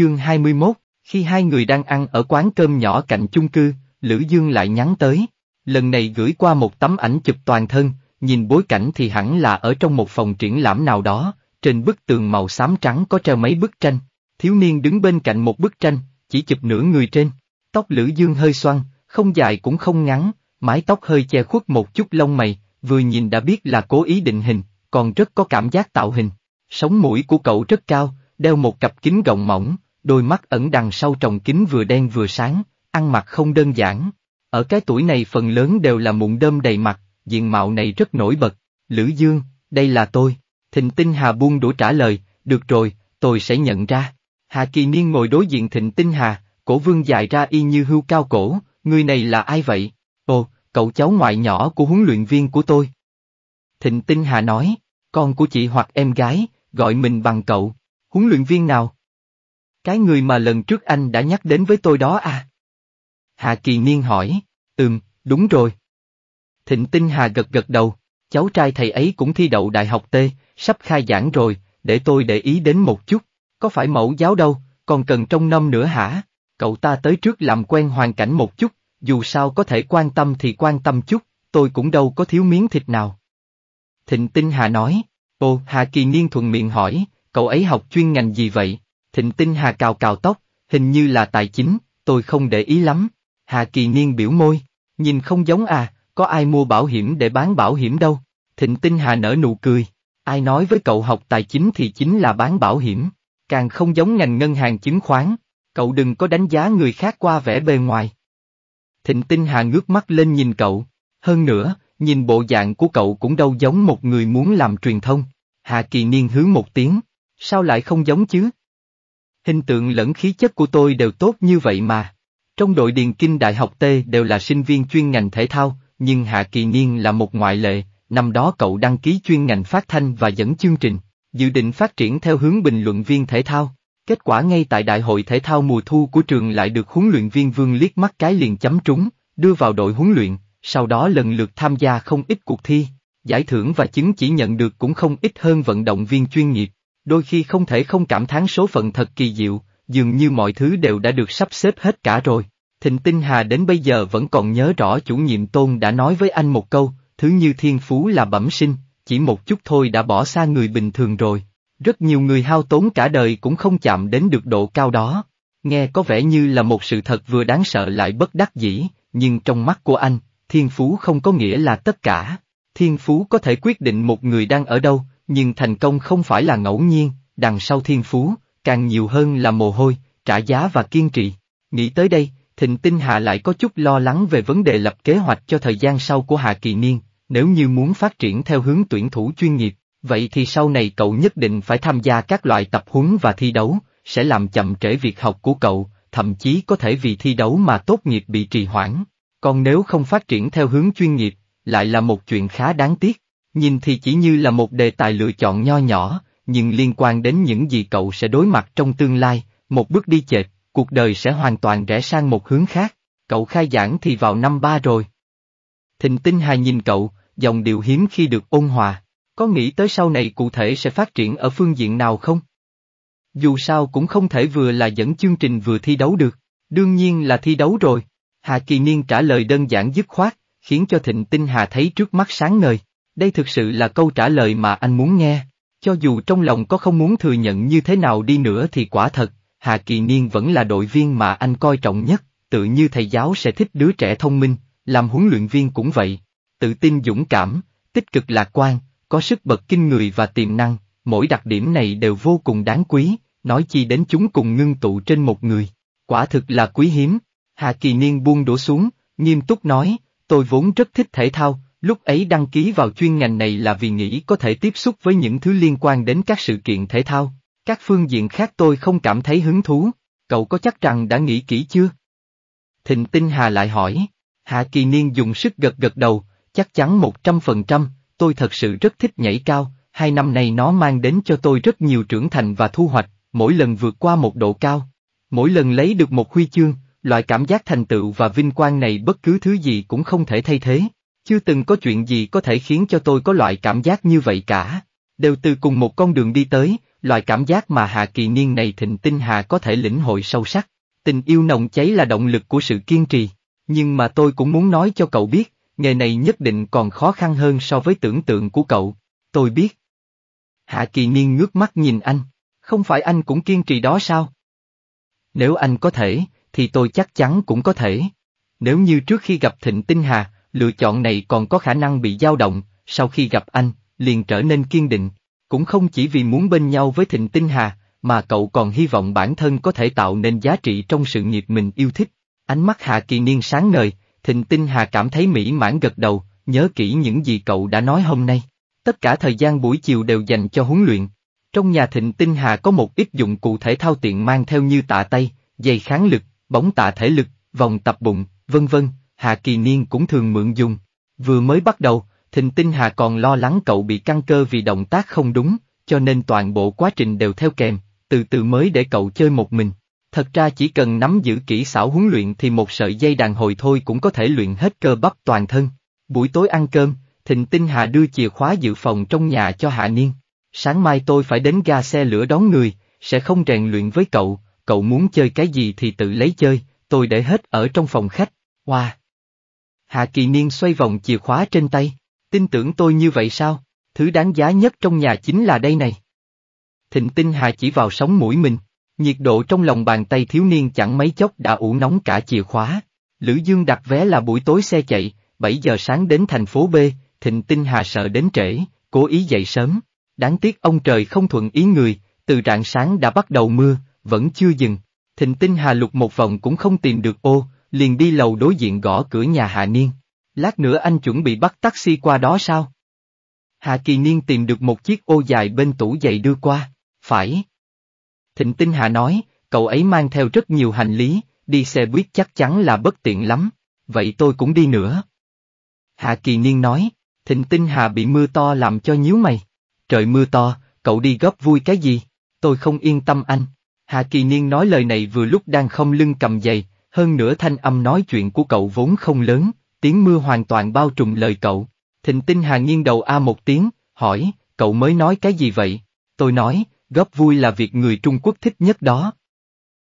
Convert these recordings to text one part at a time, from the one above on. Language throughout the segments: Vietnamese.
chương 21, khi hai người đang ăn ở quán cơm nhỏ cạnh chung cư, Lữ Dương lại nhắn tới. Lần này gửi qua một tấm ảnh chụp toàn thân, nhìn bối cảnh thì hẳn là ở trong một phòng triển lãm nào đó, trên bức tường màu xám trắng có treo mấy bức tranh. Thiếu niên đứng bên cạnh một bức tranh, chỉ chụp nửa người trên. Tóc Lữ Dương hơi xoăn, không dài cũng không ngắn, mái tóc hơi che khuất một chút lông mày, vừa nhìn đã biết là cố ý định hình, còn rất có cảm giác tạo hình. Sống mũi của cậu rất cao, đeo một cặp kính gọng mỏng, đôi mắt ẩn đằng sau tròng kính vừa đen vừa sáng, ăn mặc không đơn giản. Ở cái tuổi này phần lớn đều là mụn đơm đầy mặt, diện mạo này rất nổi bật. Lữ Dương, đây là tôi. Thịnh Tinh Hà buông đũa trả lời, được rồi, tôi sẽ nhận ra. Hà Kỳ Niên ngồi đối diện Thịnh Tinh Hà, cổ vương dài ra y như hưu cao cổ, người này là ai vậy? Ồ, cậu cháu ngoại nhỏ của huấn luyện viên của tôi. Thịnh Tinh Hà nói, con của chị hoặc em gái, gọi mình bằng cậu. Huấn luyện viên nào? Cái người mà lần trước anh đã nhắc đến với tôi đó à? Hạ Kỳ Niên hỏi, ừm, đúng rồi. Thịnh Tinh Hà gật gật đầu, cháu trai thầy ấy cũng thi đậu đại học T, sắp khai giảng rồi, để tôi để ý đến một chút, có phải mẫu giáo đâu, còn cần trong năm nữa hả? Cậu ta tới trước làm quen hoàn cảnh một chút, dù sao có thể quan tâm thì quan tâm chút, tôi cũng đâu có thiếu miếng thịt nào. Thịnh Tinh Hà nói, ồ, Hà Kỳ Niên thuận miệng hỏi, cậu ấy học chuyên ngành gì vậy? Thịnh tinh Hà cào cào tóc, hình như là tài chính, tôi không để ý lắm. Hà kỳ niên biểu môi, nhìn không giống à, có ai mua bảo hiểm để bán bảo hiểm đâu. Thịnh tinh Hà nở nụ cười, ai nói với cậu học tài chính thì chính là bán bảo hiểm, càng không giống ngành ngân hàng chứng khoán, cậu đừng có đánh giá người khác qua vẻ bề ngoài. Thịnh tinh Hà ngước mắt lên nhìn cậu, hơn nữa, nhìn bộ dạng của cậu cũng đâu giống một người muốn làm truyền thông. Hà Kỳ Niên hứ một tiếng, sao lại không giống chứ? Hình tượng lẫn khí chất của tôi đều tốt như vậy mà. Trong đội điền kinh đại học T đều là sinh viên chuyên ngành thể thao, nhưng Hạ Kỳ Niên là một ngoại lệ, năm đó cậu đăng ký chuyên ngành phát thanh và dẫn chương trình, dự định phát triển theo hướng bình luận viên thể thao. Kết quả ngay tại đại hội thể thao mùa thu của trường lại được huấn luyện viên Vương liếc mắt cái liền chấm trúng, đưa vào đội huấn luyện, sau đó lần lượt tham gia không ít cuộc thi, giải thưởng và chứng chỉ nhận được cũng không ít hơn vận động viên chuyên nghiệp đôi khi không thể không cảm thán số phận thật kỳ diệu, dường như mọi thứ đều đã được sắp xếp hết cả rồi. Thịnh Tinh Hà đến bây giờ vẫn còn nhớ rõ chủ nhiệm tôn đã nói với anh một câu, thứ như thiên phú là bẩm sinh, chỉ một chút thôi đã bỏ xa người bình thường rồi. Rất nhiều người hao tốn cả đời cũng không chạm đến được độ cao đó. Nghe có vẻ như là một sự thật vừa đáng sợ lại bất đắc dĩ, nhưng trong mắt của anh, thiên phú không có nghĩa là tất cả. Thiên phú có thể quyết định một người đang ở đâu, nhưng thành công không phải là ngẫu nhiên, đằng sau thiên phú, càng nhiều hơn là mồ hôi, trả giá và kiên trì. Nghĩ tới đây, Thịnh Tinh Hạ lại có chút lo lắng về vấn đề lập kế hoạch cho thời gian sau của Hạ Kỳ Niên, nếu như muốn phát triển theo hướng tuyển thủ chuyên nghiệp, vậy thì sau này cậu nhất định phải tham gia các loại tập huấn và thi đấu, sẽ làm chậm trễ việc học của cậu, thậm chí có thể vì thi đấu mà tốt nghiệp bị trì hoãn. Còn nếu không phát triển theo hướng chuyên nghiệp, lại là một chuyện khá đáng tiếc. Nhìn thì chỉ như là một đề tài lựa chọn nho nhỏ, nhưng liên quan đến những gì cậu sẽ đối mặt trong tương lai, một bước đi chệch, cuộc đời sẽ hoàn toàn rẽ sang một hướng khác. Cậu khai giảng thì vào năm ba rồi. Thịnh Tinh Hà nhìn cậu, dòng điều hiếm khi được ôn hòa. Có nghĩ tới sau này cụ thể sẽ phát triển ở phương diện nào không? Dù sao cũng không thể vừa là dẫn chương trình vừa thi đấu được. Đương nhiên là thi đấu rồi. hà Kỳ Niên trả lời đơn giản dứt khoát, khiến cho Thịnh Tinh Hà thấy trước mắt sáng ngời. Đây thực sự là câu trả lời mà anh muốn nghe. Cho dù trong lòng có không muốn thừa nhận như thế nào đi nữa thì quả thật, Hà Kỳ Niên vẫn là đội viên mà anh coi trọng nhất, tự như thầy giáo sẽ thích đứa trẻ thông minh, làm huấn luyện viên cũng vậy. Tự tin dũng cảm, tích cực lạc quan, có sức bật kinh người và tiềm năng, mỗi đặc điểm này đều vô cùng đáng quý, nói chi đến chúng cùng ngưng tụ trên một người. Quả thực là quý hiếm. Hà Kỳ Niên buông đổ xuống, nghiêm túc nói, tôi vốn rất thích thể thao, Lúc ấy đăng ký vào chuyên ngành này là vì nghĩ có thể tiếp xúc với những thứ liên quan đến các sự kiện thể thao, các phương diện khác tôi không cảm thấy hứng thú, cậu có chắc rằng đã nghĩ kỹ chưa? Thịnh Tinh Hà lại hỏi, Hạ Kỳ Niên dùng sức gật gật đầu, chắc chắn 100%, tôi thật sự rất thích nhảy cao, hai năm nay nó mang đến cho tôi rất nhiều trưởng thành và thu hoạch, mỗi lần vượt qua một độ cao, mỗi lần lấy được một huy chương, loại cảm giác thành tựu và vinh quang này bất cứ thứ gì cũng không thể thay thế. Chưa từng có chuyện gì có thể khiến cho tôi có loại cảm giác như vậy cả. Đều từ cùng một con đường đi tới, loại cảm giác mà Hạ Kỳ Niên này Thịnh Tinh Hà có thể lĩnh hội sâu sắc. Tình yêu nồng cháy là động lực của sự kiên trì. Nhưng mà tôi cũng muốn nói cho cậu biết, nghề này nhất định còn khó khăn hơn so với tưởng tượng của cậu. Tôi biết. Hạ Kỳ Niên ngước mắt nhìn anh. Không phải anh cũng kiên trì đó sao? Nếu anh có thể, thì tôi chắc chắn cũng có thể. Nếu như trước khi gặp Thịnh Tinh Hà, Lựa chọn này còn có khả năng bị dao động, sau khi gặp anh, liền trở nên kiên định, cũng không chỉ vì muốn bên nhau với Thịnh Tinh Hà, mà cậu còn hy vọng bản thân có thể tạo nên giá trị trong sự nghiệp mình yêu thích. Ánh mắt Hạ Kỳ Niên sáng ngời, Thịnh Tinh Hà cảm thấy mỹ mãn gật đầu, nhớ kỹ những gì cậu đã nói hôm nay. Tất cả thời gian buổi chiều đều dành cho huấn luyện. Trong nhà Thịnh Tinh Hà có một ít dụng cụ thể thao tiện mang theo như tạ tay, dây kháng lực, bóng tạ thể lực, vòng tập bụng, vân vân, Hà Kỳ Niên cũng thường mượn dùng. Vừa mới bắt đầu, Thịnh Tinh Hà còn lo lắng cậu bị căng cơ vì động tác không đúng, cho nên toàn bộ quá trình đều theo kèm, từ từ mới để cậu chơi một mình. Thật ra chỉ cần nắm giữ kỹ xảo huấn luyện thì một sợi dây đàn hồi thôi cũng có thể luyện hết cơ bắp toàn thân. Buổi tối ăn cơm, Thịnh Tinh Hà đưa chìa khóa dự phòng trong nhà cho Hạ Niên. Sáng mai tôi phải đến ga xe lửa đón người, sẽ không rèn luyện với cậu, cậu muốn chơi cái gì thì tự lấy chơi, tôi để hết ở trong phòng khách. Wow! Hạ Kỳ Niên xoay vòng chìa khóa trên tay, tin tưởng tôi như vậy sao, thứ đáng giá nhất trong nhà chính là đây này. Thịnh tinh Hạ chỉ vào sóng mũi mình, nhiệt độ trong lòng bàn tay thiếu niên chẳng mấy chốc đã ủ nóng cả chìa khóa. Lữ Dương đặt vé là buổi tối xe chạy, 7 giờ sáng đến thành phố B, thịnh tinh Hà sợ đến trễ, cố ý dậy sớm. Đáng tiếc ông trời không thuận ý người, từ rạng sáng đã bắt đầu mưa, vẫn chưa dừng. Thịnh tinh Hà lục một vòng cũng không tìm được ô, liền đi lầu đối diện gõ cửa nhà Hạ Niên. Lát nữa anh chuẩn bị bắt taxi qua đó sao? Hạ Kỳ Niên tìm được một chiếc ô dài bên tủ giày đưa qua, phải. Thịnh Tinh Hạ nói, cậu ấy mang theo rất nhiều hành lý, đi xe buýt chắc chắn là bất tiện lắm, vậy tôi cũng đi nữa. Hạ Kỳ Niên nói, Thịnh Tinh Hạ bị mưa to làm cho nhíu mày. Trời mưa to, cậu đi góp vui cái gì? Tôi không yên tâm anh. Hạ Kỳ Niên nói lời này vừa lúc đang không lưng cầm giày, hơn nữa thanh âm nói chuyện của cậu vốn không lớn, tiếng mưa hoàn toàn bao trùm lời cậu. Thịnh tinh hà nghiêng đầu A một tiếng, hỏi, cậu mới nói cái gì vậy? Tôi nói, góp vui là việc người Trung Quốc thích nhất đó.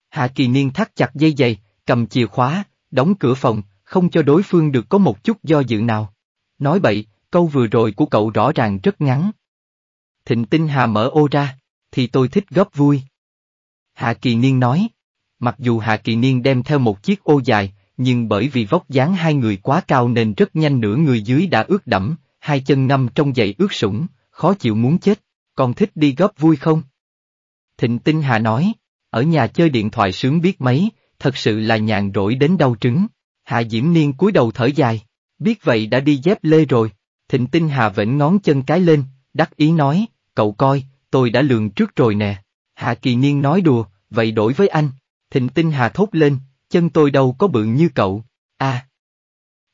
Hạ kỳ niên thắt chặt dây giày, cầm chìa khóa, đóng cửa phòng, không cho đối phương được có một chút do dự nào. Nói bậy, câu vừa rồi của cậu rõ ràng rất ngắn. Thịnh tinh hà mở ô ra, thì tôi thích góp vui. Hạ kỳ niên nói, Mặc dù Hạ Kỳ Niên đem theo một chiếc ô dài, nhưng bởi vì vóc dáng hai người quá cao nên rất nhanh nửa người dưới đã ướt đẫm, hai chân ngâm trong giày ướt sũng, khó chịu muốn chết, còn thích đi góp vui không? Thịnh Tinh Hà nói, ở nhà chơi điện thoại sướng biết mấy, thật sự là nhàn rỗi đến đau trứng. Hạ Diễm Niên cúi đầu thở dài, biết vậy đã đi dép lê rồi. Thịnh Tinh Hà vẫn ngón chân cái lên, đắc ý nói, cậu coi, tôi đã lường trước rồi nè. Hạ Kỳ Niên nói đùa, vậy đổi với anh, Thịnh tinh hà thốt lên, chân tôi đâu có bự như cậu, a à.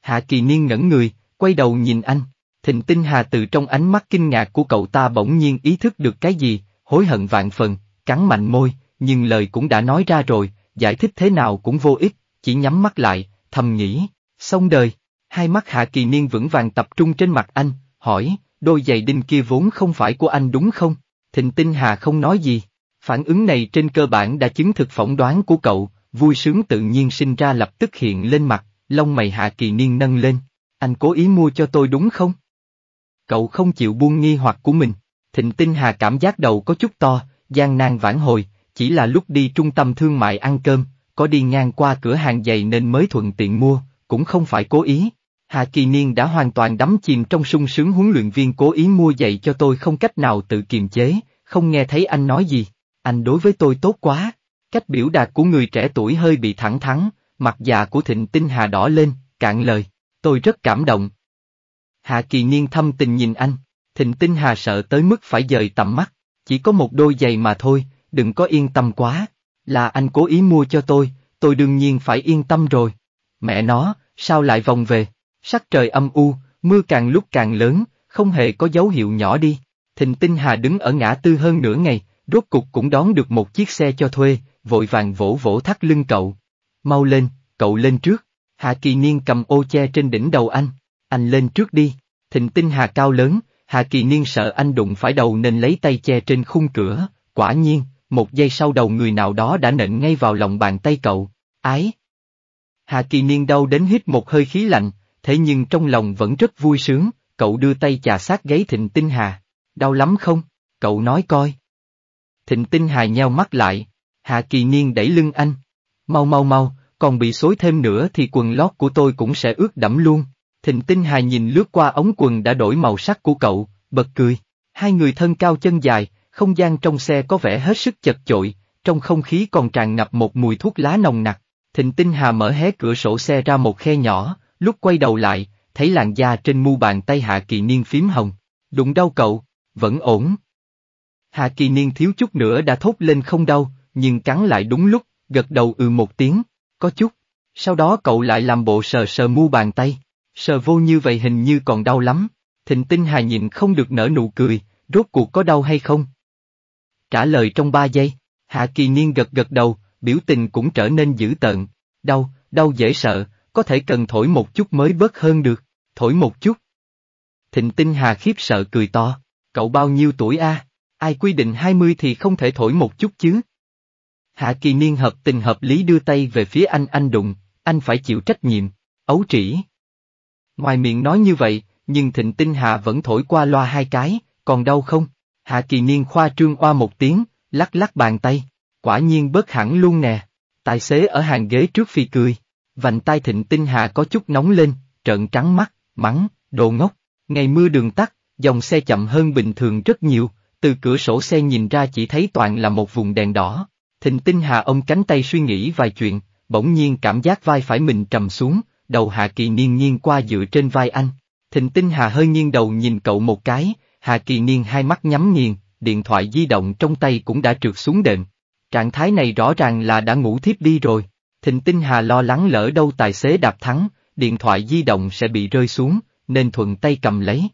Hạ kỳ niên ngẩn người, quay đầu nhìn anh, thịnh tinh hà từ trong ánh mắt kinh ngạc của cậu ta bỗng nhiên ý thức được cái gì, hối hận vạn phần, cắn mạnh môi, nhưng lời cũng đã nói ra rồi, giải thích thế nào cũng vô ích, chỉ nhắm mắt lại, thầm nghĩ, xong đời. Hai mắt Hạ Kỳ Niên vững vàng tập trung trên mặt anh, hỏi, đôi giày đinh kia vốn không phải của anh đúng không? Thịnh Tinh Hà không nói gì, Phản ứng này trên cơ bản đã chứng thực phỏng đoán của cậu, vui sướng tự nhiên sinh ra lập tức hiện lên mặt, lông mày hạ kỳ niên nâng lên. Anh cố ý mua cho tôi đúng không? Cậu không chịu buông nghi hoặc của mình. Thịnh tinh hà cảm giác đầu có chút to, gian nan vãn hồi, chỉ là lúc đi trung tâm thương mại ăn cơm, có đi ngang qua cửa hàng giày nên mới thuận tiện mua, cũng không phải cố ý. Hạ kỳ niên đã hoàn toàn đắm chìm trong sung sướng huấn luyện viên cố ý mua giày cho tôi không cách nào tự kiềm chế, không nghe thấy anh nói gì anh đối với tôi tốt quá. Cách biểu đạt của người trẻ tuổi hơi bị thẳng thắn, mặt già của Thịnh Tinh Hà đỏ lên, cạn lời, tôi rất cảm động. Hạ Kỳ Niên thâm tình nhìn anh, Thịnh Tinh Hà sợ tới mức phải dời tầm mắt, chỉ có một đôi giày mà thôi, đừng có yên tâm quá, là anh cố ý mua cho tôi, tôi đương nhiên phải yên tâm rồi. Mẹ nó, sao lại vòng về, sắc trời âm u, mưa càng lúc càng lớn, không hề có dấu hiệu nhỏ đi. Thịnh Tinh Hà đứng ở ngã tư hơn nửa ngày, Rốt cục cũng đón được một chiếc xe cho thuê, vội vàng vỗ vỗ thắt lưng cậu. Mau lên, cậu lên trước. Hạ Kỳ Niên cầm ô che trên đỉnh đầu anh. Anh lên trước đi. Thịnh tinh Hà cao lớn, Hạ Kỳ Niên sợ anh đụng phải đầu nên lấy tay che trên khung cửa. Quả nhiên, một giây sau đầu người nào đó đã nện ngay vào lòng bàn tay cậu. Ái! Hạ Kỳ Niên đau đến hít một hơi khí lạnh, thế nhưng trong lòng vẫn rất vui sướng, cậu đưa tay chà sát gáy Thịnh Tinh Hà. Đau lắm không? Cậu nói coi. Thịnh tinh hài nheo mắt lại, hạ kỳ niên đẩy lưng anh. Mau mau mau, còn bị xối thêm nữa thì quần lót của tôi cũng sẽ ướt đẫm luôn. Thịnh tinh hài nhìn lướt qua ống quần đã đổi màu sắc của cậu, bật cười. Hai người thân cao chân dài, không gian trong xe có vẻ hết sức chật chội, trong không khí còn tràn ngập một mùi thuốc lá nồng nặc. Thịnh tinh hà mở hé cửa sổ xe ra một khe nhỏ, lúc quay đầu lại, thấy làn da trên mu bàn tay hạ kỳ niên phím hồng. Đụng đau cậu, vẫn ổn. Hạ kỳ niên thiếu chút nữa đã thốt lên không đau, nhưng cắn lại đúng lúc, gật đầu ừ một tiếng, có chút. Sau đó cậu lại làm bộ sờ sờ mu bàn tay, sờ vô như vậy hình như còn đau lắm. Thịnh tinh hà nhịn không được nở nụ cười, rốt cuộc có đau hay không? Trả lời trong ba giây, hạ kỳ niên gật gật đầu, biểu tình cũng trở nên dữ tợn. Đau, đau dễ sợ, có thể cần thổi một chút mới bớt hơn được, thổi một chút. Thịnh tinh hà khiếp sợ cười to, cậu bao nhiêu tuổi a? Ai quy định 20 thì không thể thổi một chút chứ. Hạ kỳ niên hợp tình hợp lý đưa tay về phía anh anh đụng, anh phải chịu trách nhiệm, ấu trĩ. Ngoài miệng nói như vậy, nhưng thịnh tinh hạ vẫn thổi qua loa hai cái, còn đau không? Hạ kỳ niên khoa trương oa một tiếng, lắc lắc bàn tay, quả nhiên bớt hẳn luôn nè. Tài xế ở hàng ghế trước phi cười, vành tai thịnh tinh hạ có chút nóng lên, trợn trắng mắt, mắng, đồ ngốc, ngày mưa đường tắt, dòng xe chậm hơn bình thường rất nhiều, từ cửa sổ xe nhìn ra chỉ thấy toàn là một vùng đèn đỏ. Thịnh tinh hà ông cánh tay suy nghĩ vài chuyện, bỗng nhiên cảm giác vai phải mình trầm xuống, đầu Hà Kỳ Niên nghiêng qua dựa trên vai anh. Thịnh tinh hà hơi nghiêng đầu nhìn cậu một cái, Hà Kỳ Niên hai mắt nhắm nghiền, điện thoại di động trong tay cũng đã trượt xuống đệm. Trạng thái này rõ ràng là đã ngủ thiếp đi rồi. Thịnh tinh hà lo lắng lỡ đâu tài xế đạp thắng, điện thoại di động sẽ bị rơi xuống, nên thuận tay cầm lấy.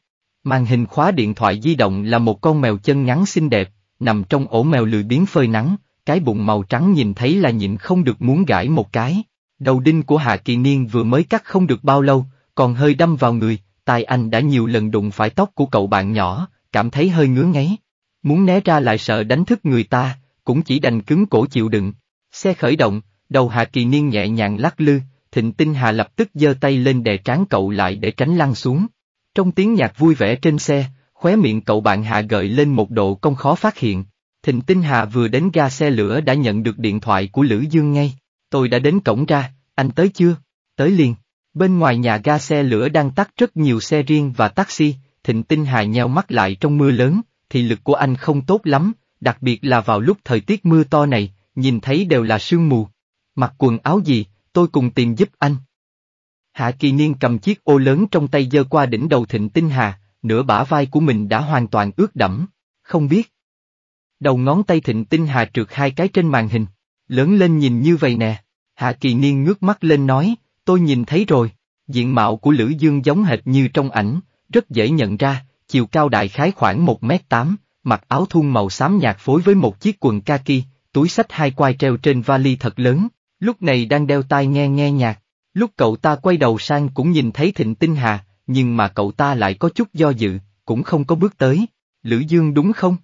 Màn hình khóa điện thoại di động là một con mèo chân ngắn xinh đẹp, nằm trong ổ mèo lười biếng phơi nắng, cái bụng màu trắng nhìn thấy là nhịn không được muốn gãi một cái. Đầu đinh của Hạ Kỳ Niên vừa mới cắt không được bao lâu, còn hơi đâm vào người, tai anh đã nhiều lần đụng phải tóc của cậu bạn nhỏ, cảm thấy hơi ngứa ngáy. Muốn né ra lại sợ đánh thức người ta, cũng chỉ đành cứng cổ chịu đựng. Xe khởi động, đầu Hạ Kỳ Niên nhẹ nhàng lắc lư, Thịnh Tinh Hà lập tức giơ tay lên đè trán cậu lại để tránh lăn xuống. Trong tiếng nhạc vui vẻ trên xe, khóe miệng cậu bạn Hà gợi lên một độ công khó phát hiện. Thịnh Tinh Hà vừa đến ga xe lửa đã nhận được điện thoại của Lữ Dương ngay. Tôi đã đến cổng ra, anh tới chưa? Tới liền. Bên ngoài nhà ga xe lửa đang tắt rất nhiều xe riêng và taxi, Thịnh Tinh Hà nheo mắt lại trong mưa lớn, thì lực của anh không tốt lắm, đặc biệt là vào lúc thời tiết mưa to này, nhìn thấy đều là sương mù. Mặc quần áo gì, tôi cùng tìm giúp anh. Hạ kỳ niên cầm chiếc ô lớn trong tay giơ qua đỉnh đầu thịnh tinh hà, nửa bả vai của mình đã hoàn toàn ướt đẫm, không biết. Đầu ngón tay thịnh tinh hà trượt hai cái trên màn hình, lớn lên nhìn như vậy nè, hạ kỳ niên ngước mắt lên nói, tôi nhìn thấy rồi, diện mạo của Lữ Dương giống hệt như trong ảnh, rất dễ nhận ra, chiều cao đại khái khoảng 1m8, mặc áo thun màu xám nhạt phối với một chiếc quần kaki, túi sách hai quai treo trên vali thật lớn, lúc này đang đeo tai nghe nghe nhạc. Lúc cậu ta quay đầu sang cũng nhìn thấy Thịnh Tinh Hà, nhưng mà cậu ta lại có chút do dự, cũng không có bước tới. Lữ Dương đúng không?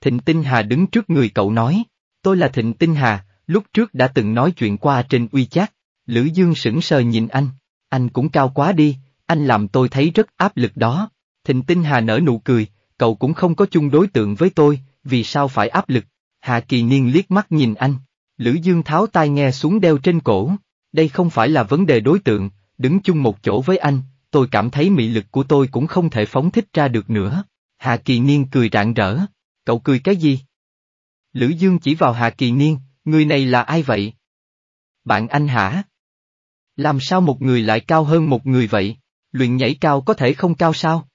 Thịnh Tinh Hà đứng trước người cậu nói, tôi là Thịnh Tinh Hà, lúc trước đã từng nói chuyện qua trên uy chát. Lữ Dương sững sờ nhìn anh, anh cũng cao quá đi, anh làm tôi thấy rất áp lực đó. Thịnh Tinh Hà nở nụ cười, cậu cũng không có chung đối tượng với tôi, vì sao phải áp lực? Hạ Kỳ Niên liếc mắt nhìn anh, Lữ Dương tháo tai nghe xuống đeo trên cổ. Đây không phải là vấn đề đối tượng, đứng chung một chỗ với anh, tôi cảm thấy mị lực của tôi cũng không thể phóng thích ra được nữa. Hạ Kỳ Niên cười rạng rỡ. Cậu cười cái gì? Lữ Dương chỉ vào Hạ Kỳ Niên, người này là ai vậy? Bạn anh hả? Làm sao một người lại cao hơn một người vậy? Luyện nhảy cao có thể không cao sao?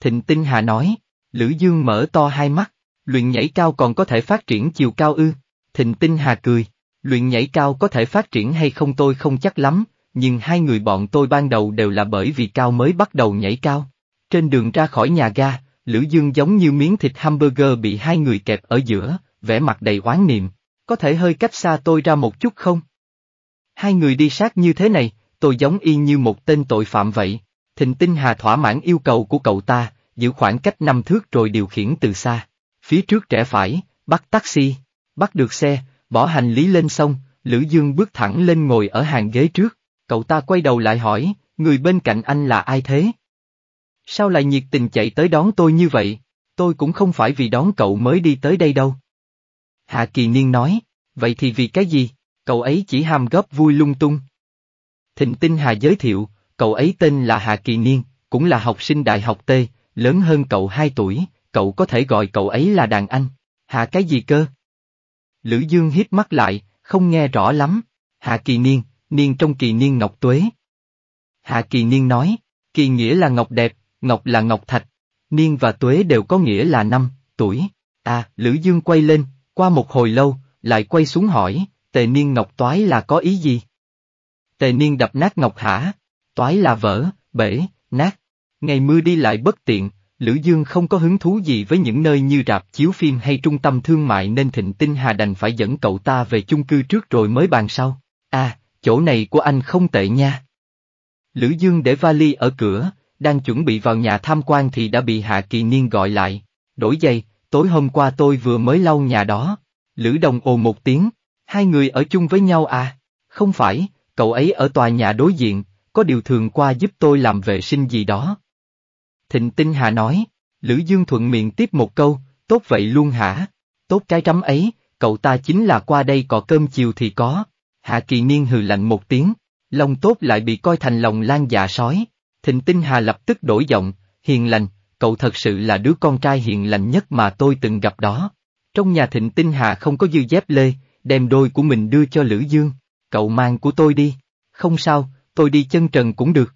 Thịnh Tinh Hà nói, Lữ Dương mở to hai mắt, luyện nhảy cao còn có thể phát triển chiều cao ư? Thịnh Tinh Hà cười, Luyện nhảy cao có thể phát triển hay không tôi không chắc lắm, nhưng hai người bọn tôi ban đầu đều là bởi vì cao mới bắt đầu nhảy cao. Trên đường ra khỏi nhà ga, Lữ Dương giống như miếng thịt hamburger bị hai người kẹp ở giữa, vẻ mặt đầy oán niệm. Có thể hơi cách xa tôi ra một chút không? Hai người đi sát như thế này, tôi giống y như một tên tội phạm vậy. Thịnh Tinh Hà thỏa mãn yêu cầu của cậu ta, giữ khoảng cách năm thước rồi điều khiển từ xa. Phía trước rẽ phải, bắt taxi, bắt được xe, Bỏ hành lý lên xong, Lữ Dương bước thẳng lên ngồi ở hàng ghế trước, cậu ta quay đầu lại hỏi, người bên cạnh anh là ai thế? Sao lại nhiệt tình chạy tới đón tôi như vậy? Tôi cũng không phải vì đón cậu mới đi tới đây đâu. Hạ Kỳ Niên nói, vậy thì vì cái gì? Cậu ấy chỉ ham góp vui lung tung. Thịnh Tinh Hà giới thiệu, cậu ấy tên là Hạ Kỳ Niên, cũng là học sinh đại học T, lớn hơn cậu 2 tuổi, cậu có thể gọi cậu ấy là đàn anh. Hạ cái gì cơ? Lữ Dương hít mắt lại, không nghe rõ lắm. Hạ kỳ niên, niên trong kỳ niên ngọc tuế. Hạ kỳ niên nói, kỳ nghĩa là ngọc đẹp, ngọc là ngọc thạch. Niên và tuế đều có nghĩa là năm, tuổi. À, Lữ Dương quay lên, qua một hồi lâu, lại quay xuống hỏi, tề niên ngọc toái là có ý gì? Tề niên đập nát ngọc hả? Toái là vỡ, bể, nát. Ngày mưa đi lại bất tiện, Lữ Dương không có hứng thú gì với những nơi như rạp chiếu phim hay trung tâm thương mại nên Thịnh Tinh Hà đành phải dẫn cậu ta về chung cư trước rồi mới bàn sau. À, chỗ này của anh không tệ nha. Lữ Dương để vali ở cửa, đang chuẩn bị vào nhà tham quan thì đã bị Hạ Kỳ Niên gọi lại. Đổi giày, tối hôm qua tôi vừa mới lau nhà đó. Lữ Đồng ồ một tiếng, hai người ở chung với nhau à? Không phải, cậu ấy ở tòa nhà đối diện, có điều thường qua giúp tôi làm vệ sinh gì đó. Thịnh Tinh Hà nói, Lữ Dương thuận miệng tiếp một câu, tốt vậy luôn hả? Tốt cái rắm ấy, cậu ta chính là qua đây có cơm chiều thì có. Hạ Kỳ Niên hừ lạnh một tiếng, lòng tốt lại bị coi thành lòng lan dạ sói. Thịnh Tinh Hà lập tức đổi giọng, hiền lành, cậu thật sự là đứa con trai hiền lành nhất mà tôi từng gặp đó. Trong nhà Thịnh Tinh Hà không có dư dép lê, đem đôi của mình đưa cho Lữ Dương, cậu mang của tôi đi. Không sao, tôi đi chân trần cũng được.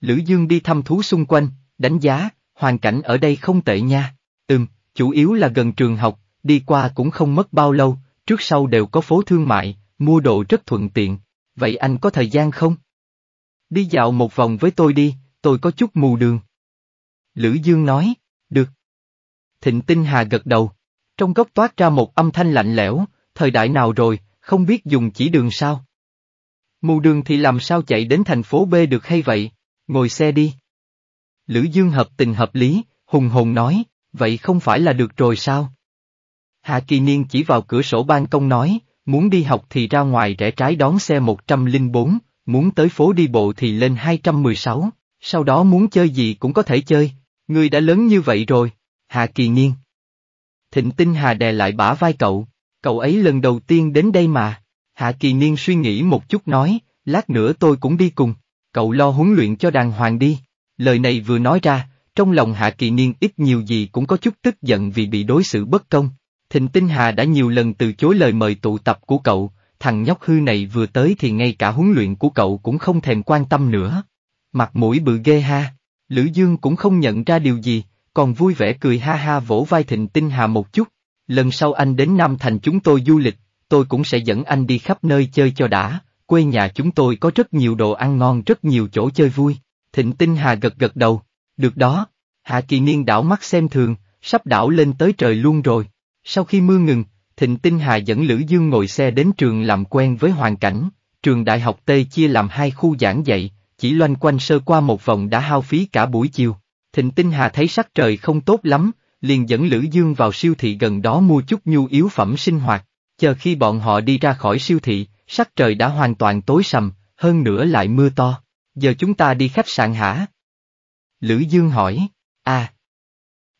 Lữ Dương đi thăm thú xung quanh, đánh giá, hoàn cảnh ở đây không tệ nha. Ừm, chủ yếu là gần trường học, đi qua cũng không mất bao lâu, trước sau đều có phố thương mại, mua đồ rất thuận tiện. Vậy anh có thời gian không? Đi dạo một vòng với tôi đi, tôi có chút mù đường. Lữ Dương nói, được. Thịnh Tinh Hà gật đầu. Trong góc toát ra một âm thanh lạnh lẽo, thời đại nào rồi, không biết dùng chỉ đường sao. Mù đường thì làm sao chạy đến thành phố B được hay vậy? Ngồi xe đi. Lữ Dương hợp tình hợp lý, hùng hồn nói, vậy không phải là được rồi sao? Hạ Kỳ Niên chỉ vào cửa sổ ban công nói, muốn đi học thì ra ngoài rẽ trái đón xe 104, muốn tới phố đi bộ thì lên 216, sau đó muốn chơi gì cũng có thể chơi, người đã lớn như vậy rồi, Hạ Kỳ Niên. Thịnh Tinh Hà đè lại bả vai cậu, cậu ấy lần đầu tiên đến đây mà, Hạ Kỳ Niên suy nghĩ một chút nói, lát nữa tôi cũng đi cùng, cậu lo huấn luyện cho đàng hoàng đi. Lời này vừa nói ra, trong lòng Hạ Kỳ Niên ít nhiều gì cũng có chút tức giận vì bị đối xử bất công. Thịnh Tinh Hà đã nhiều lần từ chối lời mời tụ tập của cậu, thằng nhóc hư này vừa tới thì ngay cả huấn luyện của cậu cũng không thèm quan tâm nữa. Mặt mũi bự ghê ha, Lữ Dương cũng không nhận ra điều gì, còn vui vẻ cười ha ha vỗ vai Thịnh Tinh Hà một chút. Lần sau anh đến Nam Thành chúng tôi du lịch, tôi cũng sẽ dẫn anh đi khắp nơi chơi cho đã, quê nhà chúng tôi có rất nhiều đồ ăn ngon rất nhiều chỗ chơi vui. Thịnh Tinh Hà gật gật đầu, được đó, Hạ Kỳ Niên đảo mắt xem thường, sắp đảo lên tới trời luôn rồi. Sau khi mưa ngừng, Thịnh Tinh Hà dẫn Lữ Dương ngồi xe đến trường làm quen với hoàn cảnh, trường đại học Tây chia làm hai khu giảng dạy, chỉ loanh quanh sơ qua một vòng đã hao phí cả buổi chiều. Thịnh Tinh Hà thấy sắc trời không tốt lắm, liền dẫn Lữ Dương vào siêu thị gần đó mua chút nhu yếu phẩm sinh hoạt. Chờ khi bọn họ đi ra khỏi siêu thị, sắc trời đã hoàn toàn tối sầm, hơn nữa lại mưa to giờ chúng ta đi khách sạn hả? Lữ Dương hỏi, à.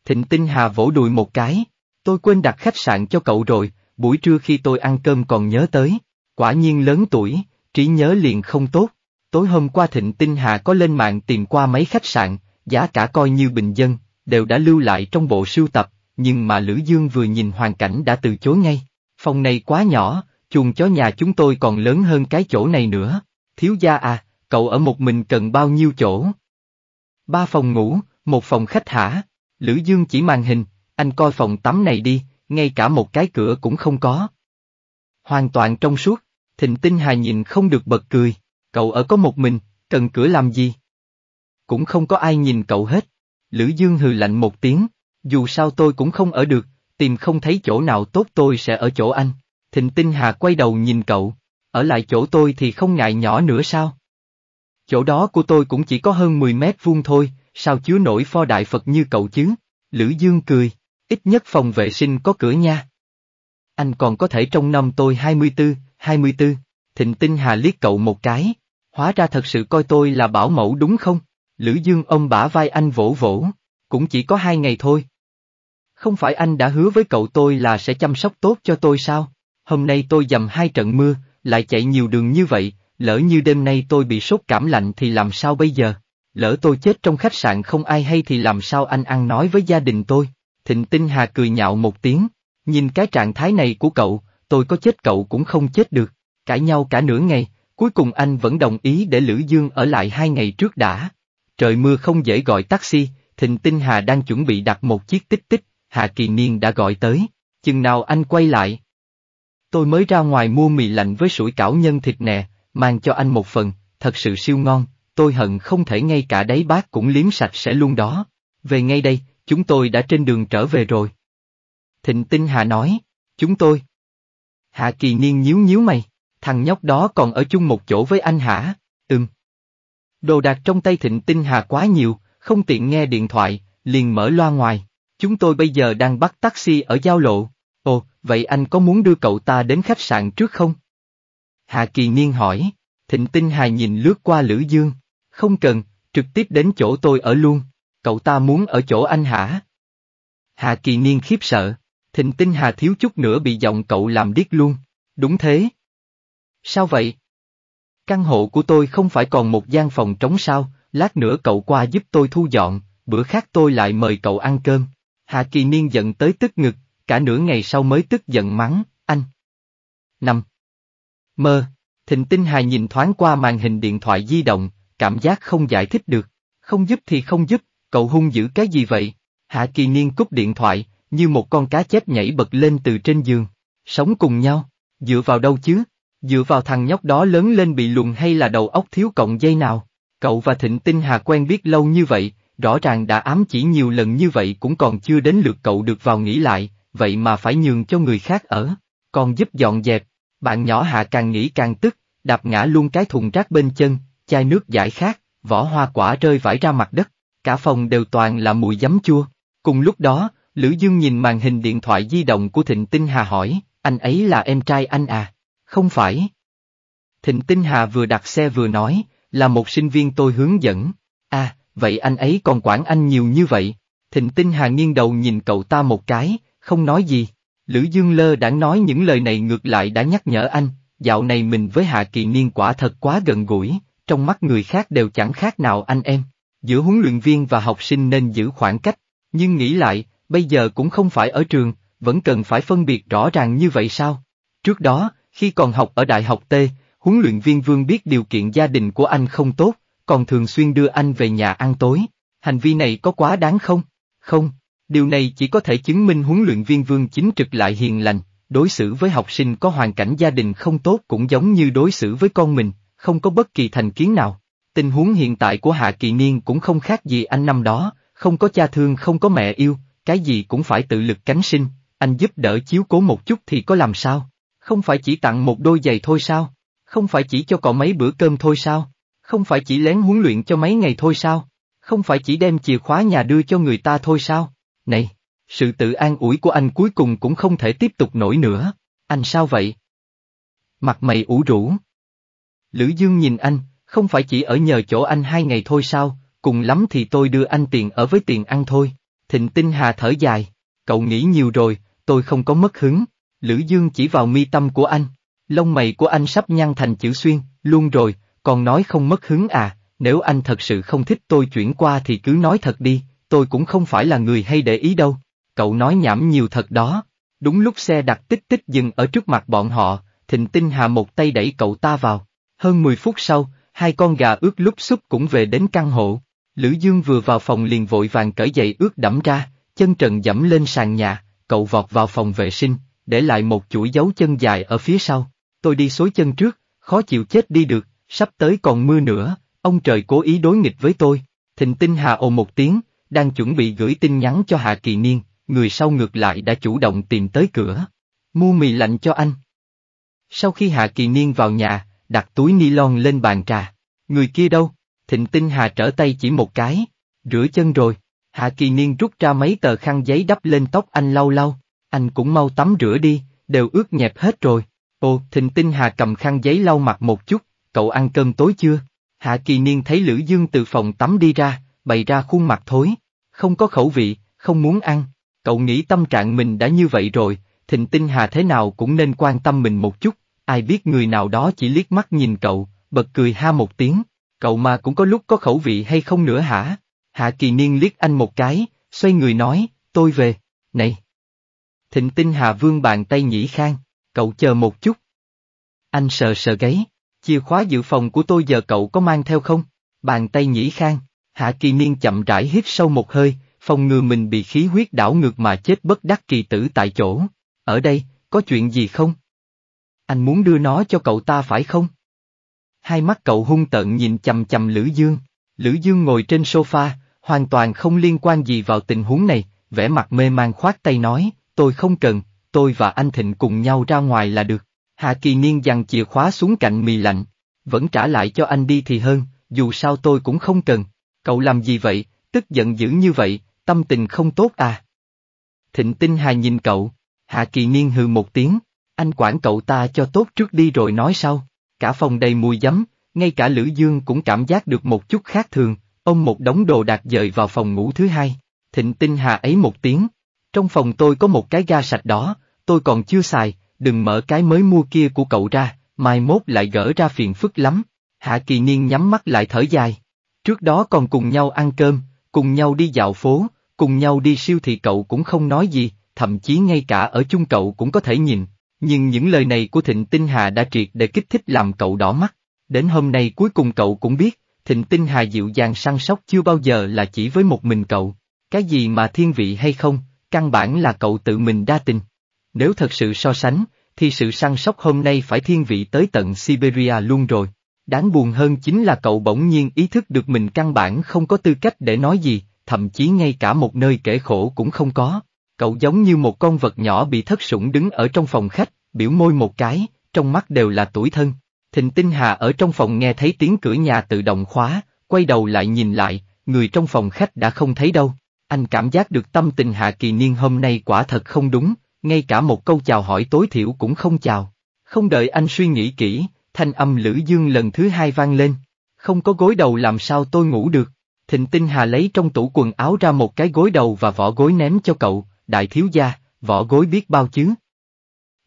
Thịnh Tinh Hà vỗ đùi một cái, tôi quên đặt khách sạn cho cậu rồi, buổi trưa khi tôi ăn cơm còn nhớ tới, quả nhiên lớn tuổi, trí nhớ liền không tốt. Tối hôm qua Thịnh Tinh Hà có lên mạng tìm qua mấy khách sạn, giá cả coi như bình dân, đều đã lưu lại trong bộ sưu tập, nhưng mà Lữ Dương vừa nhìn hoàn cảnh đã từ chối ngay. Phòng này quá nhỏ, chuồng chó nhà chúng tôi còn lớn hơn cái chỗ này nữa. Thiếu gia à, cậu ở một mình cần bao nhiêu chỗ? Ba phòng ngủ, một phòng khách hả? Lữ Dương chỉ màn hình, anh coi phòng tắm này đi, ngay cả một cái cửa cũng không có. Hoàn toàn trong suốt, thịnh tinh hà nhìn không được bật cười, cậu ở có một mình, cần cửa làm gì? Cũng không có ai nhìn cậu hết. Lữ Dương hừ lạnh một tiếng, dù sao tôi cũng không ở được, tìm không thấy chỗ nào tốt tôi sẽ ở chỗ anh. Thịnh tinh hà quay đầu nhìn cậu, ở lại chỗ tôi thì không ngại nhỏ nữa sao? chỗ đó của tôi cũng chỉ có hơn 10 mét vuông thôi, sao chứa nổi pho đại Phật như cậu chứ? Lữ Dương cười, ít nhất phòng vệ sinh có cửa nha. Anh còn có thể trong năm tôi 24, 24, thịnh tinh hà liếc cậu một cái, hóa ra thật sự coi tôi là bảo mẫu đúng không? Lữ Dương ông bả vai anh vỗ vỗ, cũng chỉ có hai ngày thôi. Không phải anh đã hứa với cậu tôi là sẽ chăm sóc tốt cho tôi sao? Hôm nay tôi dầm hai trận mưa, lại chạy nhiều đường như vậy, lỡ như đêm nay tôi bị sốt cảm lạnh thì làm sao bây giờ? Lỡ tôi chết trong khách sạn không ai hay thì làm sao anh ăn nói với gia đình tôi? Thịnh Tinh Hà cười nhạo một tiếng, nhìn cái trạng thái này của cậu, tôi có chết cậu cũng không chết được, cãi nhau cả nửa ngày, cuối cùng anh vẫn đồng ý để Lữ Dương ở lại hai ngày trước đã. Trời mưa không dễ gọi taxi, Thịnh Tinh Hà đang chuẩn bị đặt một chiếc tích tích, Hà Kỳ Niên đã gọi tới, chừng nào anh quay lại. Tôi mới ra ngoài mua mì lạnh với sủi cảo nhân thịt nè, mang cho anh một phần, thật sự siêu ngon, tôi hận không thể ngay cả đáy bát cũng liếm sạch sẽ luôn đó. Về ngay đây, chúng tôi đã trên đường trở về rồi. Thịnh Tinh Hạ nói, chúng tôi. Hạ Kỳ Niên nhíu nhíu mày, thằng nhóc đó còn ở chung một chỗ với anh hả? Ừm. Đồ đạc trong tay Thịnh Tinh Hà quá nhiều, không tiện nghe điện thoại, liền mở loa ngoài. Chúng tôi bây giờ đang bắt taxi ở giao lộ. Ồ, vậy anh có muốn đưa cậu ta đến khách sạn trước không? Hạ Kỳ Niên hỏi, Thịnh Tinh Hà nhìn lướt qua Lữ Dương, không cần, trực tiếp đến chỗ tôi ở luôn, cậu ta muốn ở chỗ anh hả? Hạ Kỳ Niên khiếp sợ, Thịnh Tinh Hà thiếu chút nữa bị giọng cậu làm điếc luôn, đúng thế. Sao vậy? Căn hộ của tôi không phải còn một gian phòng trống sao, lát nữa cậu qua giúp tôi thu dọn, bữa khác tôi lại mời cậu ăn cơm. Hạ Kỳ Niên giận tới tức ngực, cả nửa ngày sau mới tức giận mắng, anh. Năm. Mơ, Thịnh Tinh Hà nhìn thoáng qua màn hình điện thoại di động, cảm giác không giải thích được, không giúp thì không giúp, cậu hung giữ cái gì vậy? Hạ Kỳ Niên cúp điện thoại, như một con cá chép nhảy bật lên từ trên giường, sống cùng nhau, dựa vào đâu chứ? Dựa vào thằng nhóc đó lớn lên bị lùn hay là đầu óc thiếu cộng dây nào? Cậu và Thịnh Tinh Hà quen biết lâu như vậy, rõ ràng đã ám chỉ nhiều lần như vậy cũng còn chưa đến lượt cậu được vào nghĩ lại, vậy mà phải nhường cho người khác ở, còn giúp dọn dẹp, bạn nhỏ Hạ càng nghĩ càng tức, đạp ngã luôn cái thùng rác bên chân, chai nước giải khát, vỏ hoa quả rơi vãi ra mặt đất, cả phòng đều toàn là mùi giấm chua. Cùng lúc đó, Lữ Dương nhìn màn hình điện thoại di động của Thịnh Tinh Hà hỏi, anh ấy là em trai anh à? Không phải. Thịnh Tinh Hà vừa đặt xe vừa nói, là một sinh viên tôi hướng dẫn. À, vậy anh ấy còn quản anh nhiều như vậy. Thịnh Tinh Hà nghiêng đầu nhìn cậu ta một cái, không nói gì. Lữ Dương lơ đã nói những lời này ngược lại đã nhắc nhở anh, dạo này mình với Hạ Kỳ Niên quả thật quá gần gũi, trong mắt người khác đều chẳng khác nào anh em. Giữa huấn luyện viên và học sinh nên giữ khoảng cách, nhưng nghĩ lại, bây giờ cũng không phải ở trường, vẫn cần phải phân biệt rõ ràng như vậy sao? Trước đó, khi còn học ở Đại học T, huấn luyện viên Vương biết điều kiện gia đình của anh không tốt, còn thường xuyên đưa anh về nhà ăn tối. Hành vi này có quá đáng không? Không, Điều này chỉ có thể chứng minh huấn luyện viên Vương Chính trực lại hiền lành, đối xử với học sinh có hoàn cảnh gia đình không tốt cũng giống như đối xử với con mình, không có bất kỳ thành kiến nào. Tình huống hiện tại của Hạ Kỳ Niên cũng không khác gì anh năm đó, không có cha thương không có mẹ yêu, cái gì cũng phải tự lực cánh sinh, anh giúp đỡ chiếu cố một chút thì có làm sao? Không phải chỉ tặng một đôi giày thôi sao? Không phải chỉ cho cậu mấy bữa cơm thôi sao? Không phải chỉ lén huấn luyện cho mấy ngày thôi sao? Không phải chỉ đem chìa khóa nhà đưa cho người ta thôi sao? Này, sự tự an ủi của anh cuối cùng cũng không thể tiếp tục nổi nữa, anh sao vậy? Mặt mày ủ rũ. Lữ Dương nhìn anh, không phải chỉ ở nhờ chỗ anh hai ngày thôi sao, cùng lắm thì tôi đưa anh tiền ở với tiền ăn thôi. Thịnh Tinh Hà thở dài, cậu nghĩ nhiều rồi, tôi không có mất hứng. Lữ Dương chỉ vào mi tâm của anh, lông mày của anh sắp nhăn thành chữ xuyên, luôn rồi, còn nói không mất hứng à, nếu anh thật sự không thích tôi chuyển qua thì cứ nói thật đi, tôi cũng không phải là người hay để ý đâu. Cậu nói nhảm nhiều thật đó. Đúng lúc xe đặt tích tích dừng ở trước mặt bọn họ, Thịnh Tinh Hà một tay đẩy cậu ta vào. Hơn 10 phút sau, hai con gà ướt lúc xúc cũng về đến căn hộ. Lữ Dương vừa vào phòng liền vội vàng cởi giày ướt đẫm ra, chân trần dẫm lên sàn nhà, cậu vọt vào phòng vệ sinh, để lại một chuỗi dấu chân dài ở phía sau. Tôi đi xối chân trước, khó chịu chết đi được, sắp tới còn mưa nữa, ông trời cố ý đối nghịch với tôi. Thịnh Tinh Hà ồ một tiếng, đang chuẩn bị gửi tin nhắn cho Hạ Kỳ Niên, người sau ngược lại đã chủ động tìm tới cửa. Mua mì lạnh cho anh. Sau khi Hạ Kỳ Niên vào nhà, đặt túi ni lon lên bàn trà. Người kia đâu? Thịnh Tinh Hà trở tay chỉ một cái. Rửa chân rồi. Hạ Kỳ Niên rút ra mấy tờ khăn giấy đắp lên tóc anh lau lau. Anh cũng mau tắm rửa đi, đều ướt nhẹp hết rồi. Ồ, Thịnh Tinh Hà cầm khăn giấy lau mặt một chút, cậu ăn cơm tối chưa? Hạ Kỳ Niên thấy Lữ Dương từ phòng tắm đi ra, bày ra khuôn mặt thối, không có khẩu vị, không muốn ăn. Cậu nghĩ tâm trạng mình đã như vậy rồi, Thịnh Tinh Hà thế nào cũng nên quan tâm mình một chút, ai biết người nào đó chỉ liếc mắt nhìn cậu, bật cười ha một tiếng, cậu mà cũng có lúc có khẩu vị hay không nữa hả? Hạ Kỳ Niên liếc anh một cái, xoay người nói, tôi về, này. Thịnh Tinh Hà vương bàn tay nhĩ khang, cậu chờ một chút. Anh sờ sờ gáy, chìa khóa dự phòng của tôi giờ cậu có mang theo không? Bàn tay nhĩ khang, Hạ kỳ niên chậm rãi hít sâu một hơi, phòng ngừa mình bị khí huyết đảo ngược mà chết bất đắc kỳ tử tại chỗ. Ở đây, có chuyện gì không? Anh muốn đưa nó cho cậu ta phải không? Hai mắt cậu hung tợn nhìn chầm chầm Lữ Dương. Lữ Dương ngồi trên sofa, hoàn toàn không liên quan gì vào tình huống này, vẻ mặt mê man khoát tay nói, tôi không cần, tôi và anh Thịnh cùng nhau ra ngoài là được. Hạ kỳ niên dằn chìa khóa xuống cạnh mì lạnh, vẫn trả lại cho anh đi thì hơn, dù sao tôi cũng không cần. Cậu làm gì vậy, tức giận dữ như vậy, tâm tình không tốt à? Thịnh tinh hà nhìn cậu, hạ kỳ niên hừ một tiếng, anh quản cậu ta cho tốt trước đi rồi nói sau, cả phòng đầy mùi giấm, ngay cả Lữ Dương cũng cảm giác được một chút khác thường, ông một đống đồ đạc dời vào phòng ngủ thứ hai, thịnh tinh hà ấy một tiếng, trong phòng tôi có một cái ga sạch đó, tôi còn chưa xài, đừng mở cái mới mua kia của cậu ra, mai mốt lại gỡ ra phiền phức lắm, hạ kỳ niên nhắm mắt lại thở dài. Trước đó còn cùng nhau ăn cơm, cùng nhau đi dạo phố, cùng nhau đi siêu thị cậu cũng không nói gì, thậm chí ngay cả ở chung cậu cũng có thể nhìn. Nhưng những lời này của Thịnh Tinh Hà đã triệt để kích thích làm cậu đỏ mắt. Đến hôm nay cuối cùng cậu cũng biết, Thịnh Tinh Hà dịu dàng săn sóc chưa bao giờ là chỉ với một mình cậu. Cái gì mà thiên vị hay không, căn bản là cậu tự mình đa tình. Nếu thật sự so sánh, thì sự săn sóc hôm nay phải thiên vị tới tận Siberia luôn rồi. Đáng buồn hơn chính là cậu bỗng nhiên ý thức được mình căn bản không có tư cách để nói gì, thậm chí ngay cả một nơi kể khổ cũng không có. Cậu giống như một con vật nhỏ bị thất sủng đứng ở trong phòng khách, biểu môi một cái, trong mắt đều là tuổi thân. Thịnh Tinh Hà ở trong phòng nghe thấy tiếng cửa nhà tự động khóa, quay đầu lại nhìn lại, người trong phòng khách đã không thấy đâu. Anh cảm giác được tâm tình Hạ Kỳ Niên hôm nay quả thật không đúng, ngay cả một câu chào hỏi tối thiểu cũng không chào. Không đợi anh suy nghĩ kỹ, thanh âm Lữ Dương lần thứ hai vang lên. Không có gối đầu làm sao tôi ngủ được. Thịnh Tinh Hà lấy trong tủ quần áo ra một cái gối đầu và vỏ gối ném cho cậu, đại thiếu gia, vỏ gối biết bao chứ.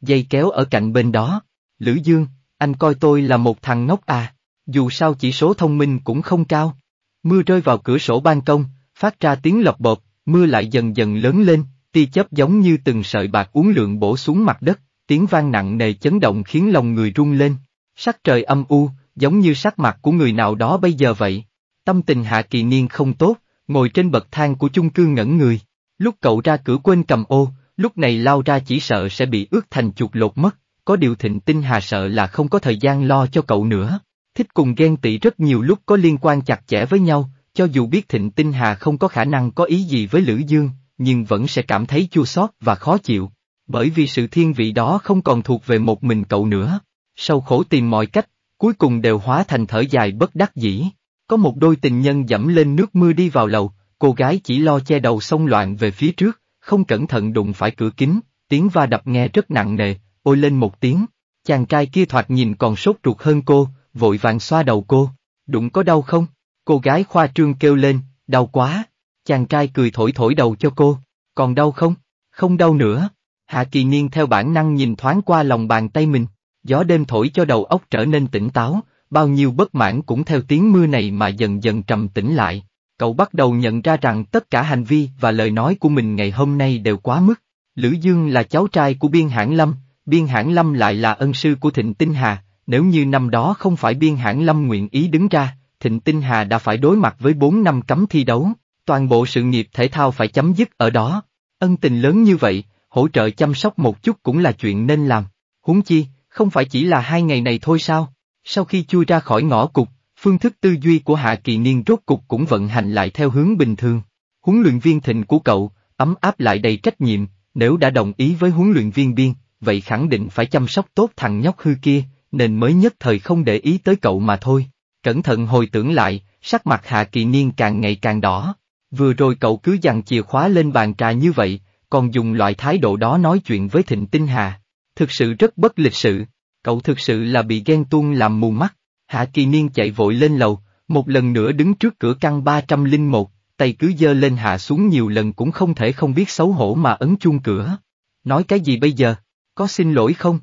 Dây kéo ở cạnh bên đó, Lữ Dương, anh coi tôi là một thằng ngốc à, dù sao chỉ số thông minh cũng không cao. Mưa rơi vào cửa sổ ban công, phát ra tiếng lọc bột, mưa lại dần dần lớn lên, tia chớp giống như từng sợi bạc uốn lượn bổ xuống mặt đất, tiếng vang nặng nề chấn động khiến lòng người rung lên, Sắc trời âm u, giống như sắc mặt của người nào đó bây giờ vậy. Tâm tình Hạ Kỳ Niên không tốt, ngồi trên bậc thang của chung cư ngẩn người. Lúc cậu ra cửa quên cầm ô, lúc này lao ra chỉ sợ sẽ bị ướt thành chuột lột mất, có điều thịnh tinh hà sợ là không có thời gian lo cho cậu nữa. Thích cùng ghen tị rất nhiều lúc có liên quan chặt chẽ với nhau, cho dù biết thịnh tinh hà không có khả năng có ý gì với Lữ Dương, nhưng vẫn sẽ cảm thấy chua xót và khó chịu, bởi vì sự thiên vị đó không còn thuộc về một mình cậu nữa. Sau khổ tìm mọi cách, cuối cùng đều hóa thành thở dài bất đắc dĩ. Có một đôi tình nhân dẫm lên nước mưa đi vào lầu, cô gái chỉ lo che đầu xông loạn về phía trước, không cẩn thận đụng phải cửa kính, tiếng va đập nghe rất nặng nề, ôi lên một tiếng. Chàng trai kia thoạt nhìn còn sốt ruột hơn cô, vội vàng xoa đầu cô. Đụng có đau không? Cô gái khoa trương kêu lên, đau quá. Chàng trai cười thổi thổi đầu cho cô. Còn đau không? Không đau nữa. Hạ kỳ niên theo bản năng nhìn thoáng qua lòng bàn tay mình, gió đêm thổi cho đầu óc trở nên tỉnh táo, bao nhiêu bất mãn cũng theo tiếng mưa này mà dần dần trầm tĩnh lại. Cậu bắt đầu nhận ra rằng tất cả hành vi và lời nói của mình ngày hôm nay đều quá mức. Lữ Dương là cháu trai của Biên Hãn Lâm, Biên Hãn Lâm lại là ân sư của Thịnh Tinh Hà, nếu như năm đó không phải Biên Hãn Lâm nguyện ý đứng ra, Thịnh Tinh Hà đã phải đối mặt với 4 năm cấm thi đấu, toàn bộ sự nghiệp thể thao phải chấm dứt ở đó. Ân tình lớn như vậy, hỗ trợ chăm sóc một chút cũng là chuyện nên làm. Huống chi, không phải chỉ là hai ngày này thôi sao? Sau khi chui ra khỏi ngõ cục, phương thức tư duy của Hạ Kỳ Niên rốt cục cũng vận hành lại theo hướng bình thường. Huấn luyện viên thịnh của cậu, ấm áp lại đầy trách nhiệm, nếu đã đồng ý với huấn luyện viên biên, vậy khẳng định phải chăm sóc tốt thằng nhóc hư kia, nên mới nhất thời không để ý tới cậu mà thôi. Cẩn thận hồi tưởng lại, sắc mặt Hạ Kỳ Niên càng ngày càng đỏ. Vừa rồi cậu cứ dằn chìa khóa lên bàn trà như vậy, còn dùng loại thái độ đó nói chuyện với Thịnh Tinh Hà, Thực sự rất bất lịch sự, cậu thực sự là bị ghen tuông làm mù mắt. Hạ kỳ niên chạy vội lên lầu, một lần nữa đứng trước cửa căn 301, tay cứ dơ lên hạ xuống nhiều lần cũng không thể không biết xấu hổ mà ấn chuông cửa. Nói cái gì bây giờ? Có xin lỗi không?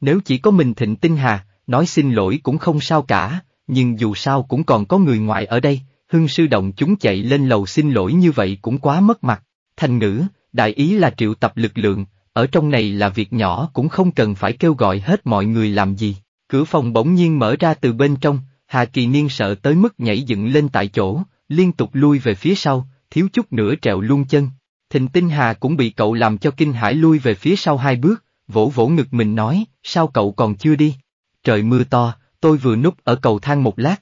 Nếu chỉ có mình Thịnh Tinh Hà, nói xin lỗi cũng không sao cả, nhưng dù sao cũng còn có người ngoại ở đây, hưng sư động chúng chạy lên lầu xin lỗi như vậy cũng quá mất mặt. Thành ngữ, đại ý là triệu tập lực lượng, ở trong này là việc nhỏ cũng không cần phải kêu gọi hết mọi người làm gì. Cửa phòng bỗng nhiên mở ra từ bên trong, Hà Kỳ Niên sợ tới mức nhảy dựng lên tại chỗ, liên tục lui về phía sau, thiếu chút nữa trèo luôn chân. Thình Tinh Hà cũng bị cậu làm cho kinh hãi lui về phía sau hai bước, vỗ vỗ ngực mình nói, sao cậu còn chưa đi? Trời mưa to, tôi vừa núp ở cầu thang một lát.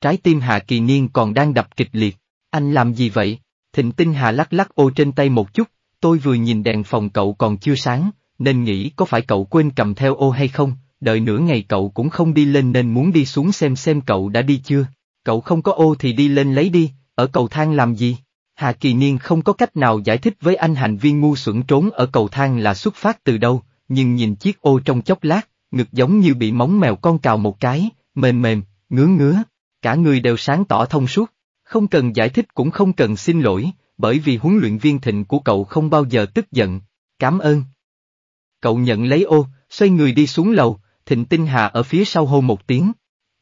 Trái tim Hà Kỳ Niên còn đang đập kịch liệt, anh làm gì vậy? Thịnh Tinh Hà lắc lắc ô trên tay một chút, tôi vừa nhìn đèn phòng cậu còn chưa sáng, nên nghĩ có phải cậu quên cầm theo ô hay không, đợi nửa ngày cậu cũng không đi lên nên muốn đi xuống xem xem cậu đã đi chưa. Cậu không có ô thì đi lên lấy đi, ở cầu thang làm gì? hà Kỳ Niên không có cách nào giải thích với anh hành viên ngu xuẩn trốn ở cầu thang là xuất phát từ đâu, nhưng nhìn chiếc ô trong chốc lát, ngực giống như bị móng mèo con cào một cái, mềm mềm, ngứa ngứa, cả người đều sáng tỏ thông suốt, không cần giải thích cũng không cần xin lỗi, bởi vì huấn luyện viên thịnh của cậu không bao giờ tức giận. Cảm ơn. Cậu nhận lấy ô, xoay người đi xuống lầu, thịnh tinh hà ở phía sau hô một tiếng.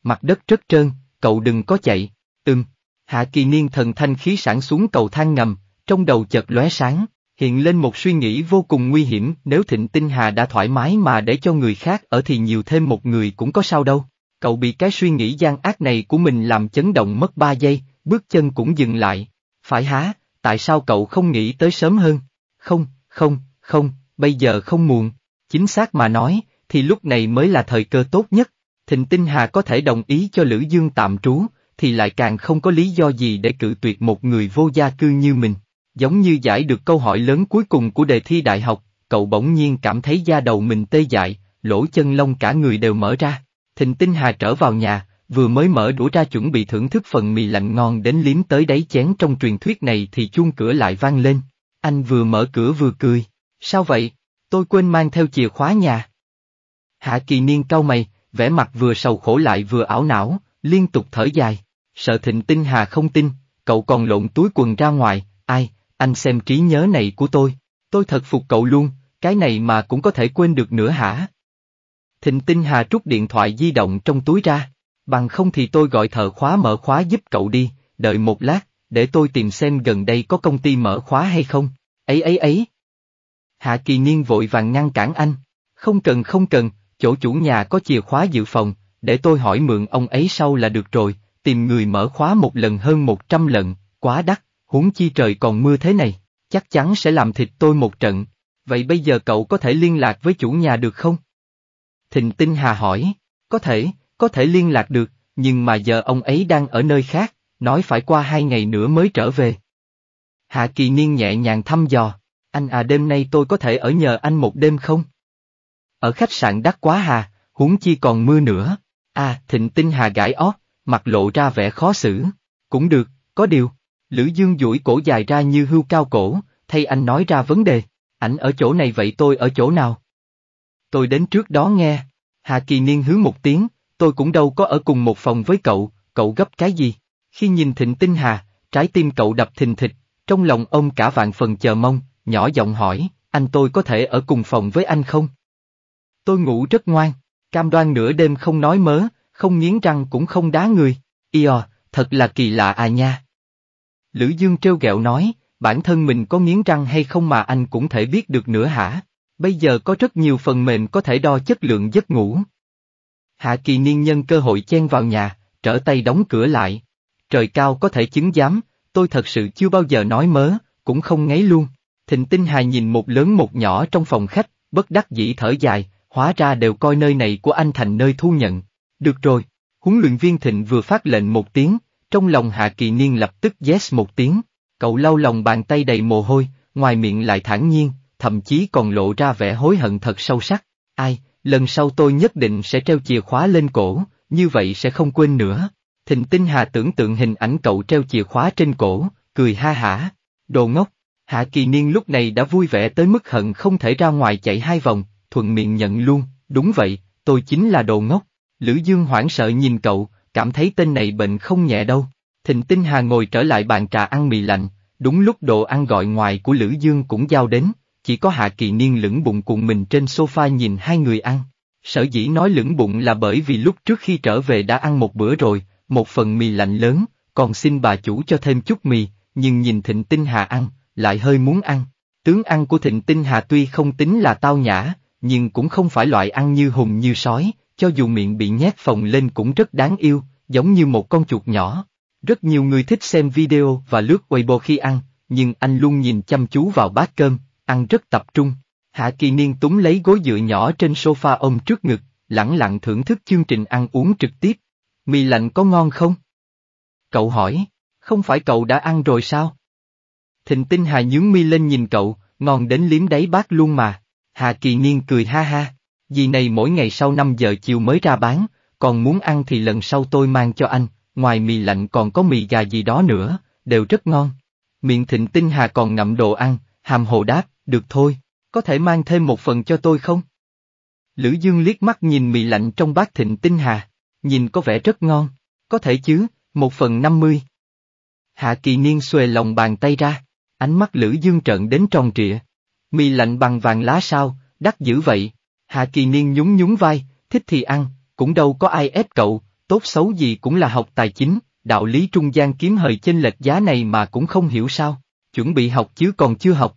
Mặt đất rất trơn, cậu đừng có chạy, ừm. Hạ kỳ niên thần thanh khí sản xuống cầu thang ngầm, trong đầu chợt lóe sáng, hiện lên một suy nghĩ vô cùng nguy hiểm nếu thịnh tinh hà đã thoải mái mà để cho người khác ở thì nhiều thêm một người cũng có sao đâu. Cậu bị cái suy nghĩ gian ác này của mình làm chấn động mất ba giây, bước chân cũng dừng lại. Phải há, tại sao cậu không nghĩ tới sớm hơn? Không, không, không, bây giờ không muộn. Chính xác mà nói, thì lúc này mới là thời cơ tốt nhất. Thịnh Tinh Hà có thể đồng ý cho Lữ Dương tạm trú, thì lại càng không có lý do gì để cự tuyệt một người vô gia cư như mình. Giống như giải được câu hỏi lớn cuối cùng của đề thi đại học, cậu bỗng nhiên cảm thấy da đầu mình tê dại, lỗ chân lông cả người đều mở ra. Thịnh Tinh Hà trở vào nhà, vừa mới mở đũa ra chuẩn bị thưởng thức phần mì lạnh ngon đến liếm tới đáy chén trong truyền thuyết này thì chuông cửa lại vang lên. Anh vừa mở cửa vừa cười. Sao vậy? Tôi quên mang theo chìa khóa nhà. Hạ kỳ niên cau mày, vẻ mặt vừa sầu khổ lại vừa ảo não, liên tục thở dài. Sợ thịnh tinh hà không tin, cậu còn lộn túi quần ra ngoài, ai, anh xem trí nhớ này của tôi. Tôi thật phục cậu luôn, cái này mà cũng có thể quên được nữa hả? Thịnh tinh hà trút điện thoại di động trong túi ra. Bằng không thì tôi gọi thợ khóa mở khóa giúp cậu đi, đợi một lát, để tôi tìm xem gần đây có công ty mở khóa hay không. Ấy ấy ấy. Hạ kỳ niên vội vàng ngăn cản anh. Không cần không cần, chỗ chủ nhà có chìa khóa dự phòng, để tôi hỏi mượn ông ấy sau là được rồi, tìm người mở khóa một lần hơn một trăm lần, quá đắt, huống chi trời còn mưa thế này, chắc chắn sẽ làm thịt tôi một trận. Vậy bây giờ cậu có thể liên lạc với chủ nhà được không? Thịnh Tinh Hà hỏi, có thể, có thể liên lạc được, nhưng mà giờ ông ấy đang ở nơi khác, nói phải qua hai ngày nữa mới trở về. Hạ Kỳ Niên nhẹ nhàng thăm dò, anh à đêm nay tôi có thể ở nhờ anh một đêm không? Ở khách sạn đắt quá hà, huống chi còn mưa nữa. À, thịnh tinh hà gãi ót, mặt lộ ra vẻ khó xử. Cũng được, có điều. Lữ Dương duỗi cổ dài ra như hưu cao cổ, thay anh nói ra vấn đề. Ảnh ở chỗ này vậy tôi ở chỗ nào? Tôi đến trước đó nghe. Hà Kỳ Niên hứa một tiếng, tôi cũng đâu có ở cùng một phòng với cậu, cậu gấp cái gì? Khi nhìn Thịnh Tinh Hà, trái tim cậu đập thình thịch, trong lòng ông cả vạn phần chờ mong, nhỏ giọng hỏi, anh tôi có thể ở cùng phòng với anh không? Tôi ngủ rất ngoan, cam đoan nửa đêm không nói mớ, không nghiến răng cũng không đá người, Iò, thật là kỳ lạ à nha. Lữ Dương trêu ghẹo nói, bản thân mình có nghiến răng hay không mà anh cũng thể biết được nữa hả? Bây giờ có rất nhiều phần mềm có thể đo chất lượng giấc ngủ. Hạ kỳ niên nhân cơ hội chen vào nhà, trở tay đóng cửa lại. Trời cao có thể chứng giám, tôi thật sự chưa bao giờ nói mớ, cũng không ngáy luôn. Thịnh tinh hài nhìn một lớn một nhỏ trong phòng khách, bất đắc dĩ thở dài, hóa ra đều coi nơi này của anh thành nơi thu nhận. Được rồi, huấn luyện viên thịnh vừa phát lệnh một tiếng, trong lòng hạ kỳ niên lập tức yes một tiếng, cậu lau lòng bàn tay đầy mồ hôi, ngoài miệng lại thản nhiên, thậm chí còn lộ ra vẻ hối hận thật sâu sắc. Ai, lần sau tôi nhất định sẽ treo chìa khóa lên cổ, như vậy sẽ không quên nữa. Thịnh Tinh Hà tưởng tượng hình ảnh cậu treo chìa khóa trên cổ, cười ha hả. Đồ ngốc, Hạ Kỳ Niên lúc này đã vui vẻ tới mức hận không thể ra ngoài chạy hai vòng, thuận miệng nhận luôn, đúng vậy, tôi chính là đồ ngốc. Lữ Dương hoảng sợ nhìn cậu, cảm thấy tên này bệnh không nhẹ đâu. Thịnh Tinh Hà ngồi trở lại bàn trà ăn mì lạnh, đúng lúc đồ ăn gọi ngoài của Lữ Dương cũng giao đến chỉ có Hạ Kỳ Niên lưỡng bụng cuộn mình trên sofa nhìn hai người ăn. Sở dĩ nói lưỡng bụng là bởi vì lúc trước khi trở về đã ăn một bữa rồi, một phần mì lạnh lớn, còn xin bà chủ cho thêm chút mì, nhưng nhìn Thịnh Tinh Hà ăn, lại hơi muốn ăn. Tướng ăn của Thịnh Tinh Hà tuy không tính là tao nhã, nhưng cũng không phải loại ăn như hùng như sói, cho dù miệng bị nhét phồng lên cũng rất đáng yêu, giống như một con chuột nhỏ. Rất nhiều người thích xem video và lướt Weibo khi ăn, nhưng anh luôn nhìn chăm chú vào bát cơm, ăn rất tập trung. Hạ Kỳ Niên túm lấy gối dựa nhỏ trên sofa ôm trước ngực, lẳng lặng thưởng thức chương trình ăn uống trực tiếp. Mì lạnh có ngon không? Cậu hỏi, không phải cậu đã ăn rồi sao? Thịnh tinh Hà nhướng mi lên nhìn cậu, ngon đến liếm đáy bát luôn mà. Hạ Kỳ Niên cười ha ha, gì này mỗi ngày sau 5 giờ chiều mới ra bán, còn muốn ăn thì lần sau tôi mang cho anh, ngoài mì lạnh còn có mì gà gì đó nữa, đều rất ngon. Miệng thịnh tinh Hà còn ngậm đồ ăn, hàm hồ đáp, được thôi, có thể mang thêm một phần cho tôi không? Lữ Dương liếc mắt nhìn mì lạnh trong bát thịnh tinh hà, nhìn có vẻ rất ngon, có thể chứ, một phần năm mươi. Hạ kỳ niên xuề lòng bàn tay ra, ánh mắt Lữ Dương trợn đến tròn trịa. Mì lạnh bằng vàng lá sao, đắt dữ vậy. Hạ kỳ niên nhún nhún vai, thích thì ăn, cũng đâu có ai ép cậu, tốt xấu gì cũng là học tài chính, đạo lý trung gian kiếm hời chênh lệch giá này mà cũng không hiểu sao chuẩn bị học chứ còn chưa học.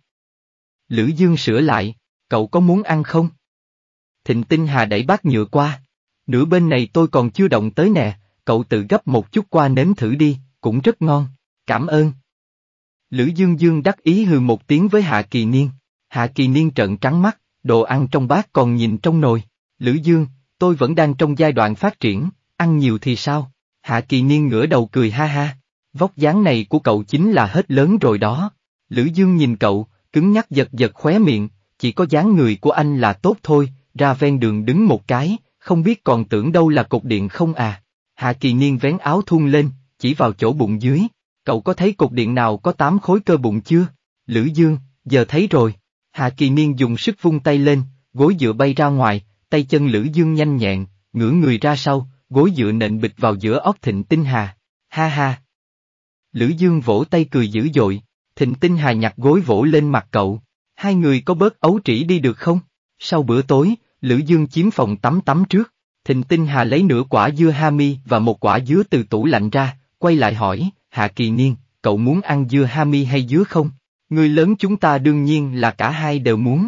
Lữ Dương sửa lại, cậu có muốn ăn không? Thịnh Tinh Hà đẩy bát nhựa qua. Nửa bên này tôi còn chưa động tới nè, cậu tự gấp một chút qua nếm thử đi, cũng rất ngon, cảm ơn. Lữ Dương Dương đắc ý hừ một tiếng với Hạ Kỳ Niên. Hạ Kỳ Niên trợn trắng mắt, đồ ăn trong bát còn nhìn trong nồi. Lữ Dương, tôi vẫn đang trong giai đoạn phát triển, ăn nhiều thì sao? Hạ Kỳ Niên ngửa đầu cười ha ha. Vóc dáng này của cậu chính là hết lớn rồi đó. Lữ Dương nhìn cậu, cứng nhắc giật giật khóe miệng, chỉ có dáng người của anh là tốt thôi, ra ven đường đứng một cái, không biết còn tưởng đâu là cục điện không à. Hạ kỳ niên vén áo thun lên, chỉ vào chỗ bụng dưới, cậu có thấy cục điện nào có tám khối cơ bụng chưa? Lữ Dương, giờ thấy rồi. Hạ kỳ niên dùng sức vung tay lên, gối dựa bay ra ngoài, tay chân Lữ Dương nhanh nhẹn, ngửa người ra sau, gối dựa nện bịch vào giữa óc thịnh tinh hà. Ha ha, Lữ Dương vỗ tay cười dữ dội, thịnh tinh hà nhặt gối vỗ lên mặt cậu, hai người có bớt ấu trĩ đi được không? Sau bữa tối, Lữ Dương chiếm phòng tắm tắm trước, thịnh tinh hà lấy nửa quả dưa hami và một quả dứa từ tủ lạnh ra, quay lại hỏi, Hạ Kỳ Niên, cậu muốn ăn dưa hami hay dứa không? Người lớn chúng ta đương nhiên là cả hai đều muốn.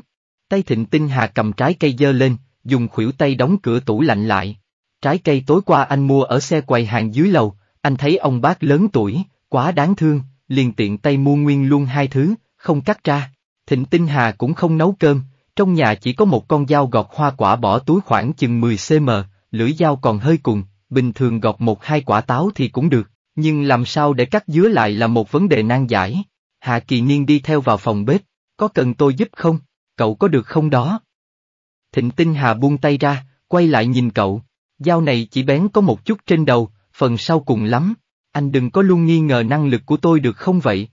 Tay thịnh tinh hà cầm trái cây dơ lên, dùng khuỷu tay đóng cửa tủ lạnh lại. Trái cây tối qua anh mua ở xe quầy hàng dưới lầu, anh thấy ông bác lớn tuổi, Quá đáng thương, liền tiện tay mua nguyên luôn hai thứ, không cắt ra. Thịnh Tinh Hà cũng không nấu cơm, trong nhà chỉ có một con dao gọt hoa quả bỏ túi khoảng chừng 10cm, lưỡi dao còn hơi cùng, bình thường gọt một hai quả táo thì cũng được, nhưng làm sao để cắt dứa lại là một vấn đề nan giải. Hạ Kỳ Niên đi theo vào phòng bếp, có cần tôi giúp không, cậu có được không đó? Thịnh Tinh Hà buông tay ra, quay lại nhìn cậu, dao này chỉ bén có một chút trên đầu, phần sau cùng lắm, anh đừng có luôn nghi ngờ năng lực của tôi được không vậy?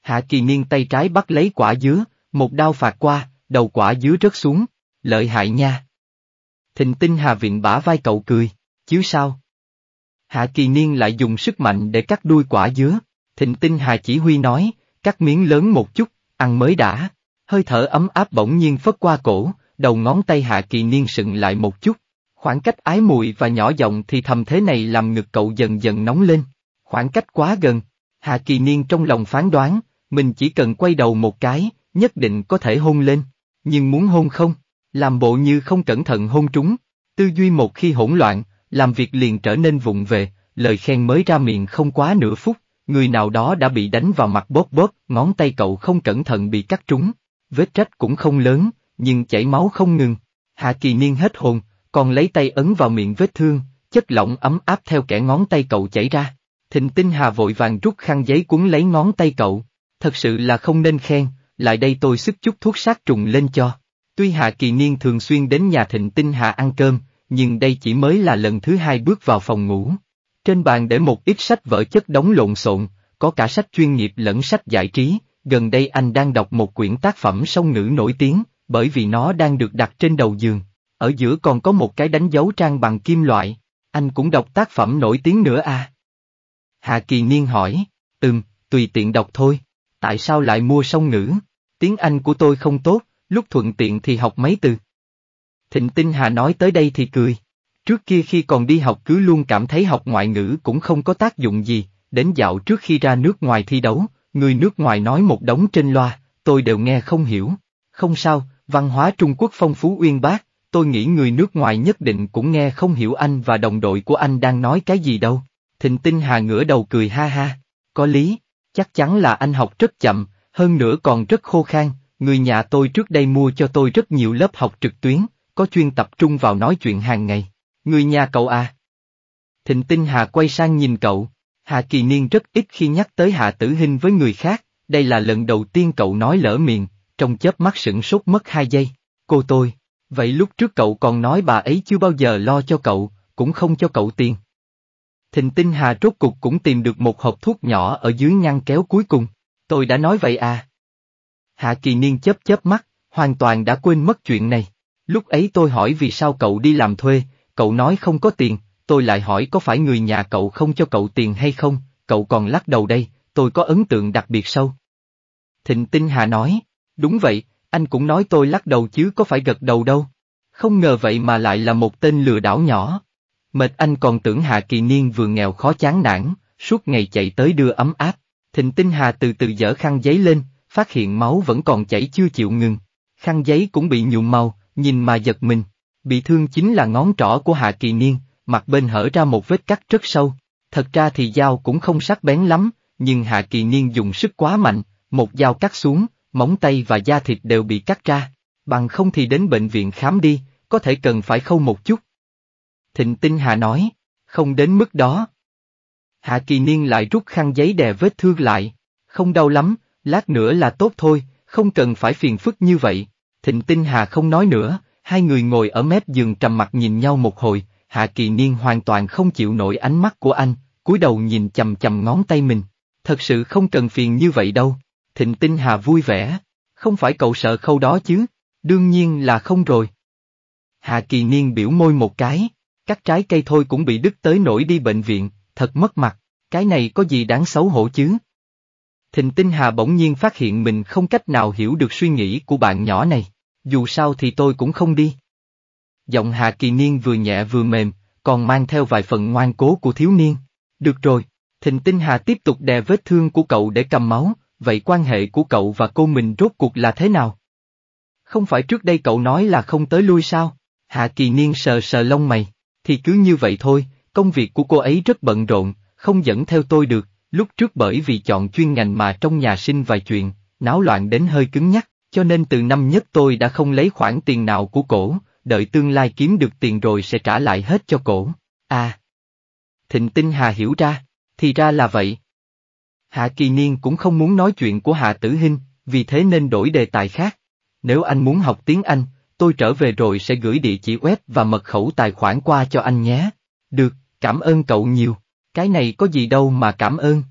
Hạ kỳ niên tay trái bắt lấy quả dứa, một đao phạt qua, đầu quả dứa rớt xuống, lợi hại nha. Thịnh tinh Hà viện bả vai cậu cười, chứ sao? Hạ kỳ niên lại dùng sức mạnh để cắt đuôi quả dứa, thịnh tinh Hà chỉ huy nói, cắt miếng lớn một chút, ăn mới đã, hơi thở ấm áp bỗng nhiên phất qua cổ, đầu ngón tay Hạ kỳ niên sừng lại một chút, Khoảng cách ái muội và nhỏ giọng thì thầm thế này làm ngực cậu dần dần nóng lên. Khoảng cách quá gần, Hạ Kỳ Niên trong lòng phán đoán, mình chỉ cần quay đầu một cái, nhất định có thể hôn lên. Nhưng muốn hôn không, làm bộ như không cẩn thận hôn trúng. Tư duy một khi hỗn loạn, làm việc liền trở nên vụng về, lời khen mới ra miệng không quá nửa phút, người nào đó đã bị đánh vào mặt bóp bóp, ngón tay cậu không cẩn thận bị cắt trúng. Vết rách cũng không lớn, nhưng chảy máu không ngừng. Hạ Kỳ Niên hết hồn, còn lấy tay ấn vào miệng vết thương, chất lỏng ấm áp theo kẻ ngón tay cậu chảy ra. Thịnh Tinh Hà vội vàng rút khăn giấy cuốn lấy ngón tay cậu, thật sự là không nên khen, lại đây tôi sức chút thuốc sát trùng lên cho. Tuy Hạ Kỳ Niên thường xuyên đến nhà Thịnh Tinh Hà ăn cơm, nhưng đây chỉ mới là lần thứ hai bước vào phòng ngủ. Trên bàn để một ít sách vở chất đóng lộn xộn, có cả sách chuyên nghiệp lẫn sách giải trí, gần đây anh đang đọc một quyển tác phẩm song ngữ nổi tiếng, bởi vì nó đang được đặt trên đầu giường ở giữa còn có một cái đánh dấu trang bằng kim loại, anh cũng đọc tác phẩm nổi tiếng nữa à? Hà Kỳ Niên hỏi, ừm, tùy tiện đọc thôi, tại sao lại mua song ngữ? Tiếng Anh của tôi không tốt, lúc thuận tiện thì học mấy từ. Thịnh Tinh Hà nói tới đây thì cười. Trước kia khi còn đi học cứ luôn cảm thấy học ngoại ngữ cũng không có tác dụng gì, đến dạo trước khi ra nước ngoài thi đấu, người nước ngoài nói một đống trên loa, tôi đều nghe không hiểu. Không sao, văn hóa Trung Quốc phong phú uyên bác, tôi nghĩ người nước ngoài nhất định cũng nghe không hiểu anh và đồng đội của anh đang nói cái gì đâu. Thịnh Tinh Hà ngửa đầu cười ha ha, có lý, chắc chắn là anh học rất chậm, hơn nữa còn rất khô khan. người nhà tôi trước đây mua cho tôi rất nhiều lớp học trực tuyến, có chuyên tập trung vào nói chuyện hàng ngày. Người nhà cậu à? Thịnh Tinh Hà quay sang nhìn cậu, Hạ Kỳ Niên rất ít khi nhắc tới Hạ Tử Hinh với người khác, đây là lần đầu tiên cậu nói lỡ miệng, trong chớp mắt sửng sốt mất hai giây. Cô tôi, Vậy lúc trước cậu còn nói bà ấy chưa bao giờ lo cho cậu, cũng không cho cậu tiền. Thịnh Tinh Hà rốt cục cũng tìm được một hộp thuốc nhỏ ở dưới ngăn kéo cuối cùng. Tôi đã nói vậy à? Hạ Kỳ Niên chớp chớp mắt, hoàn toàn đã quên mất chuyện này. Lúc ấy tôi hỏi vì sao cậu đi làm thuê, cậu nói không có tiền, tôi lại hỏi có phải người nhà cậu không cho cậu tiền hay không, cậu còn lắc đầu đây, tôi có ấn tượng đặc biệt sâu. Thịnh Tinh Hà nói, đúng vậy, anh cũng nói tôi lắc đầu chứ có phải gật đầu đâu. Không ngờ vậy mà lại là một tên lừa đảo nhỏ. Mệt anh còn tưởng Hạ Kỳ Niên vừa nghèo khó chán nản, suốt ngày chạy tới đưa ấm áp. Thịnh Tinh Hà từ từ dở khăn giấy lên, phát hiện máu vẫn còn chảy chưa chịu ngừng. Khăn giấy cũng bị nhuộm màu, nhìn mà giật mình. Bị thương chính là ngón trỏ của Hạ Kỳ Niên, mặt bên hở ra một vết cắt rất sâu. Thật ra thì dao cũng không sắc bén lắm, nhưng Hạ Kỳ Niên dùng sức quá mạnh, một dao cắt xuống, móng tay và da thịt đều bị cắt ra, bằng không thì đến bệnh viện khám đi, có thể cần phải khâu một chút. Thịnh Tinh Hà nói, không đến mức đó. Hạ Kỳ Niên lại rút khăn giấy đè vết thương lại, không đau lắm, lát nữa là tốt thôi, không cần phải phiền phức như vậy. Thịnh Tinh Hà không nói nữa, hai người ngồi ở mép giường trầm mặt nhìn nhau một hồi, Hạ Kỳ Niên hoàn toàn không chịu nổi ánh mắt của anh, cúi đầu nhìn chầm chầm ngón tay mình. Thật sự không cần phiền như vậy đâu, Thịnh Tinh Hà vui vẻ. Không phải cậu sợ khâu đó chứ, đương nhiên là không rồi. Hà Kỳ Niên biểu môi một cái, cắt trái cây thôi cũng bị đứt tới nổi đi bệnh viện, thật mất mặt, cái này có gì đáng xấu hổ chứ. Thịnh Tinh Hà bỗng nhiên phát hiện mình không cách nào hiểu được suy nghĩ của bạn nhỏ này, dù sao thì tôi cũng không đi. Giọng Hà Kỳ Niên vừa nhẹ vừa mềm, còn mang theo vài phần ngoan cố của thiếu niên. Được rồi, Thịnh Tinh Hà tiếp tục đè vết thương của cậu để cầm máu, vậy quan hệ của cậu và cô mình rốt cuộc là thế nào? Không phải trước đây cậu nói là không tới lui sao? Hạ kỳ niên sờ sờ lông mày, thì cứ như vậy thôi, công việc của cô ấy rất bận rộn, không dẫn theo tôi được, lúc trước bởi vì chọn chuyên ngành mà trong nhà sinh vài chuyện, náo loạn đến hơi cứng nhắc, cho nên từ năm nhất tôi đã không lấy khoản tiền nào của cổ, đợi tương lai kiếm được tiền rồi sẽ trả lại hết cho cổ. À! Thịnh Tinh Hà hiểu ra, thì ra là vậy, Hạ Kỳ Niên cũng không muốn nói chuyện của Hạ Tử Hinh, vì thế nên đổi đề tài khác. Nếu anh muốn học tiếng Anh, tôi trở về rồi sẽ gửi địa chỉ web và mật khẩu tài khoản qua cho anh nhé. Được, cảm ơn cậu nhiều. Cái này có gì đâu mà cảm ơn.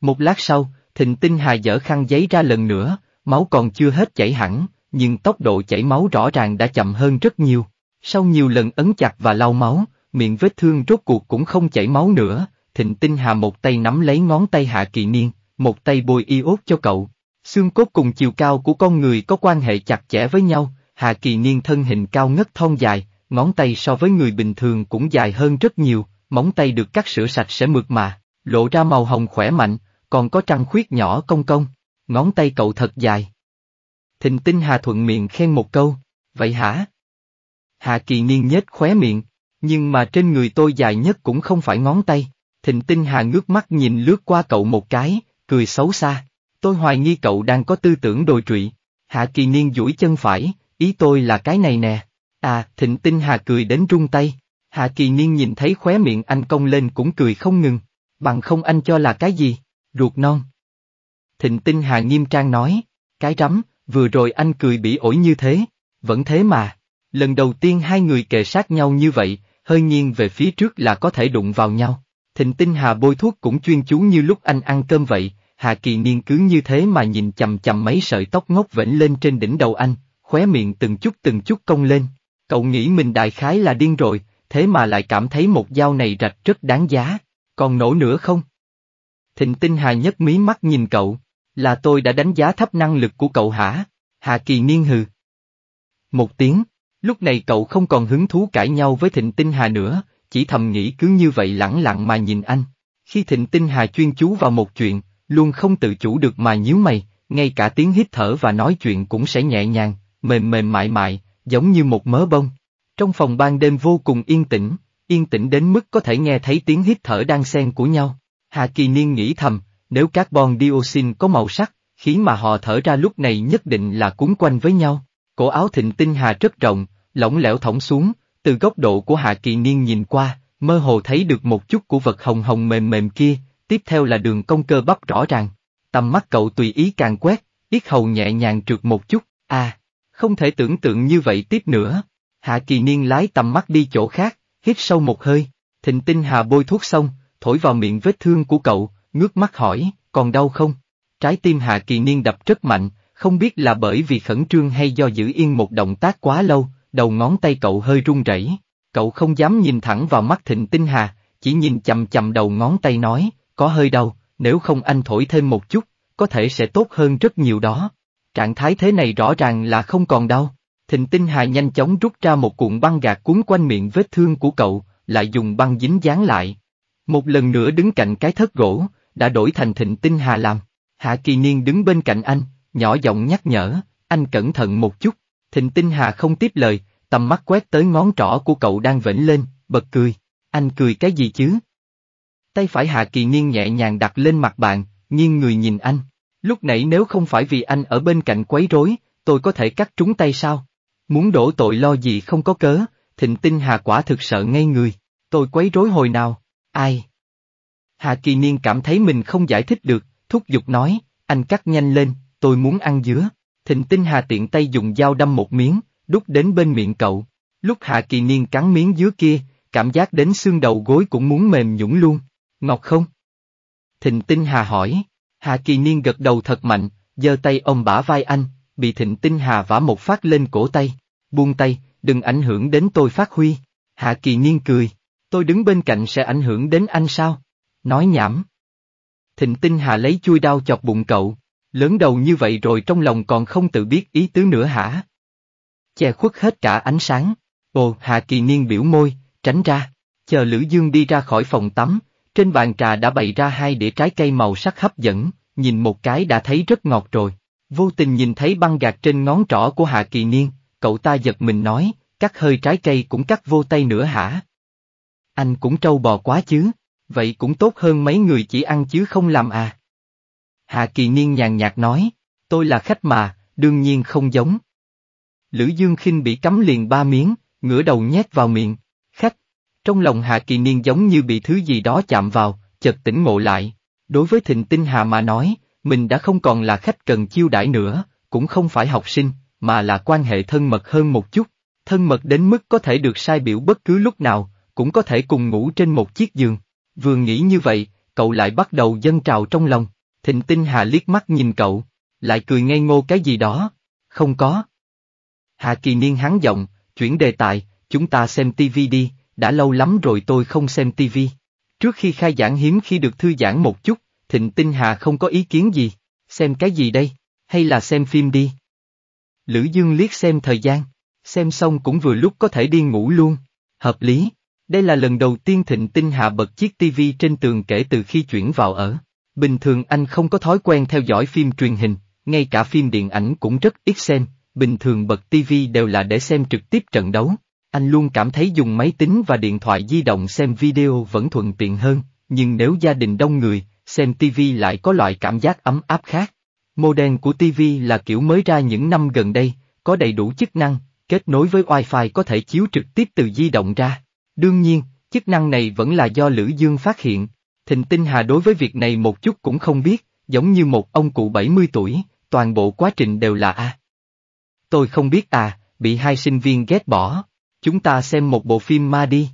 Một lát sau, Thịnh Tinh Hà dở khăn giấy ra lần nữa, máu còn chưa hết chảy hẳn, nhưng tốc độ chảy máu rõ ràng đã chậm hơn rất nhiều. Sau nhiều lần ấn chặt và lau máu, miệng vết thương rốt cuộc cũng không chảy máu nữa, Thịnh Tinh Hà một tay nắm lấy ngón tay Hạ Kỳ Niên, một tay bôi iốt cho cậu. Xương cốt cùng chiều cao của con người có quan hệ chặt chẽ với nhau, Hạ Kỳ Niên thân hình cao ngất thon dài, ngón tay so với người bình thường cũng dài hơn rất nhiều, móng tay được cắt sửa sạch sẽ mượt mà, lộ ra màu hồng khỏe mạnh, còn có trăng khuyết nhỏ cong cong, ngón tay cậu thật dài. Thịnh Tinh Hà thuận miệng khen một câu, vậy hả? Hạ Kỳ Niên nhếch khóe miệng, nhưng mà trên người tôi dài nhất cũng không phải ngón tay. Thịnh Tinh Hà ngước mắt nhìn lướt qua cậu một cái, cười xấu xa. Tôi hoài nghi cậu đang có tư tưởng đồi trụy. Hạ Kỳ Niên duỗi chân phải, ý tôi là cái này nè. À, Thịnh Tinh Hà cười đến rung tay. Hạ Kỳ Niên nhìn thấy khóe miệng anh cong lên cũng cười không ngừng. Bằng không anh cho là cái gì? Ruột non. Thịnh Tinh Hà nghiêm trang nói. Cái rắm, vừa rồi anh cười bị ổi như thế. Vẫn thế mà. Lần đầu tiên hai người kề sát nhau như vậy, hơi nghiêng về phía trước là có thể đụng vào nhau. Thịnh Tinh Hà bôi thuốc cũng chuyên chú như lúc anh ăn cơm vậy, Hà Kỳ Niên cứ như thế mà nhìn chầm chầm mấy sợi tóc ngốc vểnh lên trên đỉnh đầu anh, khóe miệng từng chút từng chút cong lên. Cậu nghĩ mình đại khái là điên rồi, thế mà lại cảm thấy một dao này rạch rất đáng giá, còn nổ nữa không? Thịnh Tinh Hà nhấc mí mắt nhìn cậu, là tôi đã đánh giá thấp năng lực của cậu hả? Hà Kỳ Niên hừ. Một tiếng, lúc này cậu không còn hứng thú cãi nhau với Thịnh Tinh Hà nữa, chỉ thầm nghĩ cứ như vậy lẳng lặng mà nhìn anh. Khi Thịnh Tinh Hà chuyên chú vào một chuyện, luôn không tự chủ được mà nhíu mày, ngay cả tiếng hít thở và nói chuyện cũng sẽ nhẹ nhàng, mềm mềm mại mại, giống như một mớ bông. Trong phòng ban đêm vô cùng yên tĩnh, yên tĩnh đến mức có thể nghe thấy tiếng hít thở đang xen của nhau. Hà Kỳ Niên nghĩ thầm, nếu carbon dioxin có màu sắc, khí mà họ thở ra lúc này nhất định là cuốn quanh với nhau. Cổ áo thịnh tinh hà rất rộng, lỏng lẻo thõng xuống, từ góc độ của Hạ Kỳ Niên nhìn qua, mơ hồ thấy được một chút của vật hồng hồng mềm mềm kia, tiếp theo là đường cong cơ bắp rõ ràng. Tầm mắt cậu tùy ý càng quét, ít hầu nhẹ nhàng trượt một chút, à, không thể tưởng tượng như vậy tiếp nữa. Hạ Kỳ Niên lái tầm mắt đi chỗ khác, hít sâu một hơi, thịnh tinh hà bôi thuốc xong, thổi vào miệng vết thương của cậu, ngước mắt hỏi, còn đau không? Trái tim Hạ Kỳ Niên đập rất mạnh, không biết là bởi vì khẩn trương hay do giữ yên một động tác quá lâu, đầu ngón tay cậu hơi run rẩy. Cậu không dám nhìn thẳng vào mắt Thịnh Tinh Hà, chỉ nhìn chầm chầm đầu ngón tay nói, có hơi đau, nếu không anh thổi thêm một chút, có thể sẽ tốt hơn rất nhiều đó. Trạng thái thế này rõ ràng là không còn đau. Thịnh Tinh Hà nhanh chóng rút ra một cuộn băng gạc cuốn quanh miệng vết thương của cậu, lại dùng băng dính dán lại. Một lần nữa đứng cạnh cái thất gỗ, đã đổi thành Thịnh Tinh Hà làm. Hạ Kỳ Niên đứng bên cạnh anh, nhỏ giọng nhắc nhở, anh cẩn thận một chút. Thịnh Tinh Hà không tiếp lời, tầm mắt quét tới ngón trỏ của cậu đang vểnh lên, bật cười. Anh cười cái gì chứ? Tay phải Hà Kỳ Nghiên nhẹ nhàng đặt lên mặt bạn, nghiêng người nhìn anh. Lúc nãy nếu không phải vì anh ở bên cạnh quấy rối, tôi có thể cắt trúng tay sao? Muốn đổ tội lo gì không có cớ, Thịnh Tinh Hà quả thực sợ ngay người. Tôi quấy rối hồi nào? Ai? Hà Kỳ Niên cảm thấy mình không giải thích được, thúc giục nói, anh cắt nhanh lên, tôi muốn ăn dứa. Thịnh Tinh Hà tiện tay dùng dao đâm một miếng, đút đến bên miệng cậu. Lúc Hạ Kỳ Niên cắn miếng dưới kia, cảm giác đến xương đầu gối cũng muốn mềm nhũng luôn. Ngọt không? Thịnh Tinh Hà hỏi. Hạ Kỳ Niên gật đầu thật mạnh, giơ tay ông bả vai anh, bị Thịnh Tinh Hà vả một phát lên cổ tay. Buông tay, đừng ảnh hưởng đến tôi phát huy. Hạ Kỳ Niên cười. Tôi đứng bên cạnh sẽ ảnh hưởng đến anh sao? Nói nhảm. Thịnh Tinh Hà lấy chui đao chọc bụng cậu, Lớn đầu như vậy rồi trong lòng còn không tự biết ý tứ nữa hả? Che khuất hết cả ánh sáng. Ồ, Hà Kỳ Niên biểu môi, tránh ra. Chờ Lữ Dương đi ra khỏi phòng tắm, trên bàn trà đã bày ra hai đĩa trái cây màu sắc hấp dẫn, nhìn một cái đã thấy rất ngọt rồi. Vô tình nhìn thấy băng gạt trên ngón trỏ của Hà Kỳ Niên, cậu ta giật mình nói, cắt hơi trái cây cũng cắt vô tay nữa hả? Anh cũng trâu bò quá chứ, vậy cũng tốt hơn mấy người chỉ ăn chứ không làm à. Hạ Kỳ Niên nhàn nhạt nói, tôi là khách mà, đương nhiên không giống. Lữ Dương khinh bị cắm liền ba miếng, ngửa đầu nhét vào miệng, khách. Trong lòng Hạ Kỳ Niên giống như bị thứ gì đó chạm vào, chợt tỉnh ngộ lại. Đối với Thịnh Tinh Hà mà nói, mình đã không còn là khách cần chiêu đãi nữa, cũng không phải học sinh, mà là quan hệ thân mật hơn một chút. Thân mật đến mức có thể được sai biểu bất cứ lúc nào, cũng có thể cùng ngủ trên một chiếc giường. Vừa nghĩ như vậy, cậu lại bắt đầu dâng trào trong lòng. Thịnh tinh Hà liếc mắt nhìn cậu, lại cười ngây ngô cái gì đó, không có. Hà kỳ niên hắn giọng, chuyển đề tài, chúng ta xem TV đi, đã lâu lắm rồi tôi không xem TV. Trước khi khai giảng hiếm khi được thư giãn một chút, Thịnh Tinh Hà không có ý kiến gì, xem cái gì đây, hay là xem phim đi. Lữ Dương liếc xem thời gian, xem xong cũng vừa lúc có thể đi ngủ luôn, hợp lý. Đây là lần đầu tiên Thịnh Tinh Hà bật chiếc TV trên tường kể từ khi chuyển vào ở. Bình thường anh không có thói quen theo dõi phim truyền hình, ngay cả phim điện ảnh cũng rất ít xem, bình thường bật TV đều là để xem trực tiếp trận đấu. Anh luôn cảm thấy dùng máy tính và điện thoại di động xem video vẫn thuận tiện hơn, nhưng nếu gia đình đông người, xem TV lại có loại cảm giác ấm áp khác. Model của TV là kiểu mới ra những năm gần đây, có đầy đủ chức năng, kết nối với Wi-Fi có thể chiếu trực tiếp từ di động ra. Đương nhiên, chức năng này vẫn là do Lữ Dương phát hiện, Thịnh Tinh Hà đối với việc này một chút cũng không biết, giống như một ông cụ 70 tuổi, toàn bộ quá trình đều là A. Tôi không biết à, bị hai sinh viên ghét bỏ. Chúng ta xem một bộ phim ma đi.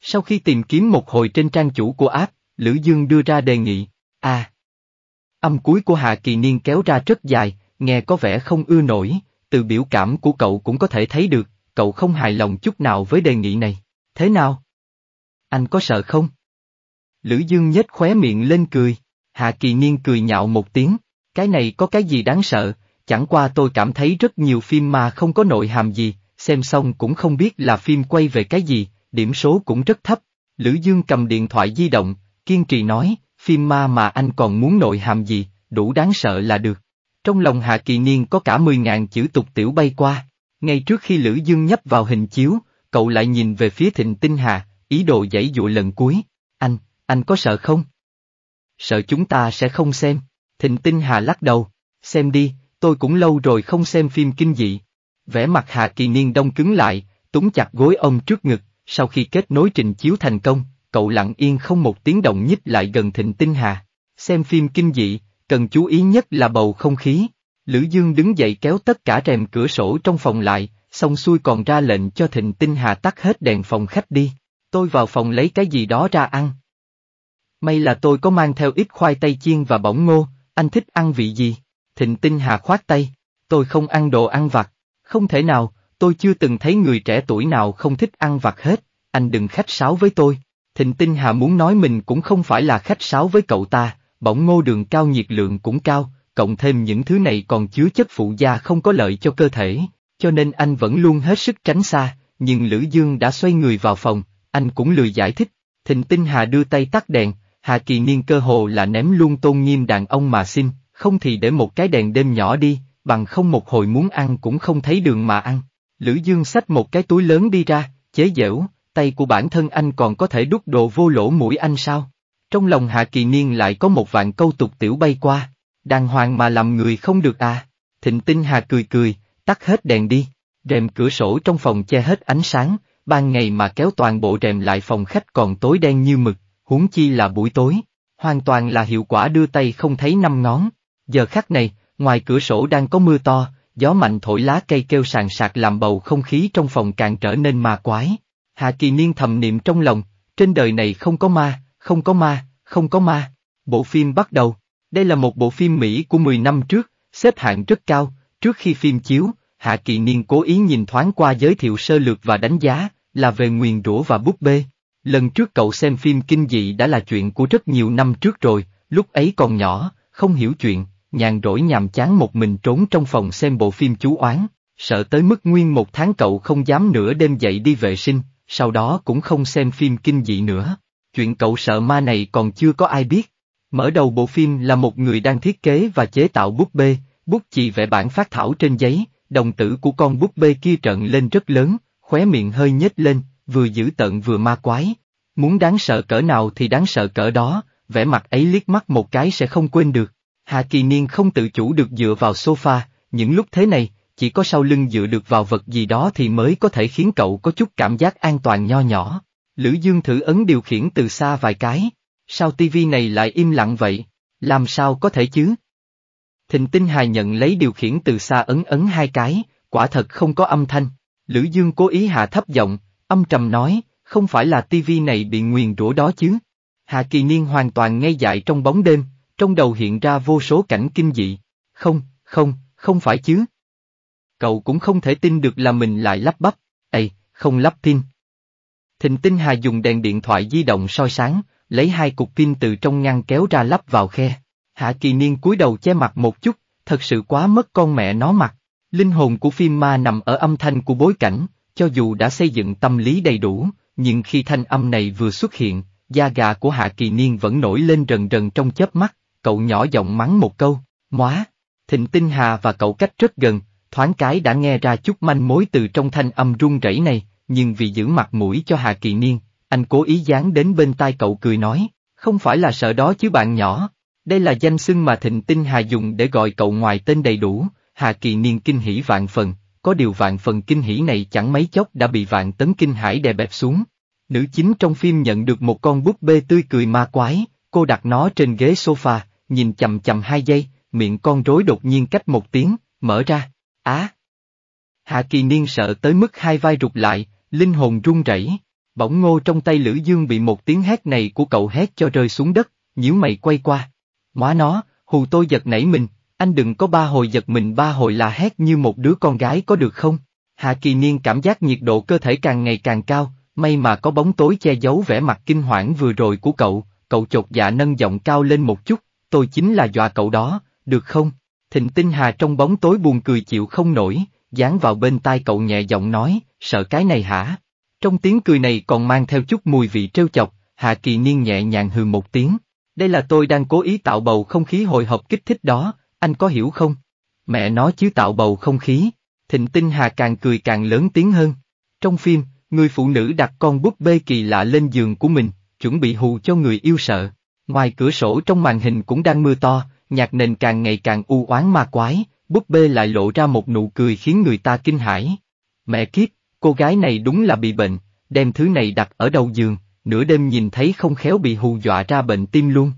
Sau khi tìm kiếm một hồi trên trang chủ của app, Lữ Dương đưa ra đề nghị, a Âm cuối của Hạ Kỳ Niên kéo ra rất dài, nghe có vẻ không ưa nổi, từ biểu cảm của cậu cũng có thể thấy được, cậu không hài lòng chút nào với đề nghị này. Thế nào? Anh có sợ không? Lữ Dương nhếch khóe miệng lên cười. Hạ Kỳ Niên cười nhạo một tiếng. Cái này có cái gì đáng sợ, chẳng qua tôi cảm thấy rất nhiều phim mà không có nội hàm gì, xem xong cũng không biết là phim quay về cái gì, điểm số cũng rất thấp. Lữ Dương cầm điện thoại di động, kiên trì nói, phim ma mà anh còn muốn nội hàm gì, đủ đáng sợ là được. Trong lòng Hạ Kỳ Niên có cả 10.000 chữ tục tiểu bay qua. Ngay trước khi Lữ Dương nhấp vào hình chiếu, cậu lại nhìn về phía Thịnh Tinh Hà, ý đồ giải dụ lần cuối, anh có sợ không? Sợ chúng ta sẽ không xem. Thịnh Tinh Hà lắc đầu. Xem đi, tôi cũng lâu rồi không xem phim kinh dị. Vẻ mặt Hà Kỳ Niên đông cứng lại, túng chặt gối ông trước ngực, sau khi kết nối trình chiếu thành công, cậu lặng yên không một tiếng động nhích lại gần Thịnh Tinh Hà. Xem phim kinh dị, cần chú ý nhất là bầu không khí. Lữ Dương đứng dậy kéo tất cả rèm cửa sổ trong phòng lại, xong xuôi còn ra lệnh cho Thịnh Tinh Hà tắt hết đèn phòng khách đi. Tôi vào phòng lấy cái gì đó ra ăn. May là tôi có mang theo ít khoai tây chiên và bỏng ngô, anh thích ăn vị gì? Thịnh Tinh Hà khoát tay, tôi không ăn đồ ăn vặt, không thể nào, tôi chưa từng thấy người trẻ tuổi nào không thích ăn vặt hết, anh đừng khách sáo với tôi. Thịnh Tinh Hà muốn nói mình cũng không phải là khách sáo với cậu ta, bỏng ngô đường cao nhiệt lượng cũng cao, cộng thêm những thứ này còn chứa chất phụ da không có lợi cho cơ thể, cho nên anh vẫn luôn hết sức tránh xa, nhưng Lữ Dương đã xoay người vào phòng, anh cũng lười giải thích. Thịnh Tinh Hà đưa tay tắt đèn, Hà Kỳ Niên cơ hồ là ném luôn tôn nghiêm đàn ông mà xin, không thì để một cái đèn đêm nhỏ đi, bằng không một hồi muốn ăn cũng không thấy đường mà ăn. Lữ Dương xách một cái túi lớn đi ra, chế giễu, tay của bản thân anh còn có thể đút đồ vô lỗ mũi anh sao? Trong lòng Hạ Kỳ Niên lại có một vạn câu tục tiểu bay qua, đàng hoàng mà làm người không được à? Thịnh tinh Hà cười cười, tắt hết đèn đi, rèm cửa sổ trong phòng che hết ánh sáng, ban ngày mà kéo toàn bộ rèm lại phòng khách còn tối đen như mực, huống chi là buổi tối, hoàn toàn là hiệu quả đưa tay không thấy năm ngón. Giờ khắc này, ngoài cửa sổ đang có mưa to, gió mạnh thổi lá cây kêu sàn sạc làm bầu không khí trong phòng càng trở nên ma quái. Hạ kỳ niên thầm niệm trong lòng, trên đời này không có ma, không có ma, không có ma. Bộ phim bắt đầu. Đây là một bộ phim Mỹ của 10 năm trước, xếp hạng rất cao, trước khi phim chiếu, Hạ Kỳ Niên cố ý nhìn thoáng qua giới thiệu sơ lược và đánh giá, là về nguyền rủa và búp bê. Lần trước cậu xem phim kinh dị đã là chuyện của rất nhiều năm trước rồi, lúc ấy còn nhỏ, không hiểu chuyện, nhàn rỗi nhàm chán một mình trốn trong phòng xem bộ phim chú oán, sợ tới mức nguyên một tháng cậu không dám nửa đêm dậy đi vệ sinh, sau đó cũng không xem phim kinh dị nữa. Chuyện cậu sợ ma này còn chưa có ai biết. Mở đầu bộ phim là một người đang thiết kế và chế tạo búp bê, bút chì vẽ bản phát thảo trên giấy, đồng tử của con búp bê kia trợn lên rất lớn, khóe miệng hơi nhếch lên, vừa dữ tận vừa ma quái. Muốn đáng sợ cỡ nào thì đáng sợ cỡ đó, vẻ mặt ấy liếc mắt một cái sẽ không quên được. Hạ kỳ niên không tự chủ được dựa vào sofa, những lúc thế này, chỉ có sau lưng dựa được vào vật gì đó thì mới có thể khiến cậu có chút cảm giác an toàn nho nhỏ. Lữ Dương thử ấn điều khiển từ xa vài cái. Sao tivi này lại im lặng vậy? Làm sao có thể chứ? Thịnh tinh hài nhận lấy điều khiển từ xa ấn ấn hai cái, quả thật không có âm thanh. Lữ Dương cố ý hạ thấp giọng, âm trầm nói, không phải là tivi này bị nguyền rủa đó chứ. Hạ kỳ niên hoàn toàn ngây dại trong bóng đêm, trong đầu hiện ra vô số cảnh kinh dị. Không, không, không phải chứ. Cậu cũng không thể tin được là mình lại lắp bắp, Ê, không lắp tin. Thịnh tinh hà dùng đèn điện thoại di động soi sáng, lấy hai cục pin từ trong ngăn kéo ra lắp vào khe. Hạ kỳ niên cúi đầu che mặt một chút, thật sự quá mất con mẹ nó mặt. Linh hồn của phim ma nằm ở âm thanh của bối cảnh, cho dù đã xây dựng tâm lý đầy đủ, nhưng khi thanh âm này vừa xuất hiện, da gà của Hạ Kỳ Niên vẫn nổi lên rần rần trong chớp mắt, cậu nhỏ giọng mắng một câu, móa. Thịnh Tinh Hà và cậu cách rất gần, thoáng cái đã nghe ra chút manh mối từ trong thanh âm run rẩy này, nhưng vì giữ mặt mũi cho Hạ Kỳ Niên, anh cố ý dán đến bên tai cậu cười nói, không phải là sợ đó chứ bạn nhỏ, đây là danh xưng mà Thịnh Tinh Hà dùng để gọi cậu ngoài tên đầy đủ, Hà Kỳ Niên kinh hỉ vạn phần, có điều vạn phần kinh hỉ này chẳng mấy chốc đã bị vạn tấn kinh hải đè bẹp xuống. Nữ chính trong phim nhận được một con búp bê tươi cười ma quái, cô đặt nó trên ghế sofa, nhìn chầm chầm hai giây, miệng con rối đột nhiên cách một tiếng, mở ra, á. À. Hạ kỳ niên sợ tới mức hai vai rụt lại, linh hồn run rẩy. Bỗng ngô trong tay Lữ Dương bị một tiếng hét này của cậu hét cho rơi xuống đất, nhíu mày quay qua. Móa nó, hù tôi giật nảy mình, anh đừng có ba hồi giật mình ba hồi là hét như một đứa con gái có được không? Hạ kỳ niên cảm giác nhiệt độ cơ thể càng ngày càng cao, may mà có bóng tối che giấu vẻ mặt kinh hoảng vừa rồi của cậu, cậu chột dạ nâng giọng cao lên một chút, tôi chính là dọa cậu đó, được không? Thịnh tinh hà trong bóng tối buồn cười chịu không nổi, dán vào bên tai cậu nhẹ giọng nói, sợ cái này hả? Trong tiếng cười này còn mang theo chút mùi vị trêu chọc, Hạ Kỳ Niên nhẹ nhàng hừ một tiếng. Đây là tôi đang cố ý tạo bầu không khí hồi hộp kích thích đó, anh có hiểu không? Mẹ nó chứ tạo bầu không khí, thịnh tinh hà càng cười càng lớn tiếng hơn. Trong phim, người phụ nữ đặt con búp bê kỳ lạ lên giường của mình, chuẩn bị hù cho người yêu sợ. Ngoài cửa sổ trong màn hình cũng đang mưa to, nhạc nền càng ngày càng u oán ma quái, búp bê lại lộ ra một nụ cười khiến người ta kinh hãi. Mẹ kiếp, cô gái này đúng là bị bệnh, đem thứ này đặt ở đầu giường, nửa đêm nhìn thấy không khéo bị hù dọa ra bệnh tim luôn.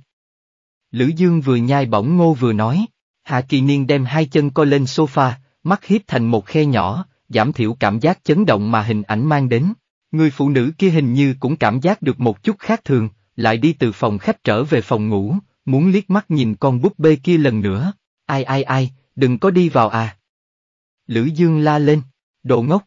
Lữ Dương vừa nhai bỏng ngô vừa nói, Hạ Kỳ Niên đem hai chân co lên sofa, mắt hiếp thành một khe nhỏ, giảm thiểu cảm giác chấn động mà hình ảnh mang đến. Người phụ nữ kia hình như cũng cảm giác được một chút khác thường, lại đi từ phòng khách trở về phòng ngủ, muốn liếc mắt nhìn con búp bê kia lần nữa. Ai ai ai, đừng có đi vào à. Lữ Dương la lên, đồ ngốc.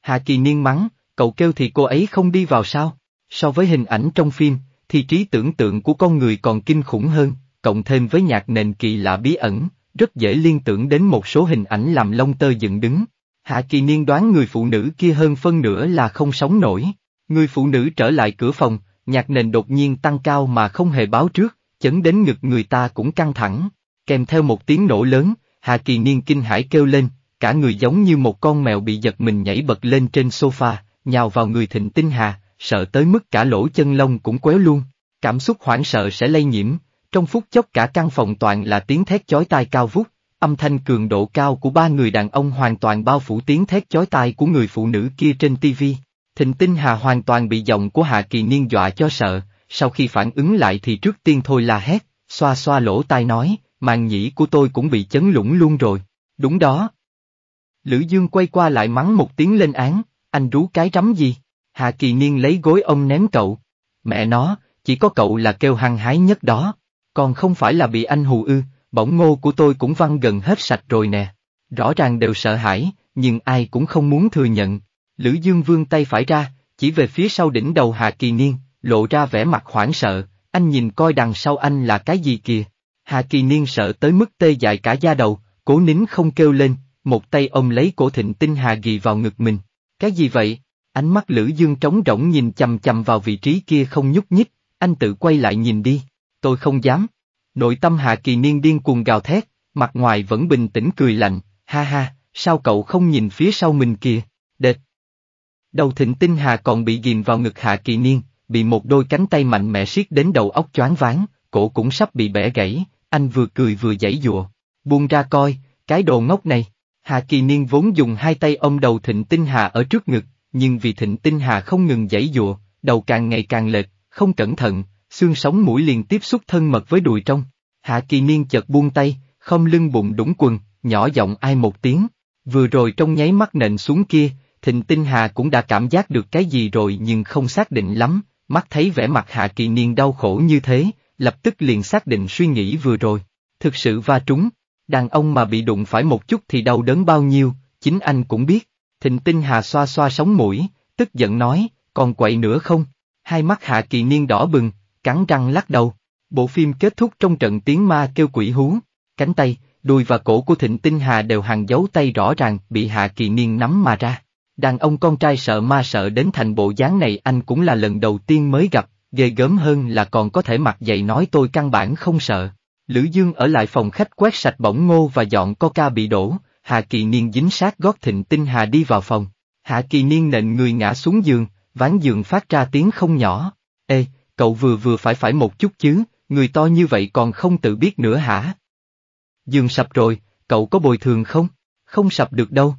Hạ Kỳ Niên mắng, cậu kêu thì cô ấy không đi vào sao? So với hình ảnh trong phim, thì trí tưởng tượng của con người còn kinh khủng hơn, cộng thêm với nhạc nền kỳ lạ bí ẩn, rất dễ liên tưởng đến một số hình ảnh làm lông tơ dựng đứng. Hạ kỳ niên đoán người phụ nữ kia hơn phân nửa là không sống nổi. Người phụ nữ trở lại cửa phòng, nhạc nền đột nhiên tăng cao mà không hề báo trước, chấn đến ngực người ta cũng căng thẳng. Kèm theo một tiếng nổ lớn, Hạ kỳ niên kinh hãi kêu lên, cả người giống như một con mèo bị giật mình nhảy bật lên trên sofa, nhào vào người thịnh tinh hà, sợ tới mức cả lỗ chân lông cũng quéo luôn. Cảm xúc hoảng sợ sẽ lây nhiễm, trong phút chốc cả căn phòng toàn là tiếng thét chói tai cao vút, âm thanh cường độ cao của ba người đàn ông hoàn toàn bao phủ tiếng thét chói tai của người phụ nữ kia trên TV. Thịnh tinh Hà hoàn toàn bị giọng của Hạ Kỳ Niên dọa cho sợ, sau khi phản ứng lại thì trước tiên thôi là hét, xoa xoa lỗ tai nói, màn nhĩ của tôi cũng bị chấn lũng luôn rồi, đúng đó. Lữ Dương quay qua lại mắng một tiếng lên án, anh rú cái rắm gì, Hạ Kỳ Niên lấy gối ông ném cậu, mẹ nó, chỉ có cậu là kêu hăng hái nhất đó. Còn không phải là bị anh hù ư, bỗng ngô của tôi cũng văng gần hết sạch rồi nè. Rõ ràng đều sợ hãi, nhưng ai cũng không muốn thừa nhận. Lữ Dương vương tay phải ra, chỉ về phía sau đỉnh đầu Hà Kỳ Niên, lộ ra vẻ mặt hoảng sợ, anh nhìn coi đằng sau anh là cái gì kìa. Hà Kỳ Niên sợ tới mức tê dại cả da đầu, cố nín không kêu lên, một tay ông lấy cổ thịnh tinh Hà ghi vào ngực mình. Cái gì vậy? Ánh mắt Lữ Dương trống rỗng nhìn chầm chầm vào vị trí kia không nhúc nhích, anh tự quay lại nhìn đi tôi không dám. Nội tâm Hạ Kỳ Niên điên cuồng gào thét, mặt ngoài vẫn bình tĩnh cười lạnh, ha ha, sao cậu không nhìn phía sau mình kìa, đệt. Đầu thịnh tinh Hà còn bị ghiền vào ngực Hạ Kỳ Niên, bị một đôi cánh tay mạnh mẽ siết đến đầu óc choáng váng, cổ cũng sắp bị bẻ gãy, anh vừa cười vừa giãy dụa. Buông ra coi, cái đồ ngốc này. Hạ Kỳ Niên vốn dùng hai tay ôm đầu Thịnh Tinh Hà ở trước ngực, nhưng vì Thịnh Tinh Hà không ngừng giãy dụa, đầu càng ngày càng lệch, không cẩn thận, xương sống mũi liền tiếp xúc thân mật với đùi trong. Hạ kỳ niên chợt buông tay, không lưng bụng đũng quần, nhỏ giọng ai một tiếng. Vừa rồi trong nháy mắt nện xuống kia, thịnh tinh hà cũng đã cảm giác được cái gì rồi nhưng không xác định lắm, mắt thấy vẻ mặt hạ kỳ niên đau khổ như thế, lập tức liền xác định suy nghĩ vừa rồi. Thực sự va trúng, đàn ông mà bị đụng phải một chút thì đau đớn bao nhiêu, chính anh cũng biết. Thịnh tinh hà xoa xoa sóng mũi, tức giận nói, còn quậy nữa không? Hai mắt hạ kỳ niên đỏ bừng, cắn răng lắc đầu. Bộ phim kết thúc trong trận tiếng ma kêu quỷ hú, cánh tay, đùi và cổ của Thịnh Tinh Hà đều hàng dấu tay rõ ràng bị Hạ Kỳ Niên nắm mà ra. Đàn ông con trai sợ ma sợ đến thành bộ dáng này anh cũng là lần đầu tiên mới gặp, ghê gớm hơn là còn có thể mặc dậy nói tôi căn bản không sợ. Lữ Dương ở lại phòng khách quét sạch bỏng ngô và dọn coca bị đổ, Hạ Kỳ Niên dính sát gót Thịnh Tinh Hà đi vào phòng. Hạ Kỳ Niên nện người ngã xuống giường, ván giường phát ra tiếng không nhỏ. Ê, cậu vừa vừa phải phải một chút chứ, người to như vậy còn không tự biết nữa hả? Giường sập rồi, cậu có bồi thường không? Không sập được đâu.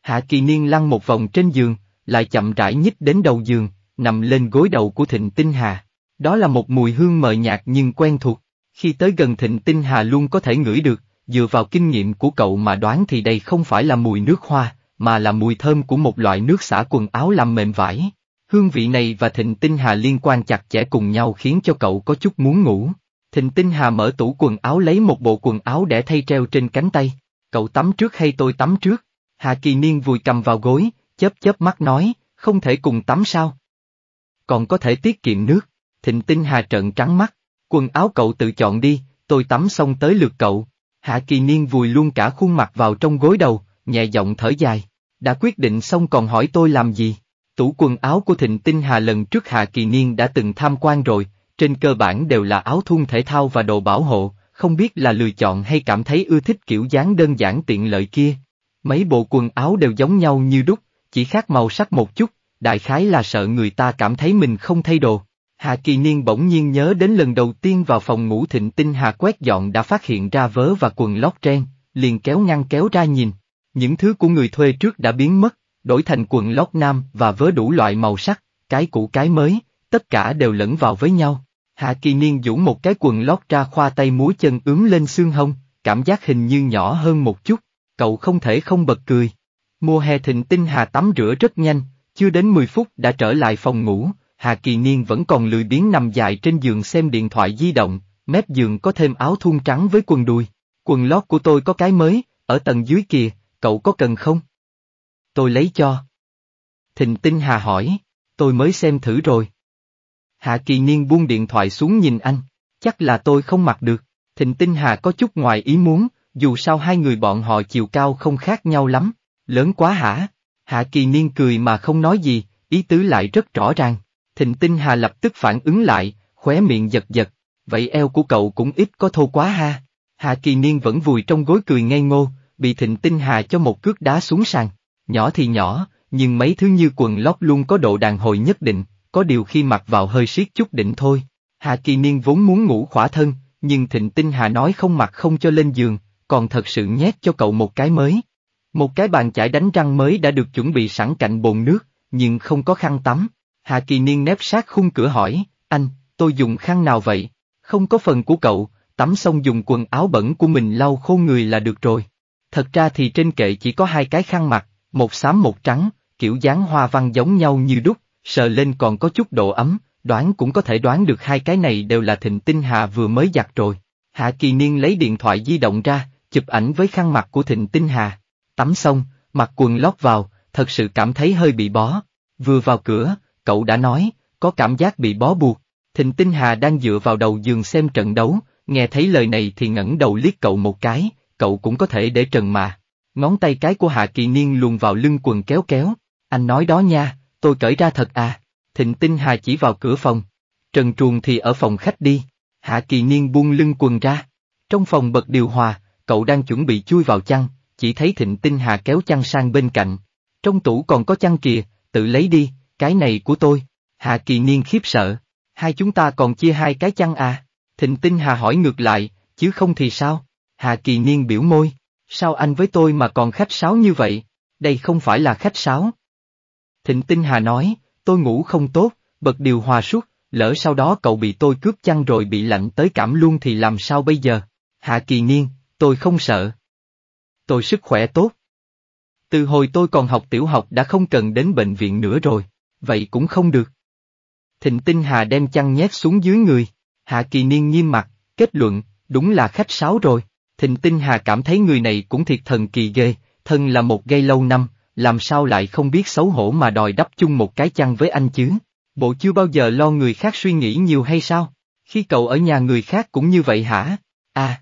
Hạ kỳ niên lăn một vòng trên giường, lại chậm rãi nhích đến đầu giường, nằm lên gối đầu của Thịnh Tinh Hà. Đó là một mùi hương mờ nhạt nhưng quen thuộc, khi tới gần Thịnh Tinh Hà luôn có thể ngửi được, dựa vào kinh nghiệm của cậu mà đoán thì đây không phải là mùi nước hoa, mà là mùi thơm của một loại nước xả quần áo làm mềm vải. Hương vị này và Thịnh Tinh Hà liên quan chặt chẽ cùng nhau khiến cho cậu có chút muốn ngủ. Thịnh Tinh Hà mở tủ quần áo lấy một bộ quần áo để thay treo trên cánh tay. Cậu tắm trước hay tôi tắm trước? Hà Kỳ Niên vùi cầm vào gối, chớp chớp mắt nói, không thể cùng tắm sao? Còn có thể tiết kiệm nước. Thịnh Tinh Hà trợn trắng mắt. Quần áo cậu tự chọn đi, tôi tắm xong tới lượt cậu. Hạ Kỳ Niên vùi luôn cả khuôn mặt vào trong gối đầu, nhẹ giọng thở dài. Đã quyết định xong còn hỏi tôi làm gì? Tủ quần áo của Thịnh Tinh Hà lần trước Hà Kỳ Niên đã từng tham quan rồi, trên cơ bản đều là áo thun thể thao và đồ bảo hộ, không biết là lựa chọn hay cảm thấy ưa thích kiểu dáng đơn giản tiện lợi kia. Mấy bộ quần áo đều giống nhau như đúc, chỉ khác màu sắc một chút, đại khái là sợ người ta cảm thấy mình không thay đồ. Hà Kỳ Niên bỗng nhiên nhớ đến lần đầu tiên vào phòng ngủ Thịnh Tinh Hà quét dọn đã phát hiện ra vớ và quần lót trên, liền kéo ngăn kéo ra nhìn. Những thứ của người thuê trước đã biến mất, đổi thành quần lót nam và vớ đủ loại màu sắc, cái cũ cái mới, tất cả đều lẫn vào với nhau. Hạ kỳ niên rủ một cái quần lót ra khoa tay múa chân ướm lên xương hông, cảm giác hình như nhỏ hơn một chút, cậu không thể không bật cười. Mùa hè thịnh tinh Hà tắm rửa rất nhanh, chưa đến 10 phút đã trở lại phòng ngủ, Hà Kỳ Niên vẫn còn lười biếng nằm dài trên giường xem điện thoại di động, mép giường có thêm áo thun trắng với quần đùi. Quần lót của tôi có cái mới, ở tầng dưới kìa, cậu có cần không? tôi lấy cho. Thịnh Tinh Hà hỏi, tôi mới xem thử rồi. Hạ Kỳ Niên buông điện thoại xuống nhìn anh, chắc là tôi không mặc được, Thịnh Tinh Hà có chút ngoài ý muốn, dù sao hai người bọn họ chiều cao không khác nhau lắm, lớn quá hả? Hạ Kỳ Niên cười mà không nói gì, ý tứ lại rất rõ ràng, Thịnh Tinh Hà lập tức phản ứng lại, khóe miệng giật giật, vậy eo của cậu cũng ít có thô quá ha. Hạ Kỳ Niên vẫn vùi trong gối cười ngây ngô, bị Thịnh Tinh Hà cho một cước đá xuống sàn. Nhỏ thì nhỏ, nhưng mấy thứ như quần lót luôn có độ đàn hồi nhất định, có điều khi mặc vào hơi siết chút đỉnh thôi. Hạ kỳ niên vốn muốn ngủ khỏa thân, nhưng thịnh tinh hà nói không mặc không cho lên giường, còn thật sự nhét cho cậu một cái mới. Một cái bàn chải đánh răng mới đã được chuẩn bị sẵn cạnh bồn nước, nhưng không có khăn tắm. Hạ kỳ niên nép sát khung cửa hỏi, anh, tôi dùng khăn nào vậy? Không có phần của cậu, tắm xong dùng quần áo bẩn của mình lau khô người là được rồi. Thật ra thì trên kệ chỉ có hai cái khăn mặt, một xám một trắng, kiểu dáng hoa văn giống nhau như đúc, sờ lên còn có chút độ ấm, đoán cũng có thể đoán được hai cái này đều là thịnh tinh hà vừa mới giặt rồi. Hạ kỳ niên lấy điện thoại di động ra, chụp ảnh với khăn mặt của thịnh tinh hà. Tắm xong, mặc quần lót vào, thật sự cảm thấy hơi bị bó. Vừa vào cửa, cậu đã nói, có cảm giác bị bó buộc. Thịnh tinh hà đang dựa vào đầu giường xem trận đấu, nghe thấy lời này thì ngẩng đầu liếc cậu một cái, cậu cũng có thể để trần mà. Ngón tay cái của Hạ Kỳ Niên luồn vào lưng quần kéo kéo, anh nói đó nha, tôi cởi ra thật à, Thịnh Tinh Hà chỉ vào cửa phòng, Trần Truồng thì ở phòng khách đi, Hạ Kỳ Niên buông lưng quần ra, trong phòng bật điều hòa, cậu đang chuẩn bị chui vào chăn, chỉ thấy Thịnh Tinh Hà kéo chăn sang bên cạnh, trong tủ còn có chăn kìa, tự lấy đi, cái này của tôi, Hạ Kỳ Niên khiếp sợ, hai chúng ta còn chia hai cái chăn à, Thịnh Tinh Hà hỏi ngược lại, chứ không thì sao, Hạ Kỳ Niên biểu môi Sao anh với tôi mà còn khách sáo như vậy? Đây không phải là khách sáo. Thịnh Tinh Hà nói, tôi ngủ không tốt, bật điều hòa suốt, lỡ sau đó cậu bị tôi cướp chăn rồi bị lạnh tới cảm luôn thì làm sao bây giờ? Hạ Kỳ Niên, tôi không sợ. Tôi sức khỏe tốt. Từ hồi tôi còn học tiểu học đã không cần đến bệnh viện nữa rồi, vậy cũng không được. Thịnh Tinh Hà đem chăn nhét xuống dưới người, Hạ Kỳ Niên nghiêm mặt, kết luận, đúng là khách sáo rồi. Thịnh Tinh Hà cảm thấy người này cũng thiệt thần kỳ ghê, thân là một gây lâu năm, làm sao lại không biết xấu hổ mà đòi đắp chung một cái chăn với anh chứ? Bộ chưa bao giờ lo người khác suy nghĩ nhiều hay sao? Khi cậu ở nhà người khác cũng như vậy hả? À!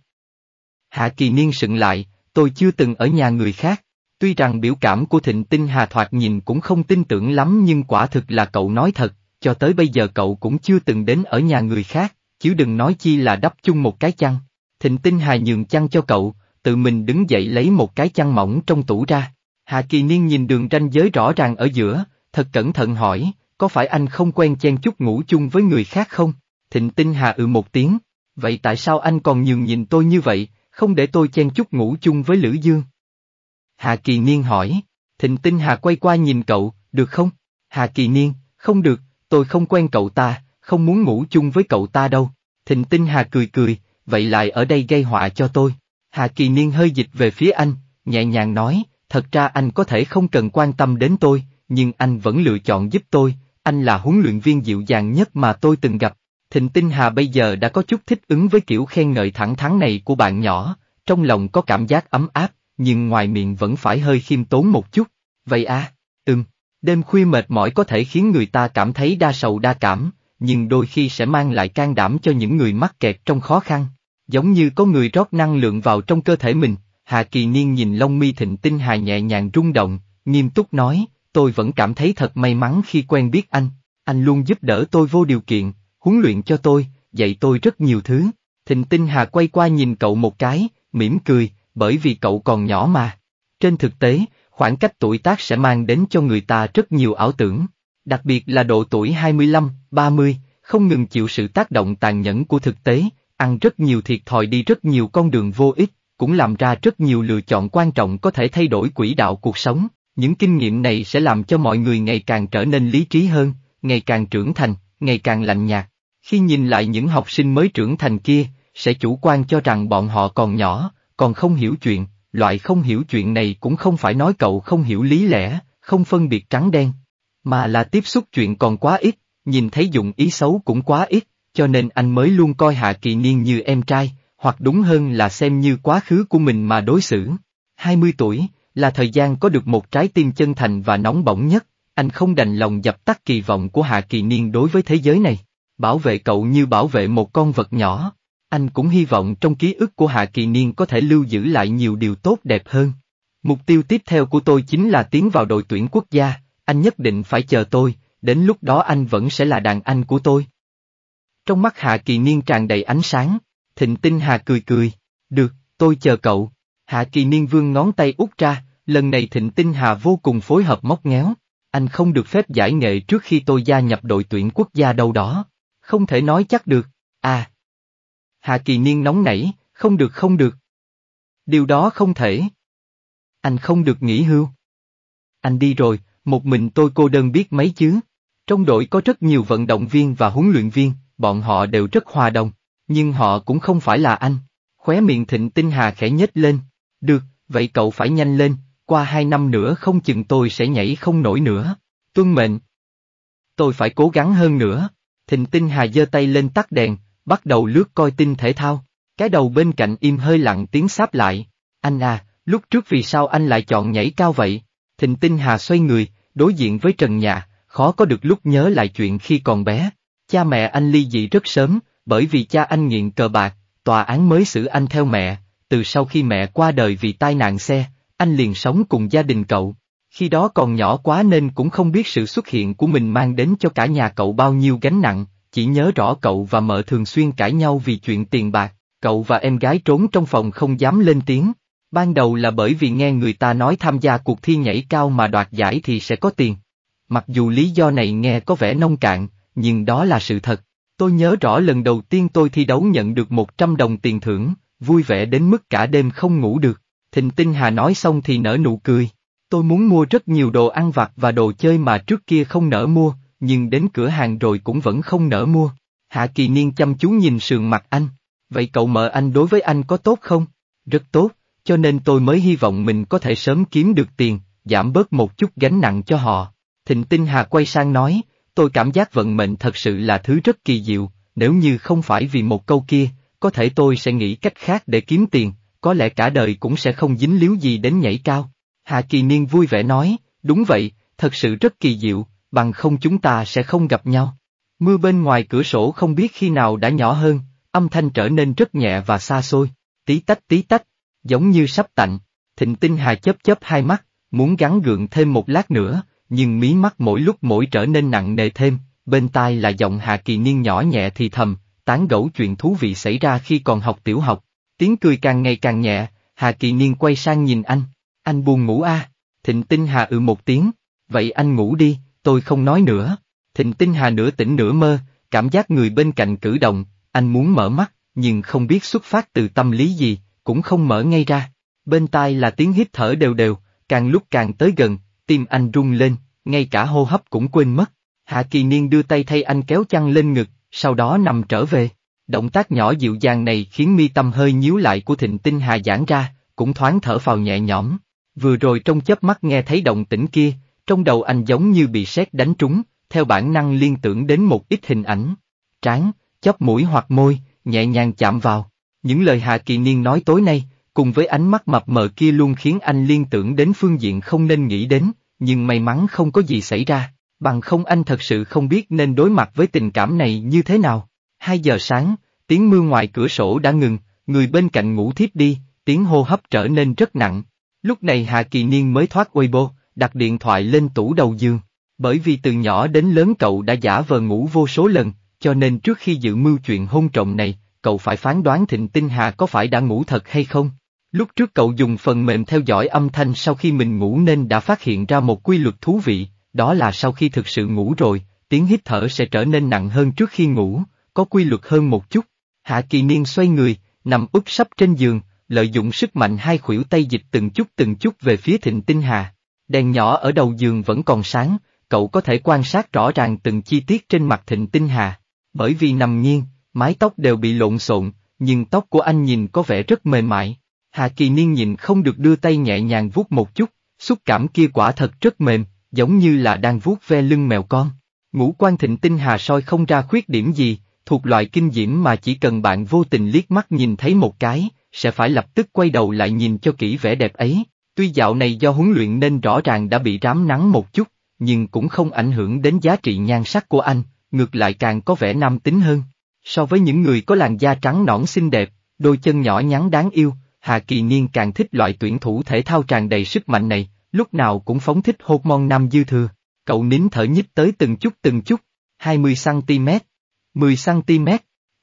Hạ Kỳ Niên sững lại, tôi chưa từng ở nhà người khác. Tuy rằng biểu cảm của Thịnh Tinh Hà thoạt nhìn cũng không tin tưởng lắm nhưng quả thực là cậu nói thật, cho tới bây giờ cậu cũng chưa từng đến ở nhà người khác, chứ đừng nói chi là đắp chung một cái chăn. Thịnh tinh hà nhường chăn cho cậu, tự mình đứng dậy lấy một cái chăn mỏng trong tủ ra. Hà kỳ niên nhìn đường ranh giới rõ ràng ở giữa, thật cẩn thận hỏi, có phải anh không quen chen chút ngủ chung với người khác không? Thịnh tinh hà ừ một tiếng, vậy tại sao anh còn nhường nhìn tôi như vậy, không để tôi chen chút ngủ chung với Lữ Dương? Hà kỳ niên hỏi, thịnh tinh hà quay qua nhìn cậu, được không? Hà kỳ niên, không được, tôi không quen cậu ta, không muốn ngủ chung với cậu ta đâu. Thịnh tinh hà cười cười, vậy lại ở đây gây họa cho tôi. Hạ Kỳ Niên hơi dịch về phía anh, nhẹ nhàng nói, thật ra anh có thể không cần quan tâm đến tôi, nhưng anh vẫn lựa chọn giúp tôi, anh là huấn luyện viên dịu dàng nhất mà tôi từng gặp. Thịnh Tinh Hà bây giờ đã có chút thích ứng với kiểu khen ngợi thẳng thắn này của bạn nhỏ, trong lòng có cảm giác ấm áp, nhưng ngoài miệng vẫn phải hơi khiêm tốn một chút. Vậy à, ừm, đêm khuya mệt mỏi có thể khiến người ta cảm thấy đa sầu đa cảm, nhưng đôi khi sẽ mang lại can đảm cho những người mắc kẹt trong khó khăn. Giống như có người rót năng lượng vào trong cơ thể mình, Hạ Kỳ Niên nhìn lông mi thịnh tinh hà nhẹ nhàng rung động, nghiêm túc nói, tôi vẫn cảm thấy thật may mắn khi quen biết anh, anh luôn giúp đỡ tôi vô điều kiện, huấn luyện cho tôi, dạy tôi rất nhiều thứ. Thịnh tinh hà quay qua nhìn cậu một cái, mỉm cười, bởi vì cậu còn nhỏ mà. Trên thực tế, khoảng cách tuổi tác sẽ mang đến cho người ta rất nhiều ảo tưởng, đặc biệt là độ tuổi 25, 30, không ngừng chịu sự tác động tàn nhẫn của thực tế, ăn rất nhiều thiệt thòi đi rất nhiều con đường vô ích, cũng làm ra rất nhiều lựa chọn quan trọng có thể thay đổi quỹ đạo cuộc sống. Những kinh nghiệm này sẽ làm cho mọi người ngày càng trở nên lý trí hơn, ngày càng trưởng thành, ngày càng lạnh nhạt. Khi nhìn lại những học sinh mới trưởng thành kia, sẽ chủ quan cho rằng bọn họ còn nhỏ, còn không hiểu chuyện, loại không hiểu chuyện này cũng không phải nói cậu không hiểu lý lẽ, không phân biệt trắng đen, mà là tiếp xúc chuyện còn quá ít, nhìn thấy dụng ý xấu cũng quá ít, cho nên anh mới luôn coi Hạ Kỳ Niên như em trai, hoặc đúng hơn là xem như quá khứ của mình mà đối xử. 20 tuổi, là thời gian có được một trái tim chân thành và nóng bỏng nhất, anh không đành lòng dập tắt kỳ vọng của Hạ Kỳ Niên đối với thế giới này, bảo vệ cậu như bảo vệ một con vật nhỏ. Anh cũng hy vọng trong ký ức của Hạ Kỳ Niên có thể lưu giữ lại nhiều điều tốt đẹp hơn. Mục tiêu tiếp theo của tôi chính là tiến vào đội tuyển quốc gia, anh nhất định phải chờ tôi, đến lúc đó anh vẫn sẽ là đàn anh của tôi. Trong mắt Hạ Kỳ Niên tràn đầy ánh sáng, thịnh tinh Hà cười cười, được, tôi chờ cậu. Hạ Kỳ Niên vương ngón tay út ra, lần này thịnh tinh Hà vô cùng phối hợp móc ngéo, anh không được phép giải nghệ trước khi tôi gia nhập đội tuyển quốc gia đâu đó. Không thể nói chắc được, à. Hạ Kỳ Niên nóng nảy, không được không được. Điều đó không thể. Anh không được nghỉ hưu. Anh đi rồi, một mình tôi cô đơn biết mấy chứ. Trong đội có rất nhiều vận động viên và huấn luyện viên, bọn họ đều rất hòa đồng, nhưng họ cũng không phải là anh. Khóe miệng Thịnh Tinh Hà khẽ nhếch lên, được, vậy cậu phải nhanh lên, qua hai năm nữa không chừng tôi sẽ nhảy không nổi nữa, tuân mệnh. Tôi phải cố gắng hơn nữa, Thịnh Tinh Hà giơ tay lên tắt đèn, bắt đầu lướt coi tin thể thao, cái đầu bên cạnh im hơi lặng tiếng sáp lại, anh à, lúc trước vì sao anh lại chọn nhảy cao vậy? Thịnh Tinh Hà xoay người, đối diện với Trần Nhà, khó có được lúc nhớ lại chuyện khi còn bé, Cha mẹ anh ly dị rất sớm, bởi vì cha anh nghiện cờ bạc, tòa án mới xử anh theo mẹ, từ sau khi mẹ qua đời vì tai nạn xe, anh liền sống cùng gia đình cậu. Khi đó còn nhỏ quá nên cũng không biết sự xuất hiện của mình mang đến cho cả nhà cậu bao nhiêu gánh nặng, chỉ nhớ rõ cậu và mợ thường xuyên cãi nhau vì chuyện tiền bạc, cậu và em gái trốn trong phòng không dám lên tiếng. Ban đầu là bởi vì nghe người ta nói tham gia cuộc thi nhảy cao mà đoạt giải thì sẽ có tiền. Mặc dù lý do này nghe có vẻ nông cạn, nhưng đó là sự thật. Tôi nhớ rõ lần đầu tiên tôi thi đấu nhận được 100 đồng tiền thưởng, vui vẻ đến mức cả đêm không ngủ được. Thịnh Tinh Hà nói xong thì nở nụ cười. Tôi muốn mua rất nhiều đồ ăn vặt và đồ chơi mà trước kia không nỡ mua, nhưng đến cửa hàng rồi cũng vẫn không nỡ mua. Hạ Kỳ Niên chăm chú nhìn sườn mặt anh. Vậy cậu mợ anh đối với anh có tốt không? Rất tốt, cho nên tôi mới hy vọng mình có thể sớm kiếm được tiền, giảm bớt một chút gánh nặng cho họ. Thịnh Tinh Hà quay sang nói, tôi cảm giác vận mệnh thật sự là thứ rất kỳ diệu, nếu như không phải vì một câu kia, có thể tôi sẽ nghĩ cách khác để kiếm tiền, có lẽ cả đời cũng sẽ không dính líu gì đến nhảy cao. Hạ Kỳ Niên vui vẻ nói, đúng vậy, thật sự rất kỳ diệu, bằng không chúng ta sẽ không gặp nhau. Mưa bên ngoài cửa sổ không biết khi nào đã nhỏ hơn, âm thanh trở nên rất nhẹ và xa xôi, tí tách tí tách, giống như sắp tạnh. Thịnh Tinh Hà chớp chớp hai mắt, muốn gắn gượng thêm một lát nữa, nhưng mí mắt mỗi lúc mỗi trở nên nặng nề thêm, bên tai là giọng Hà Kỳ Niên nhỏ nhẹ thì thầm, tán gẫu chuyện thú vị xảy ra khi còn học tiểu học. Tiếng cười càng ngày càng nhẹ, Hà Kỳ Niên quay sang nhìn anh, anh buồn ngủ à, Thịnh Tinh Hà ừ một tiếng, vậy anh ngủ đi, tôi không nói nữa. Thịnh Tinh Hà nửa tỉnh nửa mơ, cảm giác người bên cạnh cử động, anh muốn mở mắt, nhưng không biết xuất phát từ tâm lý gì, cũng không mở ngay ra. Bên tai là tiếng hít thở đều đều, càng lúc càng tới gần, tim anh rung lên, ngay cả hô hấp cũng quên mất. Hạ kỳ niên đưa tay thay anh kéo chăn lên ngực, sau đó nằm trở về. Động tác nhỏ dịu dàng này khiến mi tâm hơi nhíu lại của thịnh tinh hà giãn ra, cũng thoáng thở vào nhẹ nhõm. Vừa rồi trong chớp mắt nghe thấy động tĩnh kia, trong đầu anh giống như bị sét đánh trúng, theo bản năng liên tưởng đến một ít hình ảnh. Trán, chóp mũi hoặc môi, nhẹ nhàng chạm vào. Những lời Hạ Kỳ Niên nói tối nay, cùng với ánh mắt mập mờ kia luôn khiến anh liên tưởng đến phương diện không nên nghĩ đến, nhưng may mắn không có gì xảy ra, bằng không anh thật sự không biết nên đối mặt với tình cảm này như thế nào. Hai giờ sáng, tiếng mưa ngoài cửa sổ đã ngừng, người bên cạnh ngủ thiếp đi, tiếng hô hấp trở nên rất nặng. Lúc này Hà Kỳ Niên mới thoát Weibo, đặt điện thoại lên tủ đầu giường. Bởi vì từ nhỏ đến lớn cậu đã giả vờ ngủ vô số lần, cho nên trước khi dự mưu chuyện hôn trộm này, cậu phải phán đoán Thịnh Tinh Hà có phải đã ngủ thật hay không. Lúc trước cậu dùng phần mềm theo dõi âm thanh sau khi mình ngủ nên đã phát hiện ra một quy luật thú vị, đó là sau khi thực sự ngủ rồi, tiếng hít thở sẽ trở nên nặng hơn trước khi ngủ, có quy luật hơn một chút. Hạ kỳ niên xoay người, nằm úp sấp trên giường, lợi dụng sức mạnh hai khuỷu tay dịch từng chút từng chút về phía thịnh tinh hà. Đèn nhỏ ở đầu giường vẫn còn sáng, cậu có thể quan sát rõ ràng từng chi tiết trên mặt thịnh tinh hà. Bởi vì nằm nghiêng, mái tóc đều bị lộn xộn, nhưng tóc của anh nhìn có vẻ rất mềm mại. Hạ Kỳ Niên nhìn không được đưa tay nhẹ nhàng vuốt một chút, xúc cảm kia quả thật rất mềm, giống như là đang vuốt ve lưng mèo con. Ngũ quan thịnh tinh hà soi không ra khuyết điểm gì, thuộc loại kinh diễm mà chỉ cần bạn vô tình liếc mắt nhìn thấy một cái, sẽ phải lập tức quay đầu lại nhìn cho kỹ vẻ đẹp ấy. Tuy dạo này do huấn luyện nên rõ ràng đã bị rám nắng một chút, nhưng cũng không ảnh hưởng đến giá trị nhan sắc của anh, ngược lại càng có vẻ nam tính hơn. So với những người có làn da trắng nõn xinh đẹp, đôi chân nhỏ nhắn đáng yêu, Hà Kỳ Niên càng thích loại tuyển thủ thể thao tràn đầy sức mạnh này, lúc nào cũng phóng thích hột môn nam dư thừa. Cậu nín thở nhích tới từng chút từng chút, 20cm, 10cm,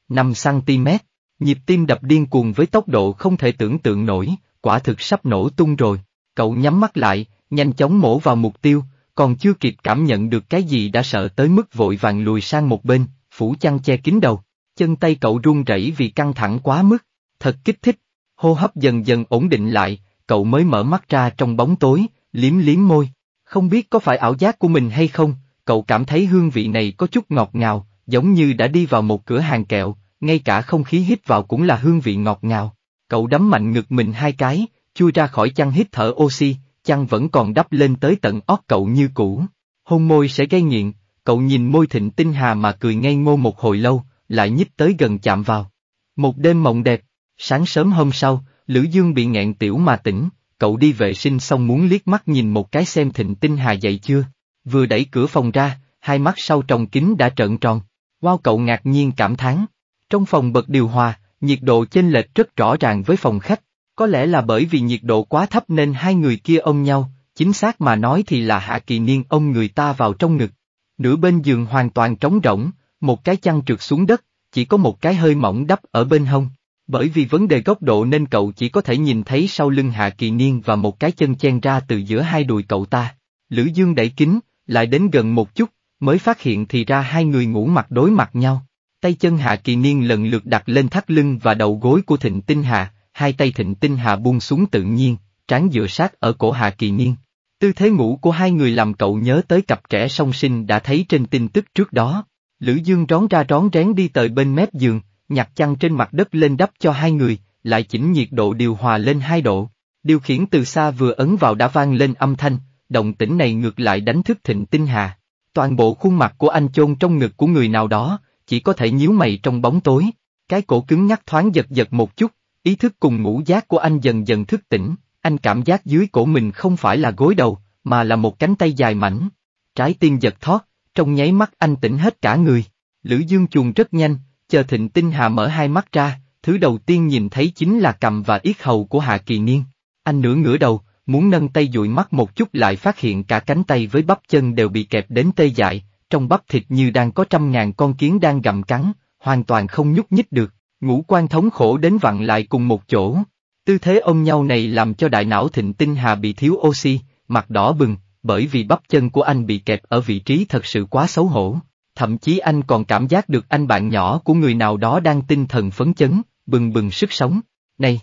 5cm, nhịp tim đập điên cuồng với tốc độ không thể tưởng tượng nổi, quả thực sắp nổ tung rồi. Cậu nhắm mắt lại, nhanh chóng mổ vào mục tiêu, còn chưa kịp cảm nhận được cái gì đã sợ tới mức vội vàng lùi sang một bên, phủ chăn che kín đầu. Chân tay cậu run rẩy vì căng thẳng quá mức, thật kích thích, hô hấp dần dần ổn định lại, cậu mới mở mắt ra trong bóng tối, liếm liếm môi. Không biết có phải ảo giác của mình hay không, cậu cảm thấy hương vị này có chút ngọt ngào, giống như đã đi vào một cửa hàng kẹo, ngay cả không khí hít vào cũng là hương vị ngọt ngào. Cậu đấm mạnh ngực mình hai cái, chui ra khỏi chăn hít thở oxy, chăn vẫn còn đắp lên tới tận ót cậu như cũ. Hôn môi sẽ gây nghiện, cậu nhìn môi thịnh tinh hà mà cười ngây ngô một hồi lâu, lại nhích tới gần chạm vào. Một đêm mộng đẹp. Sáng sớm hôm sau, Lữ Dương bị nghẹn tiểu mà tỉnh, cậu đi vệ sinh xong muốn liếc mắt nhìn một cái xem Thịnh Tinh Hà dậy chưa. Vừa đẩy cửa phòng ra, hai mắt sau tròng kính đã trợn tròn. Wow cậu ngạc nhiên cảm thán. Trong phòng bật điều hòa, nhiệt độ chênh lệch rất rõ ràng với phòng khách. Có lẽ là bởi vì nhiệt độ quá thấp nên hai người kia ôm nhau, chính xác mà nói thì là Hạ Kỳ Niên ôm người ta vào trong ngực. Nửa bên giường hoàn toàn trống rỗng, một cái chăn trượt xuống đất, chỉ có một cái hơi mỏng đắp ở bên hông. Bởi vì vấn đề góc độ nên cậu chỉ có thể nhìn thấy sau lưng Hạ Kỳ Niên và một cái chân chen ra từ giữa hai đùi cậu ta. Lữ Dương đẩy kính, lại đến gần một chút, mới phát hiện thì ra hai người ngủ mặt đối mặt nhau. Tay chân Hạ Kỳ Niên lần lượt đặt lên thắt lưng và đầu gối của Thịnh Tinh Hạ, hai tay Thịnh Tinh Hạ buông xuống tự nhiên, trán dựa sát ở cổ Hạ Kỳ Niên. Tư thế ngủ của hai người làm cậu nhớ tới cặp trẻ song sinh đã thấy trên tin tức trước đó. Lữ Dương rón ra rón rén đi tới bên mép giường, nhặt chăn trên mặt đất lên đắp cho hai người, lại chỉnh nhiệt độ điều hòa lên hai độ. Điều khiển từ xa vừa ấn vào đã vang lên âm thanh, động tĩnh này ngược lại đánh thức thịnh tinh hà. Toàn bộ khuôn mặt của anh chôn trong ngực của người nào đó, chỉ có thể nhíu mày trong bóng tối. Cái cổ cứng nhắc thoáng giật giật một chút, ý thức cùng ngũ giác của anh dần dần thức tỉnh, anh cảm giác dưới cổ mình không phải là gối đầu, mà là một cánh tay dài mảnh. Trái tim giật thoát, trong nháy mắt anh tỉnh hết cả người. Lữ Dương chuồn rất nhanh, chờ Thịnh Tinh Hà mở hai mắt ra, thứ đầu tiên nhìn thấy chính là cầm và yết hầu của Hạ Kỳ Niên. Anh nửa ngửa đầu, muốn nâng tay dụi mắt một chút lại phát hiện cả cánh tay với bắp chân đều bị kẹp đến tê dại, trong bắp thịt như đang có trăm ngàn con kiến đang gặm cắn, hoàn toàn không nhúc nhích được, ngũ quan thống khổ đến vặn lại cùng một chỗ. Tư thế ôm nhau này làm cho đại não Thịnh Tinh Hà bị thiếu oxy, mặt đỏ bừng, bởi vì bắp chân của anh bị kẹp ở vị trí thật sự quá xấu hổ thậm chí anh còn cảm giác được anh bạn nhỏ của người nào đó đang tinh thần phấn chấn, bừng bừng sức sống. Này!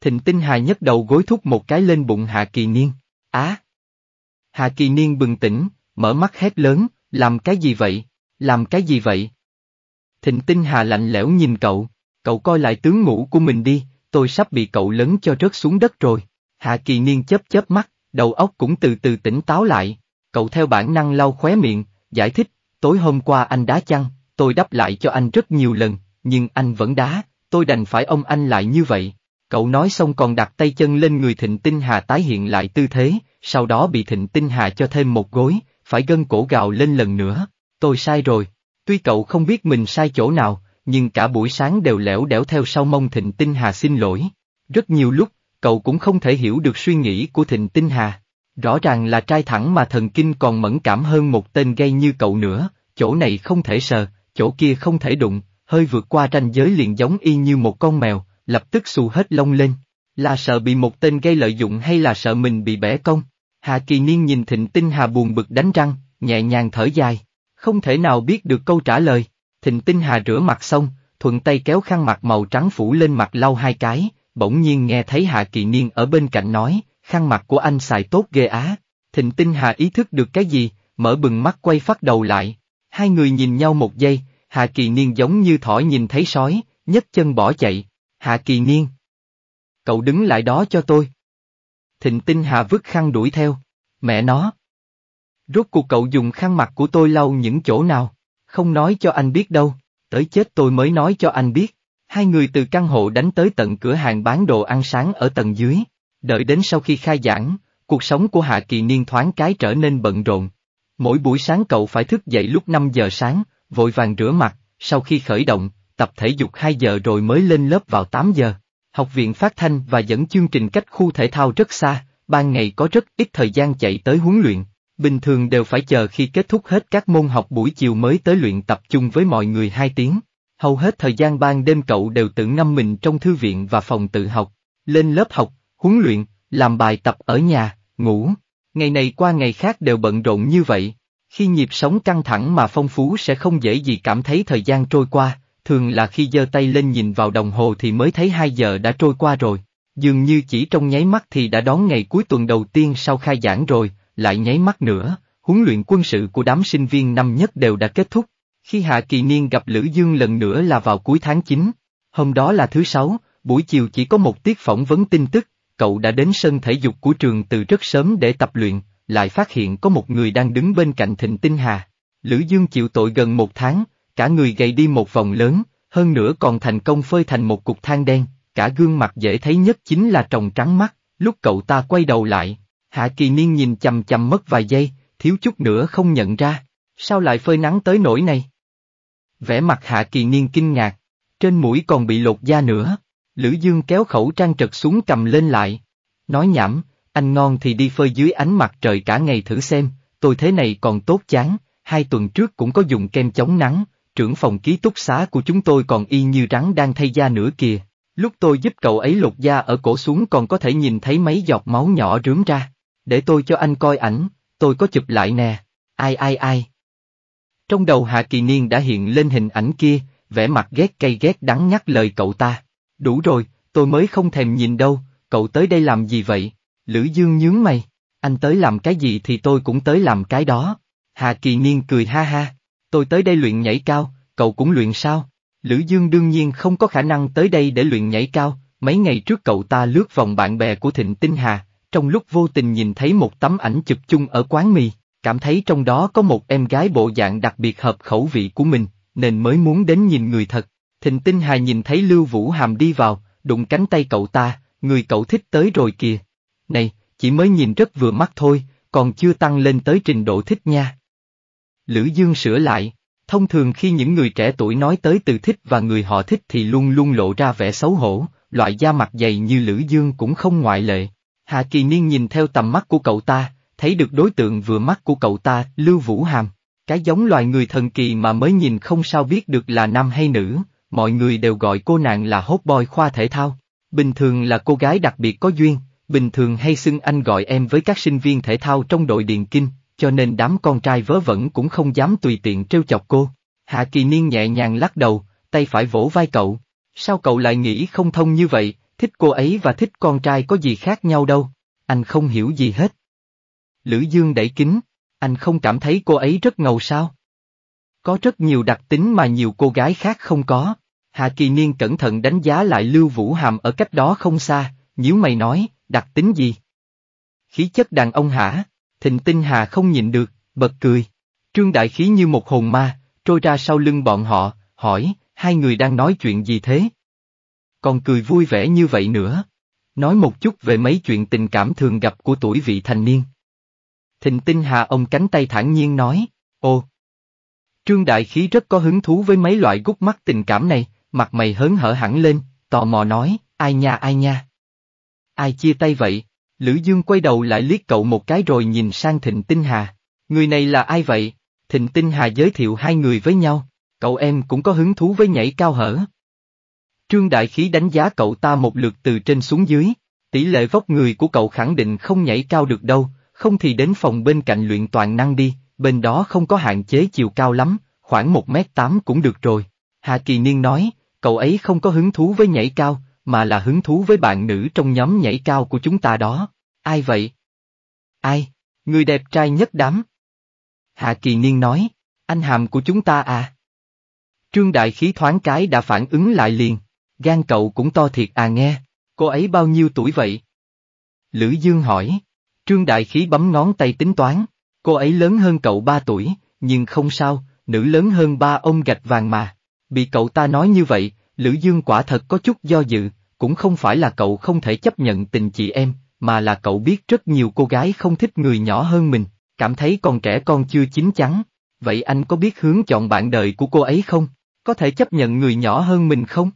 Thịnh tinh hà nhấc đầu gối thúc một cái lên bụng Hạ Kỳ Niên. Á! Hạ Kỳ Niên bừng tỉnh, mở mắt hét lớn, làm cái gì vậy? Làm cái gì vậy? Thịnh tinh hà lạnh lẽo nhìn cậu, cậu coi lại tướng ngủ của mình đi, tôi sắp bị cậu lớn cho rớt xuống đất rồi. Hạ Kỳ Niên chớp chớp mắt, đầu óc cũng từ từ tỉnh táo lại, cậu theo bản năng lau khóe miệng, giải thích, Tối hôm qua anh đá chăng, tôi đáp lại cho anh rất nhiều lần, nhưng anh vẫn đá, tôi đành phải ông anh lại như vậy. Cậu nói xong còn đặt tay chân lên người Thịnh Tinh Hà tái hiện lại tư thế, sau đó bị Thịnh Tinh Hà cho thêm một gối, phải gân cổ gào lên lần nữa. Tôi sai rồi. Tuy cậu không biết mình sai chỗ nào, nhưng cả buổi sáng đều lẻo đẻo theo sau mong Thịnh Tinh Hà xin lỗi. Rất nhiều lúc, cậu cũng không thể hiểu được suy nghĩ của Thịnh Tinh Hà. Rõ ràng là trai thẳng mà thần kinh còn mẫn cảm hơn một tên gây như cậu nữa, chỗ này không thể sờ, chỗ kia không thể đụng, hơi vượt qua ranh giới liền giống y như một con mèo, lập tức xù hết lông lên. Là sợ bị một tên gây lợi dụng hay là sợ mình bị bẻ cong? Hạ kỳ niên nhìn thịnh tinh hà buồn bực đánh răng, nhẹ nhàng thở dài. Không thể nào biết được câu trả lời. Thịnh tinh hà rửa mặt xong, thuận tay kéo khăn mặt màu trắng phủ lên mặt lau hai cái, bỗng nhiên nghe thấy hạ kỳ niên ở bên cạnh nói, khăn mặt của anh xài tốt ghê á. Thịnh tinh Hà ý thức được cái gì, mở bừng mắt quay phát đầu lại. Hai người nhìn nhau một giây, hà Kỳ Niên giống như thỏ nhìn thấy sói, nhấc chân bỏ chạy. hà Kỳ Niên. Cậu đứng lại đó cho tôi. Thịnh tinh Hà vứt khăn đuổi theo. Mẹ nó. Rốt cuộc cậu dùng khăn mặt của tôi lau những chỗ nào, không nói cho anh biết đâu, tới chết tôi mới nói cho anh biết. Hai người từ căn hộ đánh tới tận cửa hàng bán đồ ăn sáng ở tầng dưới. Đợi đến sau khi khai giảng, cuộc sống của Hạ Kỳ Niên thoáng cái trở nên bận rộn. Mỗi buổi sáng cậu phải thức dậy lúc 5 giờ sáng, vội vàng rửa mặt, sau khi khởi động, tập thể dục 2 giờ rồi mới lên lớp vào 8 giờ. Học viện phát thanh và dẫn chương trình cách khu thể thao rất xa, ban ngày có rất ít thời gian chạy tới huấn luyện. Bình thường đều phải chờ khi kết thúc hết các môn học buổi chiều mới tới luyện tập chung với mọi người 2 tiếng. Hầu hết thời gian ban đêm cậu đều tự ngâm mình trong thư viện và phòng tự học. Lên lớp học, huấn luyện, làm bài tập ở nhà, ngủ. Ngày này qua ngày khác đều bận rộn như vậy. Khi nhịp sống căng thẳng mà phong phú sẽ không dễ gì cảm thấy thời gian trôi qua, thường là khi giơ tay lên nhìn vào đồng hồ thì mới thấy 2 giờ đã trôi qua rồi. Dường như chỉ trong nháy mắt thì đã đón ngày cuối tuần đầu tiên sau khai giảng rồi, lại nháy mắt nữa, huấn luyện quân sự của đám sinh viên năm nhất đều đã kết thúc. Khi Hạ Kỳ Niên gặp Lữ Dương lần nữa là vào cuối tháng 9. Hôm đó là thứ sáu, buổi chiều chỉ có một tiết phỏng vấn tin tức, cậu đã đến sân thể dục của trường từ rất sớm để tập luyện, lại phát hiện có một người đang đứng bên cạnh Thịnh Tinh Hà. Lữ Dương chịu tội gần một tháng, cả người gầy đi một vòng lớn, hơn nữa còn thành công phơi thành một cục than đen, cả gương mặt dễ thấy nhất chính là tròng trắng mắt, lúc cậu ta quay đầu lại, Hạ Kỳ Niên nhìn chầm chầm mất vài giây, thiếu chút nữa không nhận ra, sao lại phơi nắng tới nỗi này? Vẻ mặt Hạ Kỳ Niên kinh ngạc, trên mũi còn bị lột da nữa. Lữ Dương kéo khẩu trang trật xuống cầm lên lại. Nói nhảm, anh ngon thì đi phơi dưới ánh mặt trời cả ngày thử xem, tôi thế này còn tốt chán, hai tuần trước cũng có dùng kem chống nắng, trưởng phòng ký túc xá của chúng tôi còn y như rắn đang thay da nữa kìa. Lúc tôi giúp cậu ấy lột da ở cổ xuống còn có thể nhìn thấy mấy giọt máu nhỏ rướm ra. Để tôi cho anh coi ảnh, tôi có chụp lại nè. Ai ai ai. Trong đầu Hạ Kỳ Niên đã hiện lên hình ảnh kia, vẻ mặt ghét cay ghét đắng nhắc lời cậu ta. Đủ rồi, tôi mới không thèm nhìn đâu, cậu tới đây làm gì vậy? Lữ Dương nhướng mày, anh tới làm cái gì thì tôi cũng tới làm cái đó. Hà Kỳ Niên cười ha ha, tôi tới đây luyện nhảy cao, cậu cũng luyện sao? Lữ Dương đương nhiên không có khả năng tới đây để luyện nhảy cao, mấy ngày trước cậu ta lướt vòng bạn bè của Thịnh Tinh Hà, trong lúc vô tình nhìn thấy một tấm ảnh chụp chung ở quán mì, cảm thấy trong đó có một em gái bộ dạng đặc biệt hợp khẩu vị của mình, nên mới muốn đến nhìn người thật. Thịnh tinh hài nhìn thấy Lưu Vũ Hàm đi vào, đụng cánh tay cậu ta, người cậu thích tới rồi kìa. Này, chỉ mới nhìn rất vừa mắt thôi, còn chưa tăng lên tới trình độ thích nha. Lữ Dương sửa lại, thông thường khi những người trẻ tuổi nói tới từ thích và người họ thích thì luôn luôn lộ ra vẻ xấu hổ, loại da mặt dày như Lữ Dương cũng không ngoại lệ. Hà Kỳ Niên nhìn theo tầm mắt của cậu ta, thấy được đối tượng vừa mắt của cậu ta, Lưu Vũ Hàm, cái giống loài người thần kỳ mà mới nhìn không sao biết được là nam hay nữ, mọi người đều gọi cô nàng là hốt boy khoa thể thao. Bình thường là cô gái đặc biệt có duyên, bình thường hay xưng anh gọi em với các sinh viên thể thao trong đội điền kinh, cho nên đám con trai vớ vẩn cũng không dám tùy tiện trêu chọc cô. Hạ kỳ niên nhẹ nhàng lắc đầu, tay phải vỗ vai cậu. Sao cậu lại nghĩ không thông như vậy, thích cô ấy và thích con trai có gì khác nhau đâu, anh không hiểu gì hết. Lữ Dương đẩy kính, anh không cảm thấy cô ấy rất ngầu sao? Có rất nhiều đặc tính mà nhiều cô gái khác không có. Hạ Kỳ Niên cẩn thận đánh giá lại Lưu Vũ Hàm ở cách đó không xa, nhíu mày nói, đặc tính gì? Khí chất đàn ông hả? Thịnh Tinh Hà không nhịn được, bật cười. Trương Đại Khí như một hồn ma, trôi ra sau lưng bọn họ, hỏi, hai người đang nói chuyện gì thế? Còn cười vui vẻ như vậy nữa. Nói một chút về mấy chuyện tình cảm thường gặp của tuổi vị thành niên. Thịnh Tinh Hà ông cánh tay thản nhiên nói, ô, Trương Đại Khí rất có hứng thú với mấy loại gút mắt tình cảm này, mặt mày hớn hở hẳn lên, tò mò nói, ai nha ai nha. Ai chia tay vậy? Lữ Dương quay đầu lại liếc cậu một cái rồi nhìn sang Thịnh Tinh Hà. Người này là ai vậy? Thịnh Tinh Hà giới thiệu hai người với nhau, cậu em cũng có hứng thú với nhảy cao hở. Trương Đại Khí đánh giá cậu ta một lượt từ trên xuống dưới, tỷ lệ vóc người của cậu khẳng định không nhảy cao được đâu, không thì đến phòng bên cạnh luyện toàn năng đi, bên đó không có hạn chế chiều cao lắm, khoảng 1m8 cũng được rồi. Hạ Kỳ Niên nói, cậu ấy không có hứng thú với nhảy cao, mà là hứng thú với bạn nữ trong nhóm nhảy cao của chúng ta đó. Ai vậy? Ai? Người đẹp trai nhất đám. Hạ Kỳ Niên nói, anh hàm của chúng ta à? Trương Đại Khí thoáng cái đã phản ứng lại liền, gan cậu cũng to thiệt à nghe, cô ấy bao nhiêu tuổi vậy? Lữ Dương hỏi, Trương Đại Khí bấm ngón tay tính toán, Cô ấy lớn hơn cậu ba tuổi, nhưng không sao, nữ lớn hơn ba ông gạch vàng mà. Bị cậu ta nói như vậy, Lữ Dương quả thật có chút do dự, cũng không phải là cậu không thể chấp nhận tình chị em, mà là cậu biết rất nhiều cô gái không thích người nhỏ hơn mình, cảm thấy còn trẻ con chưa chín chắn. Vậy anh có biết hướng chọn bạn đời của cô ấy không? Có thể chấp nhận người nhỏ hơn mình không?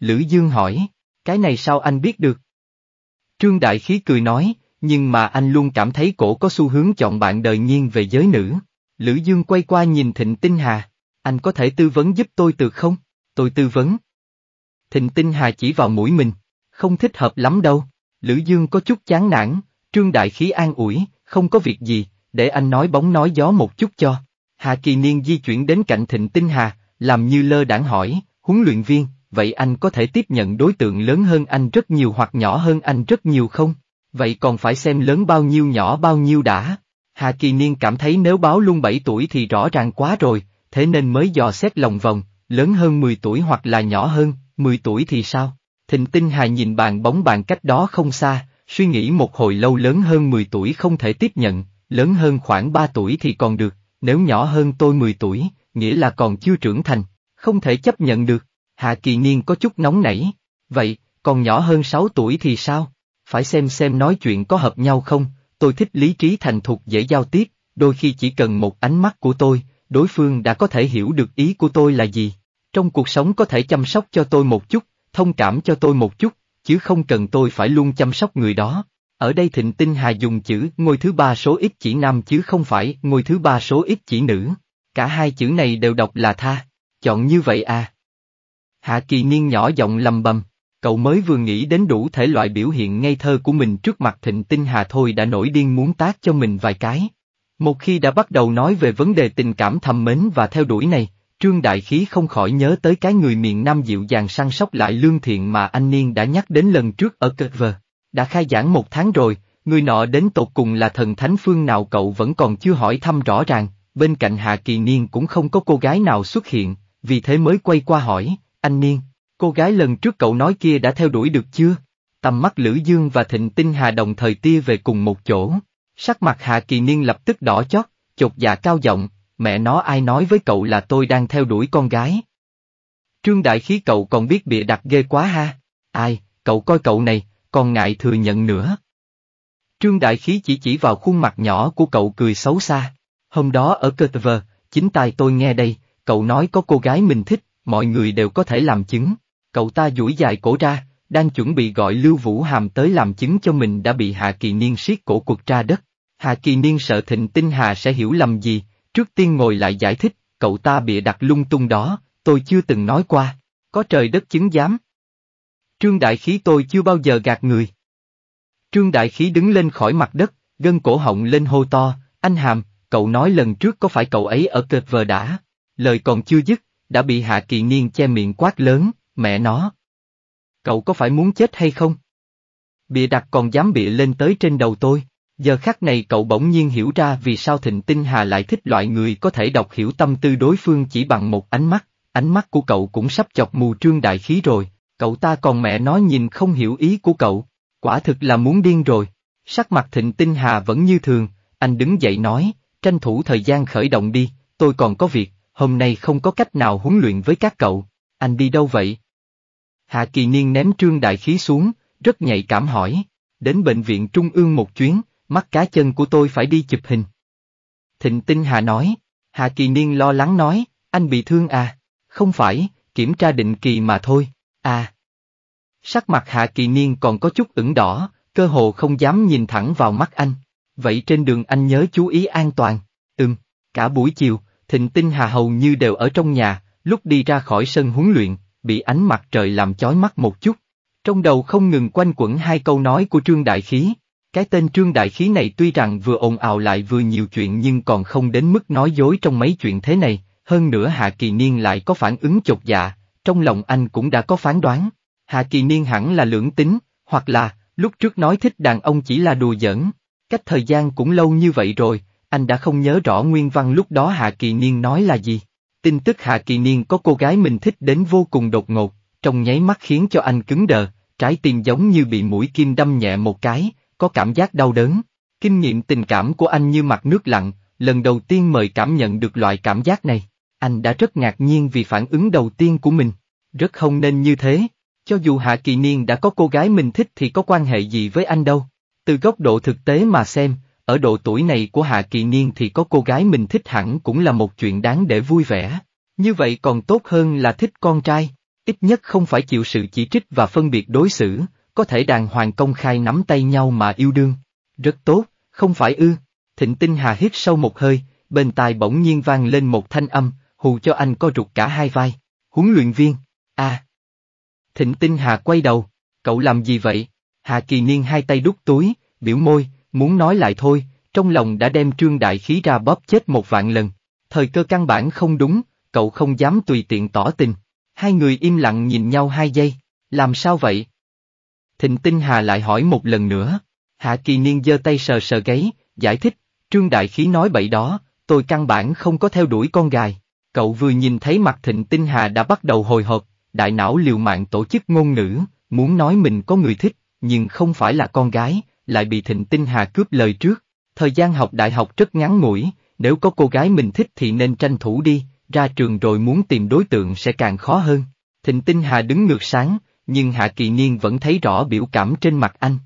Lữ Dương hỏi, cái này sao anh biết được? Trương Đại Khí cười nói, nhưng mà anh luôn cảm thấy cổ có xu hướng chọn bạn đời nhiên về giới nữ. Lữ Dương quay qua nhìn Thịnh Tinh Hà, anh có thể tư vấn giúp tôi được không? Tôi tư vấn. Thịnh Tinh Hà chỉ vào mũi mình, không thích hợp lắm đâu. Lữ Dương có chút chán nản, Trương Đại Khí an ủi, không có việc gì, để anh nói bóng nói gió một chút cho. Hà Kỳ Niên di chuyển đến cạnh Thịnh Tinh Hà, làm như lơ đãng hỏi, huấn luyện viên, vậy anh có thể tiếp nhận đối tượng lớn hơn anh rất nhiều hoặc nhỏ hơn anh rất nhiều không? Vậy còn phải xem lớn bao nhiêu nhỏ bao nhiêu đã. Hà Kỳ Niên cảm thấy nếu báo luôn 7 tuổi thì rõ ràng quá rồi, thế nên mới dò xét lòng vòng, lớn hơn 10 tuổi hoặc là nhỏ hơn, 10 tuổi thì sao? Thịnh Tinh Hà nhìn bàn bóng bàn cách đó không xa, suy nghĩ một hồi lâu lớn hơn 10 tuổi không thể tiếp nhận, lớn hơn khoảng 3 tuổi thì còn được, nếu nhỏ hơn tôi 10 tuổi, nghĩa là còn chưa trưởng thành, không thể chấp nhận được. Hạ Kỳ Niên có chút nóng nảy, vậy, còn nhỏ hơn 6 tuổi thì sao? phải xem xem nói chuyện có hợp nhau không, tôi thích lý trí thành thục dễ giao tiếp, đôi khi chỉ cần một ánh mắt của tôi, đối phương đã có thể hiểu được ý của tôi là gì. Trong cuộc sống có thể chăm sóc cho tôi một chút, thông cảm cho tôi một chút, chứ không cần tôi phải luôn chăm sóc người đó. Ở đây Thịnh Tinh Hà dùng chữ ngôi thứ ba số ít chỉ nam chứ không phải ngôi thứ ba số ít chỉ nữ. Cả hai chữ này đều đọc là tha. Chọn như vậy à? Hạ kỳ niên nhỏ giọng lầm bầm. Cậu mới vừa nghĩ đến đủ thể loại biểu hiện ngây thơ của mình trước mặt Thịnh Tinh Hà thôi đã nổi điên muốn tác cho mình vài cái. Một khi đã bắt đầu nói về vấn đề tình cảm thầm mến và theo đuổi này, Trương Đại Khí không khỏi nhớ tới cái người miền Nam dịu dàng săn sóc lại lương thiện mà anh Niên đã nhắc đến lần trước ở Cơ Vờ. Đã khai giảng một tháng rồi, người nọ đến tột cùng là thần thánh phương nào cậu vẫn còn chưa hỏi thăm rõ ràng, bên cạnh Hạ Kỳ Niên cũng không có cô gái nào xuất hiện, vì thế mới quay qua hỏi, anh Niên, Cô gái lần trước cậu nói kia đã theo đuổi được chưa? Tầm mắt Lữ Dương và Thịnh Tinh Hà đồng thời tia về cùng một chỗ. Sắc mặt Hạ Kỳ Niên lập tức đỏ chót, chột dạ cao giọng, mẹ nó ai nói với cậu là tôi đang theo đuổi con gái. Trương Đại Khí cậu còn biết bịa đặt ghê quá ha. Ai, cậu coi cậu này, còn ngại thừa nhận nữa. Trương Đại Khí chỉ chỉ vào khuôn mặt nhỏ của cậu cười xấu xa. Hôm đó ở Cơ chính tai tôi nghe đây, cậu nói có cô gái mình thích, mọi người đều có thể làm chứng cậu ta duỗi dài cổ ra, đang chuẩn bị gọi Lưu Vũ Hàm tới làm chứng cho mình đã bị Hạ Kỳ Niên siết cổ cuộc tra đất. Hạ Kỳ Niên sợ Thịnh Tinh Hà sẽ hiểu lầm gì, trước tiên ngồi lại giải thích, cậu ta bịa đặt lung tung đó, tôi chưa từng nói qua, có trời đất chứng giám. Trương Đại Khí tôi chưa bao giờ gạt người. Trương Đại Khí đứng lên khỏi mặt đất, gân cổ họng lên hô to, anh Hàm, cậu nói lần trước có phải cậu ấy ở kệt vờ đã, lời còn chưa dứt, đã bị Hạ Kỳ Niên che miệng quát lớn, Mẹ nó! Cậu có phải muốn chết hay không? Bịa đặt còn dám bịa lên tới trên đầu tôi. Giờ khắc này cậu bỗng nhiên hiểu ra vì sao Thịnh Tinh Hà lại thích loại người có thể đọc hiểu tâm tư đối phương chỉ bằng một ánh mắt, ánh mắt của cậu cũng sắp chọc mù trương đại khí rồi, cậu ta còn mẹ nó nhìn không hiểu ý của cậu, quả thực là muốn điên rồi. Sắc mặt Thịnh Tinh Hà vẫn như thường, anh đứng dậy nói, tranh thủ thời gian khởi động đi, tôi còn có việc, hôm nay không có cách nào huấn luyện với các cậu, anh đi đâu vậy? Hạ Kỳ Niên ném trương đại khí xuống, rất nhạy cảm hỏi, đến bệnh viện trung ương một chuyến, mắt cá chân của tôi phải đi chụp hình. Thịnh Tinh Hà nói, Hạ Kỳ Niên lo lắng nói, anh bị thương à? Không phải, kiểm tra định kỳ mà thôi, à. Sắc mặt Hạ Kỳ Niên còn có chút ửng đỏ, cơ hồ không dám nhìn thẳng vào mắt anh. Vậy trên đường anh nhớ chú ý an toàn. Ừm, cả buổi chiều, Thịnh Tinh Hà hầu như đều ở trong nhà, lúc đi ra khỏi sân huấn luyện, bị ánh mặt trời làm chói mắt một chút. Trong đầu không ngừng quanh quẩn hai câu nói của Trương Đại Khí. Cái tên Trương Đại Khí này tuy rằng vừa ồn ào lại vừa nhiều chuyện nhưng còn không đến mức nói dối trong mấy chuyện thế này, hơn nữa Hạ Kỳ Niên lại có phản ứng chột dạ, trong lòng anh cũng đã có phán đoán. Hạ Kỳ Niên hẳn là lưỡng tính, hoặc là, lúc trước nói thích đàn ông chỉ là đùa giỡn. Cách thời gian cũng lâu như vậy rồi, anh đã không nhớ rõ nguyên văn lúc đó Hạ Kỳ Niên nói là gì. Tin tức Hạ Kỳ Niên có cô gái mình thích đến vô cùng đột ngột, trong nháy mắt khiến cho anh cứng đờ, trái tim giống như bị mũi kim đâm nhẹ một cái, có cảm giác đau đớn. Kinh nghiệm tình cảm của anh như mặt nước lặng, lần đầu tiên mời cảm nhận được loại cảm giác này. Anh đã rất ngạc nhiên vì phản ứng đầu tiên của mình. Rất không nên như thế. Cho dù Hạ Kỳ Niên đã có cô gái mình thích thì có quan hệ gì với anh đâu. Từ góc độ thực tế mà xem, ở độ tuổi này của Hạ Kỳ Niên thì có cô gái mình thích hẳn cũng là một chuyện đáng để vui vẻ. Như vậy còn tốt hơn là thích con trai, ít nhất không phải chịu sự chỉ trích và phân biệt đối xử, có thể đàng hoàng công khai nắm tay nhau mà yêu đương. Rất tốt, không phải ư. Thịnh tinh Hà hít sâu một hơi, bên tai bỗng nhiên vang lên một thanh âm, hù cho anh co rụt cả hai vai. Huấn luyện viên, a Thịnh tinh Hà quay đầu, cậu làm gì vậy? Hà Kỳ Niên hai tay đút túi, biểu môi, Muốn nói lại thôi, trong lòng đã đem trương đại khí ra bóp chết một vạn lần. Thời cơ căn bản không đúng, cậu không dám tùy tiện tỏ tình. Hai người im lặng nhìn nhau hai giây, làm sao vậy? Thịnh Tinh Hà lại hỏi một lần nữa. Hạ Kỳ Niên giơ tay sờ sờ gáy, giải thích, Trương Đại Khí nói bậy đó, tôi căn bản không có theo đuổi con gài. Cậu vừa nhìn thấy mặt Thịnh Tinh Hà đã bắt đầu hồi hộp, đại não liều mạng tổ chức ngôn ngữ, muốn nói mình có người thích, nhưng không phải là con gái, lại bị Thịnh Tinh Hà cướp lời trước. Thời gian học đại học rất ngắn ngủi, nếu có cô gái mình thích thì nên tranh thủ đi, ra trường rồi muốn tìm đối tượng sẽ càng khó hơn. Thịnh Tinh Hà đứng ngược sáng, nhưng Hạ Kỳ Niên vẫn thấy rõ biểu cảm trên mặt anh.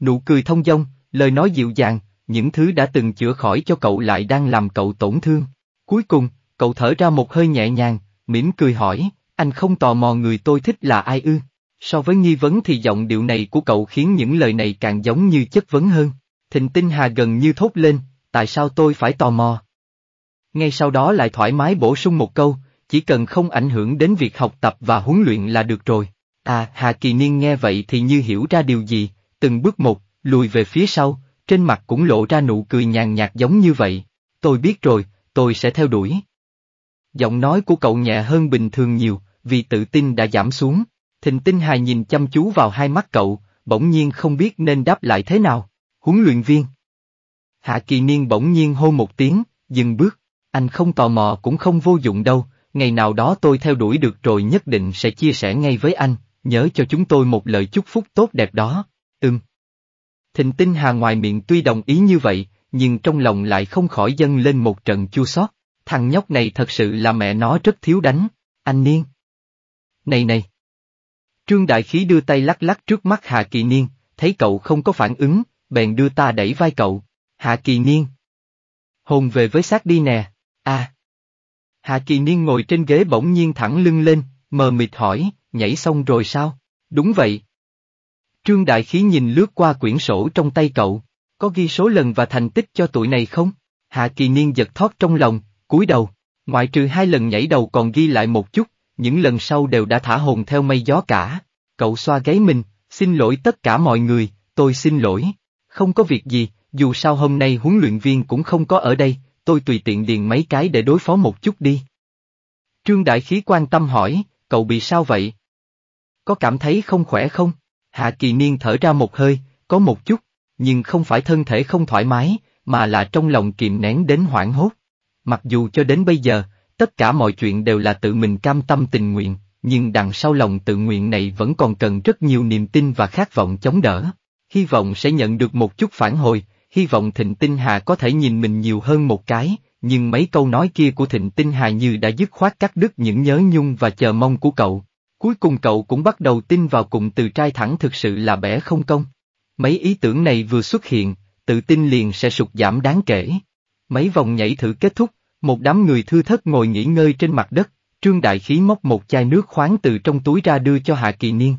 Nụ cười thông dong, lời nói dịu dàng, những thứ đã từng chữa khỏi cho cậu lại đang làm cậu tổn thương. Cuối cùng, cậu thở ra một hơi nhẹ nhàng, mỉm cười hỏi, anh không tò mò người tôi thích là ai ư? So với nghi vấn thì giọng điệu này của cậu khiến những lời này càng giống như chất vấn hơn. Thịnh Tinh Hà gần như thốt lên, tại sao tôi phải tò mò? Ngay sau đó lại thoải mái bổ sung một câu, chỉ cần không ảnh hưởng đến việc học tập và huấn luyện là được rồi. À, Hà Kỳ Niên nghe vậy thì như hiểu ra điều gì, từng bước một, lùi về phía sau, trên mặt cũng lộ ra nụ cười nhàn nhạt giống như vậy. Tôi biết rồi, tôi sẽ theo đuổi. Giọng nói của cậu nhẹ hơn bình thường nhiều, vì tự tin đã giảm xuống. Thịnh tinh hài nhìn chăm chú vào hai mắt cậu, bỗng nhiên không biết nên đáp lại thế nào. Huấn luyện viên. Hạ kỳ niên bỗng nhiên hô một tiếng, dừng bước. Anh không tò mò cũng không vô dụng đâu, ngày nào đó tôi theo đuổi được rồi nhất định sẽ chia sẻ ngay với anh, nhớ cho chúng tôi một lời chúc phúc tốt đẹp đó. Ừm. Thịnh tinh hà ngoài miệng tuy đồng ý như vậy, nhưng trong lòng lại không khỏi dâng lên một trận chua xót. Thằng nhóc này thật sự là mẹ nó rất thiếu đánh. Anh Niên. Này này. Trương Đại Khí đưa tay lắc lắc trước mắt Hạ Kỳ Niên, thấy cậu không có phản ứng, bèn đưa ta đẩy vai cậu. Hạ Kỳ Niên. Hồn về với xác đi nè. À. Hạ Kỳ Niên ngồi trên ghế bỗng nhiên thẳng lưng lên, mờ mịt hỏi, nhảy xong rồi sao? Đúng vậy. Trương Đại Khí nhìn lướt qua quyển sổ trong tay cậu, có ghi số lần và thành tích cho tuổi này không? Hạ Kỳ Niên giật thoát trong lòng, cúi đầu, ngoại trừ hai lần nhảy đầu còn ghi lại một chút, những lần sau đều đã thả hồn theo mây gió cả. Cậu xoa gáy mình, xin lỗi tất cả mọi người, tôi xin lỗi. Không có việc gì, dù sao hôm nay huấn luyện viên cũng không có ở đây, tôi tùy tiện điền mấy cái để đối phó một chút đi. Trương Đại Khí quan tâm hỏi, cậu bị sao vậy? Có cảm thấy không khỏe không? Hạ Kỳ Niên thở ra một hơi, có một chút, nhưng không phải thân thể không thoải mái, mà là trong lòng kìm nén đến hoảng hốt. Mặc dù cho đến bây giờ, Tất cả mọi chuyện đều là tự mình cam tâm tình nguyện, nhưng đằng sau lòng tự nguyện này vẫn còn cần rất nhiều niềm tin và khát vọng chống đỡ. Hy vọng sẽ nhận được một chút phản hồi, hy vọng Thịnh Tinh Hà có thể nhìn mình nhiều hơn một cái, nhưng mấy câu nói kia của Thịnh Tinh Hà như đã dứt khoát cắt đứt những nhớ nhung và chờ mong của cậu. Cuối cùng cậu cũng bắt đầu tin vào cụm từ trai thẳng thực sự là bẻ không công. Mấy ý tưởng này vừa xuất hiện, tự tin liền sẽ sụt giảm đáng kể. Mấy vòng nhảy thử kết thúc, một đám người thư thất ngồi nghỉ ngơi trên mặt đất, Trương Đại Khí móc một chai nước khoáng từ trong túi ra đưa cho Hạ Kỳ Niên.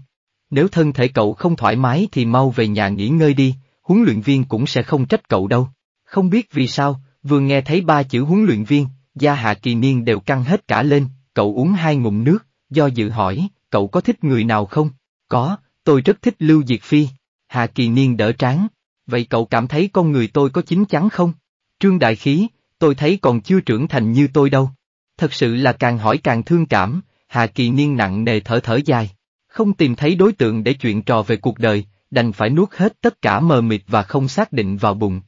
Nếu thân thể cậu không thoải mái thì mau về nhà nghỉ ngơi đi, huấn luyện viên cũng sẽ không trách cậu đâu. Không biết vì sao, vừa nghe thấy ba chữ huấn luyện viên, gia Hạ Kỳ Niên đều căng hết cả lên, cậu uống hai ngụm nước, do dự hỏi, cậu có thích người nào không? Có, tôi rất thích Lưu Diệt Phi. Hạ Kỳ Niên đỡ tráng. Vậy cậu cảm thấy con người tôi có chính chắn không? Trương Đại Khí, tôi thấy còn chưa trưởng thành như tôi đâu. Thật sự là càng hỏi càng thương cảm, Hà Kỳ Niên nặng nề thở thở dài. Không tìm thấy đối tượng để chuyện trò về cuộc đời, đành phải nuốt hết tất cả mờ mịt và không xác định vào bụng.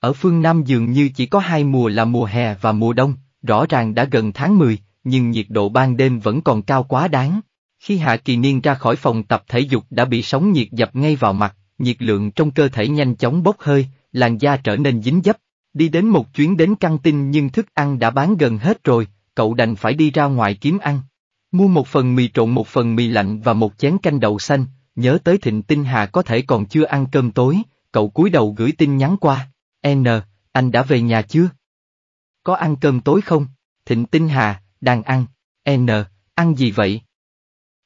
Ở phương Nam dường như chỉ có hai mùa là mùa hè và mùa đông, rõ ràng đã gần tháng 10, nhưng nhiệt độ ban đêm vẫn còn cao quá đáng. Khi Hạ Kỳ Niên ra khỏi phòng tập thể dục đã bị sóng nhiệt dập ngay vào mặt, nhiệt lượng trong cơ thể nhanh chóng bốc hơi, làn da trở nên dính dấp, Đi đến một chuyến đến căng tin nhưng thức ăn đã bán gần hết rồi, cậu đành phải đi ra ngoài kiếm ăn. Mua một phần mì trộn một phần mì lạnh và một chén canh đậu xanh, nhớ tới Thịnh Tinh Hà có thể còn chưa ăn cơm tối, cậu cúi đầu gửi tin nhắn qua. N, anh đã về nhà chưa? Có ăn cơm tối không? Thịnh Tinh Hà, đang ăn. N, ăn gì vậy?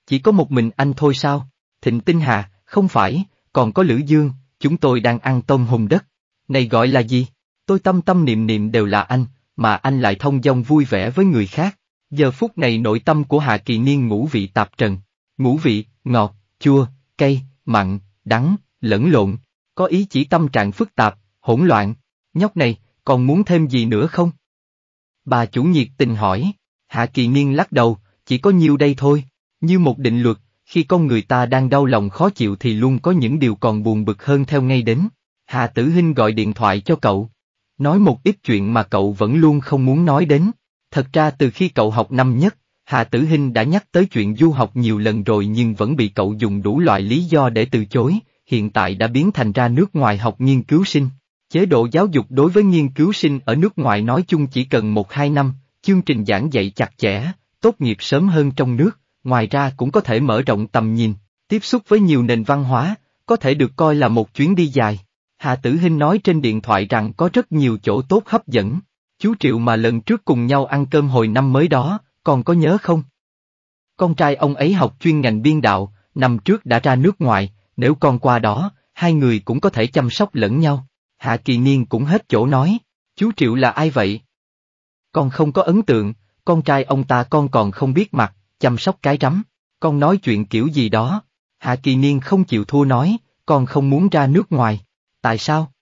Chỉ có một mình anh thôi sao? Thịnh Tinh Hà, không phải, còn có Lữ Dương, chúng tôi đang ăn tôm hùm đất. Này gọi là gì? tôi tâm tâm niệm niệm đều là anh, mà anh lại thông dong vui vẻ với người khác. Giờ phút này nội tâm của Hạ Kỳ Niên ngũ vị tạp trần, ngũ vị, ngọt, chua, cay, mặn, đắng, lẫn lộn, có ý chỉ tâm trạng phức tạp, hỗn loạn, nhóc này, còn muốn thêm gì nữa không? Bà chủ nhiệt tình hỏi, Hạ Kỳ Niên lắc đầu, chỉ có nhiêu đây thôi, như một định luật, khi con người ta đang đau lòng khó chịu thì luôn có những điều còn buồn bực hơn theo ngay đến. Hạ Tử Hinh gọi điện thoại cho cậu nói một ít chuyện mà cậu vẫn luôn không muốn nói đến. Thật ra từ khi cậu học năm nhất, Hà Tử Hinh đã nhắc tới chuyện du học nhiều lần rồi nhưng vẫn bị cậu dùng đủ loại lý do để từ chối, hiện tại đã biến thành ra nước ngoài học nghiên cứu sinh. Chế độ giáo dục đối với nghiên cứu sinh ở nước ngoài nói chung chỉ cần 1-2 năm, chương trình giảng dạy chặt chẽ, tốt nghiệp sớm hơn trong nước, ngoài ra cũng có thể mở rộng tầm nhìn, tiếp xúc với nhiều nền văn hóa, có thể được coi là một chuyến đi dài. Hà Tử Hinh nói trên điện thoại rằng có rất nhiều chỗ tốt hấp dẫn. Chú Triệu mà lần trước cùng nhau ăn cơm hồi năm mới đó, còn có nhớ không? Con trai ông ấy học chuyên ngành biên đạo, năm trước đã ra nước ngoài, nếu con qua đó, hai người cũng có thể chăm sóc lẫn nhau. Hạ Kỳ Niên cũng hết chỗ nói, chú Triệu là ai vậy? Con không có ấn tượng, con trai ông ta con còn không biết mặt, chăm sóc cái rắm, con nói chuyện kiểu gì đó. Hạ Kỳ Niên không chịu thua nói, con không muốn ra nước ngoài. Tại sao?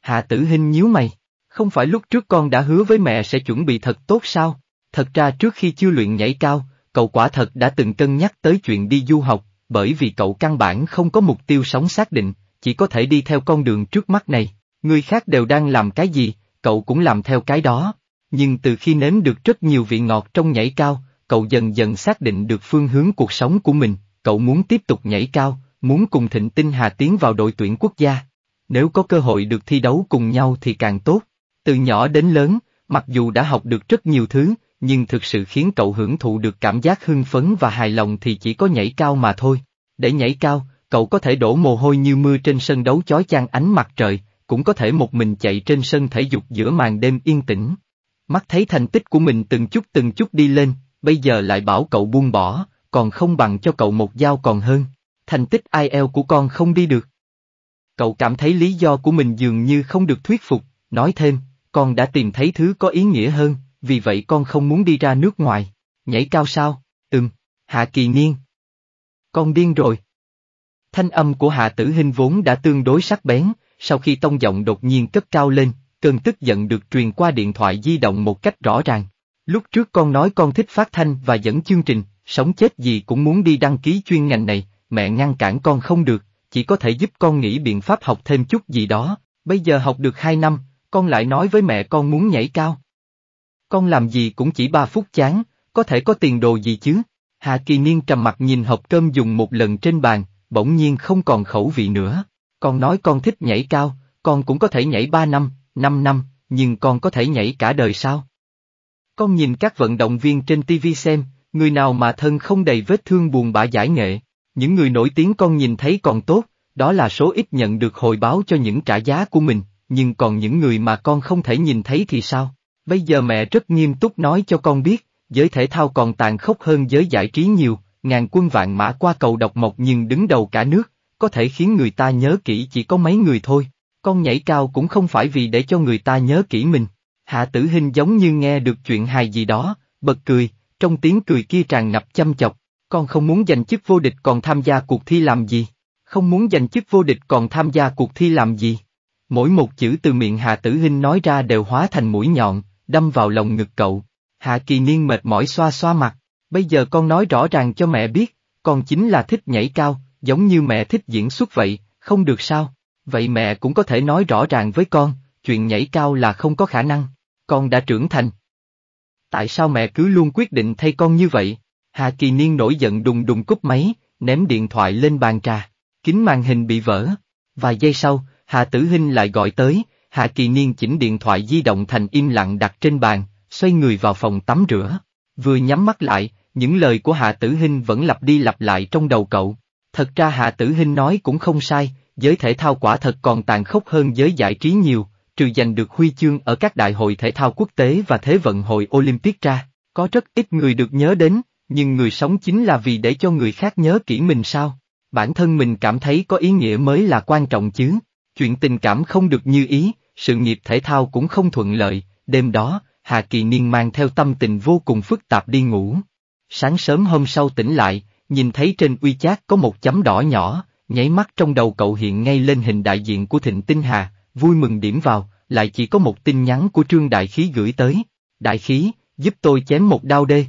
Hạ tử hình nhíu mày. Không phải lúc trước con đã hứa với mẹ sẽ chuẩn bị thật tốt sao? Thật ra trước khi chưa luyện nhảy cao, cậu quả thật đã từng cân nhắc tới chuyện đi du học, bởi vì cậu căn bản không có mục tiêu sống xác định, chỉ có thể đi theo con đường trước mắt này. Người khác đều đang làm cái gì, cậu cũng làm theo cái đó. Nhưng từ khi nếm được rất nhiều vị ngọt trong nhảy cao, cậu dần dần xác định được phương hướng cuộc sống của mình, cậu muốn tiếp tục nhảy cao, muốn cùng Thịnh Tinh Hà tiến vào đội tuyển quốc gia nếu có cơ hội được thi đấu cùng nhau thì càng tốt. Từ nhỏ đến lớn, mặc dù đã học được rất nhiều thứ, nhưng thực sự khiến cậu hưởng thụ được cảm giác hưng phấn và hài lòng thì chỉ có nhảy cao mà thôi. Để nhảy cao, cậu có thể đổ mồ hôi như mưa trên sân đấu chói chang ánh mặt trời, cũng có thể một mình chạy trên sân thể dục giữa màn đêm yên tĩnh. Mắt thấy thành tích của mình từng chút từng chút đi lên, bây giờ lại bảo cậu buông bỏ, còn không bằng cho cậu một dao còn hơn. Thành tích IELTS của con không đi được cậu cảm thấy lý do của mình dường như không được thuyết phục, nói thêm, con đã tìm thấy thứ có ý nghĩa hơn, vì vậy con không muốn đi ra nước ngoài, nhảy cao sao, ừm, Hạ Kỳ Niên. Con điên rồi. Thanh âm của Hạ Tử Hinh vốn đã tương đối sắc bén, sau khi tông giọng đột nhiên cất cao lên, cơn tức giận được truyền qua điện thoại di động một cách rõ ràng. Lúc trước con nói con thích phát thanh và dẫn chương trình, sống chết gì cũng muốn đi đăng ký chuyên ngành này, mẹ ngăn cản con không được, chỉ có thể giúp con nghĩ biện pháp học thêm chút gì đó, bây giờ học được 2 năm, con lại nói với mẹ con muốn nhảy cao. Con làm gì cũng chỉ 3 phút chán, có thể có tiền đồ gì chứ? Hạ Kỳ Niên trầm mặt nhìn hộp cơm dùng một lần trên bàn, bỗng nhiên không còn khẩu vị nữa. Con nói con thích nhảy cao, con cũng có thể nhảy 3 năm, 5 năm, nhưng con có thể nhảy cả đời sao? Con nhìn các vận động viên trên TV xem, người nào mà thân không đầy vết thương buồn bã giải nghệ, những người nổi tiếng con nhìn thấy còn tốt, đó là số ít nhận được hồi báo cho những trả giá của mình, nhưng còn những người mà con không thể nhìn thấy thì sao? Bây giờ mẹ rất nghiêm túc nói cho con biết, giới thể thao còn tàn khốc hơn giới giải trí nhiều, ngàn quân vạn mã qua cầu độc mộc nhưng đứng đầu cả nước, có thể khiến người ta nhớ kỹ chỉ có mấy người thôi. Con nhảy cao cũng không phải vì để cho người ta nhớ kỹ mình. Hạ tử hình giống như nghe được chuyện hài gì đó, bật cười, trong tiếng cười kia tràn ngập chăm chọc, con không muốn giành chức vô địch còn tham gia cuộc thi làm gì? Không muốn giành chức vô địch còn tham gia cuộc thi làm gì? Mỗi một chữ từ miệng Hạ Tử Hinh nói ra đều hóa thành mũi nhọn, đâm vào lòng ngực cậu. Hạ Kỳ Niên mệt mỏi xoa xoa mặt, bây giờ con nói rõ ràng cho mẹ biết, con chính là thích nhảy cao, giống như mẹ thích diễn xuất vậy, không được sao? Vậy mẹ cũng có thể nói rõ ràng với con, chuyện nhảy cao là không có khả năng, con đã trưởng thành. Tại sao mẹ cứ luôn quyết định thay con như vậy? Hà Kỳ Niên nổi giận đùng đùng cúp máy, ném điện thoại lên bàn trà. Kính màn hình bị vỡ. Vài giây sau, Hà Tử Hinh lại gọi tới, Hà Kỳ Niên chỉnh điện thoại di động thành im lặng đặt trên bàn, xoay người vào phòng tắm rửa. Vừa nhắm mắt lại, những lời của Hà Tử Hinh vẫn lặp đi lặp lại trong đầu cậu. Thật ra Hà Tử Hinh nói cũng không sai, giới thể thao quả thật còn tàn khốc hơn giới giải trí nhiều, trừ giành được huy chương ở các đại hội thể thao quốc tế và thế vận hội Olympic ra, có rất ít người được nhớ đến, nhưng người sống chính là vì để cho người khác nhớ kỹ mình sao? Bản thân mình cảm thấy có ý nghĩa mới là quan trọng chứ. Chuyện tình cảm không được như ý, sự nghiệp thể thao cũng không thuận lợi, đêm đó, Hà Kỳ Niên mang theo tâm tình vô cùng phức tạp đi ngủ. Sáng sớm hôm sau tỉnh lại, nhìn thấy trên uy chát có một chấm đỏ nhỏ, nháy mắt trong đầu cậu hiện ngay lên hình đại diện của Thịnh Tinh Hà, vui mừng điểm vào, lại chỉ có một tin nhắn của Trương Đại Khí gửi tới. Đại Khí, giúp tôi chém một đao đê.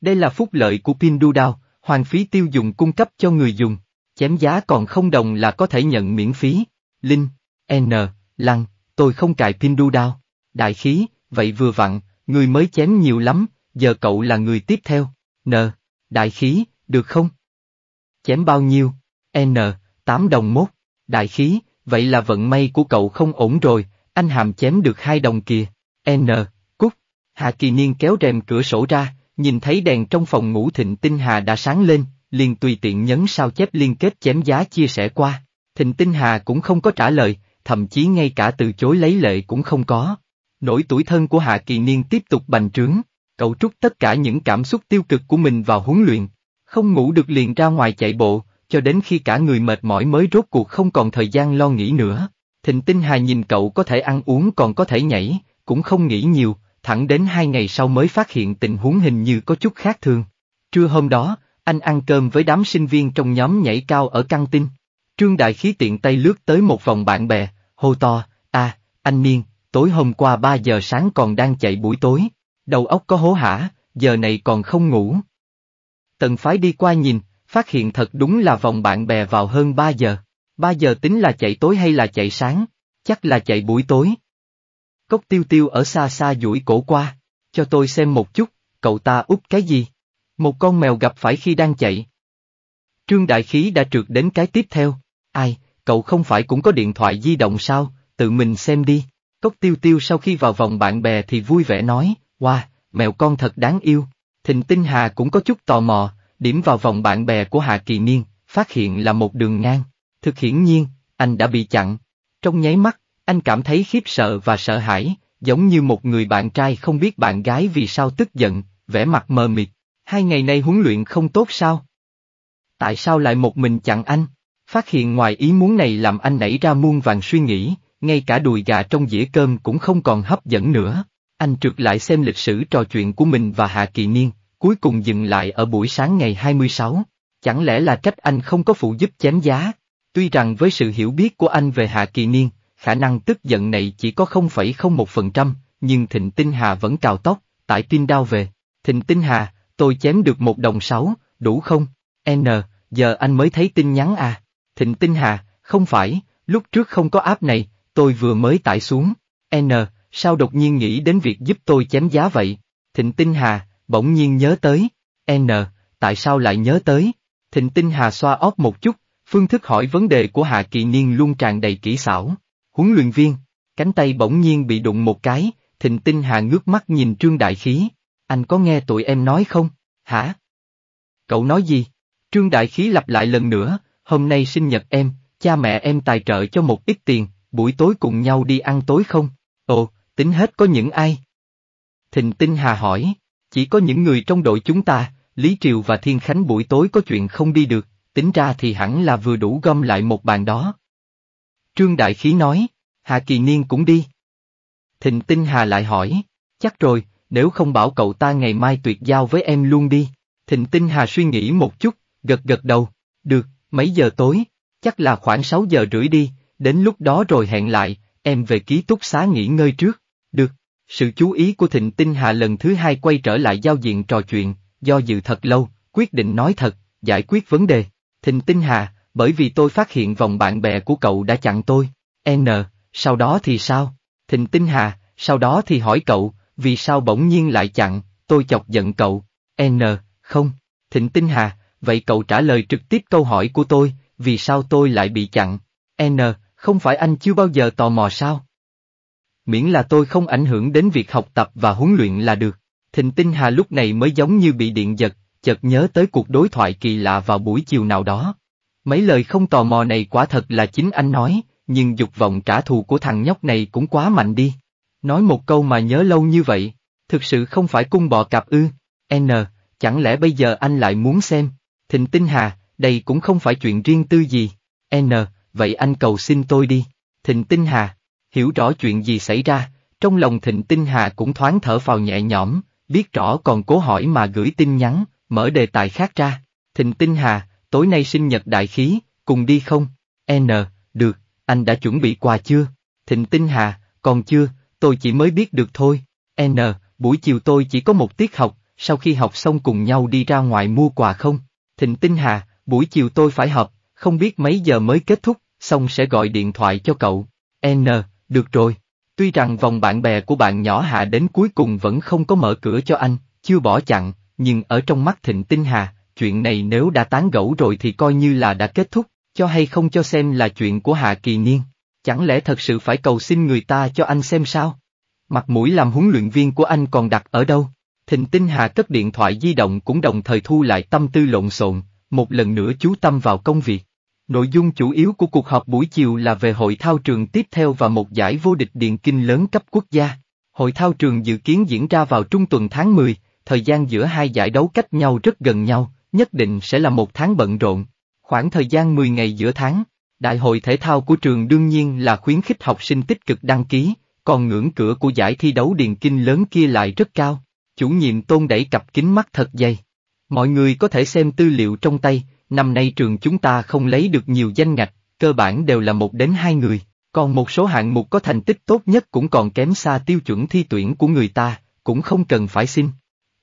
Đây là phúc lợi của Pinduodao, hoàn phí tiêu dùng cung cấp cho người dùng. Chém giá còn không đồng là có thể nhận miễn phí. Linh, N, Lăng, tôi không cài Pinduodao. Đại khí, vậy vừa vặn, người mới chém nhiều lắm, giờ cậu là người tiếp theo. N, đại khí, được không? Chém bao nhiêu? N, 8 đồng mốt. Đại khí, vậy là vận may của cậu không ổn rồi, anh hàm chém được hai đồng kìa. N, Cúc, Hạ kỳ niên kéo rèm cửa sổ ra, Nhìn thấy đèn trong phòng ngủ Thịnh Tinh Hà đã sáng lên, liền tùy tiện nhấn sao chép liên kết chém giá chia sẻ qua. Thịnh Tinh Hà cũng không có trả lời, thậm chí ngay cả từ chối lấy lệ cũng không có. Nỗi tuổi thân của Hạ Kỳ Niên tiếp tục bành trướng, cậu trút tất cả những cảm xúc tiêu cực của mình vào huấn luyện, không ngủ được liền ra ngoài chạy bộ, cho đến khi cả người mệt mỏi mới rốt cuộc không còn thời gian lo nghĩ nữa. Thịnh Tinh Hà nhìn cậu có thể ăn uống còn có thể nhảy, cũng không nghĩ nhiều, thẳng đến hai ngày sau mới phát hiện tình huống hình như có chút khác thường. Trưa hôm đó, anh ăn cơm với đám sinh viên trong nhóm nhảy cao ở căng tin. Trương Đại Khí tiện tay lướt tới một vòng bạn bè, hô to, à, anh Niên, tối hôm qua 3 giờ sáng còn đang chạy buổi tối, đầu óc có hố hả, giờ này còn không ngủ. Tần phái đi qua nhìn, phát hiện thật đúng là vòng bạn bè vào hơn 3 giờ. 3 giờ tính là chạy tối hay là chạy sáng? Chắc là chạy buổi tối. Cốc tiêu tiêu ở xa xa duỗi cổ qua, cho tôi xem một chút, cậu ta úp cái gì? Một con mèo gặp phải khi đang chạy. Trương Đại Khí đã trượt đến cái tiếp theo. Ai, cậu không phải cũng có điện thoại di động sao, tự mình xem đi. Cốc tiêu tiêu sau khi vào vòng bạn bè thì vui vẻ nói, wow, mèo con thật đáng yêu. Thịnh Tinh Hà cũng có chút tò mò, điểm vào vòng bạn bè của Hạ Kỳ Niên, phát hiện là một đường ngang. Thực hiển nhiên, anh đã bị chặn. Trong nháy mắt, anh cảm thấy khiếp sợ và sợ hãi, giống như một người bạn trai không biết bạn gái vì sao tức giận, vẻ mặt mờ mịt. Hai ngày nay huấn luyện không tốt sao? Tại sao lại một mình chặn anh? Phát hiện ngoài ý muốn này làm anh nảy ra muôn vàng suy nghĩ, ngay cả đùi gà trong dĩa cơm cũng không còn hấp dẫn nữa. Anh trượt lại xem lịch sử trò chuyện của mình và Hạ Kỳ Niên, cuối cùng dừng lại ở buổi sáng ngày 26. Chẳng lẽ là trách anh không có phụ giúp chém giá? Tuy rằng với sự hiểu biết của anh về Hạ Kỳ Niên, khả năng tức giận này chỉ có 0,01%, nhưng Thịnh Tinh Hà vẫn cào tóc, tải tin đao về. Thịnh Tinh Hà, tôi chém được một đồng sáu, đủ không? N, giờ anh mới thấy tin nhắn à? Thịnh Tinh Hà, không phải, lúc trước không có app này, tôi vừa mới tải xuống. N, sao đột nhiên nghĩ đến việc giúp tôi chém giá vậy? Thịnh Tinh Hà, bỗng nhiên nhớ tới. N, tại sao lại nhớ tới? Thịnh Tinh Hà xoa óp một chút, phương thức hỏi vấn đề của Hạ Kỳ Niên luôn tràn đầy kỹ xảo huấn luyện viên, cánh tay bỗng nhiên bị đụng một cái, thịnh tinh hà ngước mắt nhìn Trương Đại Khí, anh có nghe tụi em nói không, hả? Cậu nói gì? Trương Đại Khí lặp lại lần nữa, hôm nay sinh nhật em, cha mẹ em tài trợ cho một ít tiền, buổi tối cùng nhau đi ăn tối không? Ồ, tính hết có những ai? Thịnh Tinh Hà hỏi, chỉ có những người trong đội chúng ta, Lý Triều và Thiên Khánh buổi tối có chuyện không đi được, tính ra thì hẳn là vừa đủ gom lại một bàn đó, Trương Đại Khí nói, Hà Kỳ Niên cũng đi. Thịnh Tinh Hà lại hỏi, chắc rồi, nếu không bảo cậu ta ngày mai tuyệt giao với em luôn đi. Thịnh Tinh Hà suy nghĩ một chút, gật gật đầu, được, mấy giờ tối, chắc là khoảng 6 giờ rưỡi đi, đến lúc đó rồi hẹn lại, em về ký túc xá nghỉ ngơi trước, được. Sự chú ý của Thịnh Tinh Hà lần thứ hai quay trở lại giao diện trò chuyện, do dự thật lâu, quyết định nói thật, giải quyết vấn đề. Thịnh Tinh Hà, bởi vì tôi phát hiện vòng bạn bè của cậu đã chặn tôi. N, sau đó thì sao? Thịnh Tinh Hà, sau đó thì hỏi cậu, vì sao bỗng nhiên lại chặn, tôi chọc giận cậu. N, không. Thịnh Tinh Hà, vậy cậu trả lời trực tiếp câu hỏi của tôi, vì sao tôi lại bị chặn? N, không phải anh chưa bao giờ tò mò sao? Miễn là tôi không ảnh hưởng đến việc học tập và huấn luyện là được. Thịnh Tinh Hà lúc này mới giống như bị điện giật, chợt nhớ tới cuộc đối thoại kỳ lạ vào buổi chiều nào đó. Mấy lời không tò mò này quả thật là chính anh nói, nhưng dục vọng trả thù của thằng nhóc này cũng quá mạnh đi. Nói một câu mà nhớ lâu như vậy, thực sự không phải cung bò cạp ư, n, chẳng lẽ bây giờ anh lại muốn xem, thịnh tinh hà, đây cũng không phải chuyện riêng tư gì, n, vậy anh cầu xin tôi đi, thịnh tinh hà, hiểu rõ chuyện gì xảy ra, trong lòng thịnh tinh hà cũng thoáng thở vào nhẹ nhõm, biết rõ còn cố hỏi mà gửi tin nhắn, mở đề tài khác ra, thịnh tinh hà, tối nay sinh nhật đại khí, cùng đi không? N, được, anh đã chuẩn bị quà chưa? Thịnh Tinh Hà, còn chưa, tôi chỉ mới biết được thôi. N, buổi chiều tôi chỉ có một tiết học, sau khi học xong cùng nhau đi ra ngoài mua quà không? Thịnh Tinh Hà, buổi chiều tôi phải họp, không biết mấy giờ mới kết thúc, xong sẽ gọi điện thoại cho cậu. N, được rồi. Tuy rằng vòng bạn bè của bạn nhỏ Hà đến cuối cùng vẫn không có mở cửa cho anh, chưa bỏ chặn, nhưng ở trong mắt Thịnh Tinh Hà, chuyện này nếu đã tán gẫu rồi thì coi như là đã kết thúc, cho hay không cho xem là chuyện của Hạ Kỳ Niên, chẳng lẽ thật sự phải cầu xin người ta cho anh xem sao? Mặt mũi làm huấn luyện viên của anh còn đặt ở đâu? Thịnh Tinh Hà cất điện thoại di động cũng đồng thời thu lại tâm tư lộn xộn, một lần nữa chú tâm vào công việc. Nội dung chủ yếu của cuộc họp buổi chiều là về hội thao trường tiếp theo và một giải vô địch điện kinh lớn cấp quốc gia. Hội thao trường dự kiến diễn ra vào trung tuần tháng 10, thời gian giữa hai giải đấu cách nhau rất gần nhau, nhất định sẽ là một tháng bận rộn. Khoảng thời gian 10 ngày giữa tháng, đại hội thể thao của trường đương nhiên là khuyến khích học sinh tích cực đăng ký, còn ngưỡng cửa của giải thi đấu điền kinh lớn kia lại rất cao. Chủ nhiệm tôn đẩy cặp kính mắt thật dày. Mọi người có thể xem tư liệu trong tay, năm nay trường chúng ta không lấy được nhiều danh ngạch, cơ bản đều là một đến hai người, còn một số hạng mục có thành tích tốt nhất cũng còn kém xa tiêu chuẩn thi tuyển của người ta, cũng không cần phải xin.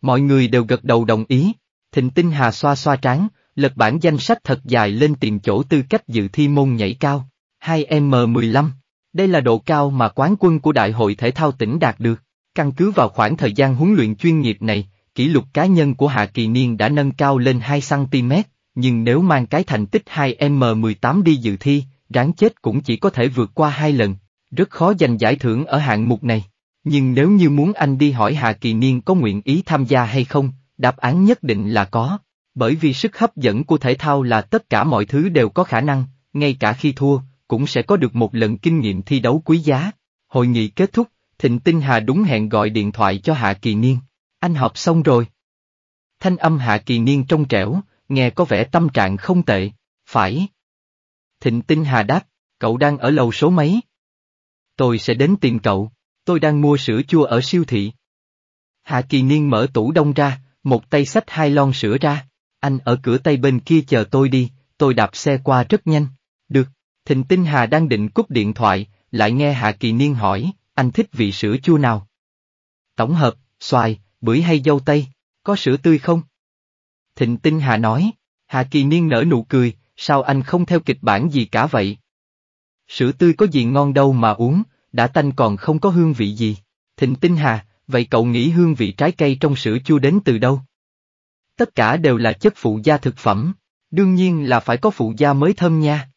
Mọi người đều gật đầu đồng ý, Thịnh Tinh Hà xoa xoa trán, lật bản danh sách thật dài lên tìm chỗ tư cách dự thi môn nhảy cao, 2M15. Đây là độ cao mà quán quân của Đại hội Thể thao tỉnh đạt được. Căn cứ vào khoảng thời gian huấn luyện chuyên nghiệp này, kỷ lục cá nhân của Hạ Kỳ Niên đã nâng cao lên 2cm, nhưng nếu mang cái thành tích 2M18 đi dự thi, ráng chết cũng chỉ có thể vượt qua hai lần, rất khó giành giải thưởng ở hạng mục này. Nhưng nếu như muốn anh đi hỏi Hạ Kỳ Niên có nguyện ý tham gia hay không, Đáp án nhất định là có, bởi vì sức hấp dẫn của thể thao là tất cả mọi thứ đều có khả năng, ngay cả khi thua, cũng sẽ có được một lần kinh nghiệm thi đấu quý giá. Hội nghị kết thúc, Thịnh Tinh Hà đúng hẹn gọi điện thoại cho Hạ Kỳ Niên. Anh họp xong rồi. Thanh âm Hạ Kỳ Niên trong trẻo, nghe có vẻ tâm trạng không tệ, phải. Thịnh Tinh Hà đáp, cậu đang ở lầu số mấy? Tôi sẽ đến tìm cậu, tôi đang mua sữa chua ở siêu thị. Hạ Kỳ Niên mở tủ đông ra, một tay xách hai lon sữa ra, anh ở cửa tay bên kia chờ tôi đi, tôi đạp xe qua rất nhanh. Được, Thịnh Tinh Hà đang định cúp điện thoại, lại nghe Hạ Kỳ Niên hỏi, anh thích vị sữa chua nào? Tổng hợp, xoài, bưởi hay dâu tây, có sữa tươi không? Thịnh Tinh Hà nói, Hạ Kỳ Niên nở nụ cười, sao anh không theo kịch bản gì cả vậy? Sữa tươi có gì ngon đâu mà uống, đã tanh còn không có hương vị gì. Thịnh Tinh Hà, vậy cậu nghĩ hương vị trái cây trong sữa chua đến từ đâu? Tất cả đều là chất phụ gia thực phẩm, đương nhiên là phải có phụ gia mới thơm nha.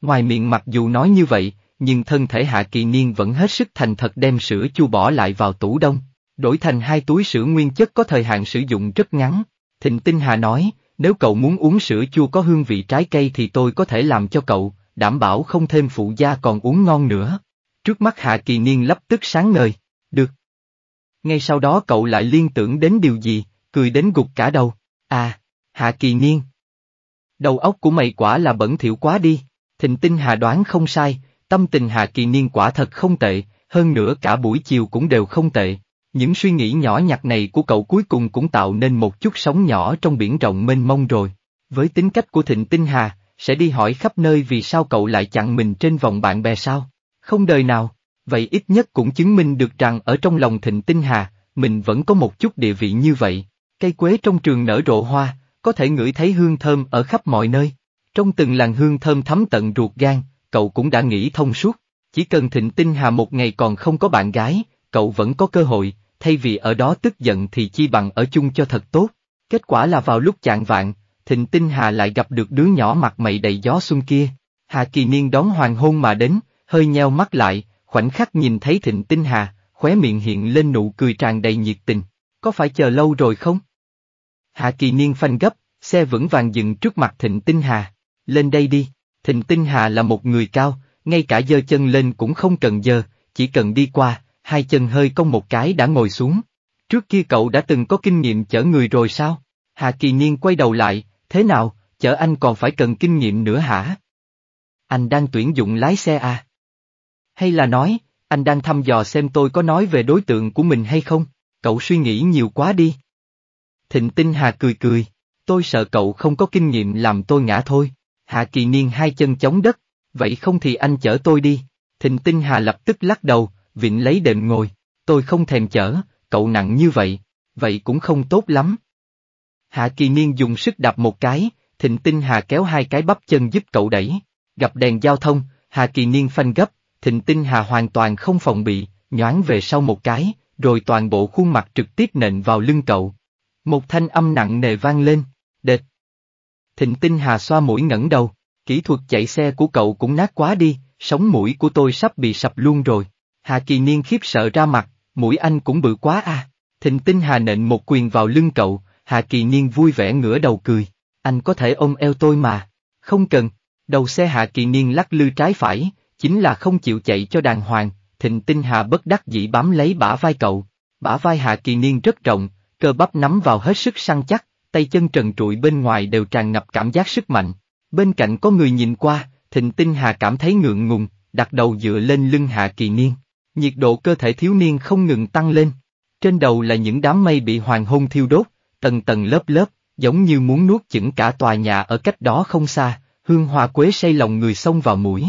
Ngoài miệng mặc dù nói như vậy, nhưng thân thể Hạ Kỳ Niên vẫn hết sức thành thật đem sữa chua bỏ lại vào tủ đông, đổi thành hai túi sữa nguyên chất có thời hạn sử dụng rất ngắn. Thịnh Tinh Hà nói, nếu cậu muốn uống sữa chua có hương vị trái cây thì tôi có thể làm cho cậu, đảm bảo không thêm phụ gia còn uống ngon nữa. Trước mắt Hạ Kỳ Niên lập tức sáng ngời, được, ngay sau đó cậu lại liên tưởng đến điều gì, cười đến gục cả đầu. À, Hạ Kỳ Niên. Đầu óc của mày quả là bẩn thỉu quá đi, thịnh tinh Hà đoán không sai, tâm tình Hạ Kỳ Niên quả thật không tệ, hơn nữa cả buổi chiều cũng đều không tệ. Những suy nghĩ nhỏ nhặt này của cậu cuối cùng cũng tạo nên một chút sóng nhỏ trong biển rộng mênh mông rồi. Với tính cách của Thịnh Tinh Hà, sẽ đi hỏi khắp nơi vì sao cậu lại chặn mình trên vòng bạn bè sao? Không đời nào vậy ít nhất cũng chứng minh được rằng ở trong lòng Thịnh Tinh Hà, mình vẫn có một chút địa vị như vậy. Cây quế trong trường nở rộ hoa, có thể ngửi thấy hương thơm ở khắp mọi nơi. Trong từng làn hương thơm thấm tận ruột gan, cậu cũng đã nghĩ thông suốt. Chỉ cần Thịnh Tinh Hà một ngày còn không có bạn gái, cậu vẫn có cơ hội, thay vì ở đó tức giận thì chi bằng ở chung cho thật tốt. Kết quả là vào lúc chạng vạn, Thịnh Tinh Hà lại gặp được đứa nhỏ mặt mày đầy gió xuân kia. Hà Kỳ Niên đón hoàng hôn mà đến, hơi nheo mắt lại, khoảnh khắc nhìn thấy Thịnh Tinh Hà, khóe miệng hiện lên nụ cười tràn đầy nhiệt tình. Có phải chờ lâu rồi không? Hạ kỳ niên phanh gấp, xe vững vàng dừng trước mặt Thịnh Tinh Hà. Lên đây đi, Thịnh Tinh Hà là một người cao, ngay cả dơ chân lên cũng không cần dơ, chỉ cần đi qua, hai chân hơi cong một cái đã ngồi xuống. Trước kia cậu đã từng có kinh nghiệm chở người rồi sao? Hạ kỳ niên quay đầu lại, thế nào, chở anh còn phải cần kinh nghiệm nữa hả? Anh đang tuyển dụng lái xe à? Hay là nói, anh đang thăm dò xem tôi có nói về đối tượng của mình hay không? Cậu suy nghĩ nhiều quá đi. Thịnh Tinh Hà cười cười, tôi sợ cậu không có kinh nghiệm làm tôi ngã thôi. Hạ Kỳ Niên hai chân chống đất, vậy không thì anh chở tôi đi. Thịnh Tinh Hà lập tức lắc đầu, vịn lấy đệm ngồi, tôi không thèm chở, cậu nặng như vậy, vậy cũng không tốt lắm. Hạ Kỳ Niên dùng sức đạp một cái, Thịnh Tinh Hà kéo hai cái bắp chân giúp cậu đẩy, gặp đèn giao thông, Hạ Kỳ Niên phanh gấp, Thịnh Tinh Hà hoàn toàn không phòng bị, nhoáng về sau một cái, rồi toàn bộ khuôn mặt trực tiếp nện vào lưng cậu. Một thanh âm nặng nề vang lên, đệt. Thịnh Tinh Hà xoa mũi ngẩng đầu, kỹ thuật chạy xe của cậu cũng nát quá đi, sống mũi của tôi sắp bị sập luôn rồi. Hà Kỳ Niên khiếp sợ ra mặt, mũi anh cũng bự quá à. Thịnh Tinh Hà nện một quyền vào lưng cậu, Hà Kỳ Niên vui vẻ ngửa đầu cười, anh có thể ôm eo tôi mà. Không cần, đầu xe Hạ Kỳ Niên lắc lư trái phải, chính là không chịu chạy cho đàng hoàng, thịnh tinh hà bất đắc dĩ bám lấy bả vai cậu, bả vai hạ kỳ niên rất rộng, cơ bắp nắm vào hết sức săn chắc, tay chân trần trụi bên ngoài đều tràn ngập cảm giác sức mạnh. Bên cạnh có người nhìn qua, thịnh tinh hà cảm thấy ngượng ngùng, đặt đầu dựa lên lưng hạ kỳ niên. Nhiệt độ cơ thể thiếu niên không ngừng tăng lên. Trên đầu là những đám mây bị hoàng hôn thiêu đốt, tầng tầng lớp lớp, giống như muốn nuốt chửng cả tòa nhà ở cách đó không xa, hương hoa quế say lòng người xông vào mũi.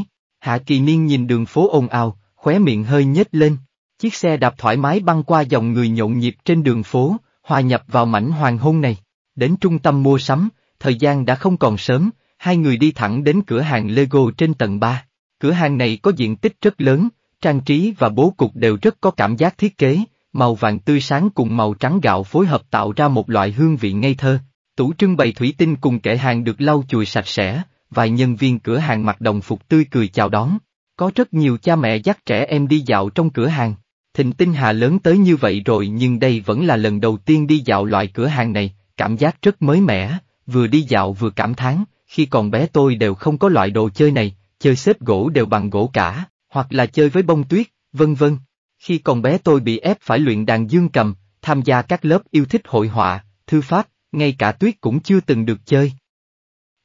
Hạ Kỳ Niên nhìn đường phố ồn ào, khóe miệng hơi nhếch lên. Chiếc xe đạp thoải mái băng qua dòng người nhộn nhịp trên đường phố, hòa nhập vào mảnh hoàng hôn này. Đến trung tâm mua sắm, thời gian đã không còn sớm, hai người đi thẳng đến cửa hàng Lego trên tầng 3. Cửa hàng này có diện tích rất lớn, trang trí và bố cục đều rất có cảm giác thiết kế, màu vàng tươi sáng cùng màu trắng gạo phối hợp tạo ra một loại hương vị ngây thơ. Tủ trưng bày thủy tinh cùng kệ hàng được lau chùi sạch sẽ, vài nhân viên cửa hàng mặc đồng phục tươi cười chào đón. Có rất nhiều cha mẹ dắt trẻ em đi dạo trong cửa hàng. Thịnh Tinh Hà lớn tới như vậy rồi nhưng đây vẫn là lần đầu tiên đi dạo loại cửa hàng này, cảm giác rất mới mẻ, vừa đi dạo vừa cảm thán, khi còn bé tôi đều không có loại đồ chơi này, chơi xếp gỗ đều bằng gỗ cả, hoặc là chơi với bông tuyết, vân vân. Khi còn bé tôi bị ép phải luyện đàn dương cầm, tham gia các lớp yêu thích hội họa, thư pháp, ngay cả tuyết cũng chưa từng được chơi.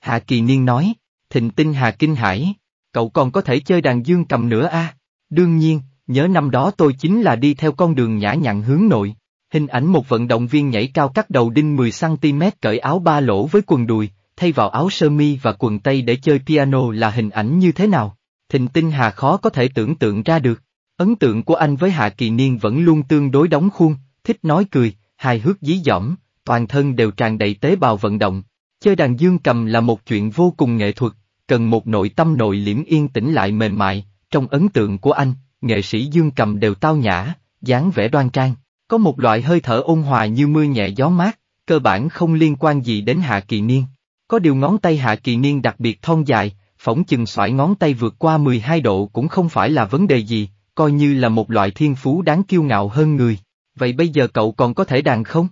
Hạ Kỳ Niên nói, thịnh tinh Hà Kinh Hải, cậu còn có thể chơi đàn dương cầm nữa à? Đương nhiên, nhớ năm đó tôi chính là đi theo con đường nhã nhặn hướng nội. Hình ảnh một vận động viên nhảy cao cắt đầu đinh 10cm cởi áo ba lỗ với quần đùi, thay vào áo sơ mi và quần tây để chơi piano là hình ảnh như thế nào. Thịnh tinh Hà khó có thể tưởng tượng ra được. Ấn tượng của anh với Hạ Kỳ Niên vẫn luôn tương đối đóng khuôn, thích nói cười, hài hước dí dỏm, toàn thân đều tràn đầy tế bào vận động, Chơi đàn dương cầm là một chuyện vô cùng nghệ thuật, cần một nội tâm nội liễm yên tĩnh lại mềm mại, trong ấn tượng của anh, nghệ sĩ dương cầm đều tao nhã, dáng vẻ đoan trang, có một loại hơi thở ôn hòa như mưa nhẹ gió mát, cơ bản không liên quan gì đến Hạ Kỳ Niên. Có điều ngón tay Hạ Kỳ Niên đặc biệt thon dài, phỏng chừng xoải ngón tay vượt qua 12 độ cũng không phải là vấn đề gì, coi như là một loại thiên phú đáng kiêu ngạo hơn người. Vậy bây giờ cậu còn có thể đàn không?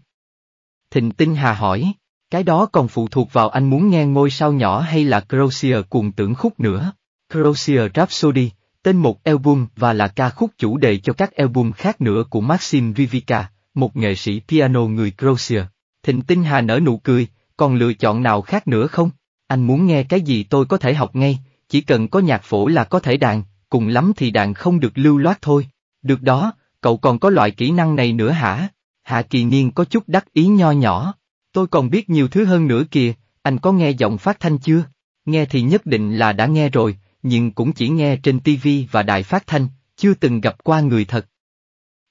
Thịnh Tinh Hà hỏi. Cái đó còn phụ thuộc vào anh muốn nghe ngôi sao nhỏ hay là Crozier cuồng tưởng khúc nữa. Crozier Rhapsody, tên một album và là ca khúc chủ đề cho các album khác nữa của Maxim Vivica, một nghệ sĩ piano người Crozier. Thịnh Tinh Hà nở nụ cười, còn lựa chọn nào khác nữa không? Anh muốn nghe cái gì tôi có thể học ngay, chỉ cần có nhạc phổ là có thể đàn, cùng lắm thì đàn không được lưu loát thôi. Được đó, cậu còn có loại kỹ năng này nữa hả? Hạ Kỳ Niên có chút đắc ý nho nhỏ. Tôi còn biết nhiều thứ hơn nữa kìa, anh có nghe giọng phát thanh chưa? Nghe thì nhất định là đã nghe rồi, nhưng cũng chỉ nghe trên tivi và đài phát thanh, chưa từng gặp qua người thật.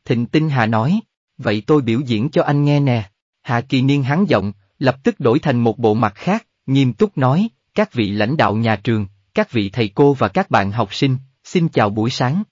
Thịnh Tinh Hà nói, vậy tôi biểu diễn cho anh nghe nè. Hạ Kỳ Niên hắn giọng, lập tức đổi thành một bộ mặt khác, nghiêm túc nói, các vị lãnh đạo nhà trường, các vị thầy cô và các bạn học sinh, xin chào buổi sáng.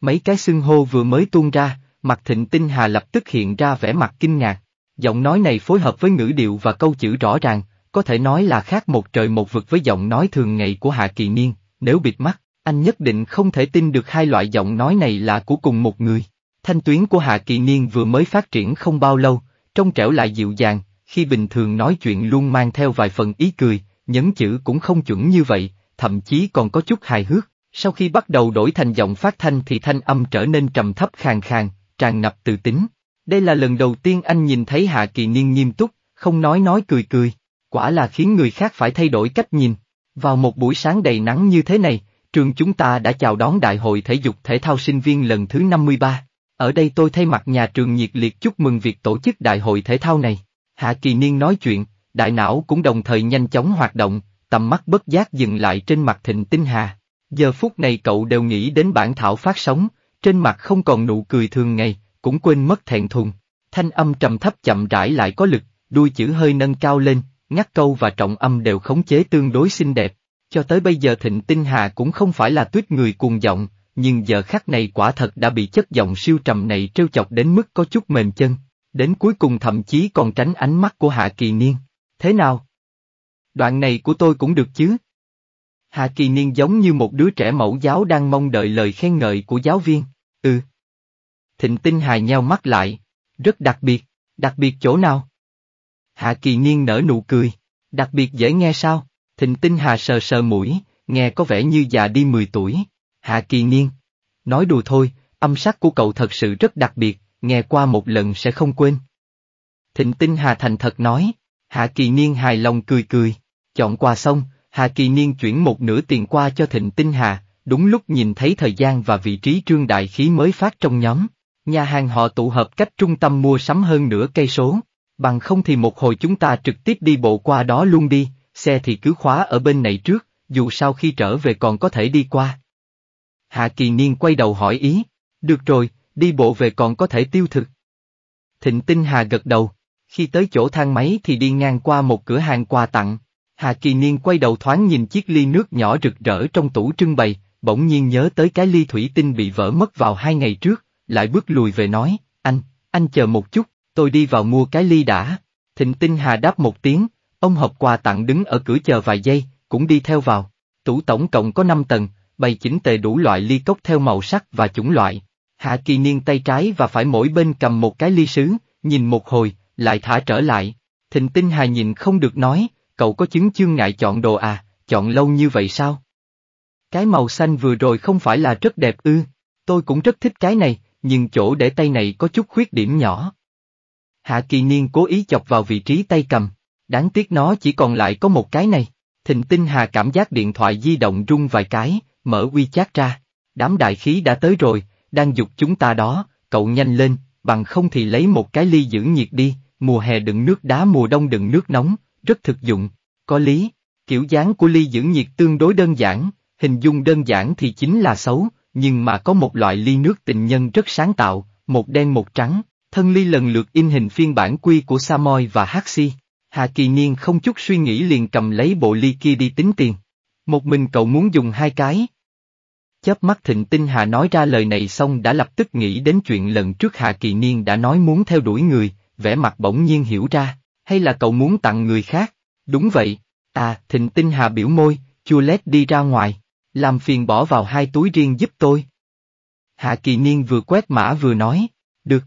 Mấy cái xưng hô vừa mới tuôn ra, mặt Thịnh Tinh Hà lập tức hiện ra vẻ mặt kinh ngạc, Giọng nói này phối hợp với ngữ điệu và câu chữ rõ ràng, có thể nói là khác một trời một vực với giọng nói thường ngày của Hạ Kỳ Niên, nếu bịt mắt, anh nhất định không thể tin được hai loại giọng nói này là của cùng một người. Thanh tuyến của Hạ Kỳ Niên vừa mới phát triển không bao lâu, trong trẻo lại dịu dàng, khi bình thường nói chuyện luôn mang theo vài phần ý cười, nhấn chữ cũng không chuẩn như vậy, thậm chí còn có chút hài hước. Sau khi bắt đầu đổi thành giọng phát thanh thì thanh âm trở nên trầm thấp khàn khàn, tràn ngập từ tính. Đây là lần đầu tiên anh nhìn thấy Hạ Kỳ Niên nghiêm túc, không nói nói cười cười, quả là khiến người khác phải thay đổi cách nhìn. Vào một buổi sáng đầy nắng như thế này, trường chúng ta đã chào đón Đại hội Thể dục Thể thao sinh viên lần thứ 53. Ở đây tôi thay mặt nhà trường nhiệt liệt chúc mừng việc tổ chức đại hội thể thao này. Hạ Kỳ Niên nói chuyện, đại não cũng đồng thời nhanh chóng hoạt động, tầm mắt bất giác dừng lại trên mặt Thịnh Tinh Hà. Giờ phút này cậu đều nghĩ đến bản thảo phát sóng, trên mặt không còn nụ cười thường ngày, cũng quên mất thẹn thùng. Thanh âm trầm thấp chậm rãi lại có lực, đuôi chữ hơi nâng cao lên, ngắt câu và trọng âm đều khống chế tương đối xinh đẹp. Cho tới bây giờ Thịnh Tinh Hà cũng không phải là tuyết người cuồng giọng, nhưng giờ khắc này quả thật đã bị chất giọng siêu trầm này trêu chọc đến mức có chút mềm chân, đến cuối cùng thậm chí còn tránh ánh mắt của Hạ Kỳ Niên. Thế nào? Đoạn này của tôi cũng được chứ? Hạ Kỳ Niên giống như một đứa trẻ mẫu giáo đang mong đợi lời khen ngợi của giáo viên. Ừ. Thịnh tinh hài nheo mắt lại. Rất đặc biệt, đặc biệt chỗ nào? Hạ kỳ niên nở nụ cười. Đặc biệt dễ nghe sao? Thịnh tinh hà sờ sờ mũi, nghe có vẻ như già đi 10 tuổi. Hạ kỳ niên. Nói đùa thôi, âm sắc của cậu thật sự rất đặc biệt, nghe qua một lần sẽ không quên. Thịnh tinh hà thành thật nói. Hạ kỳ niên hài lòng cười cười. Chọn quà xong, Hạ Kỳ Niên chuyển một nửa tiền qua cho Thịnh Tinh Hà, đúng lúc nhìn thấy thời gian và vị trí trương đại khí mới phát trong nhóm. Nhà hàng họ tụ hợp cách trung tâm mua sắm hơn nửa cây số, bằng không thì một hồi chúng ta trực tiếp đi bộ qua đó luôn đi, xe thì cứ khóa ở bên này trước, dù sao khi trở về còn có thể đi qua. Hạ Kỳ Niên quay đầu hỏi ý, được rồi, đi bộ về còn có thể tiêu thực. Thịnh Tinh Hà gật đầu, khi tới chỗ thang máy thì đi ngang qua một cửa hàng quà tặng. Hạ Kỳ Niên quay đầu thoáng nhìn chiếc ly nước nhỏ rực rỡ trong tủ trưng bày, bỗng nhiên nhớ tới cái ly thủy tinh bị vỡ mất vào hai ngày trước, lại bước lùi về nói, anh, anh chờ một chút, tôi đi vào mua cái ly đã. Thịnh Tinh Hà đáp một tiếng, ông hộp quà tặng đứng ở cửa chờ vài giây, cũng đi theo vào. Tủ tổng cộng có 5 tầng, bày chỉnh tề đủ loại ly cốc theo màu sắc và chủng loại. Hạ kỳ niên tay trái và phải mỗi bên cầm một cái ly sứ, nhìn một hồi, lại thả trở lại. Thịnh Tinh Hà nhìn không được nói, cậu có chứng chương ngại chọn đồ à, chọn lâu như vậy sao? Cái màu xanh vừa rồi không phải là rất đẹp ư, tôi cũng rất thích cái này, nhưng chỗ để tay này có chút khuyết điểm nhỏ. Hạ kỳ niên cố ý chọc vào vị trí tay cầm, đáng tiếc nó chỉ còn lại có một cái này. Thịnh tinh hà cảm giác điện thoại di động rung vài cái, mở quy chat ra. Đám đại khí đã tới rồi, đang dục chúng ta đó, cậu nhanh lên, bằng không thì lấy một cái ly giữ nhiệt đi, mùa hè đựng nước đá mùa đông đựng nước nóng, rất thực dụng, có lý. Kiểu dáng của ly giữ nhiệt tương đối đơn giản, hình dung đơn giản thì chính là xấu, nhưng mà có một loại ly nước tình nhân rất sáng tạo, một đen một trắng, thân ly lần lượt in hình phiên bản quy của Samoy và Haxi. Hạ Kỳ Niên không chút suy nghĩ liền cầm lấy bộ ly kia đi tính tiền. Một mình cậu muốn dùng hai cái. Chớp mắt Thịnh Tinh Hà nói ra lời này xong đã lập tức nghĩ đến chuyện lần trước Hạ Kỳ Niên đã nói muốn theo đuổi người, vẻ mặt bỗng nhiên hiểu ra, hay là cậu muốn tặng người khác? Đúng vậy, à, Thịnh Tinh Hà biểu môi, chua lét đi ra ngoài làm phiền bỏ vào hai túi riêng giúp tôi. Hạ kỳ niên vừa quét mã vừa nói, được.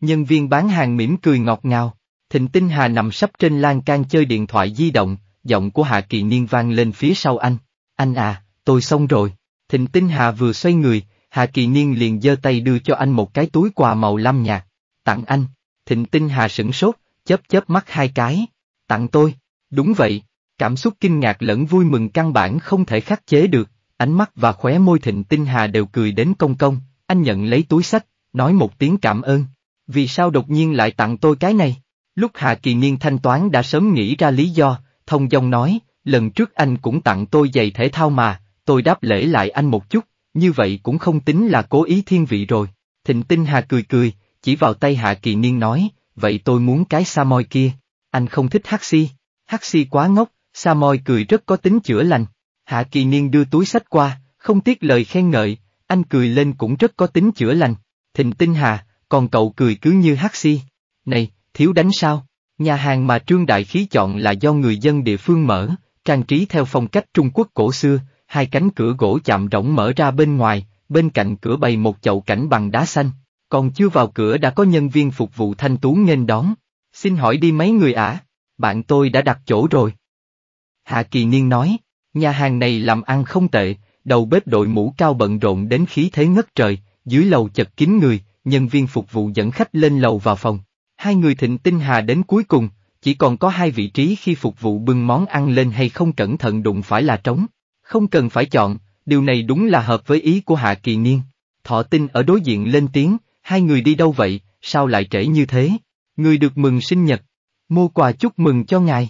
Nhân viên bán hàng mỉm cười ngọt ngào, thịnh tinh hà nằm sắp trên lan can chơi điện thoại di động, giọng của hạ kỳ niên vang lên phía sau anh, anh à, tôi xong rồi. Thịnh tinh hà vừa xoay người, hạ kỳ niên liền giơ tay đưa cho anh một cái túi quà màu lam nhạt, tặng anh. Thịnh tinh hà sửng sốt, chớp chớp mắt hai cái, tặng tôi, đúng vậy, Cảm xúc kinh ngạc lẫn vui mừng căn bản không thể khắc chế được, ánh mắt và khóe môi thịnh tinh hà đều cười đến công công, anh nhận lấy túi sách, nói một tiếng cảm ơn. Vì sao đột nhiên lại tặng tôi cái này? Lúc Hà Kỳ Niên thanh toán đã sớm nghĩ ra lý do, thông dòng nói, lần trước anh cũng tặng tôi giày thể thao mà, tôi đáp lễ lại anh một chút, như vậy cũng không tính là cố ý thiên vị rồi. Thịnh Tinh Hà cười cười, chỉ vào tay Hạ Kỳ Niên nói, vậy tôi muốn cái sa môi kia, anh không thích hát si, hát si quá ngốc, Sa môi cười rất có tính chữa lành. Hạ kỳ niên đưa túi sách qua, không tiếc lời khen ngợi, anh cười lên cũng rất có tính chữa lành. Thịnh tinh hà, còn cậu cười cứ như hắc si. Này, thiếu đánh sao? Nhà hàng mà Trương Đại Khí chọn là do người dân địa phương mở, trang trí theo phong cách Trung Quốc cổ xưa, hai cánh cửa gỗ chạm rỗng mở ra bên ngoài, bên cạnh cửa bày một chậu cảnh bằng đá xanh. Còn chưa vào cửa đã có nhân viên phục vụ thanh tú nghênh đón. Xin hỏi đi mấy người ạ? Bạn tôi đã đặt chỗ rồi. Hạ Kỳ Niên nói, nhà hàng này làm ăn không tệ, đầu bếp đội mũ cao bận rộn đến khí thế ngất trời, dưới lầu chật kín người, nhân viên phục vụ dẫn khách lên lầu vào phòng. Hai người thịnh tinh hà đến cuối cùng, chỉ còn có hai vị trí khi phục vụ bưng món ăn lên hay không cẩn thận đụng phải là trống. Không cần phải chọn, điều này đúng là hợp với ý của Hạ Kỳ Niên. Thọ tinh ở đối diện lên tiếng, hai người đi đâu vậy, sao lại trễ như thế? Người được mừng sinh nhật. Mua quà chúc mừng cho ngài.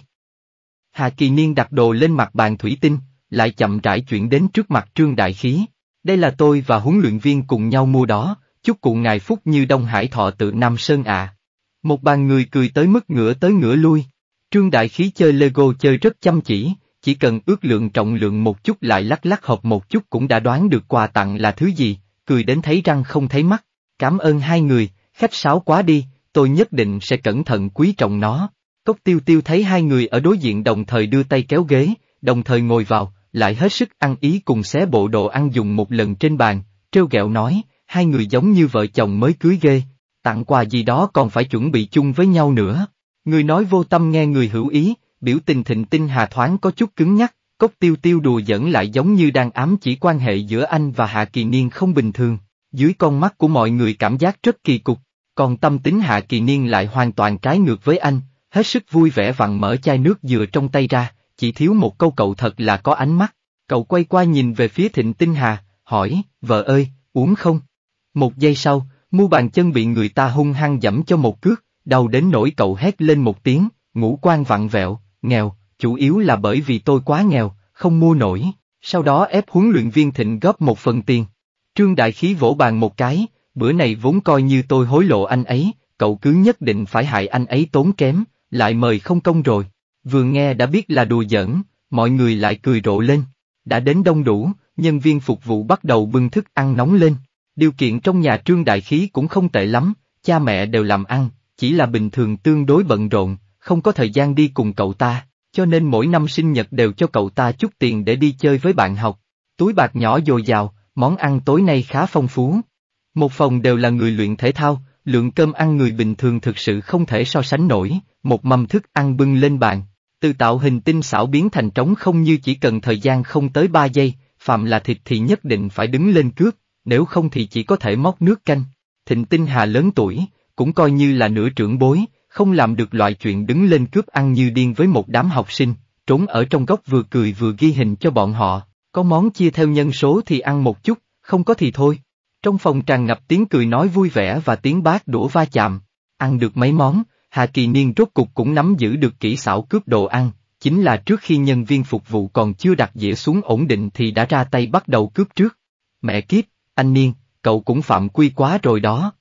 Hà Kỳ Niên đặt đồ lên mặt bàn thủy tinh, lại chậm rãi chuyển đến trước mặt Trương Đại Khí. Đây là tôi và huấn luyện viên cùng nhau mua đó, chúc cụ ngài phúc như Đông Hải thọ tự Nam Sơn ạ. Một bàn người cười tới mức ngửa tới ngửa lui. Trương Đại Khí chơi Lego chơi rất chăm chỉ, chỉ cần ước lượng trọng lượng một chút lại lắc lắc hộp một chút cũng đã đoán được quà tặng là thứ gì, cười đến thấy răng không thấy mắt. Cảm ơn hai người, khách sáo quá đi, tôi nhất định sẽ cẩn thận quý trọng nó. Cốc tiêu tiêu thấy hai người ở đối diện đồng thời đưa tay kéo ghế, đồng thời ngồi vào, lại hết sức ăn ý cùng xé bộ đồ ăn dùng một lần trên bàn, trêu ghẹo nói, hai người giống như vợ chồng mới cưới ghê, tặng quà gì đó còn phải chuẩn bị chung với nhau nữa. Người nói vô tâm nghe người hữu ý, biểu tình thịnh tinh hà thoáng có chút cứng nhắc, cốc tiêu tiêu đùa dẫn lại giống như đang ám chỉ quan hệ giữa anh và Hạ Kỳ Niên không bình thường, dưới con mắt của mọi người cảm giác rất kỳ cục, còn tâm tính Hạ Kỳ Niên lại hoàn toàn trái ngược với anh, hết sức vui vẻ vặn mở chai nước dừa trong tay ra, chỉ thiếu một câu cậu thật là có ánh mắt. Cậu quay qua nhìn về phía Thịnh Tinh Hà, hỏi, vợ ơi, uống không? Một giây sau, mu bàn chân bị người ta hung hăng dẫm cho một cước, đau đến nỗi cậu hét lên một tiếng, ngũ quan vặn vẹo, nghèo, chủ yếu là bởi vì tôi quá nghèo, không mua nổi, sau đó ép huấn luyện viên Thịnh góp một phần tiền. Trương Đại Khí vỗ bàn một cái, bữa này vốn coi như tôi hối lộ anh ấy, cậu cứ nhất định phải hại anh ấy tốn kém, lại mời không công rồi. Vừa nghe đã biết là đùa giỡn, mọi người lại cười rộ lên. Đã đến đông đủ, nhân viên phục vụ bắt đầu bưng thức ăn nóng lên. Điều kiện trong nhà trương đại khí cũng không tệ lắm, cha mẹ đều làm ăn, chỉ là bình thường tương đối bận rộn, không có thời gian đi cùng cậu ta, cho nên mỗi năm sinh nhật đều cho cậu ta chút tiền để đi chơi với bạn học. Túi bạc nhỏ dồi dào, món ăn tối nay khá phong phú. Một phòng đều là người luyện thể thao, lượng cơm ăn người bình thường thực sự không thể so sánh nổi, một mâm thức ăn bưng lên bàn, từ tạo hình tinh xảo biến thành trống không như chỉ cần thời gian không tới 3 giây, phạm là thịt thì nhất định phải đứng lên cướp, nếu không thì chỉ có thể móc nước canh. Thịnh tinh hà lớn tuổi, cũng coi như là nửa trưởng bối, không làm được loại chuyện đứng lên cướp ăn như điên với một đám học sinh, trốn ở trong góc vừa cười vừa ghi hình cho bọn họ, có món chia theo nhân số thì ăn một chút, không có thì thôi. Trong phòng tràn ngập tiếng cười nói vui vẻ và tiếng bát đũa va chạm. Ăn được mấy món, Hà Kỳ Niên rốt cục cũng nắm giữ được kỹ xảo cướp đồ ăn, chính là trước khi nhân viên phục vụ còn chưa đặt dĩa xuống ổn định thì đã ra tay bắt đầu cướp trước. Mẹ kiếp, anh Niên, cậu cũng phạm quy quá rồi đó.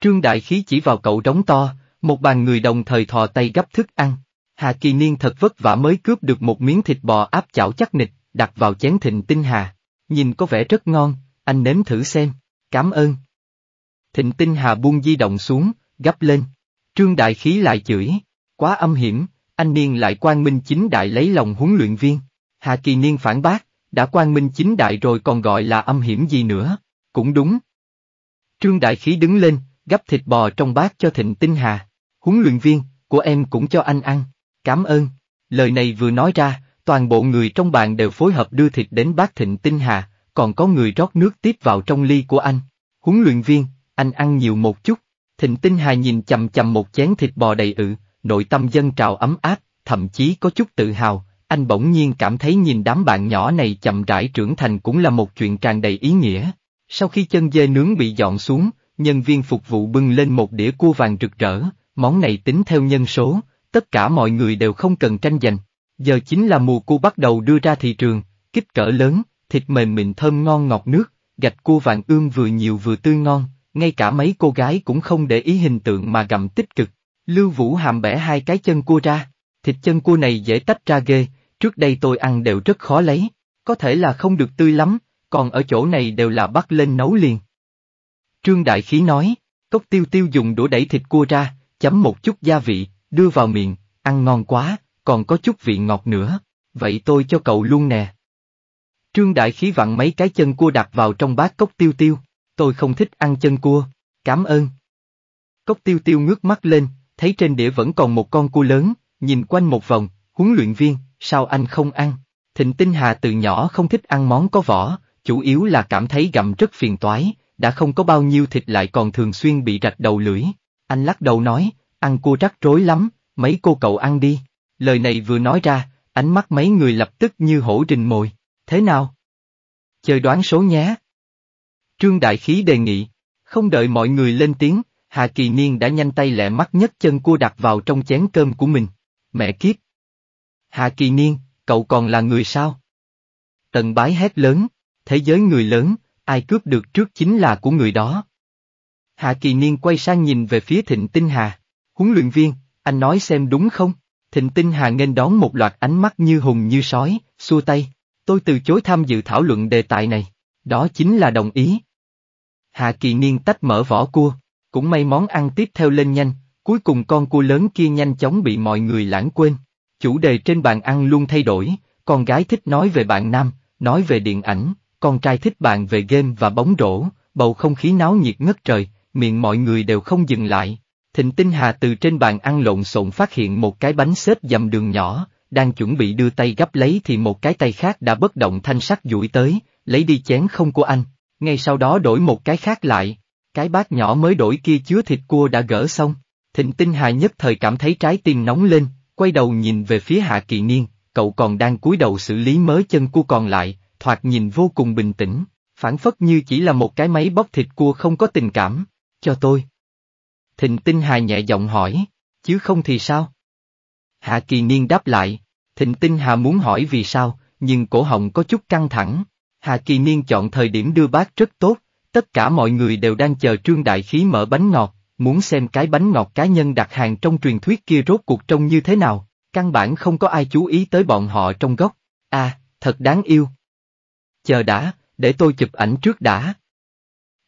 Trương Đại Khí chỉ vào cậu đóng to, một bàn người đồng thời thò tay gấp thức ăn. Hà Kỳ Niên thật vất vả mới cướp được một miếng thịt bò áp chảo chắc nịch, đặt vào chén thịnh tinh hà. Nhìn có vẻ rất ngon, anh nếm thử xem, cảm ơn. Thịnh Tinh Hà buông di động xuống, gấp lên. Trương Đại Khí lại chửi, quá âm hiểm, anh Niên lại quan minh chính đại lấy lòng huấn luyện viên. Hà Kỳ Niên phản bác, đã quan minh chính đại rồi còn gọi là âm hiểm gì nữa, cũng đúng. Trương Đại Khí đứng lên, gấp thịt bò trong bát cho Thịnh Tinh Hà. Huấn luyện viên, của em cũng cho anh ăn, cảm ơn. Lời này vừa nói ra, toàn bộ người trong bàn đều phối hợp đưa thịt đến bát Thịnh Tinh Hà, còn có người rót nước tiếp vào trong ly của anh. Huấn luyện viên, anh ăn nhiều một chút. Thịnh Tinh Hà nhìn chầm chầm một chén thịt bò đầy ự, nội tâm dân trào ấm áp, thậm chí có chút tự hào, anh bỗng nhiên cảm thấy nhìn đám bạn nhỏ này chậm rãi trưởng thành cũng là một chuyện tràn đầy ý nghĩa. Sau khi chân dê nướng bị dọn xuống, nhân viên phục vụ bưng lên một đĩa cua vàng rực rỡ, món này tính theo nhân số, tất cả mọi người đều không cần tranh giành. Giờ chính là mùa cua bắt đầu đưa ra thị trường, kích cỡ lớn, thịt mềm mịn thơm ngon ngọt nước, gạch cua vàng ương vừa nhiều vừa tươi ngon, ngay cả mấy cô gái cũng không để ý hình tượng mà gặm tích cực. Lưu Vũ hàm bẻ hai cái chân cua ra, thịt chân cua này dễ tách ra ghê, trước đây tôi ăn đều rất khó lấy, có thể là không được tươi lắm, còn ở chỗ này đều là bắt lên nấu liền. Trương Đại Khí nói, cốc tiêu tiêu dùng đũa đẩy thịt cua ra, chấm một chút gia vị, đưa vào miệng, ăn ngon quá, còn có chút vị ngọt nữa, vậy tôi cho cậu luôn nè. Trương Đại Khí vặn mấy cái chân cua đặt vào trong bát cốc tiêu tiêu, tôi không thích ăn chân cua, cảm ơn. Cốc tiêu tiêu ngước mắt lên, thấy trên đĩa vẫn còn một con cua lớn, nhìn quanh một vòng, huấn luyện viên, sao anh không ăn? Thịnh Tinh Hà từ nhỏ không thích ăn món có vỏ, chủ yếu là cảm thấy gặm rất phiền toái, đã không có bao nhiêu thịt lại còn thường xuyên bị rạch đầu lưỡi. Anh lắc đầu nói, ăn cua rắc rối lắm, mấy cô cậu ăn đi. Lời này vừa nói ra, ánh mắt mấy người lập tức như hổ rình mồi thế nào? Chơi đoán số nhé. Trương Đại Khí đề nghị, không đợi mọi người lên tiếng, Hà Kỳ Niên đã nhanh tay lẹ mắt nhất chân cua đặt vào trong chén cơm của mình. Mẹ kiếp! Hà Kỳ Niên, cậu còn là người sao? Tần bái hét lớn, thế giới người lớn, ai cướp được trước chính là của người đó. hà Kỳ Niên quay sang nhìn về phía Thịnh Tinh Hà. Huấn luyện viên, anh nói xem đúng không? Thịnh Tinh Hà nghênh đón một loạt ánh mắt như hùng như sói, xua tay. Tôi từ chối tham dự thảo luận đề tài này, đó chính là đồng ý. Hạ kỳ niên tách mở vỏ cua, cũng may món ăn tiếp theo lên nhanh, cuối cùng con cua lớn kia nhanh chóng bị mọi người lãng quên. Chủ đề trên bàn ăn luôn thay đổi, con gái thích nói về bạn nam, nói về điện ảnh, con trai thích bàn về game và bóng rổ, bầu không khí náo nhiệt ngất trời, miệng mọi người đều không dừng lại. Thịnh Tinh Hà từ trên bàn ăn lộn xộn phát hiện một cái bánh xếp dầm đường nhỏ, đang chuẩn bị đưa tay gấp lấy thì một cái tay khác đã bất động thanh sắc duỗi tới, lấy đi chén không của anh, ngay sau đó đổi một cái khác lại, cái bát nhỏ mới đổi kia chứa thịt cua đã gỡ xong. Thịnh tinh hà nhất thời cảm thấy trái tim nóng lên, quay đầu nhìn về phía hạ kỳ niên, cậu còn đang cúi đầu xử lý mớ chân cua còn lại, thoạt nhìn vô cùng bình tĩnh, phản phất như chỉ là một cái máy bóc thịt cua không có tình cảm, cho tôi. Thịnh tinh hà nhẹ giọng hỏi, chứ không thì sao? Hạ kỳ niên đáp lại, Thịnh Tinh Hà muốn hỏi vì sao, nhưng cổ họng có chút căng thẳng. Hà Kỳ Niên chọn thời điểm đưa bác rất tốt, tất cả mọi người đều đang chờ Trương Đại Khí mở bánh ngọt, muốn xem cái bánh ngọt cá nhân đặt hàng trong truyền thuyết kia rốt cuộc trông như thế nào, căn bản không có ai chú ý tới bọn họ trong góc. A, à, thật đáng yêu. Chờ đã, để tôi chụp ảnh trước đã.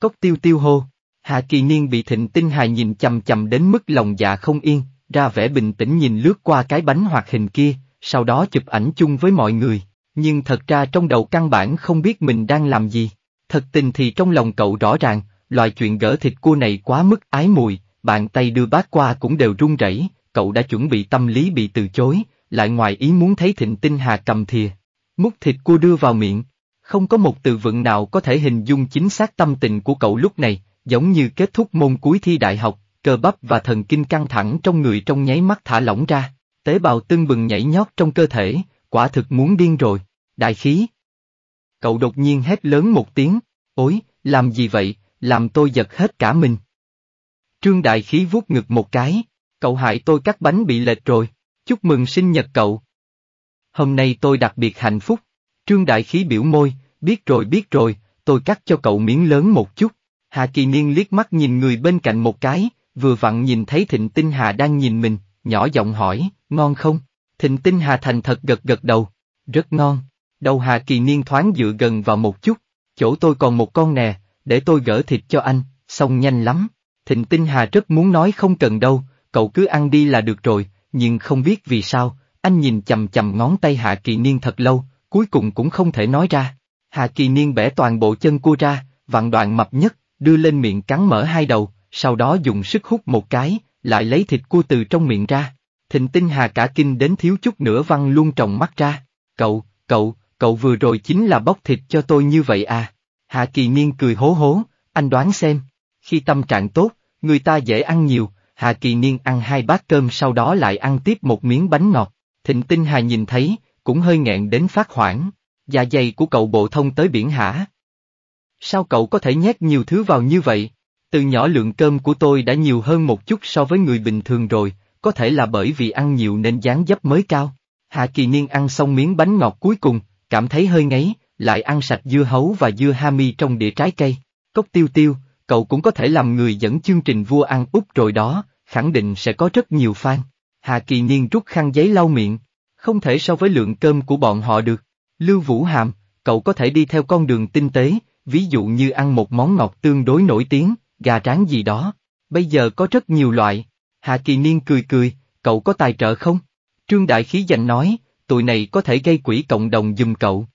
Cốc tiêu tiêu hô, Hà Kỳ Niên bị Thịnh Tinh Hà nhìn chầm chầm đến mức lòng dạ không yên, ra vẻ bình tĩnh nhìn lướt qua cái bánh hoạt hình kia, sau đó chụp ảnh chung với mọi người, nhưng thật ra trong đầu căn bản không biết mình đang làm gì. Thật tình thì trong lòng cậu rõ ràng, loại chuyện gỡ thịt cua này quá mức ái mùi, bàn tay đưa bát qua cũng đều run rẩy, cậu đã chuẩn bị tâm lý bị từ chối, lại ngoài ý muốn thấy Thịnh Tinh Hà cầm thìa, múc thịt cua đưa vào miệng. Không có một từ vựng nào có thể hình dung chính xác tâm tình của cậu lúc này, giống như kết thúc môn cuối thi đại học, cơ bắp và thần kinh căng thẳng trong người trong nháy mắt thả lỏng ra tế bào tưng bừng nhảy nhót trong cơ thể, quả thực muốn điên rồi, đại khí. Cậu đột nhiên hét lớn một tiếng, ối, làm gì vậy, làm tôi giật hết cả mình. Trương đại khí vuốt ngực một cái, cậu hại tôi cắt bánh bị lệch rồi, chúc mừng sinh nhật cậu. Hôm nay tôi đặc biệt hạnh phúc, trương đại khí biểu môi, biết rồi biết rồi, tôi cắt cho cậu miếng lớn một chút. Hà Kỳ Niên liếc mắt nhìn người bên cạnh một cái, vừa vặn nhìn thấy Thịnh Tinh Hà đang nhìn mình, nhỏ giọng hỏi, Ngon không? Thịnh tinh Hà Thành thật gật gật đầu. Rất ngon. Đầu Hà Kỳ Niên thoáng dựa gần vào một chút. Chỗ tôi còn một con nè, để tôi gỡ thịt cho anh, xong nhanh lắm. Thịnh tinh Hà rất muốn nói không cần đâu, cậu cứ ăn đi là được rồi, nhưng không biết vì sao, anh nhìn chầm chầm ngón tay Hà Kỳ Niên thật lâu, cuối cùng cũng không thể nói ra. Hà Kỳ Niên bẻ toàn bộ chân cua ra, vặn đoạn mập nhất, đưa lên miệng cắn mở hai đầu, sau đó dùng sức hút một cái, lại lấy thịt cua từ trong miệng ra. Thịnh Tinh Hà cả kinh đến thiếu chút nữa văng luôn tròng mắt ra. Cậu, cậu, cậu vừa rồi chính là bóc thịt cho tôi như vậy à? Hạ Kỳ Niên cười hố hố, anh đoán xem. Khi tâm trạng tốt, người ta dễ ăn nhiều, Hạ Kỳ Niên ăn hai bát cơm sau đó lại ăn tiếp một miếng bánh ngọt. Thịnh Tinh Hà nhìn thấy, cũng hơi nghẹn đến phát hoảng. Dạ dày của cậu bộ thông tới biển hả? Sao cậu có thể nhét nhiều thứ vào như vậy? Từ nhỏ lượng cơm của tôi đã nhiều hơn một chút so với người bình thường rồi, có thể là bởi vì ăn nhiều nên dáng dấp mới cao. Hạ Kỳ Niên ăn xong miếng bánh ngọt cuối cùng, cảm thấy hơi ngấy, lại ăn sạch dưa hấu và dưa hami trong đĩa trái cây. Cốc tiêu tiêu, cậu cũng có thể làm người dẫn chương trình vua ăn úp rồi đó, khẳng định sẽ có rất nhiều fan. Hạ Kỳ Niên rút khăn giấy lau miệng, không thể so với lượng cơm của bọn họ được. Lưu Vũ Hàm, cậu có thể đi theo con đường tinh tế, ví dụ như ăn một món ngọt tương đối nổi tiếng, gà tráng gì đó. Bây giờ có rất nhiều loại, Hạ Kỳ Niên cười cười, cậu có tài trợ không? Trương Đại Khí dành nói, tụi này có thể gây quỹ cộng đồng giùm cậu.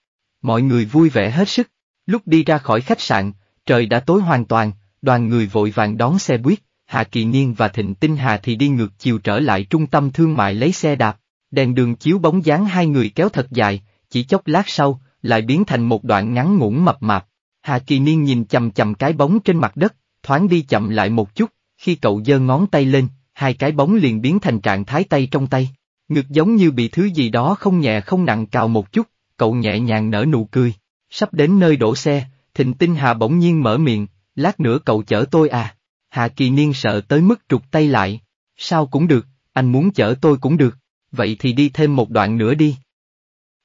Mọi người vui vẻ hết sức. Lúc đi ra khỏi khách sạn, trời đã tối hoàn toàn, đoàn người vội vàng đón xe buýt, Hạ Kỳ Niên và Thịnh Tinh Hà thì đi ngược chiều trở lại trung tâm thương mại lấy xe đạp, đèn đường chiếu bóng dáng hai người kéo thật dài, chỉ chốc lát sau, lại biến thành một đoạn ngắn ngủn mập mạp. Hạ Kỳ Niên nhìn chầm chầm cái bóng trên mặt đất, thoáng đi chậm lại một chút, khi cậu giơ ngón tay lên, hai cái bóng liền biến thành trạng thái tay trong tay. Ngực giống như bị thứ gì đó không nhẹ không nặng cào một chút, cậu nhẹ nhàng nở nụ cười. Sắp đến nơi đổ xe, thịnh tinh hà bỗng nhiên mở miệng, lát nữa cậu chở tôi à. Hạ kỳ niên sợ tới mức trục tay lại. Sao cũng được, anh muốn chở tôi cũng được, vậy thì đi thêm một đoạn nữa đi.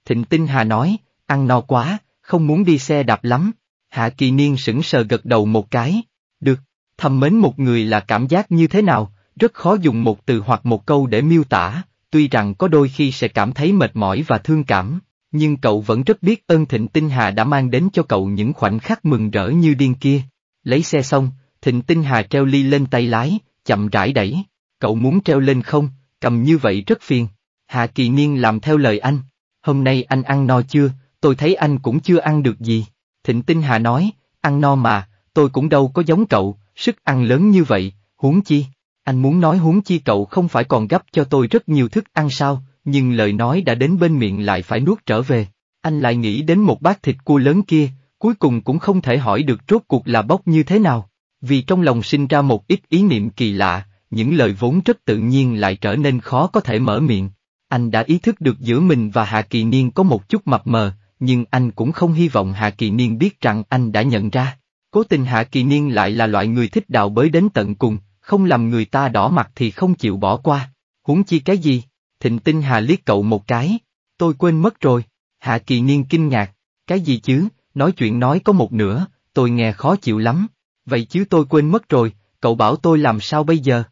Thịnh tinh hà nói, ăn no quá, không muốn đi xe đạp lắm. Hạ kỳ niên sững sờ gật đầu một cái. Được, thầm mến một người là cảm giác như thế nào, rất khó dùng một từ hoặc một câu để miêu tả, tuy rằng có đôi khi sẽ cảm thấy mệt mỏi và thương cảm, nhưng cậu vẫn rất biết ơn Thịnh Tinh Hà đã mang đến cho cậu những khoảnh khắc mừng rỡ như điên kia. Lấy xe xong, Thịnh Tinh Hà treo ly lên tay lái, chậm rãi đẩy. Cậu muốn treo lên không, cầm như vậy rất phiền. Hạ Kỳ Niên làm theo lời anh. Hôm nay anh ăn no chưa, tôi thấy anh cũng chưa ăn được gì. Thịnh Tinh Hà nói, ăn no mà, tôi cũng đâu có giống cậu, sức ăn lớn như vậy, huống chi anh muốn nói huống chi cậu không phải còn gấp cho tôi rất nhiều thức ăn sao, nhưng lời nói đã đến bên miệng lại phải nuốt trở về. Anh lại nghĩ đến một bát thịt cua lớn kia, cuối cùng cũng không thể hỏi được rốt cuộc là bốc như thế nào, vì trong lòng sinh ra một ít ý niệm kỳ lạ, những lời vốn rất tự nhiên lại trở nên khó có thể mở miệng. Anh đã ý thức được giữa mình và Hạ Kỳ Niên có một chút mập mờ, nhưng anh cũng không hy vọng Hạ Kỳ Niên biết rằng anh đã nhận ra. Cố tình Hạ Kỳ Niên lại là loại người thích đào bới đến tận cùng, không làm người ta đỏ mặt thì không chịu bỏ qua. Huống chi cái gì? Thịnh tinh hà liếc cậu một cái. Tôi quên mất rồi. Hạ kỳ niên kinh ngạc. Cái gì chứ? Nói chuyện nói có một nửa, tôi nghe khó chịu lắm. Vậy chứ tôi quên mất rồi, cậu bảo tôi làm sao bây giờ?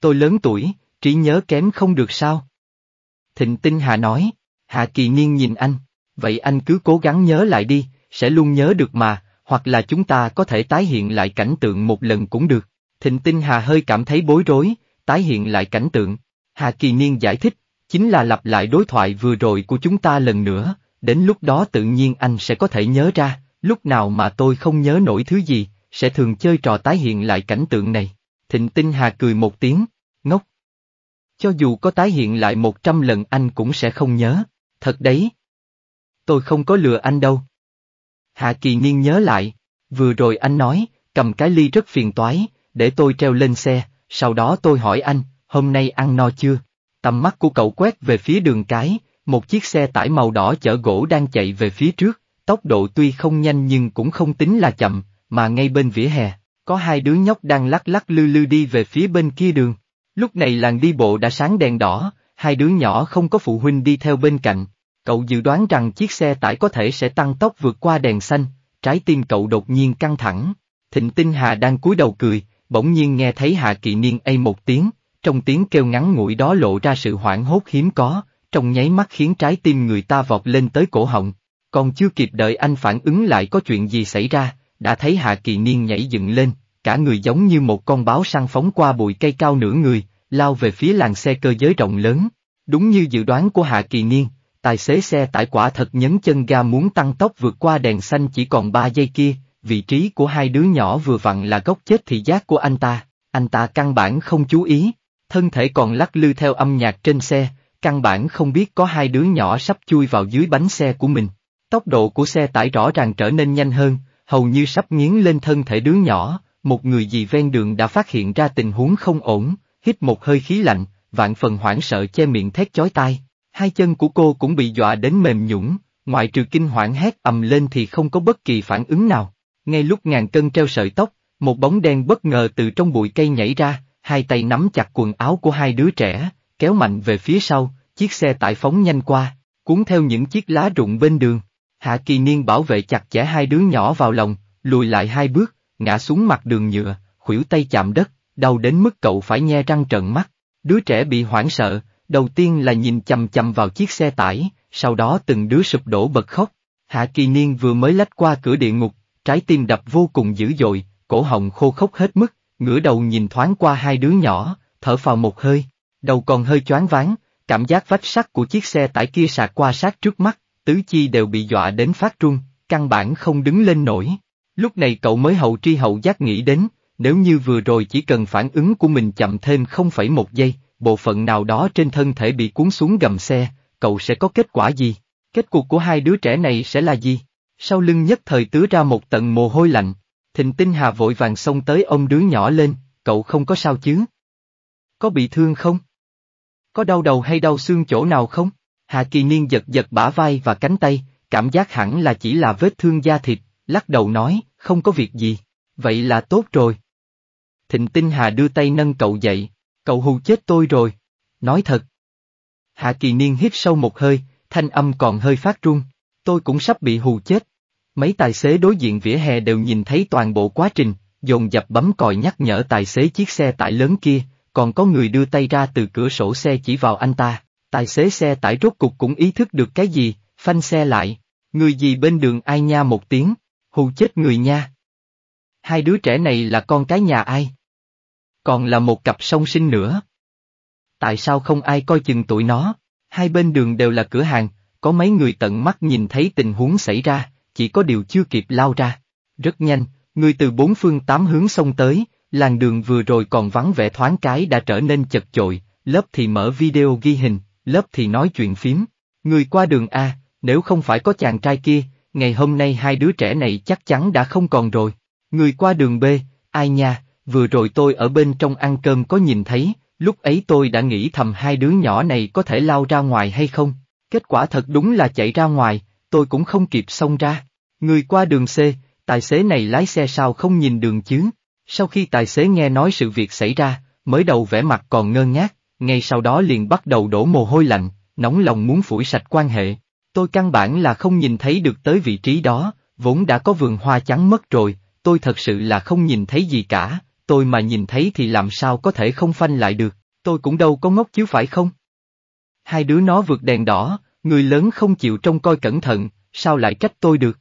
Tôi lớn tuổi, trí nhớ kém không được sao? Thịnh tinh hà nói. Hạ kỳ niên nhìn anh. Vậy anh cứ cố gắng nhớ lại đi, sẽ luôn nhớ được mà, hoặc là chúng ta có thể tái hiện lại cảnh tượng một lần cũng được. Thịnh Tinh Hà hơi cảm thấy bối rối, tái hiện lại cảnh tượng. Hà Kỳ Niên giải thích, chính là lặp lại đối thoại vừa rồi của chúng ta lần nữa, đến lúc đó tự nhiên anh sẽ có thể nhớ ra, lúc nào mà tôi không nhớ nổi thứ gì, sẽ thường chơi trò tái hiện lại cảnh tượng này. Thịnh Tinh Hà cười một tiếng, ngốc. Cho dù có tái hiện lại một trăm lần anh cũng sẽ không nhớ, thật đấy. Tôi không có lừa anh đâu. Hạ Kỳ Niên nhớ lại, vừa rồi anh nói, cầm cái ly rất phiền toái, để tôi treo lên xe, sau đó tôi hỏi anh, hôm nay ăn no chưa? Tầm mắt của cậu quét về phía đường cái, một chiếc xe tải màu đỏ chở gỗ đang chạy về phía trước, tốc độ tuy không nhanh nhưng cũng không tính là chậm, mà ngay bên vỉa hè, có hai đứa nhóc đang lắc lắc lư lư đi về phía bên kia đường. Lúc này làng đi bộ đã sáng đèn đỏ, hai đứa nhỏ không có phụ huynh đi theo bên cạnh. Cậu dự đoán rằng chiếc xe tải có thể sẽ tăng tốc vượt qua đèn xanh, trái tim cậu đột nhiên căng thẳng. Thịnh Tinh Hà đang cúi đầu cười, bỗng nhiên nghe thấy Hạ Kỳ Niên ây một tiếng, trong tiếng kêu ngắn ngủi đó lộ ra sự hoảng hốt hiếm có, trong nháy mắt khiến trái tim người ta vọt lên tới cổ họng. Còn chưa kịp đợi anh phản ứng lại có chuyện gì xảy ra, đã thấy Hạ Kỳ Niên nhảy dựng lên, cả người giống như một con báo săn phóng qua bụi cây cao nửa người, lao về phía làng xe cơ giới rộng lớn. Đúng như dự đoán của Hạ Kỳ Niên, tài xế xe tải quả thật nhấn chân ga muốn tăng tốc vượt qua đèn xanh chỉ còn 3 giây kia, vị trí của hai đứa nhỏ vừa vặn là góc chết thị giác của anh ta, anh ta căn bản không chú ý, thân thể còn lắc lư theo âm nhạc trên xe, căn bản không biết có hai đứa nhỏ sắp chui vào dưới bánh xe của mình. Tốc độ của xe tải rõ ràng trở nên nhanh hơn, hầu như sắp nghiến lên thân thể đứa nhỏ, một người dì ven đường đã phát hiện ra tình huống không ổn, hít một hơi khí lạnh, vạn phần hoảng sợ che miệng thét chói tai. Hai chân của cô cũng bị dọa đến mềm nhũng, ngoại trừ kinh hoảng hét ầm lên thì không có bất kỳ phản ứng nào ngay lúc ngàn cân treo sợi tóc, một bóng đen bất ngờ từ trong bụi cây nhảy ra, hai tay nắm chặt quần áo của hai đứa trẻ, kéo mạnh về phía sau, chiếc xe tải phóng nhanh qua, cuốn theo những chiếc lá rụng bên đường. Hạ kỳ niên bảo vệ chặt chẽ hai đứa nhỏ vào lòng, lùi lại hai bước, ngã xuống mặt đường nhựa, khuỷu tay chạm đất, đau đến mức cậu phải nhe răng trợn mắt. Đứa trẻ bị hoảng sợ, đầu tiên là nhìn chầm chầm vào chiếc xe tải, sau đó từng đứa sụp đổ bật khóc. Hạ kỳ niên vừa mới lách qua cửa địa ngục, trái tim đập vô cùng dữ dội, cổ họng khô khốc hết mức, ngửa đầu nhìn thoáng qua hai đứa nhỏ, thở phào một hơi, đầu còn hơi choáng váng, cảm giác vách sắt của chiếc xe tải kia sạc qua sát trước mắt, tứ chi đều bị dọa đến phát run, căn bản không đứng lên nổi. Lúc này cậu mới hậu tri hậu giác nghĩ đến, nếu như vừa rồi chỉ cần phản ứng của mình chậm thêm 0,1 giây, bộ phận nào đó trên thân thể bị cuốn xuống gầm xe, cậu sẽ có kết quả gì? Kết cục của hai đứa trẻ này sẽ là gì? Sau lưng nhất thời tứa ra một tận mồ hôi lạnh, thịnh tinh hà vội vàng xông tới ông đứa nhỏ lên, cậu không có sao chứ? Có bị thương không? Có đau đầu hay đau xương chỗ nào không? hà kỳ niên giật giật bả vai và cánh tay, cảm giác hẳn là chỉ là vết thương da thịt, lắc đầu nói, không có việc gì, vậy là tốt rồi. Thịnh tinh hà đưa tay nâng cậu dậy, cậu hù chết tôi rồi, nói thật. Hạ kỳ niên hít sâu một hơi, thanh âm còn hơi phát run, tôi cũng sắp bị hù chết. Mấy tài xế đối diện vỉa hè đều nhìn thấy toàn bộ quá trình, dồn dập bấm còi nhắc nhở tài xế chiếc xe tải lớn kia, còn có người đưa tay ra từ cửa sổ xe chỉ vào anh ta, tài xế xe tải rốt cục cũng ý thức được cái gì, phanh xe lại, người gì bên đường ai nha một tiếng, hù chết người nha. Hai đứa trẻ này là con cái nhà ai? Còn là một cặp song sinh nữa. Tại sao không ai coi chừng tụi nó? Hai bên đường đều là cửa hàng, có mấy người tận mắt nhìn thấy tình huống xảy ra, chỉ có điều chưa kịp lao ra. Rất nhanh, người từ bốn phương tám hướng xông tới, làng đường vừa rồi còn vắng vẻ thoáng cái đã trở nên chật chội, lớp thì mở video ghi hình, lớp thì nói chuyện phím. Người qua đường A, nếu không phải có chàng trai kia, ngày hôm nay hai đứa trẻ này chắc chắn đã không còn rồi. Người qua đường B, ai nha, vừa rồi tôi ở bên trong ăn cơm có nhìn thấy, lúc ấy tôi đã nghĩ thầm hai đứa nhỏ này có thể lao ra ngoài hay không, Kết quả thật đúng là chạy ra ngoài, tôi cũng không kịp xông ra. Người qua đường C, tài xế này lái xe sao không nhìn đường chứ? Sau khi tài xế nghe nói sự việc xảy ra, mới đầu vẻ mặt còn ngơ ngác, ngay sau đó liền bắt đầu đổ mồ hôi lạnh, nóng lòng muốn phủi sạch quan hệ. Tôi căn bản là không nhìn thấy được tới vị trí đó, vốn đã có vườn hoa trắng mất rồi, tôi thật sự là không nhìn thấy gì cả, tôi mà nhìn thấy thì làm sao có thể không phanh lại được, tôi cũng đâu có ngốc chứ phải không? hai đứa nó vượt đèn đỏ, người lớn không chịu trông coi cẩn thận, sao lại trách tôi được?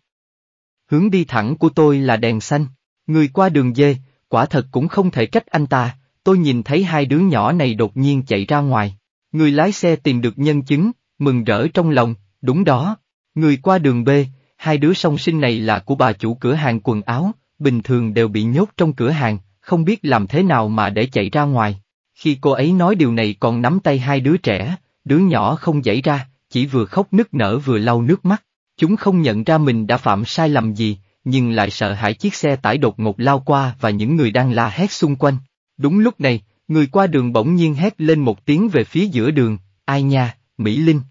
Hướng đi thẳng của tôi là đèn xanh, người qua đường dê, quả thật cũng không thể trách anh ta, tôi nhìn thấy hai đứa nhỏ này đột nhiên chạy ra ngoài. Người lái xe tìm được nhân chứng, mừng rỡ trong lòng, đúng đó. Người qua đường B, hai đứa song sinh này là của bà chủ cửa hàng quần áo, bình thường đều bị nhốt trong cửa hàng, không biết làm thế nào mà để chạy ra ngoài. Khi cô ấy nói điều này còn nắm tay hai đứa trẻ, đứa nhỏ không dậy ra, chỉ vừa khóc nức nở vừa lau nước mắt. Chúng không nhận ra mình đã phạm sai lầm gì, nhưng lại sợ hãi chiếc xe tải đột ngột lao qua và những người đang la hét xung quanh. Đúng lúc này, người qua đường bỗng nhiên hét lên một tiếng về phía giữa đường, ai nha, Mỹ Linh.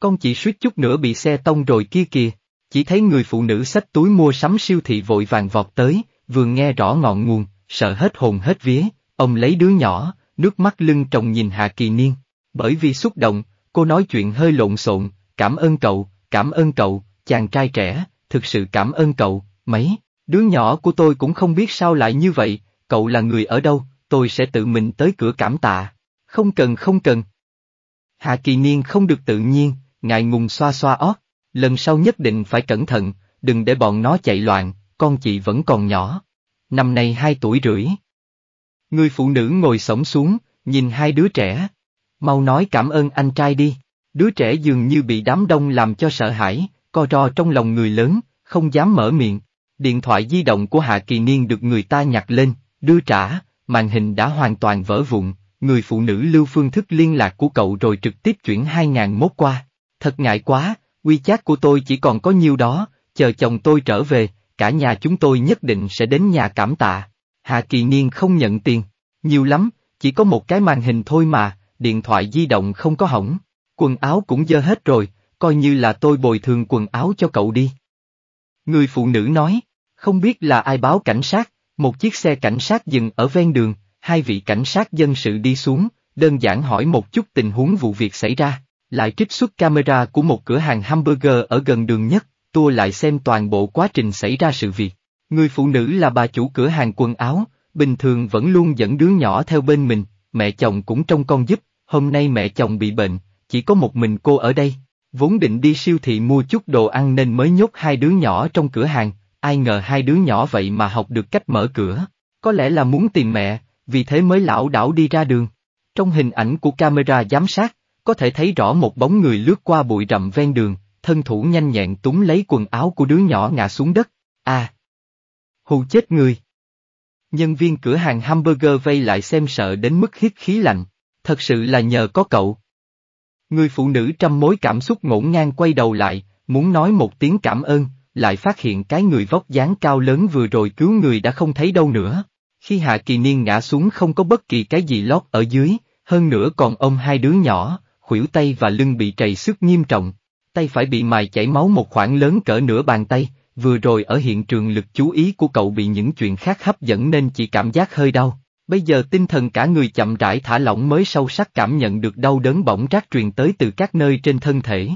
Con chỉ suýt chút nữa bị xe tông rồi kia kìa, chỉ thấy người phụ nữ xách túi mua sắm siêu thị vội vàng vọt tới, vừa nghe rõ ngọn nguồn, sợ hết hồn hết vía, ông lấy đứa nhỏ, nước mắt lưng trồng nhìn Hạ Kỳ Niên. Bởi vì xúc động, cô nói chuyện hơi lộn xộn, cảm ơn cậu, cảm ơn cậu, chàng trai trẻ, thực sự cảm ơn cậu, mấy, đứa nhỏ của tôi cũng không biết sao lại như vậy, cậu là người ở đâu, tôi sẽ tự mình tới cửa cảm tạ. Không cần không cần. Hạ kỳ niên không được tự nhiên, ngại ngùng xoa xoa ót, lần sau nhất định phải cẩn thận, đừng để bọn nó chạy loạn, con chị vẫn còn nhỏ. Năm nay hai tuổi rưỡi. Người phụ nữ ngồi sổng xuống, nhìn hai đứa trẻ, Mau nói cảm ơn anh trai đi. Đứa trẻ dường như bị đám đông làm cho sợ hãi, co ro trong lòng người lớn, không dám mở miệng. Điện thoại di động của Hạ Kỳ Niên được người ta nhặt lên, đưa trả, màn hình đã hoàn toàn vỡ vụn, người phụ nữ lưu phương thức liên lạc của cậu rồi trực tiếp chuyển 2.000 2001 qua. Thật ngại quá, quy WeChat của tôi chỉ còn có nhiêu đó, chờ chồng tôi trở về, cả nhà chúng tôi nhất định sẽ đến nhà cảm tạ. Hạ Kỳ Niên không nhận tiền, nhiều lắm, chỉ có một cái màn hình thôi mà, điện thoại di động không có hỏng, quần áo cũng dơ hết rồi, coi như là tôi bồi thường quần áo cho cậu đi. Người phụ nữ nói, không biết là ai báo cảnh sát, một chiếc xe cảnh sát dừng ở ven đường, hai vị cảnh sát dân sự đi xuống, đơn giản hỏi một chút tình huống vụ việc xảy ra, lại trích xuất camera của một cửa hàng hamburger ở gần đường nhất, tua lại xem toàn bộ quá trình xảy ra sự việc. Người phụ nữ là bà chủ cửa hàng quần áo, bình thường vẫn luôn dẫn đứa nhỏ theo bên mình, mẹ chồng cũng trông con giúp, hôm nay mẹ chồng bị bệnh, chỉ có một mình cô ở đây. Vốn định đi siêu thị mua chút đồ ăn nên mới nhốt hai đứa nhỏ trong cửa hàng, ai ngờ hai đứa nhỏ vậy mà học được cách mở cửa. Có lẽ là muốn tìm mẹ, vì thế mới lão đảo đi ra đường. Trong hình ảnh của camera giám sát, có thể thấy rõ một bóng người lướt qua bụi rậm ven đường, thân thủ nhanh nhẹn túm lấy quần áo của đứa nhỏ ngã xuống đất. À! Hù chết người! Nhân viên cửa hàng hamburger vây lại xem sợ đến mức hít khí lạnh, thật sự là nhờ có cậu. Người phụ nữ trăm mối cảm xúc ngổn ngang quay đầu lại, muốn nói một tiếng cảm ơn, lại phát hiện cái người vóc dáng cao lớn vừa rồi cứu người đã không thấy đâu nữa. Khi Hạ Kỳ Niên ngã xuống không có bất kỳ cái gì lót ở dưới, hơn nữa còn ông hai đứa nhỏ, khuỷu tay và lưng bị trầy xước nghiêm trọng, tay phải bị mài chảy máu một khoảng lớn cỡ nửa bàn tay, Vừa rồi ở hiện trường lực chú ý của cậu bị những chuyện khác hấp dẫn nên chỉ cảm giác hơi đau. Bây giờ tinh thần cả người chậm rãi thả lỏng mới sâu sắc cảm nhận được đau đớn bỏng rác truyền tới từ các nơi trên thân thể.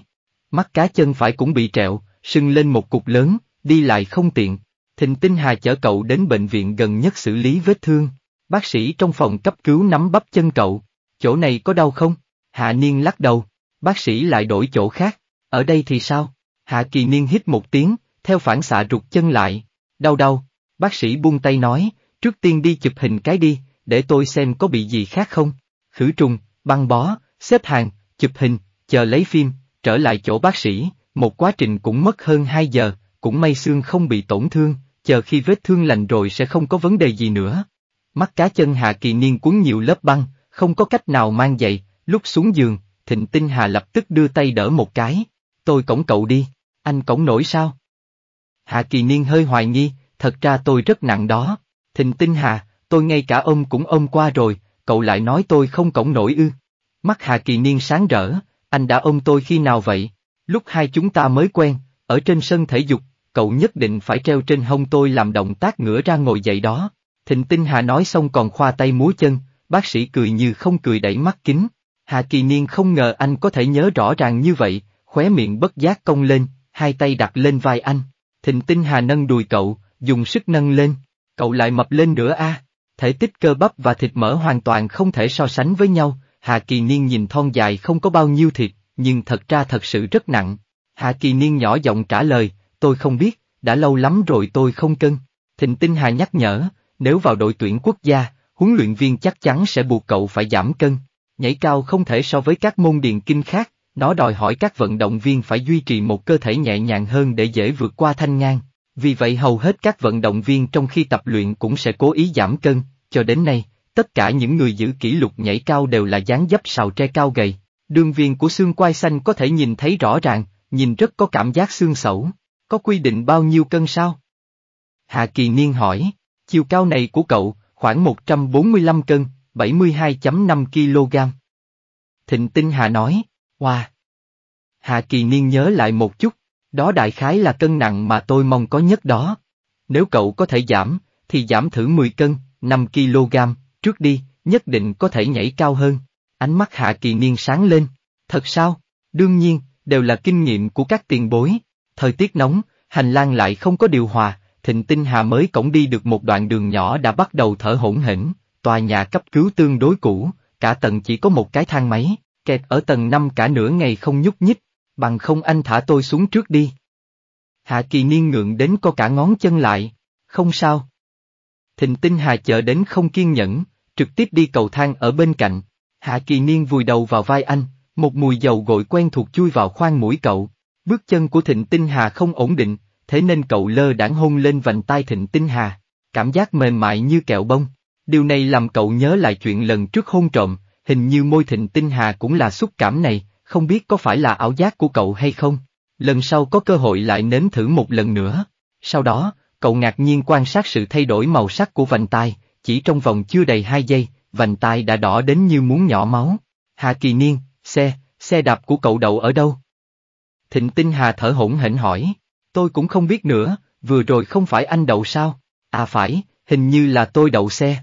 Mắt cá chân phải cũng bị trẹo, sưng lên một cục lớn, đi lại không tiện. Thình Tinh Hà chở cậu đến bệnh viện gần nhất xử lý vết thương. Bác sĩ trong phòng cấp cứu nắm bắp chân cậu. Chỗ này có đau không? Hạ Niên lắc đầu. Bác sĩ lại đổi chỗ khác. Ở đây thì sao? Hạ Kỳ Niên hít một tiếng, theo phản xạ rụt chân lại. Đau đau, bác sĩ buông tay nói, trước tiên đi chụp hình cái đi, để tôi xem có bị gì khác không. Khử trùng, băng bó, xếp hàng, chụp hình, chờ lấy phim, trở lại chỗ bác sĩ, một quá trình cũng mất hơn 2 giờ, cũng may xương không bị tổn thương, chờ khi vết thương lành rồi sẽ không có vấn đề gì nữa. Mắt cá chân Hạ Kỳ Niên cuốn nhiều lớp băng, không có cách nào mang giày, lúc xuống giường, Thịnh Tinh Hà lập tức đưa tay đỡ một cái. Tôi cổng cậu đi, anh cổng nổi sao? Hạ Kỳ Niên hơi hoài nghi, thật ra tôi rất nặng đó. Thình tinh Hà, tôi ngay cả ông cũng ôm qua rồi, cậu lại nói tôi không cổng nổi ư. Mắt Hạ Kỳ Niên sáng rỡ, anh đã ôm tôi khi nào vậy? Lúc hai chúng ta mới quen, ở trên sân thể dục, cậu nhất định phải treo trên hông tôi làm động tác ngửa ra ngồi dậy đó. Thịnh Tinh Hà nói xong còn khoa tay múa chân, bác sĩ cười như không cười đẩy mắt kính. Hà Kỳ Niên không ngờ anh có thể nhớ rõ ràng như vậy, khóe miệng bất giác cong lên, hai tay đặt lên vai anh. Thịnh tinh hà nâng đùi cậu, dùng sức nâng lên, cậu lại mập lên nữa a. Thể tích cơ bắp và thịt mỡ hoàn toàn không thể so sánh với nhau, Hà Kỳ Niên nhìn thon dài không có bao nhiêu thịt, nhưng thật ra thật sự rất nặng. Hà Kỳ Niên nhỏ giọng trả lời, tôi không biết, đã lâu lắm rồi tôi không cân. Thịnh Tinh Hà nhắc nhở, nếu vào đội tuyển quốc gia, huấn luyện viên chắc chắn sẽ buộc cậu phải giảm cân. Nhảy cao không thể so với các môn điền kinh khác, nó đòi hỏi các vận động viên phải duy trì một cơ thể nhẹ nhàng hơn để dễ vượt qua thanh ngang. Vì vậy hầu hết các vận động viên trong khi tập luyện cũng sẽ cố ý giảm cân, cho đến nay, tất cả những người giữ kỷ lục nhảy cao đều là dáng dấp sào tre cao gầy. Đường viên của xương quai xanh có thể nhìn thấy rõ ràng, nhìn rất có cảm giác xương sẩu. Có quy định bao nhiêu cân sao? Hạ Kỳ Niên hỏi, chiều cao này của cậu, khoảng 145 cân, 72.5 kg. Thịnh Tinh Hà nói, Hoa. Hạ kỳ niên nhớ lại một chút, đó đại khái là cân nặng mà tôi mong có nhất đó. Nếu cậu có thể giảm, thì giảm thử 10 cân, 5 kg, trước đi, nhất định có thể nhảy cao hơn. Ánh mắt hạ kỳ niên sáng lên. Thật sao? Đương nhiên, đều là kinh nghiệm của các tiền bối. Thời tiết nóng, hành lang lại không có điều hòa, thịnh tinh hà mới cổng đi được một đoạn đường nhỏ đã bắt đầu thở hỗn hỉnh. tòa nhà cấp cứu tương đối cũ, cả tầng chỉ có một cái thang máy, kẹt ở tầng năm cả nửa ngày không nhúc nhích, bằng không anh thả tôi xuống trước đi. Hạ kỳ niên ngượng đến co cả ngón chân lại, không sao. Thình tinh Hà chờ đến không kiên nhẫn, trực tiếp đi cầu thang ở bên cạnh, Hạ kỳ niên vùi đầu vào vai anh, một mùi dầu gội quen thuộc chui vào khoang mũi cậu, bước chân của thịnh tinh Hà không ổn định, thế nên cậu lơ đãng hôn lên vành tai thịnh tinh Hà, cảm giác mềm mại như kẹo bông. Điều này làm cậu nhớ lại chuyện lần trước hôn trộm, hình như môi thịnh tinh hà cũng là xúc cảm này, không biết có phải là ảo giác của cậu hay không. Lần sau có cơ hội lại nếm thử một lần nữa. Sau đó, cậu ngạc nhiên quan sát sự thay đổi màu sắc của vành tai, chỉ trong vòng chưa đầy 2 giây, vành tai đã đỏ đến như muốn nhỏ máu. Hà Kỳ Niên, xe, xe đạp của cậu đậu ở đâu? Thịnh Tinh Hà thở hổn hển hỏi, tôi cũng không biết nữa, vừa rồi không phải anh đậu sao? À phải, hình như là tôi đậu xe.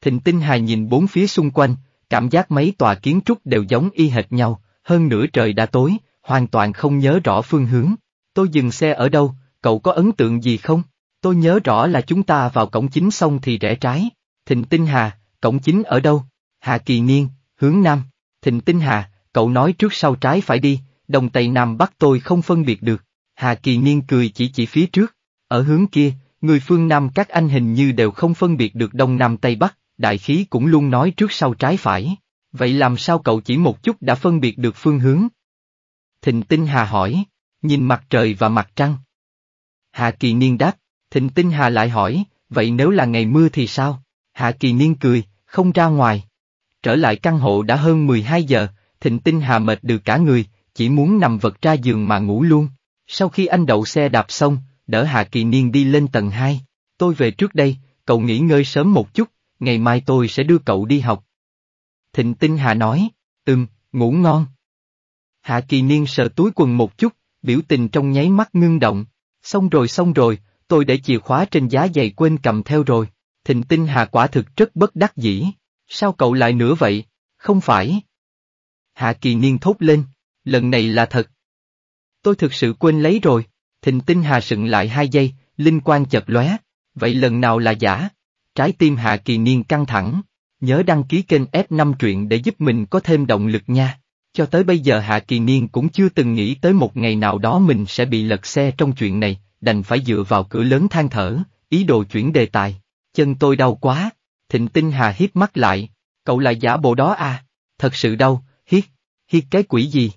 Thịnh Tinh Hà nhìn bốn phía xung quanh, cảm giác mấy tòa kiến trúc đều giống y hệt nhau, hơn nửa trời đã tối, hoàn toàn không nhớ rõ phương hướng. Tôi dừng xe ở đâu, cậu có ấn tượng gì không? Tôi nhớ rõ là chúng ta vào cổng chính xong thì rẽ trái. Thịnh Tinh Hà, cổng chính ở đâu? Hà Kỳ Niên, hướng Nam. Thịnh Tinh Hà, cậu nói trước sau trái phải đi, đồng Tây Nam Bắc tôi không phân biệt được. Hà Kỳ Niên cười chỉ chỉ phía trước. Ở hướng kia, người phương Nam các anh hình như đều không phân biệt được Đông Nam Tây Bắc, đại khí cũng luôn nói trước sau trái phải. Vậy làm sao cậu chỉ một chút đã phân biệt được phương hướng? Thịnh Tinh Hà hỏi, nhìn mặt trời và mặt trăng. Hạ Kỳ Niên đáp, Thịnh Tinh Hà lại hỏi, vậy nếu là ngày mưa thì sao? Hạ Kỳ Niên cười, không ra ngoài. Trở lại căn hộ đã hơn 12 giờ, Thịnh Tinh Hà mệt được cả người, chỉ muốn nằm vật ra giường mà ngủ luôn. Sau khi anh đậu xe đạp xong, đỡ Hạ Kỳ Niên đi lên tầng 2. Tôi về trước đây, cậu nghỉ ngơi sớm một chút, ngày mai tôi sẽ đưa cậu đi học. Thịnh Tinh Hà nói, ừm, ngủ ngon. Hạ Kỳ Niên sờ túi quần một chút, biểu tình trong nháy mắt ngưng động. Xong rồi xong rồi, tôi để chìa khóa trên giá giày quên cầm theo rồi. Thịnh Tinh Hà quả thực rất bất đắc dĩ. Sao cậu lại nữa vậy? Không phải. Hạ Kỳ Niên thốt lên, lần này là thật. Tôi thực sự quên lấy rồi. Thịnh Tinh Hà sững lại hai giây, linh quan chợt lóe. Vậy lần nào là giả? Trái tim Hạ Kỳ Niên căng thẳng. Nhớ đăng ký kênh F5 truyện để giúp mình có thêm động lực nha. Cho tới bây giờ Hạ Kỳ Niên cũng chưa từng nghĩ tới một ngày nào đó mình sẽ bị lật xe trong chuyện này, đành phải dựa vào cửa lớn than thở, ý đồ chuyển đề tài. Chân tôi đau quá. Thịnh Tinh Hà hiếp mắt lại. Cậu là giả bộ đó à? Thật sự đau, hiết, hiết cái quỷ gì?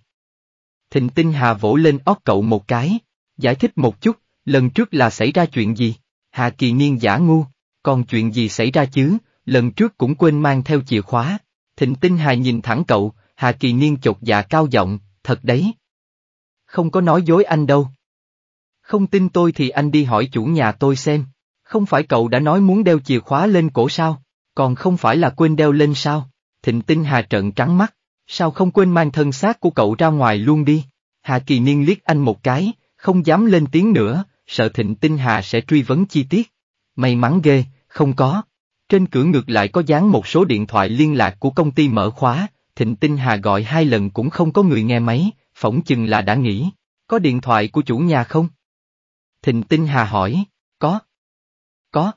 Thịnh Tinh Hà vỗ lên óc cậu một cái, giải thích một chút, lần trước là xảy ra chuyện gì? Hà Kỳ Niên giả ngu, còn chuyện gì xảy ra chứ, lần trước cũng quên mang theo chìa khóa. Thịnh Tinh Hà nhìn thẳng cậu, Hà Kỳ Niên chột dạ cao giọng, thật đấy. Không có nói dối anh đâu. Không tin tôi thì anh đi hỏi chủ nhà tôi xem. Không phải cậu đã nói muốn đeo chìa khóa lên cổ sao, còn không phải là quên đeo lên sao? Thịnh Tinh Hà trợn trắng mắt, sao không quên mang thân xác của cậu ra ngoài luôn đi? Hà Kỳ Niên liếc anh một cái, không dám lên tiếng nữa, sợ Thịnh Tinh Hà sẽ truy vấn chi tiết. May mắn ghê, không có. Trên cửa ngược lại có dán một số điện thoại liên lạc của công ty mở khóa, Thịnh Tinh Hà gọi hai lần cũng không có người nghe máy, phỏng chừng là đã nghỉ. Có điện thoại của chủ nhà không? Thịnh Tinh Hà hỏi, có. Có.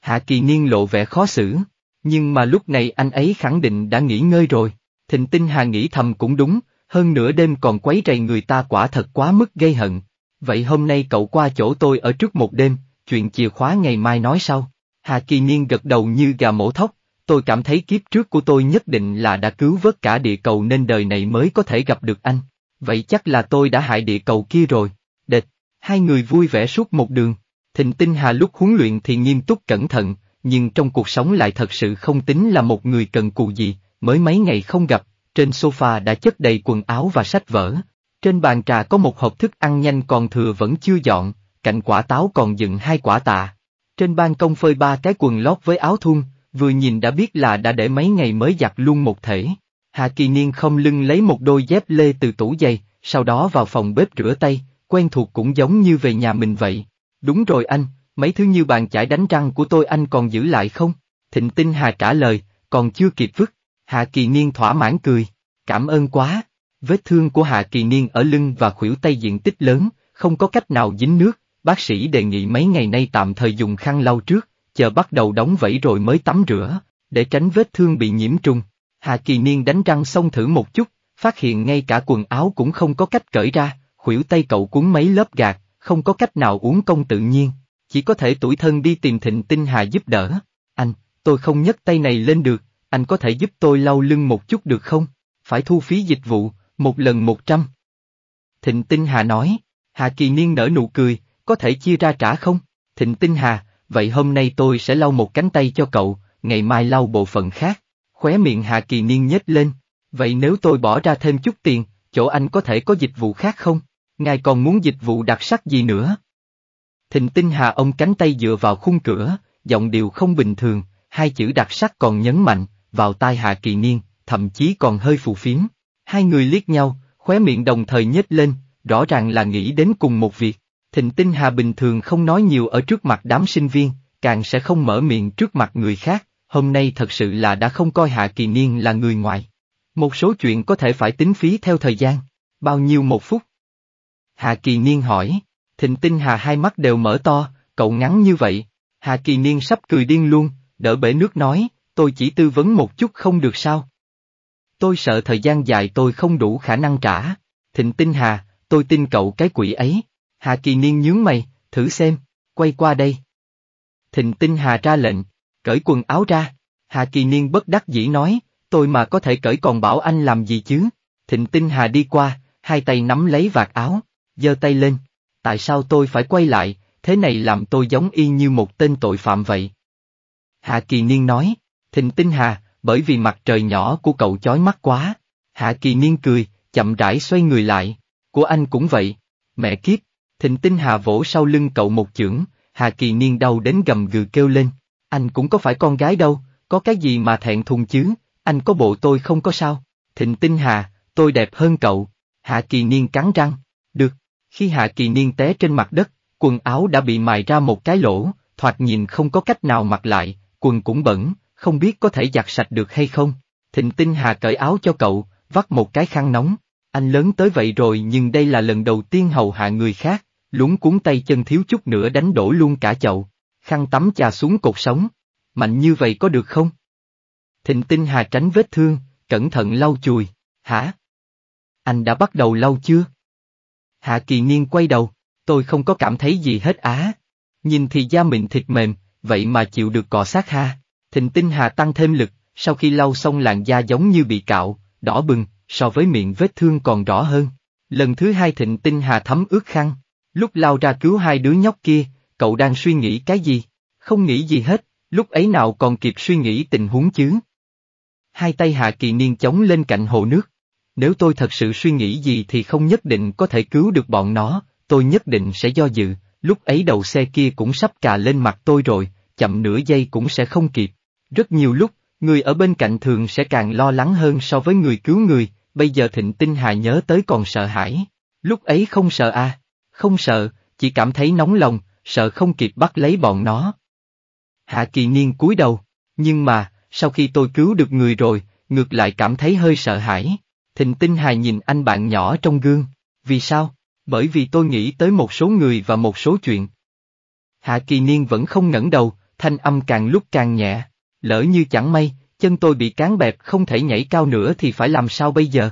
Hạ Kỳ Niên lộ vẻ khó xử, nhưng mà lúc này anh ấy khẳng định đã nghỉ ngơi rồi. Thịnh Tinh Hà nghĩ thầm cũng đúng, hơn nửa đêm còn quấy rầy người ta quả thật quá mức gây hận. Vậy hôm nay cậu qua chỗ tôi ở trước một đêm, chuyện chìa khóa ngày mai nói sau. Hà Kỳ Niên gật đầu như gà mổ thóc, tôi cảm thấy kiếp trước của tôi nhất định là đã cứu vớt cả địa cầu nên đời này mới có thể gặp được anh. Vậy chắc là tôi đã hại địa cầu kia rồi. Địch, hai người vui vẻ suốt một đường. Thịnh tinh Hà lúc huấn luyện thì nghiêm túc cẩn thận, nhưng trong cuộc sống lại thật sự không tính là một người cần cù gì, mới mấy ngày không gặp, trên sofa đã chất đầy quần áo và sách vở. Trên bàn trà có một hộp thức ăn nhanh còn thừa vẫn chưa dọn, cạnh quả táo còn dựng hai quả tạ. Trên ban công phơi ba cái quần lót với áo thun, vừa nhìn đã biết là đã để mấy ngày mới giặt luôn một thể. Hạ kỳ niên không lưng lấy một đôi dép lê từ tủ giày, sau đó vào phòng bếp rửa tay, quen thuộc cũng giống như về nhà mình vậy. Đúng rồi anh, mấy thứ như bàn chải đánh răng của tôi anh còn giữ lại không? Thịnh tinh Hà trả lời, còn chưa kịp vứt. Hạ kỳ niên thỏa mãn cười, cảm ơn quá. Vết thương của Hạ kỳ niên ở lưng và khuỷu tay diện tích lớn, không có cách nào dính nước, bác sĩ đề nghị mấy ngày nay tạm thời dùng khăn lau trước, chờ bắt đầu đóng vẫy rồi mới tắm rửa, để tránh vết thương bị nhiễm trùng. Hạ Kỳ Niên đánh răng xong thử một chút, phát hiện ngay cả quần áo cũng không có cách cởi ra, khuỷu tay cậu cuốn mấy lớp gạt, không có cách nào uống công tự nhiên, chỉ có thể tuổi thân đi tìm Thịnh Tinh Hà giúp đỡ. Anh, tôi không nhấc tay này lên được, anh có thể giúp tôi lau lưng một chút được không? Phải thu phí dịch vụ, một lần một trăm. Thịnh Tinh Hà nói, Hạ Kỳ Niên nở nụ cười, có thể chia ra trả không? Thịnh Tinh Hà, vậy hôm nay tôi sẽ lau một cánh tay cho cậu, ngày mai lau bộ phận khác. Khóe miệng Hà Kỳ Niên nhếch lên. Vậy nếu tôi bỏ ra thêm chút tiền, chỗ anh có thể có dịch vụ khác không? Ngài còn muốn dịch vụ đặc sắc gì nữa? Thịnh Tinh Hà ông cánh tay dựa vào khung cửa, giọng điệu không bình thường, hai chữ đặc sắc còn nhấn mạnh, vào tai Hà Kỳ Niên, thậm chí còn hơi phù phiếm. Hai người liếc nhau, khóe miệng đồng thời nhếch lên, rõ ràng là nghĩ đến cùng một việc. Thịnh Tinh Hà bình thường không nói nhiều ở trước mặt đám sinh viên, càng sẽ không mở miệng trước mặt người khác, hôm nay thật sự là đã không coi Hạ Kỳ Niên là người ngoại. Một số chuyện có thể phải tính phí theo thời gian, bao nhiêu một phút? Hạ Kỳ Niên hỏi, Thịnh Tinh Hà hai mắt đều mở to, cậu ngắn như vậy, Hạ Kỳ Niên sắp cười điên luôn, đỡ bể nước nói, tôi chỉ tư vấn một chút không được sao. Tôi sợ thời gian dài tôi không đủ khả năng trả, Thịnh Tinh Hà, tôi tin cậu cái quỷ ấy, Hạ Kỳ Niên nhướng mày, thử xem, quay qua đây. Thịnh Tinh Hà ra lệnh, cởi quần áo ra. Hạ Kỳ Niên bất đắc dĩ nói, tôi mà có thể cởi còn bảo anh làm gì chứ. Thịnh Tinh Hà đi qua, hai tay nắm lấy vạt áo, giơ tay lên. Tại sao tôi phải quay lại, thế này làm tôi giống y như một tên tội phạm vậy. Hạ Kỳ Niên nói, Thịnh Tinh Hà, bởi vì mặt trời nhỏ của cậu chói mắt quá. Hạ Kỳ Niên cười, chậm rãi xoay người lại. Của anh cũng vậy. Mẹ kiếp, Thịnh Tinh Hà vỗ sau lưng cậu một chưởng, Hà Kỳ Niên đau đến gầm gừ kêu lên, anh cũng có phải con gái đâu, có cái gì mà thẹn thùng chứ, anh có bộ tôi không có sao, Thịnh Tinh Hà, tôi đẹp hơn cậu, Hạ Kỳ Niên cắn răng, được, khi Hạ Kỳ Niên té trên mặt đất, quần áo đã bị mài ra một cái lỗ, thoạt nhìn không có cách nào mặc lại, quần cũng bẩn, không biết có thể giặt sạch được hay không, Thịnh Tinh Hà cởi áo cho cậu, vắt một cái khăn nóng, anh lớn tới vậy rồi nhưng đây là lần đầu tiên hầu hạ người khác, lúng cuốn tay chân thiếu chút nữa đánh đổ luôn cả chậu, khăn tắm chà xuống cột sống. Mạnh như vậy có được không? Thịnh tinh hà tránh vết thương, cẩn thận lau chùi, hả? Anh đã bắt đầu lau chưa? Hạ kỳ nghiêng quay đầu, tôi không có cảm thấy gì hết á. Nhìn thì da mình thịt mềm, vậy mà chịu được cọ sát ha. Thịnh tinh hà tăng thêm lực, sau khi lau xong làn da giống như bị cạo, đỏ bừng, so với miệng vết thương còn rõ hơn. Lần thứ hai thịnh tinh hà thấm ướt khăn, Lúc lao ra cứu hai đứa nhóc kia, cậu đang suy nghĩ cái gì? Không nghĩ gì hết, lúc ấy nào còn kịp suy nghĩ tình huống chứ? Hai tay Hạ Kỳ Niên chống lên cạnh hồ nước. Nếu tôi thật sự suy nghĩ gì thì không nhất định có thể cứu được bọn nó, tôi nhất định sẽ do dự, lúc ấy đầu xe kia cũng sắp cà lên mặt tôi rồi, chậm nửa giây cũng sẽ không kịp. Rất nhiều lúc, người ở bên cạnh thường sẽ càng lo lắng hơn so với người cứu người, bây giờ Thịnh Tinh Hà nhớ tới còn sợ hãi. Lúc ấy không sợ à? không sợ, chỉ cảm thấy nóng lòng, sợ không kịp bắt lấy bọn nó. Hạ kỳ niên cúi đầu, nhưng mà, sau khi tôi cứu được người rồi, ngược lại cảm thấy hơi sợ hãi. Thịnh tinh hài nhìn anh bạn nhỏ trong gương, vì sao? Bởi vì tôi nghĩ tới một số người và một số chuyện. Hạ kỳ niên vẫn không ngẩng đầu, thanh âm càng lúc càng nhẹ, lỡ như chẳng may, chân tôi bị cán bẹp không thể nhảy cao nữa thì phải làm sao bây giờ?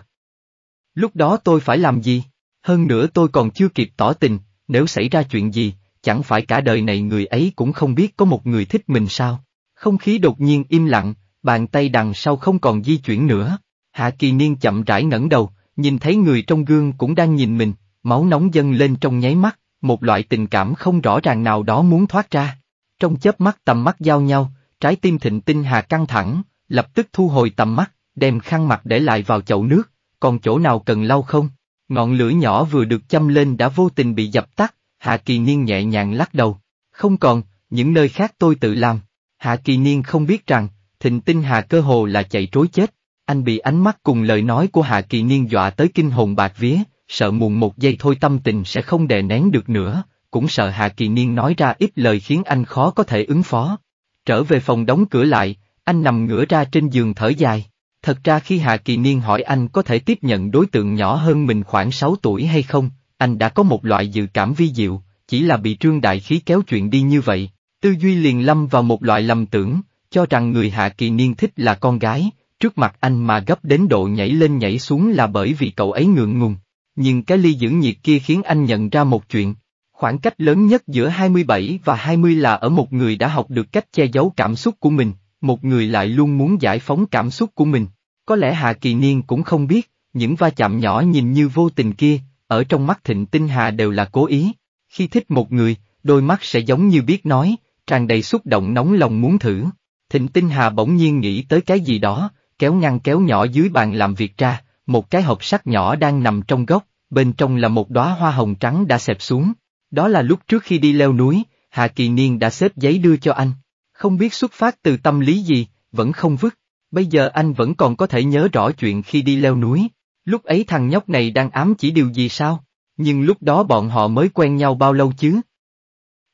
Lúc đó tôi phải làm gì? Hơn nữa tôi còn chưa kịp tỏ tình, nếu xảy ra chuyện gì, chẳng phải cả đời này người ấy cũng không biết có một người thích mình sao. Không khí đột nhiên im lặng, bàn tay đằng sau không còn di chuyển nữa. Hạ kỳ niên chậm rãi ngẩng đầu, nhìn thấy người trong gương cũng đang nhìn mình, máu nóng dâng lên trong nháy mắt, một loại tình cảm không rõ ràng nào đó muốn thoát ra. Trong chớp mắt tầm mắt giao nhau, trái tim thịnh tinh hà căng thẳng, lập tức thu hồi tầm mắt, đem khăn mặt để lại vào chậu nước, còn chỗ nào cần lau không? Ngọn lửa nhỏ vừa được châm lên đã vô tình bị dập tắt, Hạ Kỳ Niên nhẹ nhàng lắc đầu. Không còn, những nơi khác tôi tự làm. Hạ Kỳ Niên không biết rằng, thịnh tinh Hạ cơ hồ là chạy trối chết. Anh bị ánh mắt cùng lời nói của Hạ Kỳ Niên dọa tới kinh hồn bạc vía, sợ muộn một giây thôi tâm tình sẽ không đè nén được nữa, cũng sợ Hạ Kỳ Niên nói ra ít lời khiến anh khó có thể ứng phó. Trở về phòng đóng cửa lại, anh nằm ngửa ra trên giường thở dài. Thật ra khi Hạ Kỳ Niên hỏi anh có thể tiếp nhận đối tượng nhỏ hơn mình khoảng 6 tuổi hay không, anh đã có một loại dự cảm vi diệu, chỉ là bị trương đại khí kéo chuyện đi như vậy, tư duy liền lâm vào một loại lầm tưởng, cho rằng người Hạ Kỳ Niên thích là con gái, trước mặt anh mà gấp đến độ nhảy lên nhảy xuống là bởi vì cậu ấy ngượng ngùng. Nhưng cái ly giữ nhiệt kia khiến anh nhận ra một chuyện, khoảng cách lớn nhất giữa 27 và 20 là ở một người đã học được cách che giấu cảm xúc của mình, một người lại luôn muốn giải phóng cảm xúc của mình. Có lẽ Hà Kỳ Niên cũng không biết, những va chạm nhỏ nhìn như vô tình kia, ở trong mắt Thịnh Tinh Hà đều là cố ý. Khi thích một người, đôi mắt sẽ giống như biết nói, tràn đầy xúc động nóng lòng muốn thử. Thịnh Tinh Hà bỗng nhiên nghĩ tới cái gì đó, kéo ngăn kéo nhỏ dưới bàn làm việc ra, một cái hộp sắt nhỏ đang nằm trong góc, bên trong là một đóa hoa hồng trắng đã xẹp xuống. Đó là lúc trước khi đi leo núi, Hà Kỳ Niên đã xếp giấy đưa cho anh không biết xuất phát từ tâm lý gì, vẫn không vứt. Bây giờ anh vẫn còn có thể nhớ rõ chuyện khi đi leo núi, lúc ấy thằng nhóc này đang ám chỉ điều gì sao? Nhưng lúc đó bọn họ mới quen nhau bao lâu chứ?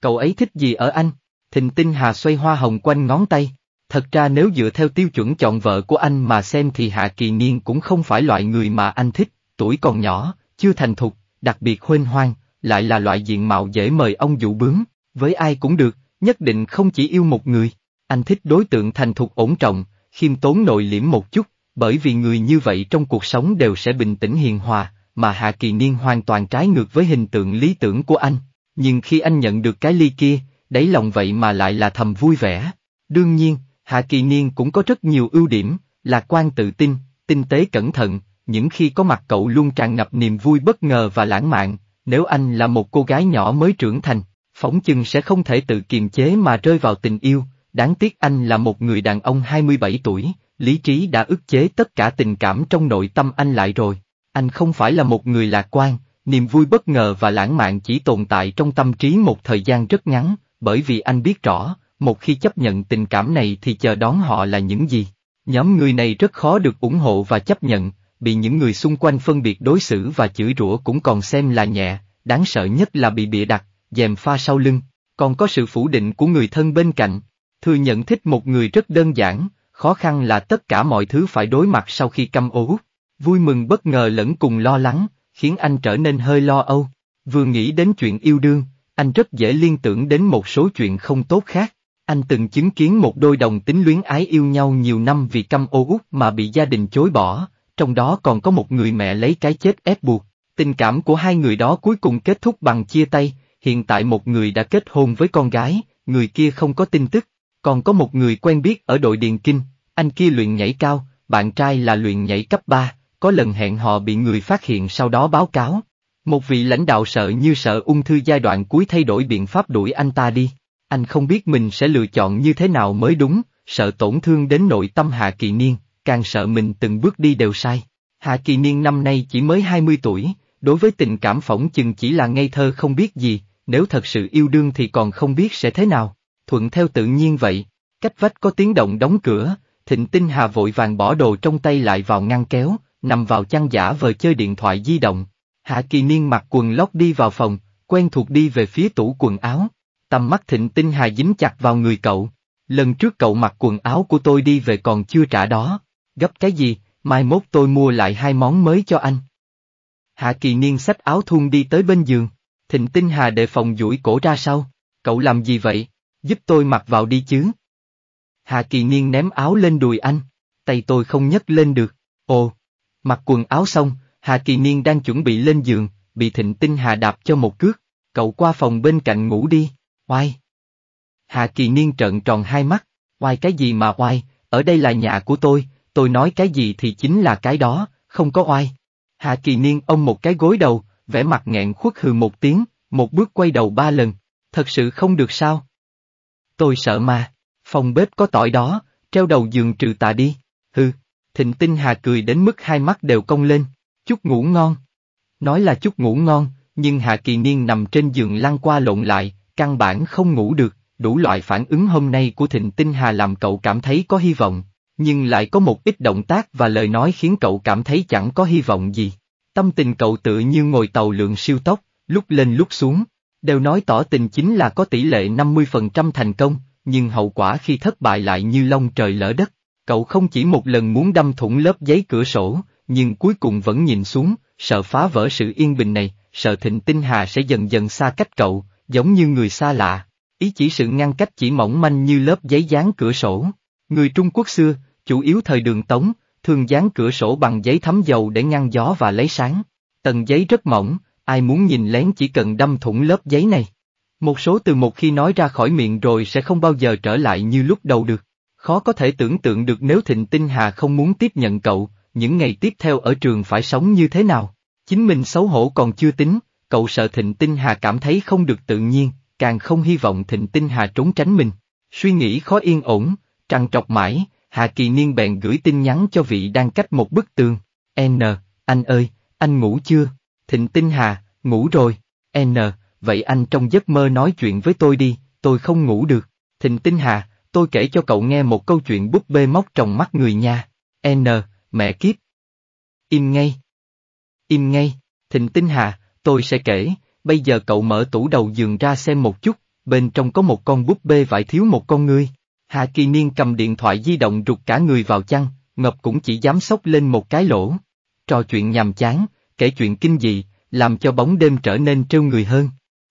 Cậu ấy thích gì ở anh? Thình tinh Hà xoay hoa hồng quanh ngón tay. Thật ra nếu dựa theo tiêu chuẩn chọn vợ của anh mà xem thì Hạ Kỳ Niên cũng không phải loại người mà anh thích, tuổi còn nhỏ, chưa thành thục, đặc biệt huênh hoang, lại là loại diện mạo dễ mời ông dụ bướng, với ai cũng được, nhất định không chỉ yêu một người. Anh thích đối tượng thành thục ổn trọng, khiêm tốn nội liễm một chút, bởi vì người như vậy trong cuộc sống đều sẽ bình tĩnh hiền hòa, mà Hạ Kỳ Niên hoàn toàn trái ngược với hình tượng lý tưởng của anh. Nhưng khi anh nhận được cái ly kia, đáy lòng vậy mà lại là thầm vui vẻ. Đương nhiên, Hạ Kỳ Niên cũng có rất nhiều ưu điểm, là quan tự tin, tinh tế cẩn thận, những khi có mặt cậu luôn tràn ngập niềm vui bất ngờ và lãng mạn, nếu anh là một cô gái nhỏ mới trưởng thành, phỏng chừng sẽ không thể tự kiềm chế mà rơi vào tình yêu, đáng tiếc anh là một người đàn ông 27 tuổi, lý trí đã ức chế tất cả tình cảm trong nội tâm anh lại rồi. Anh không phải là một người lạc quan, niềm vui bất ngờ và lãng mạn chỉ tồn tại trong tâm trí một thời gian rất ngắn, bởi vì anh biết rõ, một khi chấp nhận tình cảm này thì chờ đón họ là những gì. Nhóm người này rất khó được ủng hộ và chấp nhận, bị những người xung quanh phân biệt đối xử và chửi rủa cũng còn xem là nhẹ, đáng sợ nhất là bị bịa đặt, dèm pha sau lưng, còn có sự phủ định của người thân bên cạnh. Thừa nhận thích một người rất đơn giản, khó khăn là tất cả mọi thứ phải đối mặt sau khi căm ố. Vui mừng bất ngờ lẫn cùng lo lắng, khiến anh trở nên hơi lo âu. Vừa nghĩ đến chuyện yêu đương, anh rất dễ liên tưởng đến một số chuyện không tốt khác. Anh từng chứng kiến một đôi đồng tính luyến ái yêu nhau nhiều năm vì căm ô út mà bị gia đình chối bỏ, trong đó còn có một người mẹ lấy cái chết ép buộc. Tình cảm của hai người đó cuối cùng kết thúc bằng chia tay, hiện tại một người đã kết hôn với con gái, người kia không có tin tức, còn có một người quen biết ở đội Điền Kinh, anh kia luyện nhảy cao, bạn trai là luyện nhảy cấp 3, có lần hẹn họ bị người phát hiện sau đó báo cáo. Một vị lãnh đạo sợ như sợ ung thư giai đoạn cuối thay đổi biện pháp đuổi anh ta đi. Anh không biết mình sẽ lựa chọn như thế nào mới đúng, sợ tổn thương đến nội tâm Hạ Kỳ Niên, càng sợ mình từng bước đi đều sai. Hạ Kỳ Niên năm nay chỉ mới 20 tuổi, đối với tình cảm phỏng chừng chỉ là ngây thơ không biết gì, nếu thật sự yêu đương thì còn không biết sẽ thế nào, thuận theo tự nhiên vậy. Cách vách có tiếng động đóng cửa, Thịnh Tinh Hà vội vàng bỏ đồ trong tay lại vào ngăn kéo, nằm vào chăn giả vờ chơi điện thoại di động. Hạ Kỳ Niên mặc quần lót đi vào phòng, quen thuộc đi về phía tủ quần áo. Tầm mắt Thịnh Tinh Hà dính chặt vào người cậu. Lần trước cậu mặc quần áo của tôi đi về còn chưa trả đó. Gấp cái gì, mai mốt tôi mua lại hai món mới cho anh. Hạ Kỳ Niên xách áo thun đi tới bên giường. Thịnh Tinh Hà đề phòng duỗi cổ ra sau. Cậu làm gì vậy? Giúp tôi mặc vào đi chứ. Hà Kỳ Niên ném áo lên đùi anh. Tay tôi không nhấc lên được. Ồ! Mặc quần áo xong, Hà Kỳ Niên đang chuẩn bị lên giường, bị Thịnh Tinh Hà đạp cho một cước. Cậu qua phòng bên cạnh ngủ đi. Oai! Hà Kỳ Niên trợn tròn hai mắt. Oai cái gì mà oai, ở đây là nhà của tôi, tôi nói cái gì thì chính là cái đó, không có oai. Hạ Kỳ Niên ông một cái gối đầu, vẻ mặt nghẹn khuất hừ một tiếng, một bước quay đầu ba lần, thật sự không được sao. Tôi sợ mà, phòng bếp có tỏi đó, treo đầu giường trừ tà đi, hừ, thịnh tinh hà cười đến mức hai mắt đều cong lên, chút ngủ ngon. Nói là chút ngủ ngon, nhưng Hạ Kỳ Niên nằm trên giường lăn qua lộn lại, căn bản không ngủ được, đủ loại phản ứng hôm nay của Thịnh Tinh Hà làm cậu cảm thấy có hy vọng, nhưng lại có một ít động tác và lời nói khiến cậu cảm thấy chẳng có hy vọng gì. Tâm tình cậu tự như ngồi tàu lượn siêu tốc, lúc lên lúc xuống, đều nói tỏ tình chính là có tỷ lệ 50% thành công, nhưng hậu quả khi thất bại lại như long trời lỡ đất. Cậu không chỉ một lần muốn đâm thủng lớp giấy cửa sổ, nhưng cuối cùng vẫn nhìn xuống, sợ phá vỡ sự yên bình này, sợ thịnh tinh hà sẽ dần dần xa cách cậu, giống như người xa lạ. Ý chỉ sự ngăn cách chỉ mỏng manh như lớp giấy dán cửa sổ. Người Trung Quốc xưa, chủ yếu thời đường Tống, thường dán cửa sổ bằng giấy thấm dầu để ngăn gió và lấy sáng. Tầng giấy rất mỏng, ai muốn nhìn lén chỉ cần đâm thủng lớp giấy này. Một số từ một khi nói ra khỏi miệng rồi sẽ không bao giờ trở lại như lúc đầu được. Khó có thể tưởng tượng được nếu Thịnh Tinh Hà không muốn tiếp nhận cậu, những ngày tiếp theo ở trường phải sống như thế nào. Chính mình xấu hổ còn chưa tính, cậu sợ Thịnh Tinh Hà cảm thấy không được tự nhiên, càng không hy vọng Thịnh Tinh Hà trốn tránh mình. Suy nghĩ khó yên ổn, trằn trọc mãi, Hạ Kỳ Niên bèn gửi tin nhắn cho vị đang cách một bức tường. N, anh ơi, anh ngủ chưa? Thịnh Tinh Hà, ngủ rồi. N, vậy anh trong giấc mơ nói chuyện với tôi đi, tôi không ngủ được. Thịnh Tinh Hà, tôi kể cho cậu nghe một câu chuyện búp bê móc trong mắt người nha. N, mẹ kiếp. Im ngay. Im ngay, Thịnh Tinh Hà, tôi sẽ kể, bây giờ cậu mở tủ đầu giường ra xem một chút, bên trong có một con búp bê vải thiếu một con ngươi. Hạ kỳ niên cầm điện thoại di động rụt cả người vào chăn, ngập cũng chỉ dám sốc lên một cái lỗ. Trò chuyện nhàm chán, kể chuyện kinh dị, làm cho bóng đêm trở nên trêu người hơn.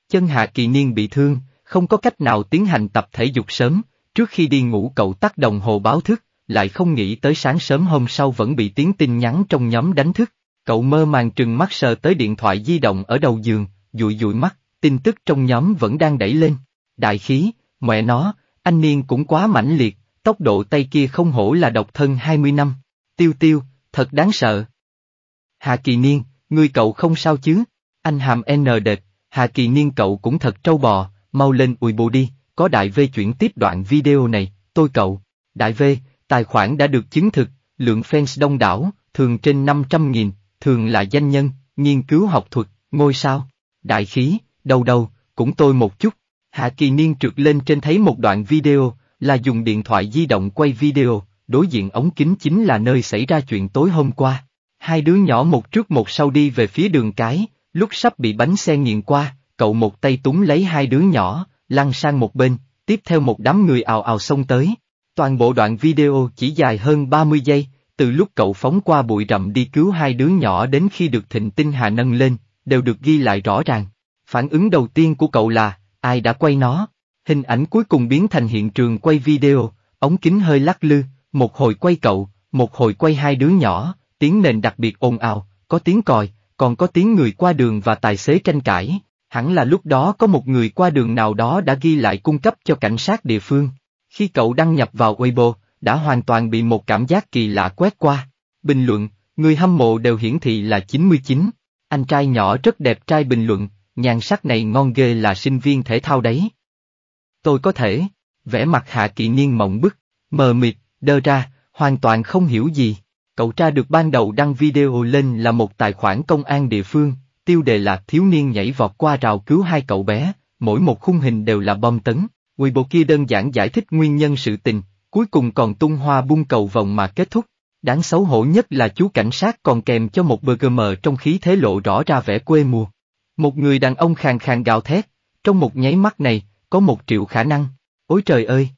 Chân hạ kỳ niên bị thương, không có cách nào tiến hành tập thể dục sớm, trước khi đi ngủ cậu tắt đồng hồ báo thức, lại không nghĩ tới sáng sớm hôm sau vẫn bị tiếng tin nhắn trong nhóm đánh thức. Cậu mơ màng trừng mắt sờ tới điện thoại di động ở đầu giường, dụi dụi mắt, tin tức trong nhóm vẫn đang đẩy lên. Đại khí, mẹ nó, anh Niên cũng quá mãnh liệt, tốc độ tay kia không hổ là độc thân 20 năm. Tiêu tiêu, thật đáng sợ. Hạ Kỳ Niên, người cậu không sao chứ? Anh hàm N đệt, Hạ Kỳ Niên cậu cũng thật trâu bò, mau lên ùi bù đi, có đại V chuyển tiếp đoạn video này, tôi cậu. Đại V, tài khoản đã được chứng thực, lượng fans đông đảo, thường trên 500.000, thường là danh nhân, nghiên cứu học thuật, ngôi sao. Đại khí, đầu đầu, cũng tôi một chút. Hạ Kỳ Niên trượt lên trên thấy một đoạn video, là dùng điện thoại di động quay video, đối diện ống kính chính là nơi xảy ra chuyện tối hôm qua. Hai đứa nhỏ một trước một sau đi về phía đường cái, lúc sắp bị bánh xe nghiền qua, cậu một tay túng lấy hai đứa nhỏ, lăn sang một bên, tiếp theo một đám người ào ào xông tới. Toàn bộ đoạn video chỉ dài hơn 30 giây, từ lúc cậu phóng qua bụi rậm đi cứu hai đứa nhỏ đến khi được thịnh tinh hà nâng lên, đều được ghi lại rõ ràng. Phản ứng đầu tiên của cậu là, ai đã quay nó. Hình ảnh cuối cùng biến thành hiện trường quay video, ống kính hơi lắc lư, một hồi quay cậu, một hồi quay hai đứa nhỏ, tiếng nền đặc biệt ồn ào, có tiếng còi, còn có tiếng người qua đường và tài xế tranh cãi. Hẳn là lúc đó có một người qua đường nào đó đã ghi lại cung cấp cho cảnh sát địa phương. Khi cậu đăng nhập vào Weibo, đã hoàn toàn bị một cảm giác kỳ lạ quét qua. Bình luận, người hâm mộ đều hiển thị là 99. Anh trai nhỏ rất đẹp trai bình luận, nhan sắc này ngon ghê là sinh viên thể thao đấy. Tôi có thể, vẽ mặt hạ kỵ niên mộng bức, mờ mịt, đơ ra, hoàn toàn không hiểu gì. Cậu tra được ban đầu đăng video lên là một tài khoản công an địa phương, tiêu đề là thiếu niên nhảy vọt qua rào cứu hai cậu bé, mỗi một khung hình đều là bom tấn. Quỳ bộ kia đơn giản giải thích nguyên nhân sự tình, cuối cùng còn tung hoa bung cầu vòng mà kết thúc. Đáng xấu hổ nhất là chú cảnh sát còn kèm cho một burger mờ trong khí thế lộ rõ ra vẻ quê mùa. Một người đàn ông khàn khàn gào thét, trong một nháy mắt này, có một triệu khả năng. Ôi trời ơi!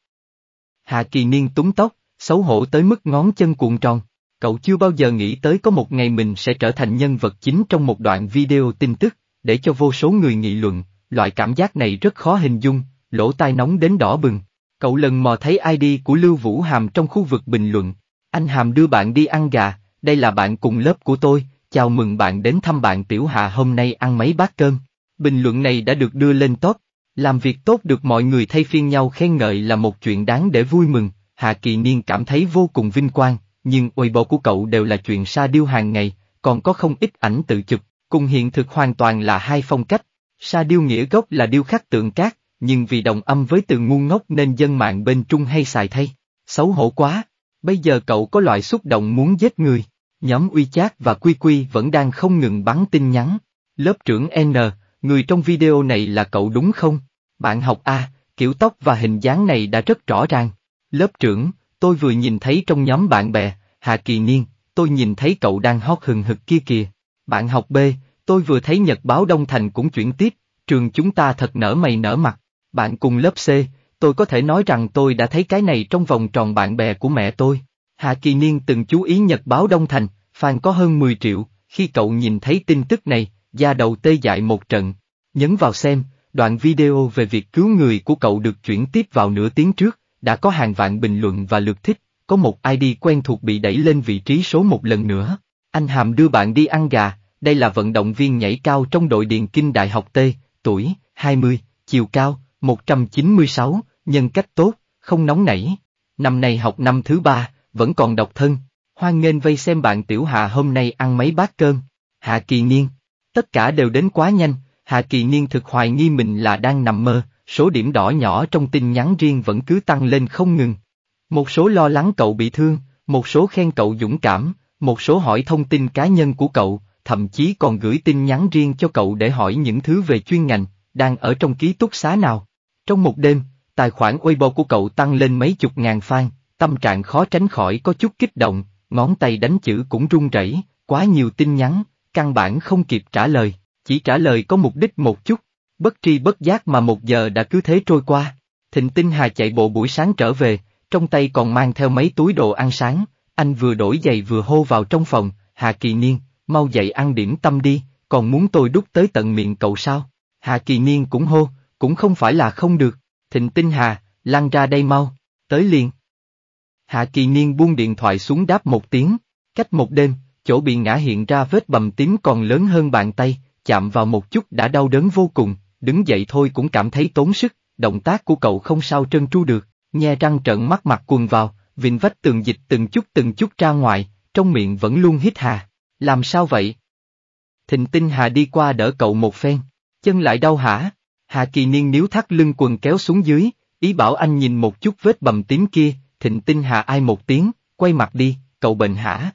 Hạ kỳ niên túng tóc, xấu hổ tới mức ngón chân cuộn tròn. Cậu chưa bao giờ nghĩ tới có một ngày mình sẽ trở thành nhân vật chính trong một đoạn video tin tức, để cho vô số người nghị luận, loại cảm giác này rất khó hình dung, lỗ tai nóng đến đỏ bừng. Cậu lần mò thấy ID của Lưu Vũ Hàm trong khu vực bình luận. Anh Hàm đưa bạn đi ăn gà, đây là bạn cùng lớp của tôi, Chào mừng bạn đến thăm bạn Tiểu Hà hôm nay ăn mấy bát cơm. Bình luận này đã được đưa lên top. Làm việc tốt được mọi người thay phiên nhau khen ngợi là một chuyện đáng để vui mừng. Hà Kỳ Niên cảm thấy vô cùng vinh quang, nhưng uầy bộ của cậu đều là chuyện xa điêu hàng ngày, còn có không ít ảnh tự chụp, cùng hiện thực hoàn toàn là hai phong cách. Sa điêu nghĩa gốc là điêu khắc tượng cát, nhưng vì đồng âm với từ ngu ngốc nên dân mạng bên Trung hay xài thay. Xấu hổ quá, bây giờ cậu có loại xúc động muốn giết người. Nhóm uy chát và quy quy vẫn đang không ngừng bắn tin nhắn. Lớp trưởng N, người trong video này là cậu đúng không? Bạn học A, kiểu tóc và hình dáng này đã rất rõ ràng. Lớp trưởng, tôi vừa nhìn thấy trong nhóm bạn bè, Hạ Kỳ Niên, tôi nhìn thấy cậu đang hót hừng hực kia kìa. Bạn học B, tôi vừa thấy Nhật báo Đông Thành cũng chuyển tiếp, trường chúng ta thật nở mày nở mặt. Bạn cùng lớp C, tôi có thể nói rằng tôi đã thấy cái này trong vòng tròn bạn bè của mẹ tôi. Hạ Kỳ Niên từng chú ý nhật báo Đông Thành, phàn có hơn 10 triệu, khi cậu nhìn thấy tin tức này, da đầu tê dại một trận. Nhấn vào xem, đoạn video về việc cứu người của cậu được chuyển tiếp vào nửa tiếng trước, đã có hàng vạn bình luận và lượt thích, có một ID quen thuộc bị đẩy lên vị trí số một lần nữa. Anh Hàm đưa bạn đi ăn gà, đây là vận động viên nhảy cao trong đội điền kinh Đại học T, tuổi 20, chiều cao 196, nhân cách tốt, không nóng nảy. Năm nay học năm thứ ba, vẫn còn độc thân. Hoan nghênh vây xem bạn Tiểu Hà hôm nay ăn mấy bát cơm. Hạ Kỳ Niên. Tất cả đều đến quá nhanh, Hạ Kỳ Niên thực hoài nghi mình là đang nằm mơ, số điểm đỏ nhỏ trong tin nhắn riêng vẫn cứ tăng lên không ngừng. Một số lo lắng cậu bị thương, một số khen cậu dũng cảm, một số hỏi thông tin cá nhân của cậu, thậm chí còn gửi tin nhắn riêng cho cậu để hỏi những thứ về chuyên ngành, đang ở trong ký túc xá nào. Trong một đêm, tài khoản Weibo của cậu tăng lên mấy chục ngàn fan, tâm trạng khó tránh khỏi có chút kích động, ngón tay đánh chữ cũng run rẩy, quá nhiều tin nhắn, căn bản không kịp trả lời, chỉ trả lời có mục đích một chút, bất tri bất giác mà một giờ đã cứ thế trôi qua. Thịnh Tinh Hà chạy bộ buổi sáng trở về, trong tay còn mang theo mấy túi đồ ăn sáng, anh vừa đổi giày vừa hô vào trong phòng, Hà Kỳ Niên, mau dậy ăn điểm tâm đi, còn muốn tôi đút tới tận miệng cậu sao? Hà Kỳ Niên cũng hô, cũng không phải là không được, Thịnh Tinh Hà, lăn ra đây mau, tới liền. Hạ kỳ niên buông điện thoại xuống đáp một tiếng, cách một đêm, chỗ bị ngã hiện ra vết bầm tím còn lớn hơn bàn tay, chạm vào một chút đã đau đớn vô cùng, đứng dậy thôi cũng cảm thấy tốn sức, động tác của cậu không sao trơn tru được, nhe răng trợn mắt mặt quần vào, vịnh vách tường dịch từng chút từng chút ra ngoài, trong miệng vẫn luôn hít hà. Làm sao vậy? Thịnh tinh hà đi qua đỡ cậu một phen, chân lại đau hả? Hà kỳ niên níu thắt lưng quần kéo xuống dưới, ý bảo anh nhìn một chút vết bầm tím kia, Thịnh tinh hạ ai một tiếng, quay mặt đi, cậu bệnh hả?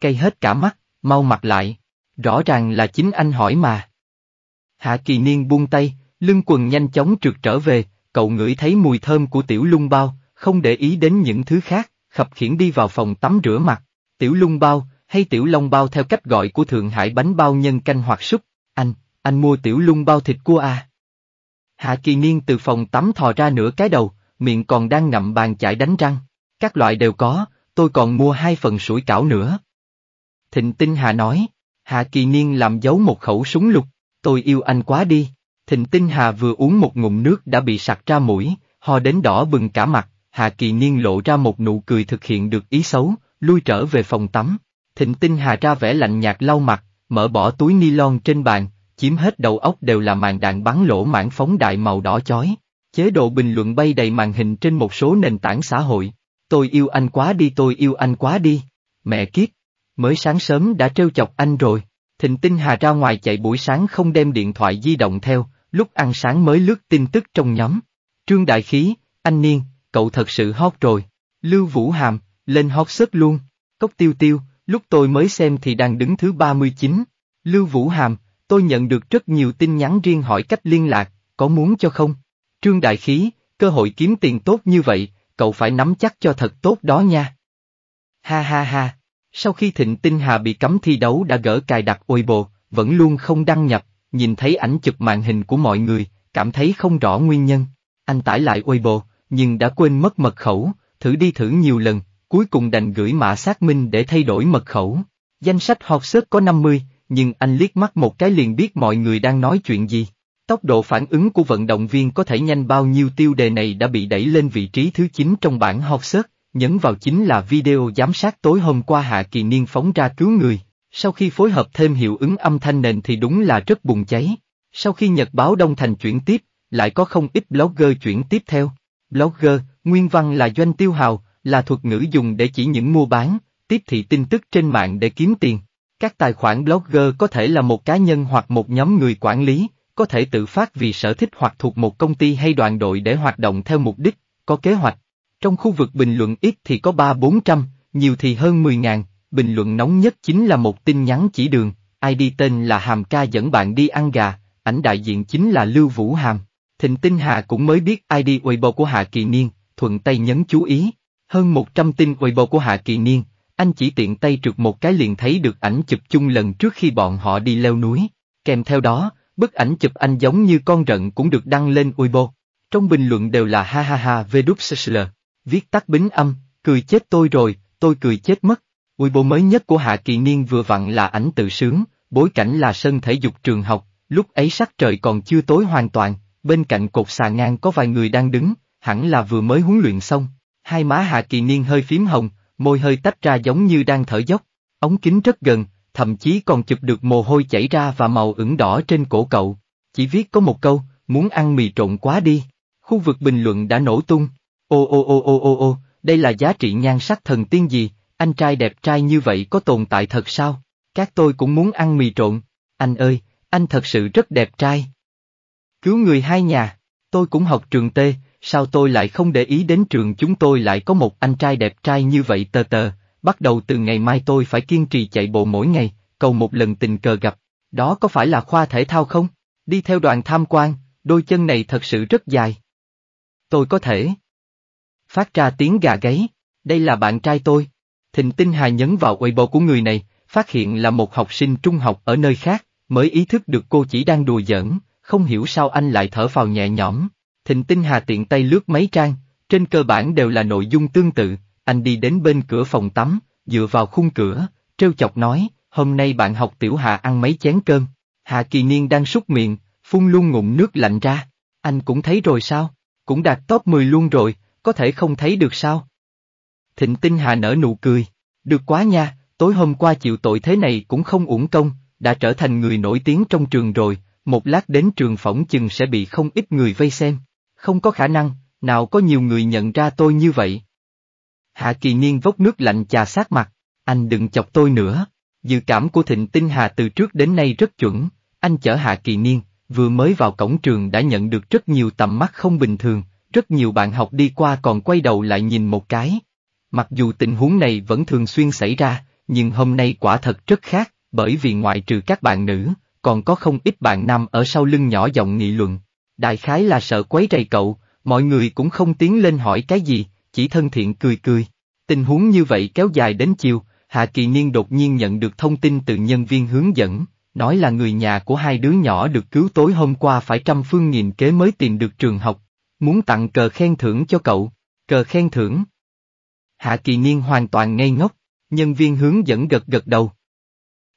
Cây hết cả mắt, mau mặt lại, rõ ràng là chính anh hỏi mà. Hạ kỳ niên buông tay, lưng quần nhanh chóng trượt trở về, cậu ngửi thấy mùi thơm của tiểu lung bao, không để ý đến những thứ khác, khập khiển đi vào phòng tắm rửa mặt, tiểu lung bao, hay tiểu long bao theo cách gọi của Thượng Hải bánh bao nhân canh hoặc súp, anh, anh mua tiểu lung bao thịt cua à? Hạ kỳ niên từ phòng tắm thò ra nửa cái đầu, miệng còn đang ngậm bàn chải đánh răng. Các loại đều có, tôi còn mua hai phần sủi cảo nữa. Thịnh Tinh Hà nói, Hạ Kỳ Niên làm giấu một khẩu súng lục, tôi yêu anh quá đi. Thịnh Tinh Hà vừa uống một ngụm nước đã bị sặc ra mũi, ho đến đỏ bừng cả mặt, Hạ Kỳ Niên lộ ra một nụ cười thực hiện được ý xấu, lui trở về phòng tắm. Thịnh Tinh Hà ra vẻ lạnh nhạt lau mặt, mở bỏ túi ni lon trên bàn, chiếm hết đầu óc đều là màn đạn bắn lỗ mảng phóng đại màu đỏ chói chế độ bình luận bay đầy màn hình trên một số nền tảng xã hội. Tôi yêu anh quá đi tôi yêu anh quá đi. Mẹ kiếp, mới sáng sớm đã trêu chọc anh rồi. Thịnh Tinh Hà ra ngoài chạy buổi sáng không đem điện thoại di động theo, lúc ăn sáng mới lướt tin tức trong nhóm. Trương Đại Khí, anh Niên, cậu thật sự hot rồi. Lưu Vũ Hàm, lên hot sớt luôn. Cốc tiêu tiêu, lúc tôi mới xem thì đang đứng thứ 39. Lưu Vũ Hàm, tôi nhận được rất nhiều tin nhắn riêng hỏi cách liên lạc, có muốn cho không? Trương Đại Khí, cơ hội kiếm tiền tốt như vậy, cậu phải nắm chắc cho thật tốt đó nha. Ha ha ha, sau khi Thịnh Tinh Hà bị cấm thi đấu đã gỡ cài đặt ôi vẫn luôn không đăng nhập, nhìn thấy ảnh chụp màn hình của mọi người, cảm thấy không rõ nguyên nhân. Anh tải lại ôi nhưng đã quên mất mật khẩu, thử đi thử nhiều lần, cuối cùng đành gửi mã xác minh để thay đổi mật khẩu. Danh sách hot search có 50, nhưng anh liếc mắt một cái liền biết mọi người đang nói chuyện gì. Tốc độ phản ứng của vận động viên có thể nhanh bao nhiêu tiêu đề này đã bị đẩy lên vị trí thứ 9 trong bảng Hawksert, nhấn vào chính là video giám sát tối hôm qua Hạ Kỳ Niên phóng ra cứu người. Sau khi phối hợp thêm hiệu ứng âm thanh nền thì đúng là rất bùng cháy. Sau khi Nhật báo Đông Thành chuyển tiếp, lại có không ít blogger chuyển tiếp theo. Blogger, nguyên văn là doanh tiêu hào, là thuật ngữ dùng để chỉ những mua bán, tiếp thị tin tức trên mạng để kiếm tiền. Các tài khoản blogger có thể là một cá nhân hoặc một nhóm người quản lý, có thể tự phát vì sở thích hoặc thuộc một công ty hay đoàn đội để hoạt động theo mục đích, có kế hoạch. Trong khu vực bình luận ít thì có 3-400, nhiều thì hơn 10.000, bình luận nóng nhất chính là một tin nhắn chỉ đường, ID tên là Hàm Ca dẫn bạn đi ăn gà, ảnh đại diện chính là Lưu Vũ Hàm. Thịnh Tinh Hà cũng mới biết ID Weibo của Hạ Kỳ Niên, thuận tay nhấn chú ý. Hơn 100 tin Weibo của Hạ Kỳ Niên, anh chỉ tiện tay trượt một cái liền thấy được ảnh chụp chung lần trước khi bọn họ đi leo núi. Kèm theo đó, Bức ảnh chụp anh giống như con rận cũng được đăng lên Weibo. Trong bình luận đều là ha ha ha VWSL, viết tắt bính âm, cười chết tôi rồi, tôi cười chết mất. Weibo mới nhất của Hạ Kỳ Niên vừa vặn là ảnh tự sướng, bối cảnh là sân thể dục trường học, lúc ấy sắc trời còn chưa tối hoàn toàn, bên cạnh cột xà ngang có vài người đang đứng, hẳn là vừa mới huấn luyện xong. Hai má Hạ Kỳ Niên hơi phím hồng, môi hơi tách ra giống như đang thở dốc. Ống kính rất gần, thậm chí còn chụp được mồ hôi chảy ra và màu ửng đỏ trên cổ cậu. Chỉ viết có một câu, muốn ăn mì trộn quá đi. Khu vực bình luận đã nổ tung. Ô ô ô ô ô ô, đây là giá trị nhan sắc thần tiên gì, anh trai đẹp trai như vậy có tồn tại thật sao? Các tôi cũng muốn ăn mì trộn. Anh ơi, anh thật sự rất đẹp trai. Cứu người hai nhà, tôi cũng học trường T, sao tôi lại không để ý đến trường chúng tôi lại có một anh trai đẹp trai như vậy tờ tờ bắt đầu từ ngày mai tôi phải kiên trì chạy bộ mỗi ngày, cầu một lần tình cờ gặp. Đó có phải là khoa thể thao không? Đi theo đoàn tham quan, đôi chân này thật sự rất dài. Tôi có thể. Phát ra tiếng gà gáy, đây là bạn trai tôi. Thịnh tinh hà nhấn vào Weibo của người này, phát hiện là một học sinh trung học ở nơi khác, mới ý thức được cô chỉ đang đùa giỡn, không hiểu sao anh lại thở vào nhẹ nhõm. Thịnh tinh hà tiện tay lướt mấy trang, trên cơ bản đều là nội dung tương tự, anh đi đến bên cửa phòng tắm, dựa vào khung cửa, trêu chọc nói, hôm nay bạn học tiểu Hà ăn mấy chén cơm. Hà Kỳ Niên đang súc miệng, phun luôn ngụm nước lạnh ra. Anh cũng thấy rồi sao? Cũng đạt top 10 luôn rồi, có thể không thấy được sao? Thịnh Tinh Hà nở nụ cười. Được quá nha, tối hôm qua chịu tội thế này cũng không uổng công, đã trở thành người nổi tiếng trong trường rồi, một lát đến trường phỏng chừng sẽ bị không ít người vây xem. Không có khả năng, nào có nhiều người nhận ra tôi như vậy. Hạ kỳ niên vốc nước lạnh chà sát mặt, anh đừng chọc tôi nữa. Dự cảm của Thịnh Tinh Hà từ trước đến nay rất chuẩn, anh chở Hạ kỳ niên, vừa mới vào cổng trường đã nhận được rất nhiều tầm mắt không bình thường, rất nhiều bạn học đi qua còn quay đầu lại nhìn một cái. Mặc dù tình huống này vẫn thường xuyên xảy ra, nhưng hôm nay quả thật rất khác, bởi vì ngoại trừ các bạn nữ, còn có không ít bạn nam ở sau lưng nhỏ giọng nghị luận. Đại khái là sợ quấy rầy cậu, mọi người cũng không tiến lên hỏi cái gì, chỉ thân thiện cười cười. Tình huống như vậy kéo dài đến chiều, Hạ Kỳ Niên đột nhiên nhận được thông tin từ nhân viên hướng dẫn, nói là người nhà của hai đứa nhỏ được cứu tối hôm qua phải trăm phương nghìn kế mới tìm được trường học, muốn tặng cờ khen thưởng cho cậu, cờ khen thưởng. Hạ Kỳ Niên hoàn toàn ngây ngốc, nhân viên hướng dẫn gật gật đầu.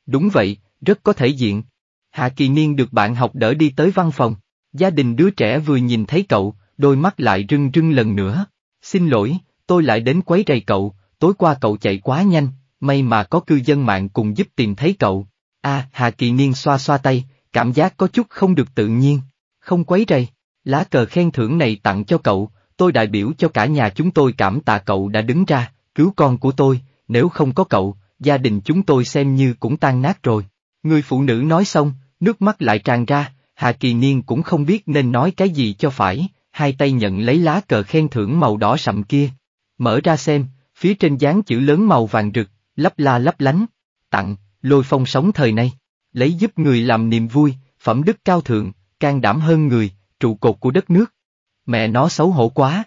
Đúng vậy, rất có thể diện. Hạ Kỳ Niên được bạn học đỡ đi tới văn phòng, gia đình đứa trẻ vừa nhìn thấy cậu, đôi mắt lại rưng rưng lần nữa. Xin lỗi, tôi lại đến quấy rầy cậu, tối qua cậu chạy quá nhanh, may mà có cư dân mạng cùng giúp tìm thấy cậu. A, Hà Kỳ Niên xoa xoa tay, cảm giác có chút không được tự nhiên, không quấy rầy, lá cờ khen thưởng này tặng cho cậu, tôi đại biểu cho cả nhà chúng tôi cảm tạ cậu đã đứng ra, cứu con của tôi, nếu không có cậu, gia đình chúng tôi xem như cũng tan nát rồi. Người phụ nữ nói xong, nước mắt lại tràn ra, Hà Kỳ Niên cũng không biết nên nói cái gì cho phải, hai tay nhận lấy lá cờ khen thưởng màu đỏ sậm kia. Mở ra xem, phía trên dán chữ lớn màu vàng rực, lấp la lấp lánh. Tặng, lôi phong sống thời nay. Lấy giúp người làm niềm vui, phẩm đức cao thượng, can đảm hơn người, trụ cột của đất nước. Mẹ nó xấu hổ quá.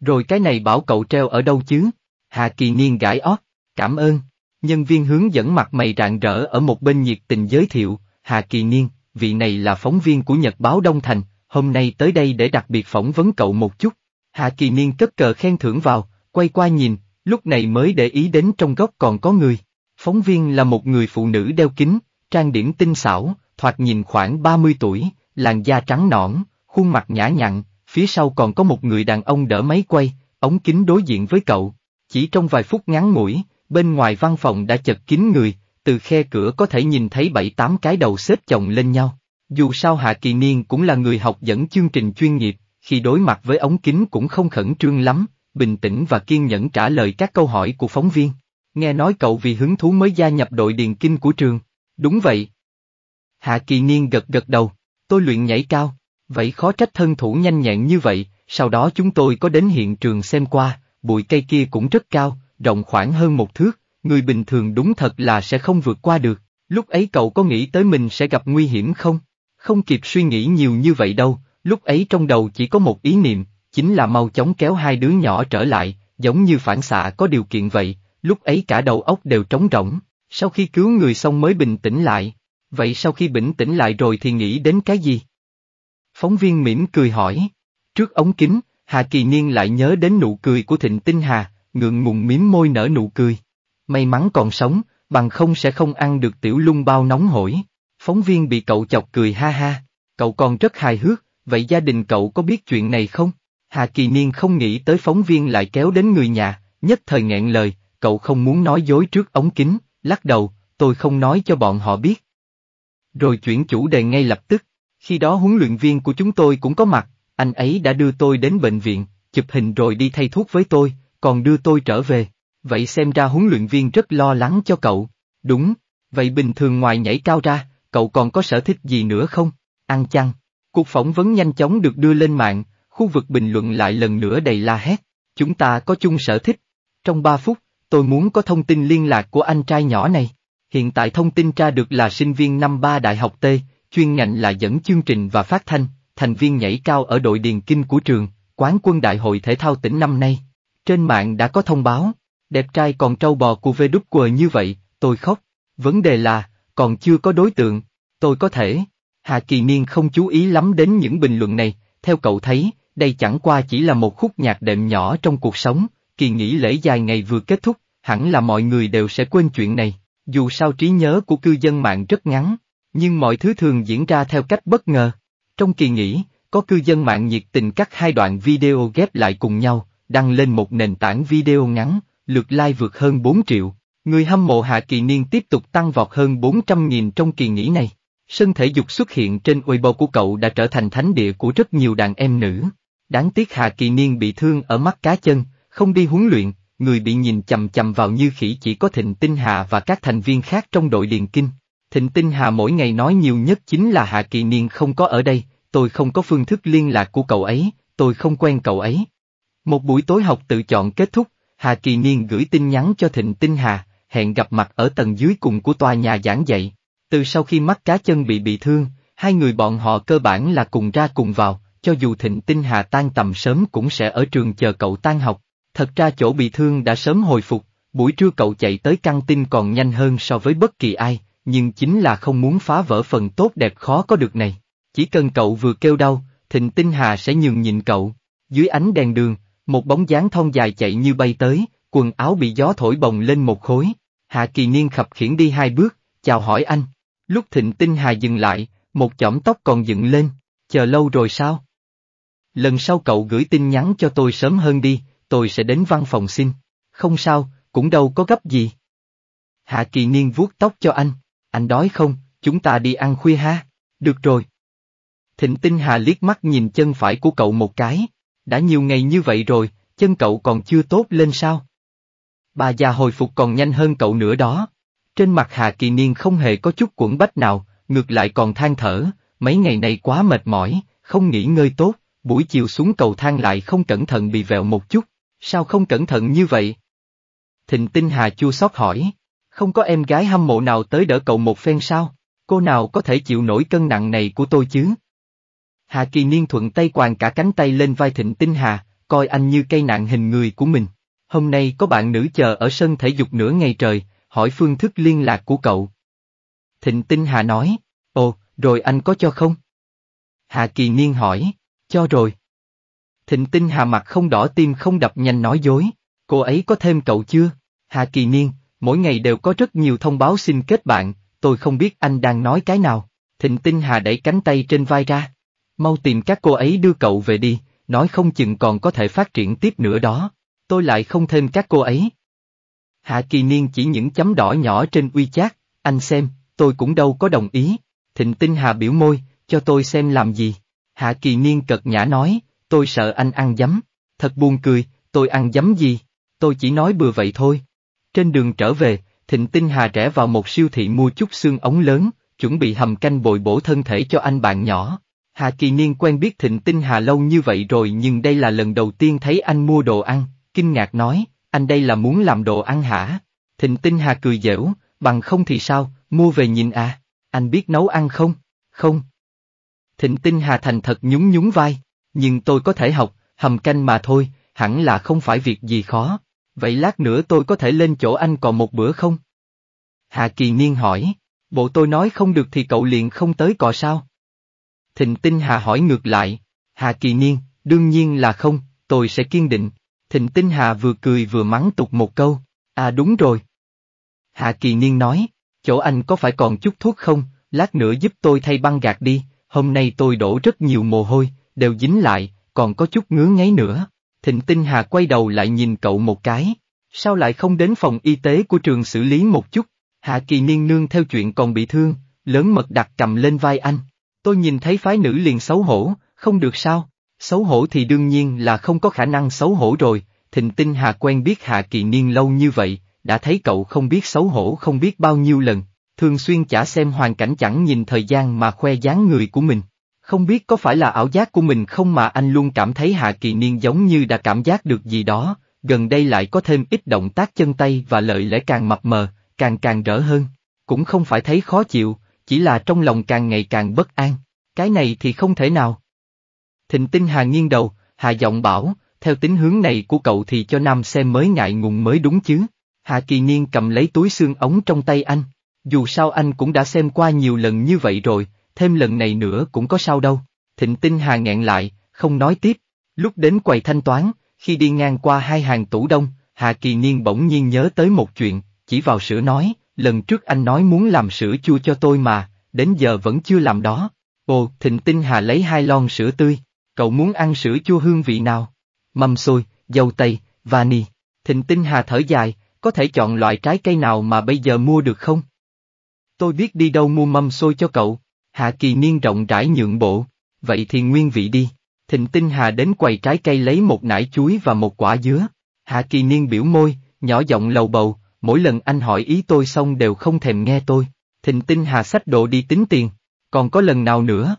Rồi cái này bảo cậu treo ở đâu chứ? Hà Kỳ Niên gãi ót, cảm ơn. Nhân viên hướng dẫn mặt mày rạng rỡ ở một bên nhiệt tình giới thiệu, Hà Kỳ Niên, vị này là phóng viên của Nhật báo Đông Thành, hôm nay tới đây để đặc biệt phỏng vấn cậu một chút. Hạ kỳ niên cất cờ khen thưởng vào, quay qua nhìn, lúc này mới để ý đến trong góc còn có người. Phóng viên là một người phụ nữ đeo kính, trang điểm tinh xảo, thoạt nhìn khoảng 30 tuổi, làn da trắng nõn, khuôn mặt nhã nhặn, phía sau còn có một người đàn ông đỡ máy quay, ống kính đối diện với cậu. Chỉ trong vài phút ngắn ngủi, bên ngoài văn phòng đã chật kín người, từ khe cửa có thể nhìn thấy bảy tám cái đầu xếp chồng lên nhau. Dù sao Hạ Kỳ Niên cũng là người học dẫn chương trình chuyên nghiệp, khi đối mặt với ống kính cũng không khẩn trương lắm, bình tĩnh và kiên nhẫn trả lời các câu hỏi của phóng viên. Nghe nói cậu vì hứng thú mới gia nhập đội điền kinh của trường. Đúng vậy. Hạ Kỳ Niên gật gật đầu, tôi luyện nhảy cao, vậy khó trách thân thủ nhanh nhẹn như vậy, sau đó chúng tôi có đến hiện trường xem qua, bụi cây kia cũng rất cao, rộng khoảng hơn một thước, người bình thường đúng thật là sẽ không vượt qua được, lúc ấy cậu có nghĩ tới mình sẽ gặp nguy hiểm không? Không kịp suy nghĩ nhiều như vậy đâu, lúc ấy trong đầu chỉ có một ý niệm, chính là mau chóng kéo hai đứa nhỏ trở lại, giống như phản xạ có điều kiện vậy, lúc ấy cả đầu óc đều trống rỗng, sau khi cứu người xong mới bình tĩnh lại. Vậy sau khi bình tĩnh lại rồi thì nghĩ đến cái gì? Phóng viên mỉm cười hỏi. Trước ống kính, Hà Kỳ Niên lại nhớ đến nụ cười của Thịnh Tinh Hà, ngượng ngùng mím môi nở nụ cười. May mắn còn sống, bằng không sẽ không ăn được tiểu lung bao nóng hổi. Phóng viên bị cậu chọc cười ha ha, cậu còn rất hài hước, vậy gia đình cậu có biết chuyện này không? Hà Kỳ Niên không nghĩ tới phóng viên lại kéo đến người nhà, nhất thời nghẹn lời, cậu không muốn nói dối trước ống kính, lắc đầu, tôi không nói cho bọn họ biết. Rồi chuyển chủ đề ngay lập tức, khi đó huấn luyện viên của chúng tôi cũng có mặt, anh ấy đã đưa tôi đến bệnh viện, chụp hình rồi đi thay thuốc với tôi, còn đưa tôi trở về. Vậy xem ra huấn luyện viên rất lo lắng cho cậu. Đúng, vậy bình thường ngoài nhảy cao ra, cậu còn có sở thích gì nữa không? Ăn chăng? Cuộc phỏng vấn nhanh chóng được đưa lên mạng, khu vực bình luận lại lần nữa đầy la hét. Chúng ta có chung sở thích. Trong 3 phút, tôi muốn có thông tin liên lạc của anh trai nhỏ này. Hiện tại thông tin tra được là sinh viên năm 3 Đại học T, chuyên ngành là dẫn chương trình và phát thanh, thành viên nhảy cao ở đội điền kinh của trường, quán quân đại hội thể thao tỉnh năm nay. Trên mạng đã có thông báo, đẹp trai còn trâu bò của vê đúc quờ như vậy, tôi khóc. Vấn đề là, còn chưa có đối tượng, tôi có thể. Hạ Kỳ Niên không chú ý lắm đến những bình luận này, theo cậu thấy, đây chẳng qua chỉ là một khúc nhạc đệm nhỏ trong cuộc sống, kỳ nghỉ lễ dài ngày vừa kết thúc, hẳn là mọi người đều sẽ quên chuyện này, dù sao trí nhớ của cư dân mạng rất ngắn, nhưng mọi thứ thường diễn ra theo cách bất ngờ. Trong kỳ nghỉ, có cư dân mạng nhiệt tình cắt hai đoạn video ghép lại cùng nhau, đăng lên một nền tảng video ngắn, lượt like vượt hơn 4 triệu. Người hâm mộ Hạ Kỳ Niên tiếp tục tăng vọt hơn 400.000 trong kỳ nghỉ này. Sân thể dục xuất hiện trên Weibo của cậu đã trở thành thánh địa của rất nhiều đàn em nữ. Đáng tiếc Hạ Kỳ Niên bị thương ở mắt cá chân, không đi huấn luyện, người bị nhìn chầm chầm vào như khỉ chỉ có Thịnh Tinh Hà và các thành viên khác trong đội điền kinh. Thịnh Tinh Hà mỗi ngày nói nhiều nhất chính là Hạ Kỳ Niên không có ở đây, tôi không có phương thức liên lạc của cậu ấy, tôi không quen cậu ấy. Một buổi tối học tự chọn kết thúc, Hà Kỳ Niên gửi tin nhắn cho Thịnh Tinh Hà, hẹn gặp mặt ở tầng dưới cùng của tòa nhà giảng dạy. Từ sau khi mắt cá chân bị bị thương, hai người bọn họ cơ bản là cùng ra cùng vào, cho dù Thịnh Tinh Hà tan tầm sớm cũng sẽ ở trường chờ cậu tan học. Thật ra chỗ bị thương đã sớm hồi phục, buổi trưa cậu chạy tới căng tin còn nhanh hơn so với bất kỳ ai, nhưng chính là không muốn phá vỡ phần tốt đẹp khó có được này. Chỉ cần cậu vừa kêu đau, Thịnh Tinh Hà sẽ nhường nhìn cậu. Dưới ánh đèn đường, một bóng dáng thon dài chạy như bay tới, quần áo bị gió thổi bồng lên một khối, Hạ Kỳ Niên khập khiển đi hai bước, chào hỏi anh. Lúc Thịnh Tinh Hà dừng lại, một chỏm tóc còn dựng lên, chờ lâu rồi sao? Lần sau cậu gửi tin nhắn cho tôi sớm hơn đi, tôi sẽ đến văn phòng xin. Không sao, cũng đâu có gấp gì. Hạ Kỳ Niên vuốt tóc cho anh, anh đói không, chúng ta đi ăn khuya ha, được rồi. Thịnh Tinh Hà liếc mắt nhìn chân phải của cậu một cái, đã nhiều ngày như vậy rồi, chân cậu còn chưa tốt lên sao? Bà già hồi phục còn nhanh hơn cậu nữa đó. Trên mặt Hà Kỳ Niên không hề có chút quẩn bách nào, ngược lại còn than thở, mấy ngày này quá mệt mỏi, không nghỉ ngơi tốt, buổi chiều xuống cầu thang lại không cẩn thận bị vẹo một chút, sao không cẩn thận như vậy? Thịnh Tinh Hà chua xót hỏi, không có em gái hâm mộ nào tới đỡ cậu một phen sao, cô nào có thể chịu nổi cân nặng này của tôi chứ? Hà Kỳ Niên thuận tay quàng cả cánh tay lên vai Thịnh Tinh Hà, coi anh như cây nạn hình người của mình. Hôm nay có bạn nữ chờ ở sân thể dục nửa ngày trời, hỏi phương thức liên lạc của cậu. Thịnh Tinh Hà nói, ồ, rồi anh có cho không? Hà Kỳ Niên hỏi, cho rồi. Thịnh Tinh Hà mặt không đỏ tim không đập nhanh nói dối, cô ấy có thêm cậu chưa? Hà Kỳ Niên, mỗi ngày đều có rất nhiều thông báo xin kết bạn, tôi không biết anh đang nói cái nào. Thịnh Tinh Hà đẩy cánh tay trên vai ra. Mau tìm các cô ấy đưa cậu về đi, nói không chừng còn có thể phát triển tiếp nữa đó tôi lại không thêm các cô ấy. Hạ kỳ niên chỉ những chấm đỏ nhỏ trên uy chát, anh xem, tôi cũng đâu có đồng ý. Thịnh tinh hà biểu môi, cho tôi xem làm gì. Hạ kỳ niên cật nhã nói, tôi sợ anh ăn dấm. Thật buồn cười, tôi ăn dấm gì, tôi chỉ nói bừa vậy thôi. Trên đường trở về, Thịnh Tinh Hà rẽ vào một siêu thị mua chút xương ống lớn, chuẩn bị hầm canh bồi bổ thân thể cho anh bạn nhỏ. Hạ Kỳ Niên quen biết Thịnh Tinh Hà lâu như vậy rồi nhưng đây là lần đầu tiên thấy anh mua đồ ăn, kinh ngạc nói, anh đây là muốn làm đồ ăn hả? Thịnh Tinh Hà cười dễu, bằng không thì sao, mua về nhìn à, anh biết nấu ăn không? Không. Thịnh Tinh Hà thành thật nhún nhún vai, nhưng tôi có thể học, hầm canh mà thôi, hẳn là không phải việc gì khó. Vậy lát nữa tôi có thể lên chỗ anh còn một bữa không? Hà Kỳ Niên hỏi, bộ tôi nói không được thì cậu liền không tới cò sao? Thịnh Tinh Hà hỏi ngược lại, Hà Kỳ Niên, đương nhiên là không, tôi sẽ kiên định. Thịnh Tinh Hà vừa cười vừa mắng tục một câu, à đúng rồi. Hạ Kỳ Niên nói, chỗ anh có phải còn chút thuốc không, lát nữa giúp tôi thay băng gạt đi, hôm nay tôi đổ rất nhiều mồ hôi, đều dính lại, còn có chút ngứa ngáy nữa. Thịnh Tinh Hà quay đầu lại nhìn cậu một cái, sao lại không đến phòng y tế của trường xử lý một chút, Hạ Kỳ Niên nương theo chuyện còn bị thương, lớn mật đặt cầm lên vai anh. Tôi nhìn thấy phái nữ liền xấu hổ, không được sao, Xấu hổ thì đương nhiên là không có khả năng xấu hổ rồi, thịnh tinh hà quen biết Hà kỳ niên lâu như vậy, đã thấy cậu không biết xấu hổ không biết bao nhiêu lần, thường xuyên chả xem hoàn cảnh chẳng nhìn thời gian mà khoe dáng người của mình. Không biết có phải là ảo giác của mình không mà anh luôn cảm thấy Hạ Kỳ Niên giống như đã cảm giác được gì đó, gần đây lại có thêm ít động tác chân tay và lợi lẽ càng mập mờ, càng càng rỡ hơn. Cũng không phải thấy khó chịu, chỉ là trong lòng càng ngày càng bất an. Cái này thì không thể nào. Thịnh Tinh Hà nghiêng đầu, Hà giọng bảo, theo tính hướng này của cậu thì cho nam xem mới ngại ngùng mới đúng chứ. Hà Kỳ Niên cầm lấy túi xương ống trong tay anh, dù sao anh cũng đã xem qua nhiều lần như vậy rồi, thêm lần này nữa cũng có sao đâu. Thịnh Tinh Hà nghẹn lại, không nói tiếp. Lúc đến quầy thanh toán, khi đi ngang qua hai hàng tủ đông, Hà Kỳ Niên bỗng nhiên nhớ tới một chuyện, chỉ vào sữa nói, lần trước anh nói muốn làm sữa chua cho tôi mà, đến giờ vẫn chưa làm đó. Ồ, Thịnh Tinh Hà lấy hai lon sữa tươi. Cậu muốn ăn sữa chua hương vị nào? Mâm xôi, dầu tây, vani. Thịnh tinh hà thở dài, có thể chọn loại trái cây nào mà bây giờ mua được không? Tôi biết đi đâu mua mâm xôi cho cậu. Hạ kỳ niên rộng rãi nhượng bộ. Vậy thì nguyên vị đi. Thịnh tinh hà đến quầy trái cây lấy một nải chuối và một quả dứa. Hạ kỳ niên biểu môi, nhỏ giọng lầu bầu, mỗi lần anh hỏi ý tôi xong đều không thèm nghe tôi. Thịnh tinh hà sách đồ đi tính tiền. Còn có lần nào nữa?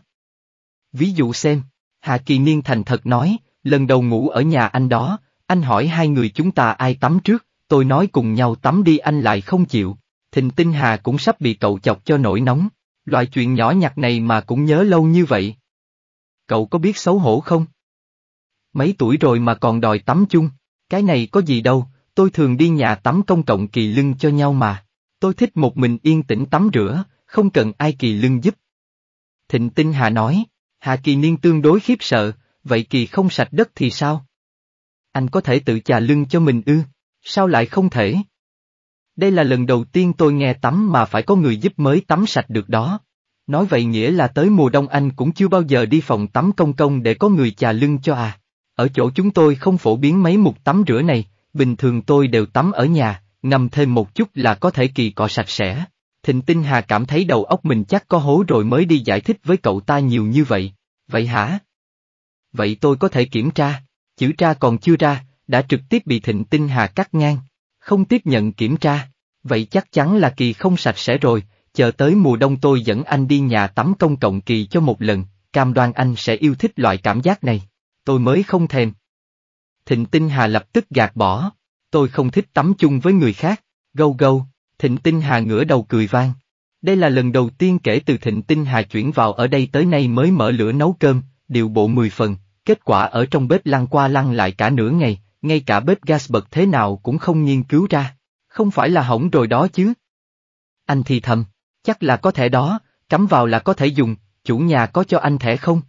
Ví dụ xem, Hạ Kỳ Niên thành thật nói, lần đầu ngủ ở nhà anh đó, anh hỏi hai người chúng ta ai tắm trước, tôi nói cùng nhau tắm đi anh lại không chịu, Thịnh tinh Hà cũng sắp bị cậu chọc cho nổi nóng, loại chuyện nhỏ nhặt này mà cũng nhớ lâu như vậy. Cậu có biết xấu hổ không? Mấy tuổi rồi mà còn đòi tắm chung, cái này có gì đâu, tôi thường đi nhà tắm công cộng kỳ lưng cho nhau mà, tôi thích một mình yên tĩnh tắm rửa, không cần ai kỳ lưng giúp. Thịnh Tinh Hà nói. Hà Kỳ Niên tương đối khiếp sợ, vậy kỳ không sạch đất thì sao? Anh có thể tự chà lưng cho mình ư, sao lại không thể? Đây là lần đầu tiên tôi nghe tắm mà phải có người giúp mới tắm sạch được đó. Nói vậy nghĩa là tới mùa đông anh cũng chưa bao giờ đi phòng tắm công công để có người chà lưng cho à. Ở chỗ chúng tôi không phổ biến mấy mục tắm rửa này, bình thường tôi đều tắm ở nhà, ngâm thêm một chút là có thể kỳ cọ sạch sẽ. Thịnh Tinh Hà cảm thấy đầu óc mình chắc có hố rồi mới đi giải thích với cậu ta nhiều như vậy. Vậy hả? Vậy tôi có thể kiểm tra. Chữ tra còn chưa ra, đã trực tiếp bị Thịnh Tinh Hà cắt ngang. Không tiếp nhận kiểm tra. Vậy chắc chắn là kỳ không sạch sẽ rồi, chờ tới mùa đông tôi dẫn anh đi nhà tắm công cộng kỳ cho một lần, cam đoan anh sẽ yêu thích loại cảm giác này. Tôi mới không thèm. Thịnh Tinh Hà lập tức gạt bỏ. Tôi không thích tắm chung với người khác. Gâu gâu. Thịnh Tinh Hà ngửa đầu cười vang. Đây là lần đầu tiên kể từ Thịnh Tinh Hà chuyển vào ở đây tới nay mới mở lửa nấu cơm, điều bộ 10 phần, kết quả ở trong bếp lăn qua lăn lại cả nửa ngày, ngay cả bếp gas bật thế nào cũng không nghiên cứu ra. Không phải là hỏng rồi đó chứ. Anh thì thầm, chắc là có thể đó, cắm vào là có thể dùng, chủ nhà có cho anh thẻ không?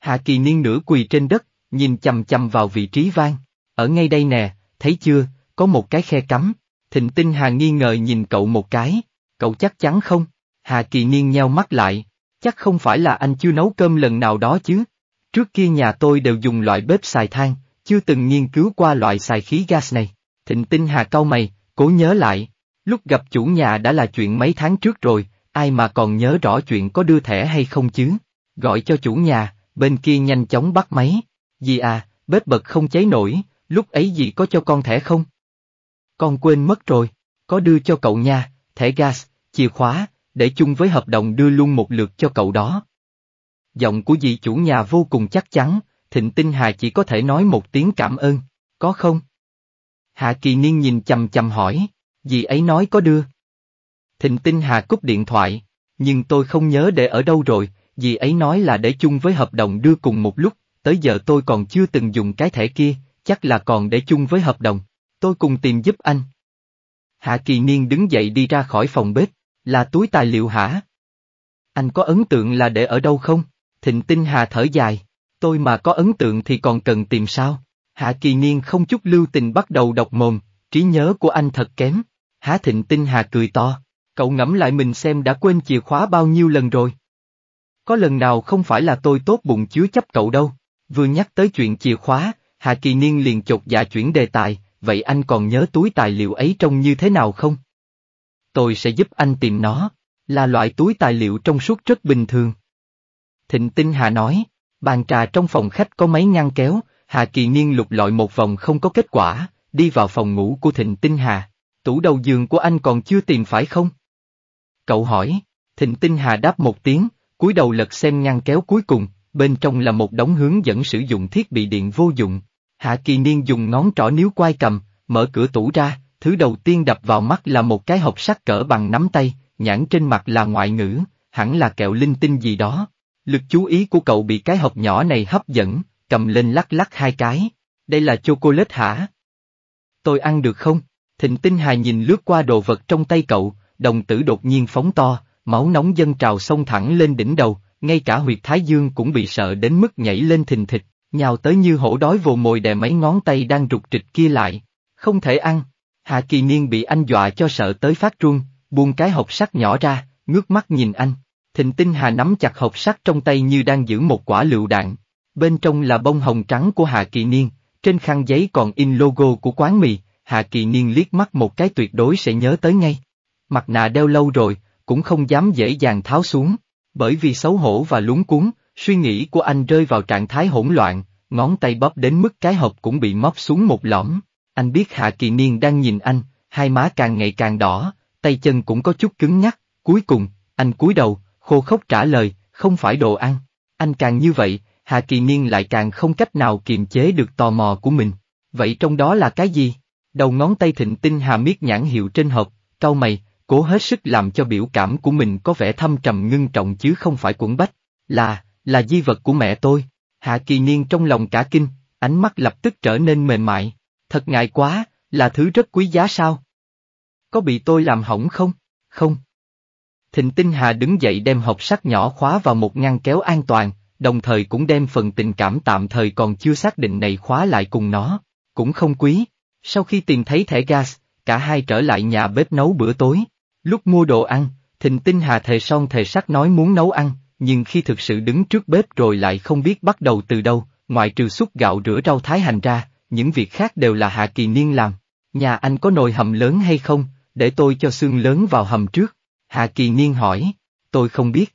Hạ kỳ niên nửa quỳ trên đất, nhìn chầm chầm vào vị trí vang, ở ngay đây nè, thấy chưa, có một cái khe cắm, Thịnh Tinh Hà nghi ngờ nhìn cậu một cái, cậu chắc chắn không? Hà Kỳ Niên nheo mắt lại, chắc không phải là anh chưa nấu cơm lần nào đó chứ. Trước kia nhà tôi đều dùng loại bếp xài than, chưa từng nghiên cứu qua loại xài khí gas này. Thịnh Tinh Hà cau mày, cố nhớ lại, lúc gặp chủ nhà đã là chuyện mấy tháng trước rồi, ai mà còn nhớ rõ chuyện có đưa thẻ hay không chứ. Gọi cho chủ nhà, bên kia nhanh chóng bắt máy. Dì à, bếp bật không cháy nổi, lúc ấy dì có cho con thẻ không? Con quên mất rồi, có đưa cho cậu nha, thẻ gas, chìa khóa, để chung với hợp đồng đưa luôn một lượt cho cậu đó. Giọng của dì chủ nhà vô cùng chắc chắn, Thịnh Tinh Hà chỉ có thể nói một tiếng cảm ơn, có không? Hạ Kỳ Niên nhìn chầm chầm hỏi, dì ấy nói có đưa. Thịnh Tinh Hà cúp điện thoại, nhưng tôi không nhớ để ở đâu rồi, dì ấy nói là để chung với hợp đồng đưa cùng một lúc, tới giờ tôi còn chưa từng dùng cái thẻ kia, chắc là còn để chung với hợp đồng, tôi cùng tìm giúp anh. Hạ kỳ niên đứng dậy đi ra khỏi phòng bếp, là túi tài liệu hả? Anh có ấn tượng là để ở đâu không? Thịnh tinh hà thở dài, tôi mà có ấn tượng thì còn cần tìm sao? Hạ kỳ niên không chút lưu tình bắt đầu đọc mồm, trí nhớ của anh thật kém. Há thịnh tinh hà cười to, cậu ngẫm lại mình xem đã quên chìa khóa bao nhiêu lần rồi. Có lần nào không phải là tôi tốt bụng chứa chấp cậu đâu, vừa nhắc tới chuyện chìa khóa, Hạ kỳ niên liền chột dạ chuyển đề tài, vậy anh còn nhớ túi tài liệu ấy trông như thế nào không? Tôi sẽ giúp anh tìm nó, là loại túi tài liệu trong suốt rất bình thường. Thịnh Tinh Hà nói, bàn trà trong phòng khách có máy ngăn kéo, Hà Kỳ Niên lục lọi một vòng không có kết quả, đi vào phòng ngủ của Thịnh Tinh Hà, tủ đầu giường của anh còn chưa tìm phải không? Cậu hỏi, Thịnh Tinh Hà đáp một tiếng, cúi đầu lật xem ngăn kéo cuối cùng, bên trong là một đống hướng dẫn sử dụng thiết bị điện vô dụng, Hạ Kỳ Niên dùng ngón trỏ níu quai cầm, mở cửa tủ ra, thứ đầu tiên đập vào mắt là một cái hộp sắt cỡ bằng nắm tay, nhãn trên mặt là ngoại ngữ, hẳn là kẹo linh tinh gì đó. Lực chú ý của cậu bị cái hộp nhỏ này hấp dẫn, cầm lên lắc lắc hai cái. Đây là chocolate hả? Tôi ăn được không? Thịnh Tinh Hài nhìn lướt qua đồ vật trong tay cậu, đồng tử đột nhiên phóng to, máu nóng dâng trào sông thẳng lên đỉnh đầu, ngay cả huyệt thái dương cũng bị sợ đến mức nhảy lên thình thịch, Nhào tới như hổ đói vồ mồi đè mấy ngón tay đang rụt trịch kia lại. Không thể ăn. Hạ kỳ niên bị anh dọa cho sợ tới phát run, buông cái hộp sắt nhỏ ra, ngước mắt nhìn anh. Thịnh tinh hà nắm chặt hộp sắt trong tay như đang giữ một quả lựu đạn. Bên trong là bông hồng trắng của Hạ kỳ niên, trên khăn giấy còn in logo của quán mì, Hạ kỳ niên liếc mắt một cái tuyệt đối sẽ nhớ tới ngay. Mặt nạ đeo lâu rồi, cũng không dám dễ dàng tháo xuống, bởi vì xấu hổ và lúng cuốn, Suy nghĩ của anh rơi vào trạng thái hỗn loạn, ngón tay bóp đến mức cái hộp cũng bị móc xuống một lõm. Anh biết Hạ Kỳ Niên đang nhìn anh, hai má càng ngày càng đỏ, tay chân cũng có chút cứng nhắc, cuối cùng, anh cúi đầu, khô khốc trả lời, không phải đồ ăn. Anh càng như vậy, Hạ Kỳ Niên lại càng không cách nào kiềm chế được tò mò của mình. Vậy trong đó là cái gì? Đầu ngón tay thịnh tinh Hà miết nhãn hiệu trên hộp, cau mày, cố hết sức làm cho biểu cảm của mình có vẻ thâm trầm ngưng trọng chứ không phải quẩn bách. Là, là di vật của mẹ tôi. Hạ kỳ niên trong lòng cả kinh, ánh mắt lập tức trở nên mềm mại. Thật ngại quá, là thứ rất quý giá sao? Có bị tôi làm hỏng không? Không. Thịnh Tinh Hà đứng dậy đem hộp sắt nhỏ khóa vào một ngăn kéo an toàn, đồng thời cũng đem phần tình cảm tạm thời còn chưa xác định này khóa lại cùng nó, cũng không quý. Sau khi tìm thấy thẻ gas, cả hai trở lại nhà bếp nấu bữa tối. Lúc mua đồ ăn, Thịnh Tinh Hà thề son thề sắt nói muốn nấu ăn, nhưng khi thực sự đứng trước bếp rồi lại không biết bắt đầu từ đâu, ngoại trừ xúc gạo rửa rau thái hành ra, những việc khác đều là Hạ Kỳ Niên làm. Nhà anh có nồi hầm lớn hay không, để tôi cho xương lớn vào hầm trước. Hạ Kỳ Niên hỏi, tôi không biết.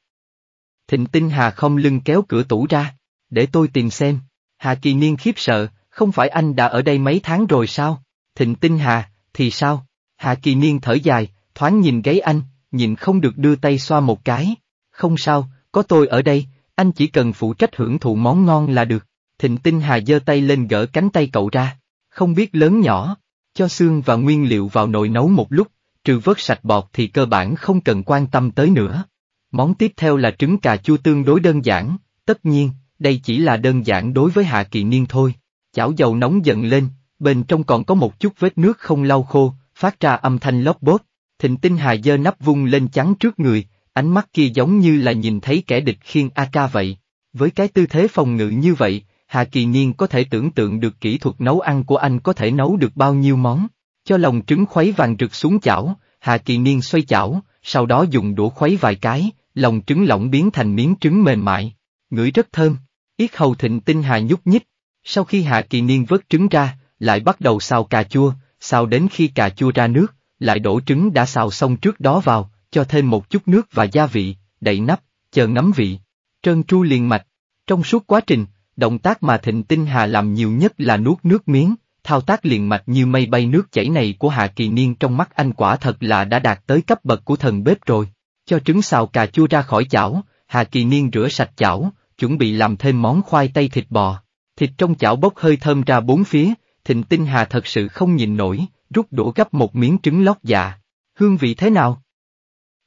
Thịnh Tinh Hà không lưng kéo cửa tủ ra, để tôi tìm xem. Hạ Kỳ Niên khiếp sợ, không phải anh đã ở đây mấy tháng rồi sao? Thịnh Tinh Hà, thì sao? Hạ Kỳ Niên thở dài, thoáng nhìn gáy anh, nhìn không được đưa tay xoa một cái. Không sao, có tôi ở đây, anh chỉ cần phụ trách hưởng thụ món ngon là được. Thịnh Tinh Hà giơ tay lên gỡ cánh tay cậu ra, không biết lớn nhỏ, cho xương và nguyên liệu vào nồi nấu một lúc, trừ vớt sạch bọt thì cơ bản không cần quan tâm tới nữa. Món tiếp theo là trứng cà chua tương đối đơn giản, tất nhiên, đây chỉ là đơn giản đối với Hạ Kỳ Niên thôi. Chảo dầu nóng dần lên, bên trong còn có một chút vết nước không lau khô, phát ra âm thanh lóp bóp. Thịnh Tinh Hà giơ nắp vung lên chắn trước người, ánh mắt kia giống như là nhìn thấy kẻ địch khiên ca vậy. Với cái tư thế phòng ngự như vậy, Hạ Kỳ Niên có thể tưởng tượng được kỹ thuật nấu ăn của anh có thể nấu được bao nhiêu món. Cho lòng trứng khuấy vàng rực xuống chảo, Hạ Kỳ Niên xoay chảo, sau đó dùng đũa khuấy vài cái, lòng trứng lỏng biến thành miếng trứng mềm mại, ngửi rất thơm. Yết hầu thịnh tinh Hà nhúc nhích. Sau khi Hạ Kỳ Niên vớt trứng ra, lại bắt đầu xào cà chua, xào đến khi cà chua ra nước, lại đổ trứng đã xào xong trước đó vào, cho thêm một chút nước và gia vị, đậy nắp, chờ ngấm vị. Trơn tru liền mạch. Trong suốt quá trình, động tác mà Thịnh Tinh Hà làm nhiều nhất là nuốt nước miếng, thao tác liền mạch như mây bay nước chảy này của Hà Kỳ Niên trong mắt anh quả thật là đã đạt tới cấp bậc của thần bếp rồi. Cho trứng xào cà chua ra khỏi chảo, Hà Kỳ Niên rửa sạch chảo, chuẩn bị làm thêm món khoai tây thịt bò. Thịt trong chảo bốc hơi thơm ra bốn phía, Thịnh Tinh Hà thật sự không nhìn nổi, rút đũa gấp một miếng trứng lót dạ. Hương vị thế nào?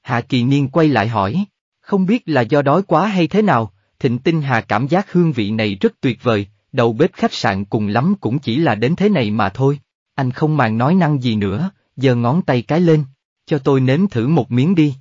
Hạ Kỳ Niên quay lại hỏi, không biết là do đói quá hay thế nào, Thịnh Tinh Hà cảm giác hương vị này rất tuyệt vời, đầu bếp khách sạn cùng lắm cũng chỉ là đến thế này mà thôi. Anh không màng nói năng gì nữa, giờ ngón tay cái lên, cho tôi nếm thử một miếng đi.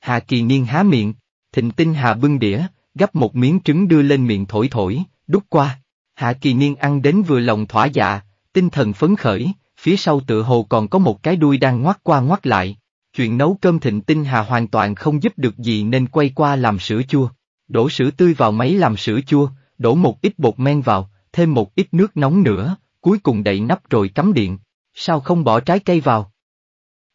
Hạ Kỳ Niên há miệng, Thịnh Tinh Hà bưng đĩa, gắp một miếng trứng đưa lên miệng thổi thổi, đút qua. Hạ Kỳ Niên ăn đến vừa lòng thỏa dạ, tinh thần phấn khởi, phía sau tựa hồ còn có một cái đuôi đang ngoắt qua ngoắt lại chuyện nấu cơm thịnh tinh hà hoàn toàn không giúp được gì nên quay qua làm sữa chua. Đổ sữa tươi vào máy làm sữa chua, đổ một ít bột men vào, thêm một ít nước nóng nữa, cuối cùng đậy nắp rồi cắm điện. Sao không bỏ trái cây vào?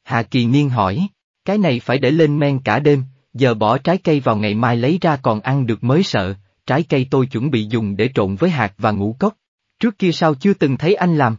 Hà Kỳ Niên hỏi, cái này phải để lên men cả đêm, giờ bỏ trái cây vào ngày mai lấy ra còn ăn được mới sợ, trái cây tôi chuẩn bị dùng để trộn với hạt và ngũ cốc. Trước kia sao chưa từng thấy anh làm?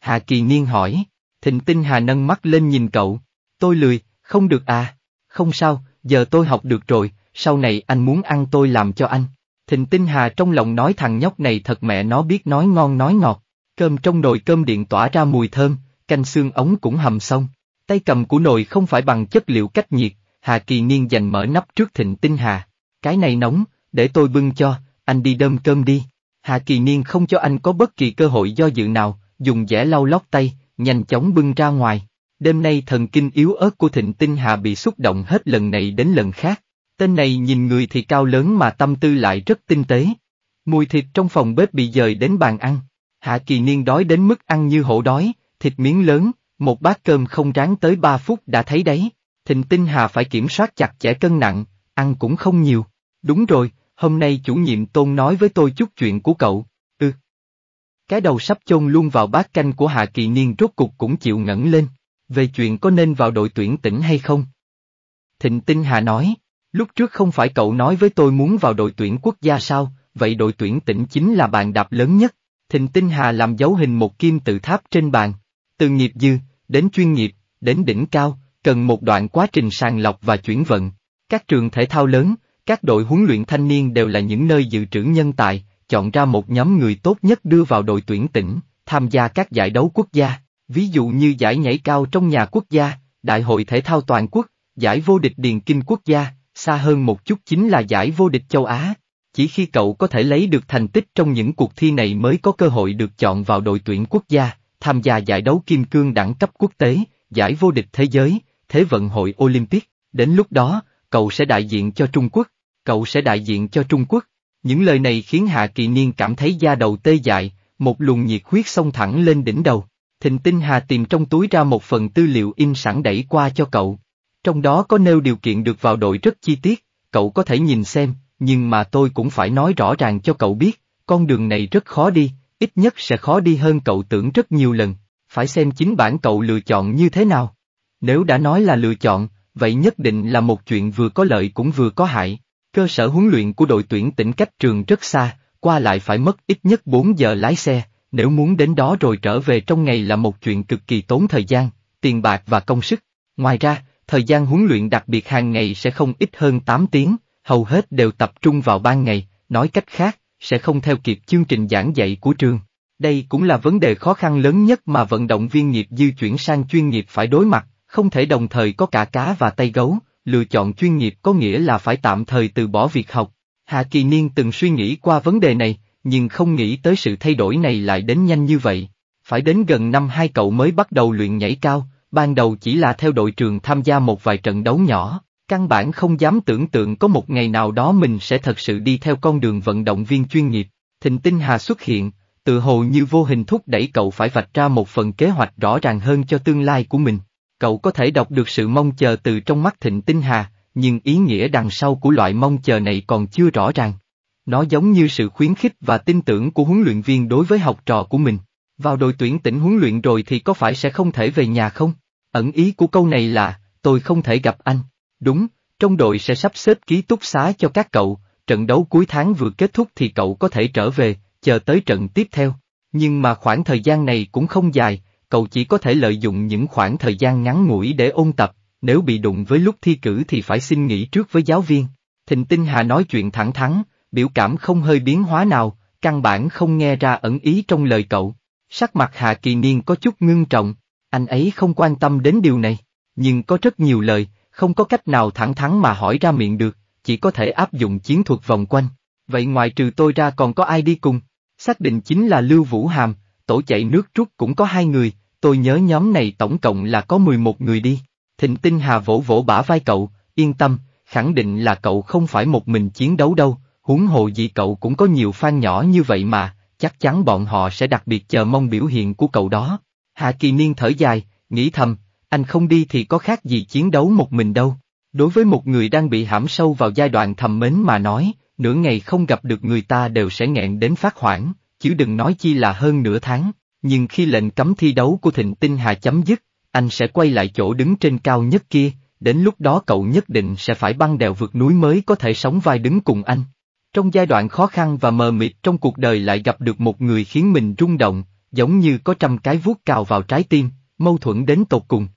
Hà Kỳ Niên hỏi, Thịnh Tinh Hà nâng mắt lên nhìn cậu, tôi lười, không được à. Không sao, giờ tôi học được rồi, sau này anh muốn ăn tôi làm cho anh. Thịnh Tinh Hà trong lòng nói thằng nhóc này thật mẹ nó biết nói ngon nói ngọt. Cơm trong nồi cơm điện tỏa ra mùi thơm, canh xương ống cũng hầm xong. Tay cầm của nồi không phải bằng chất liệu cách nhiệt, Hà Kỳ Niên dành mở nắp trước Thịnh Tinh Hà. Cái này nóng, để tôi bưng cho, anh đi đơm cơm đi. hà Kỳ Niên không cho anh có bất kỳ cơ hội do dự nào, dùng dẻ lau lót tay, nhanh chóng bưng ra ngoài. Đêm nay thần kinh yếu ớt của Thịnh Tinh Hà bị xúc động hết lần này đến lần khác. Tên này nhìn người thì cao lớn mà tâm tư lại rất tinh tế. Mùi thịt trong phòng bếp bị dời đến bàn ăn. Hạ Kỳ Niên đói đến mức ăn như hổ đói, thịt miếng lớn, một bát cơm không ráng tới 3 phút đã thấy đấy. Thịnh Tinh Hà phải kiểm soát chặt chẽ cân nặng, ăn cũng không nhiều. Đúng rồi, hôm nay chủ nhiệm Tôn nói với tôi chút chuyện của cậu. Ừ. Cái đầu sắp chôn luôn vào bát canh của Hạ Kỳ Niên rốt cục cũng chịu ngẩng lên. Về chuyện có nên vào đội tuyển tỉnh hay không? Thịnh Tinh Hà nói, lúc trước không phải cậu nói với tôi muốn vào đội tuyển quốc gia sao, vậy đội tuyển tỉnh chính là bàn đạp lớn nhất. Thịnh Tinh Hà làm dấu hình một kim tự tháp trên bàn. Từ nghiệp dư, đến chuyên nghiệp, đến đỉnh cao, cần một đoạn quá trình sàng lọc và chuyển vận. Các trường thể thao lớn, các đội huấn luyện thanh niên đều là những nơi dự trữ nhân tài, chọn ra một nhóm người tốt nhất đưa vào đội tuyển tỉnh, tham gia các giải đấu quốc gia. Ví dụ như giải nhảy cao trong nhà quốc gia, đại hội thể thao toàn quốc, giải vô địch điền kinh quốc gia, xa hơn một chút chính là giải vô địch châu Á. Chỉ khi cậu có thể lấy được thành tích trong những cuộc thi này mới có cơ hội được chọn vào đội tuyển quốc gia, tham gia giải đấu kim cương đẳng cấp quốc tế, giải vô địch thế giới, thế vận hội Olympic. Đến lúc đó, cậu sẽ đại diện cho Trung Quốc. Cậu sẽ đại diện cho Trung Quốc. Những lời này khiến Hạ Kỳ Niên cảm thấy da đầu tê dại, một luồng nhiệt huyết xông thẳng lên đỉnh đầu. Thịnh Tinh Hà tìm trong túi ra một phần tư liệu in sẵn đẩy qua cho cậu. Trong đó có nêu điều kiện được vào đội rất chi tiết, cậu có thể nhìn xem, nhưng mà tôi cũng phải nói rõ ràng cho cậu biết, con đường này rất khó đi, ít nhất sẽ khó đi hơn cậu tưởng rất nhiều lần, phải xem chính bản cậu lựa chọn như thế nào. Nếu đã nói là lựa chọn, vậy nhất định là một chuyện vừa có lợi cũng vừa có hại. Cơ sở huấn luyện của đội tuyển tỉnh cách trường rất xa, qua lại phải mất ít nhất 4 giờ lái xe, nếu muốn đến đó rồi trở về trong ngày là một chuyện cực kỳ tốn thời gian, tiền bạc và công sức. Ngoài ra, thời gian huấn luyện đặc biệt hàng ngày sẽ không ít hơn 8 tiếng, hầu hết đều tập trung vào ban ngày, nói cách khác, sẽ không theo kịp chương trình giảng dạy của trường. Đây cũng là vấn đề khó khăn lớn nhất mà vận động viên nghiệp dư chuyển sang chuyên nghiệp phải đối mặt, không thể đồng thời có cả cá và tay gấu, lựa chọn chuyên nghiệp có nghĩa là phải tạm thời từ bỏ việc học. Hạ Kỳ Niên từng suy nghĩ qua vấn đề này, nhưng không nghĩ tới sự thay đổi này lại đến nhanh như vậy. Phải đến gần năm hai cậu mới bắt đầu luyện nhảy cao, ban đầu chỉ là theo đội trường tham gia một vài trận đấu nhỏ, căn bản không dám tưởng tượng có một ngày nào đó mình sẽ thật sự đi theo con đường vận động viên chuyên nghiệp. Thịnh Tinh Hà xuất hiện, tự hồ như vô hình thúc đẩy cậu phải vạch ra một phần kế hoạch rõ ràng hơn cho tương lai của mình. Cậu có thể đọc được sự mong chờ từ trong mắt Thịnh Tinh Hà, nhưng ý nghĩa đằng sau của loại mong chờ này còn chưa rõ ràng. Nó giống như sự khuyến khích và tin tưởng của huấn luyện viên đối với học trò của mình. Vào đội tuyển tỉnh huấn luyện rồi thì có phải sẽ không thể về nhà không? Ẩn ý của câu này là, tôi không thể gặp anh. Đúng, trong đội sẽ sắp xếp ký túc xá cho các cậu, trận đấu cuối tháng vừa kết thúc thì cậu có thể trở về, chờ tới trận tiếp theo. Nhưng mà khoảng thời gian này cũng không dài, cậu chỉ có thể lợi dụng những khoảng thời gian ngắn ngủi để ôn tập, nếu bị đụng với lúc thi cử thì phải xin nghỉ trước với giáo viên. Thịnh Tinh Hà nói chuyện thẳng thắn, biểu cảm không hơi biến hóa nào, căn bản không nghe ra ẩn ý trong lời cậu. Sắc mặt Hạ Kỳ Niên có chút ngưng trọng, anh ấy không quan tâm đến điều này, nhưng có rất nhiều lời, không có cách nào thẳng thắn mà hỏi ra miệng được, chỉ có thể áp dụng chiến thuật vòng quanh. Vậy ngoài trừ tôi ra còn có ai đi cùng? Xác định chính là Lưu Vũ Hàm, tổ chạy nước rút cũng có hai người, tôi nhớ nhóm này tổng cộng là có 11 người đi. Thịnh Tinh Hà vỗ vỗ bả vai cậu, yên tâm, khẳng định là cậu không phải một mình chiến đấu đâu, huống hồ gì cậu cũng có nhiều fan nhỏ như vậy mà, chắc chắn bọn họ sẽ đặc biệt chờ mong biểu hiện của cậu đó. Hạ Kỳ Niên thở dài, nghĩ thầm, anh không đi thì có khác gì chiến đấu một mình đâu. Đối với một người đang bị hãm sâu vào giai đoạn thầm mến mà nói, nửa ngày không gặp được người ta đều sẽ nghẹn đến phát hoảng, chứ đừng nói chi là hơn nửa tháng. Nhưng khi lệnh cấm thi đấu của Thịnh Tinh Hà chấm dứt, anh sẽ quay lại chỗ đứng trên cao nhất kia, đến lúc đó cậu nhất định sẽ phải băng đèo vượt núi mới có thể sống vai đứng cùng anh. Trong giai đoạn khó khăn và mờ mịt trong cuộc đời lại gặp được một người khiến mình rung động, giống như có trăm cái vuốt cào vào trái tim, mâu thuẫn đến tột cùng.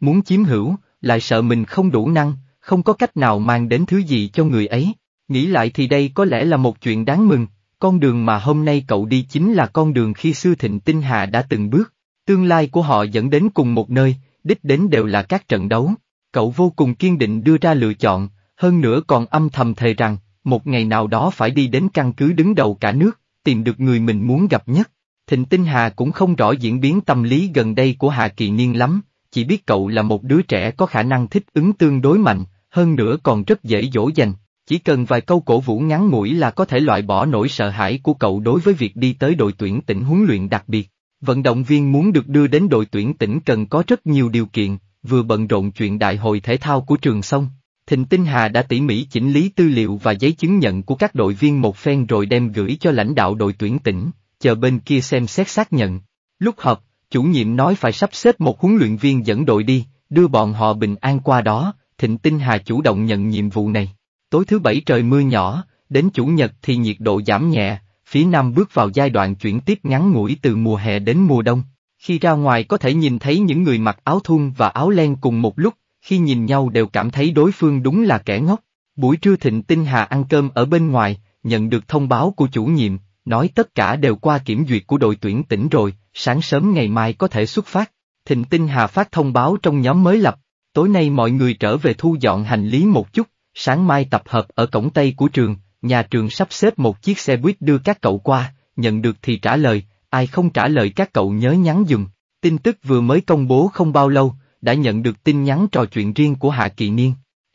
Muốn chiếm hữu, lại sợ mình không đủ năng, không có cách nào mang đến thứ gì cho người ấy. Nghĩ lại thì đây có lẽ là một chuyện đáng mừng, con đường mà hôm nay cậu đi chính là con đường khi sư thịnh tinh hà đã từng bước. Tương lai của họ dẫn đến cùng một nơi, đích đến đều là các trận đấu. Cậu vô cùng kiên định đưa ra lựa chọn, hơn nữa còn âm thầm thề rằng, một ngày nào đó phải đi đến căn cứ đứng đầu cả nước, tìm được người mình muốn gặp nhất. Thịnh Tinh Hà cũng không rõ diễn biến tâm lý gần đây của Hà Kỳ Niên lắm, chỉ biết cậu là một đứa trẻ có khả năng thích ứng tương đối mạnh, hơn nữa còn rất dễ dỗ dành, chỉ cần vài câu cổ vũ ngắn ngủi là có thể loại bỏ nỗi sợ hãi của cậu đối với việc đi tới đội tuyển tỉnh huấn luyện đặc biệt. Vận động viên muốn được đưa đến đội tuyển tỉnh cần có rất nhiều điều kiện, vừa bận rộn chuyện đại hội thể thao của trường xong, Thịnh Tinh Hà đã tỉ mỉ chỉnh lý tư liệu và giấy chứng nhận của các đội viên một phen rồi đem gửi cho lãnh đạo đội tuyển tỉnh, chờ bên kia xem xét xác nhận. Lúc họp, chủ nhiệm nói phải sắp xếp một huấn luyện viên dẫn đội đi, đưa bọn họ bình an qua đó, Thịnh Tinh Hà chủ động nhận nhiệm vụ này. Tối thứ bảy trời mưa nhỏ, đến chủ nhật thì nhiệt độ giảm nhẹ, phía Nam bước vào giai đoạn chuyển tiếp ngắn ngủi từ mùa hè đến mùa đông. Khi ra ngoài có thể nhìn thấy những người mặc áo thun và áo len cùng một lúc, khi nhìn nhau đều cảm thấy đối phương đúng là kẻ ngốc. Buổi trưa Thịnh Tinh Hà ăn cơm ở bên ngoài, nhận được thông báo của chủ nhiệm, nói tất cả đều qua kiểm duyệt của đội tuyển tỉnh rồi, sáng sớm ngày mai có thể xuất phát. Thịnh Tinh Hà phát thông báo trong nhóm mới lập, tối nay mọi người trở về thu dọn hành lý một chút, sáng mai tập hợp ở cổng Tây của trường, nhà trường sắp xếp một chiếc xe buýt đưa các cậu qua, nhận được thì trả lời, ai không trả lời các cậu nhớ nhắn dùm. Tin tức vừa mới công bố không bao lâu, đã nhận được tin nhắn trò chuyện riêng của Hạ Kỳ Niên.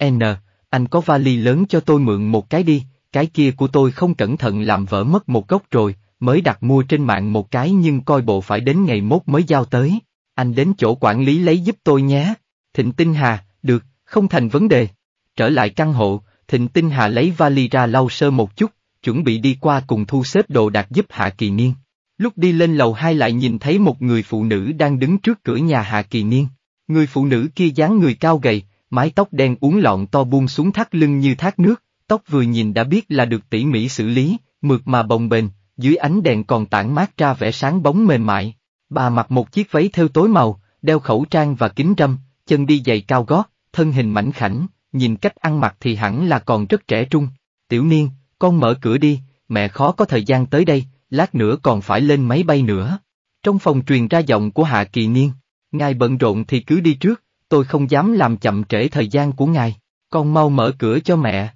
N, anh có vali lớn cho tôi mượn một cái đi, cái kia của tôi không cẩn thận làm vỡ mất một gốc rồi, mới đặt mua trên mạng một cái nhưng coi bộ phải đến ngày mốt mới giao tới. Anh đến chỗ quản lý lấy giúp tôi nhé. Thịnh Tinh Hà, được, không thành vấn đề. Trở lại căn hộ, Thịnh Tinh Hà lấy vali ra lau sơ một chút, chuẩn bị đi qua cùng thu xếp đồ đạc giúp Hạ Kỳ Niên. Lúc đi lên lầu hai lại nhìn thấy một người phụ nữ đang đứng trước cửa nhà Hạ Kỳ Niên. Người phụ nữ kia dáng người cao gầy, mái tóc đen uốn lọn to buông xuống thắt lưng như thác nước, tóc vừa nhìn đã biết là được tỉ mỉ xử lý, mượt mà bồng bềnh, dưới ánh đèn còn tản mát ra vẻ sáng bóng mềm mại. Bà mặc một chiếc váy theo tối màu, đeo khẩu trang và kính râm, chân đi giày cao gót, thân hình mảnh khảnh, nhìn cách ăn mặc thì hẳn là còn rất trẻ trung. Tiểu niên, con mở cửa đi, mẹ khó có thời gian tới đây, lát nữa còn phải lên máy bay nữa. Trong phòng truyền ra giọng của Hạ Kỳ Niên. Ngài bận rộn thì cứ đi trước, tôi không dám làm chậm trễ thời gian của ngài, con mau mở cửa cho mẹ.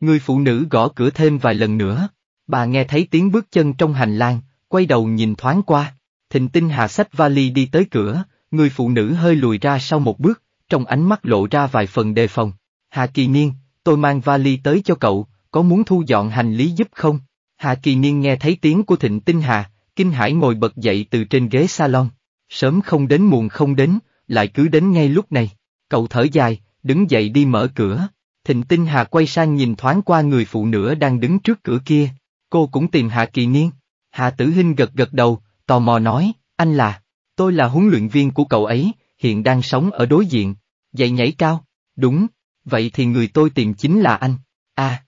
Người phụ nữ gõ cửa thêm vài lần nữa, bà nghe thấy tiếng bước chân trong hành lang, quay đầu nhìn thoáng qua, Thịnh tinh hạ sách vali đi tới cửa, người phụ nữ hơi lùi ra sau một bước, trong ánh mắt lộ ra vài phần đề phòng. Hạ kỳ niên, tôi mang vali tới cho cậu, có muốn thu dọn hành lý giúp không? Hạ kỳ niên nghe thấy tiếng của thịnh tinh hà, kinh hải ngồi bật dậy từ trên ghế salon. Sớm không đến muộn không đến, lại cứ đến ngay lúc này. Cậu thở dài, đứng dậy đi mở cửa. Thịnh Tinh Hà quay sang nhìn thoáng qua người phụ nữ đang đứng trước cửa kia. Cô cũng tìm Hạ Kỳ Niên. Hạ Tử Hinh gật gật đầu, tò mò nói, anh là, tôi là huấn luyện viên của cậu ấy, hiện đang sống ở đối diện. Dậy nhảy cao. Đúng, vậy thì người tôi tìm chính là anh. À.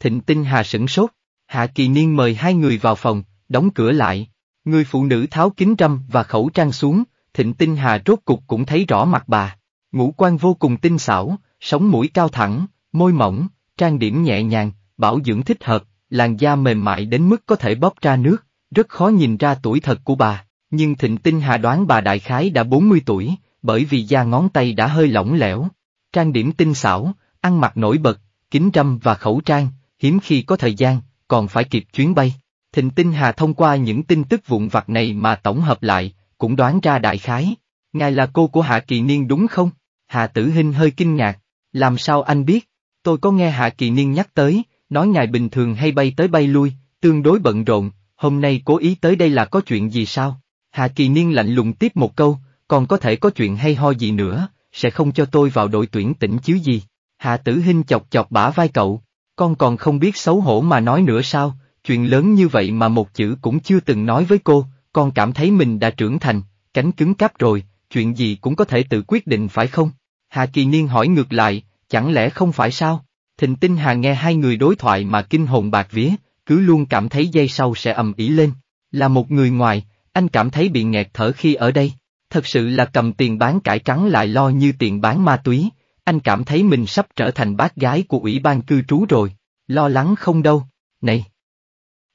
Thịnh Tinh Hà sửng sốt. Hạ Kỳ Niên mời hai người vào phòng, đóng cửa lại, Người phụ nữ tháo kính râm và khẩu trang xuống, Thịnh Tinh Hà rốt cục cũng thấy rõ mặt bà. Ngũ quan vô cùng tinh xảo, sống mũi cao thẳng, môi mỏng, trang điểm nhẹ nhàng, bảo dưỡng thích hợp, làn da mềm mại đến mức có thể bóp ra nước, rất khó nhìn ra tuổi thật của bà. Nhưng Thịnh Tinh Hà đoán bà đại khái đã 40 tuổi, bởi vì da ngón tay đã hơi lỏng lẻo. Trang điểm tinh xảo, ăn mặc nổi bật, kính râm và khẩu trang, hiếm khi có thời gian, còn phải kịp chuyến bay. Thịnh Tinh Hà thông qua những tin tức vụn vặt này mà tổng hợp lại, cũng đoán ra đại khái. Ngài là cô của Hạ Kỳ Niên đúng không? Hạ Tử Hinh hơi kinh ngạc. Làm sao anh biết? Tôi có nghe Hạ Kỳ Niên nhắc tới, nói ngài bình thường hay bay tới bay lui, tương đối bận rộn, hôm nay cố ý tới đây là có chuyện gì sao? Hạ Kỳ Niên lạnh lùng tiếp một câu, còn có thể có chuyện hay ho gì nữa, sẽ không cho tôi vào đội tuyển tỉnh chứ gì. Hạ Tử Hinh chọc chọc bả vai cậu, con còn không biết xấu hổ mà nói nữa sao, chuyện lớn như vậy mà một chữ cũng chưa từng nói với cô, con cảm thấy mình đã trưởng thành, cánh cứng cáp rồi, chuyện gì cũng có thể tự quyết định phải không? Hà Kỳ Niên hỏi ngược lại, chẳng lẽ không phải sao? Thịnh tinh Hà nghe hai người đối thoại mà kinh hồn bạc vía, cứ luôn cảm thấy dây sau sẽ ầm ĩ lên. Là một người ngoài, anh cảm thấy bị nghẹt thở khi ở đây. Thật sự là cầm tiền bán cải trắng lại lo như tiền bán ma túy. Anh cảm thấy mình sắp trở thành bác gái của ủy ban cư trú rồi. Lo lắng không đâu. Này,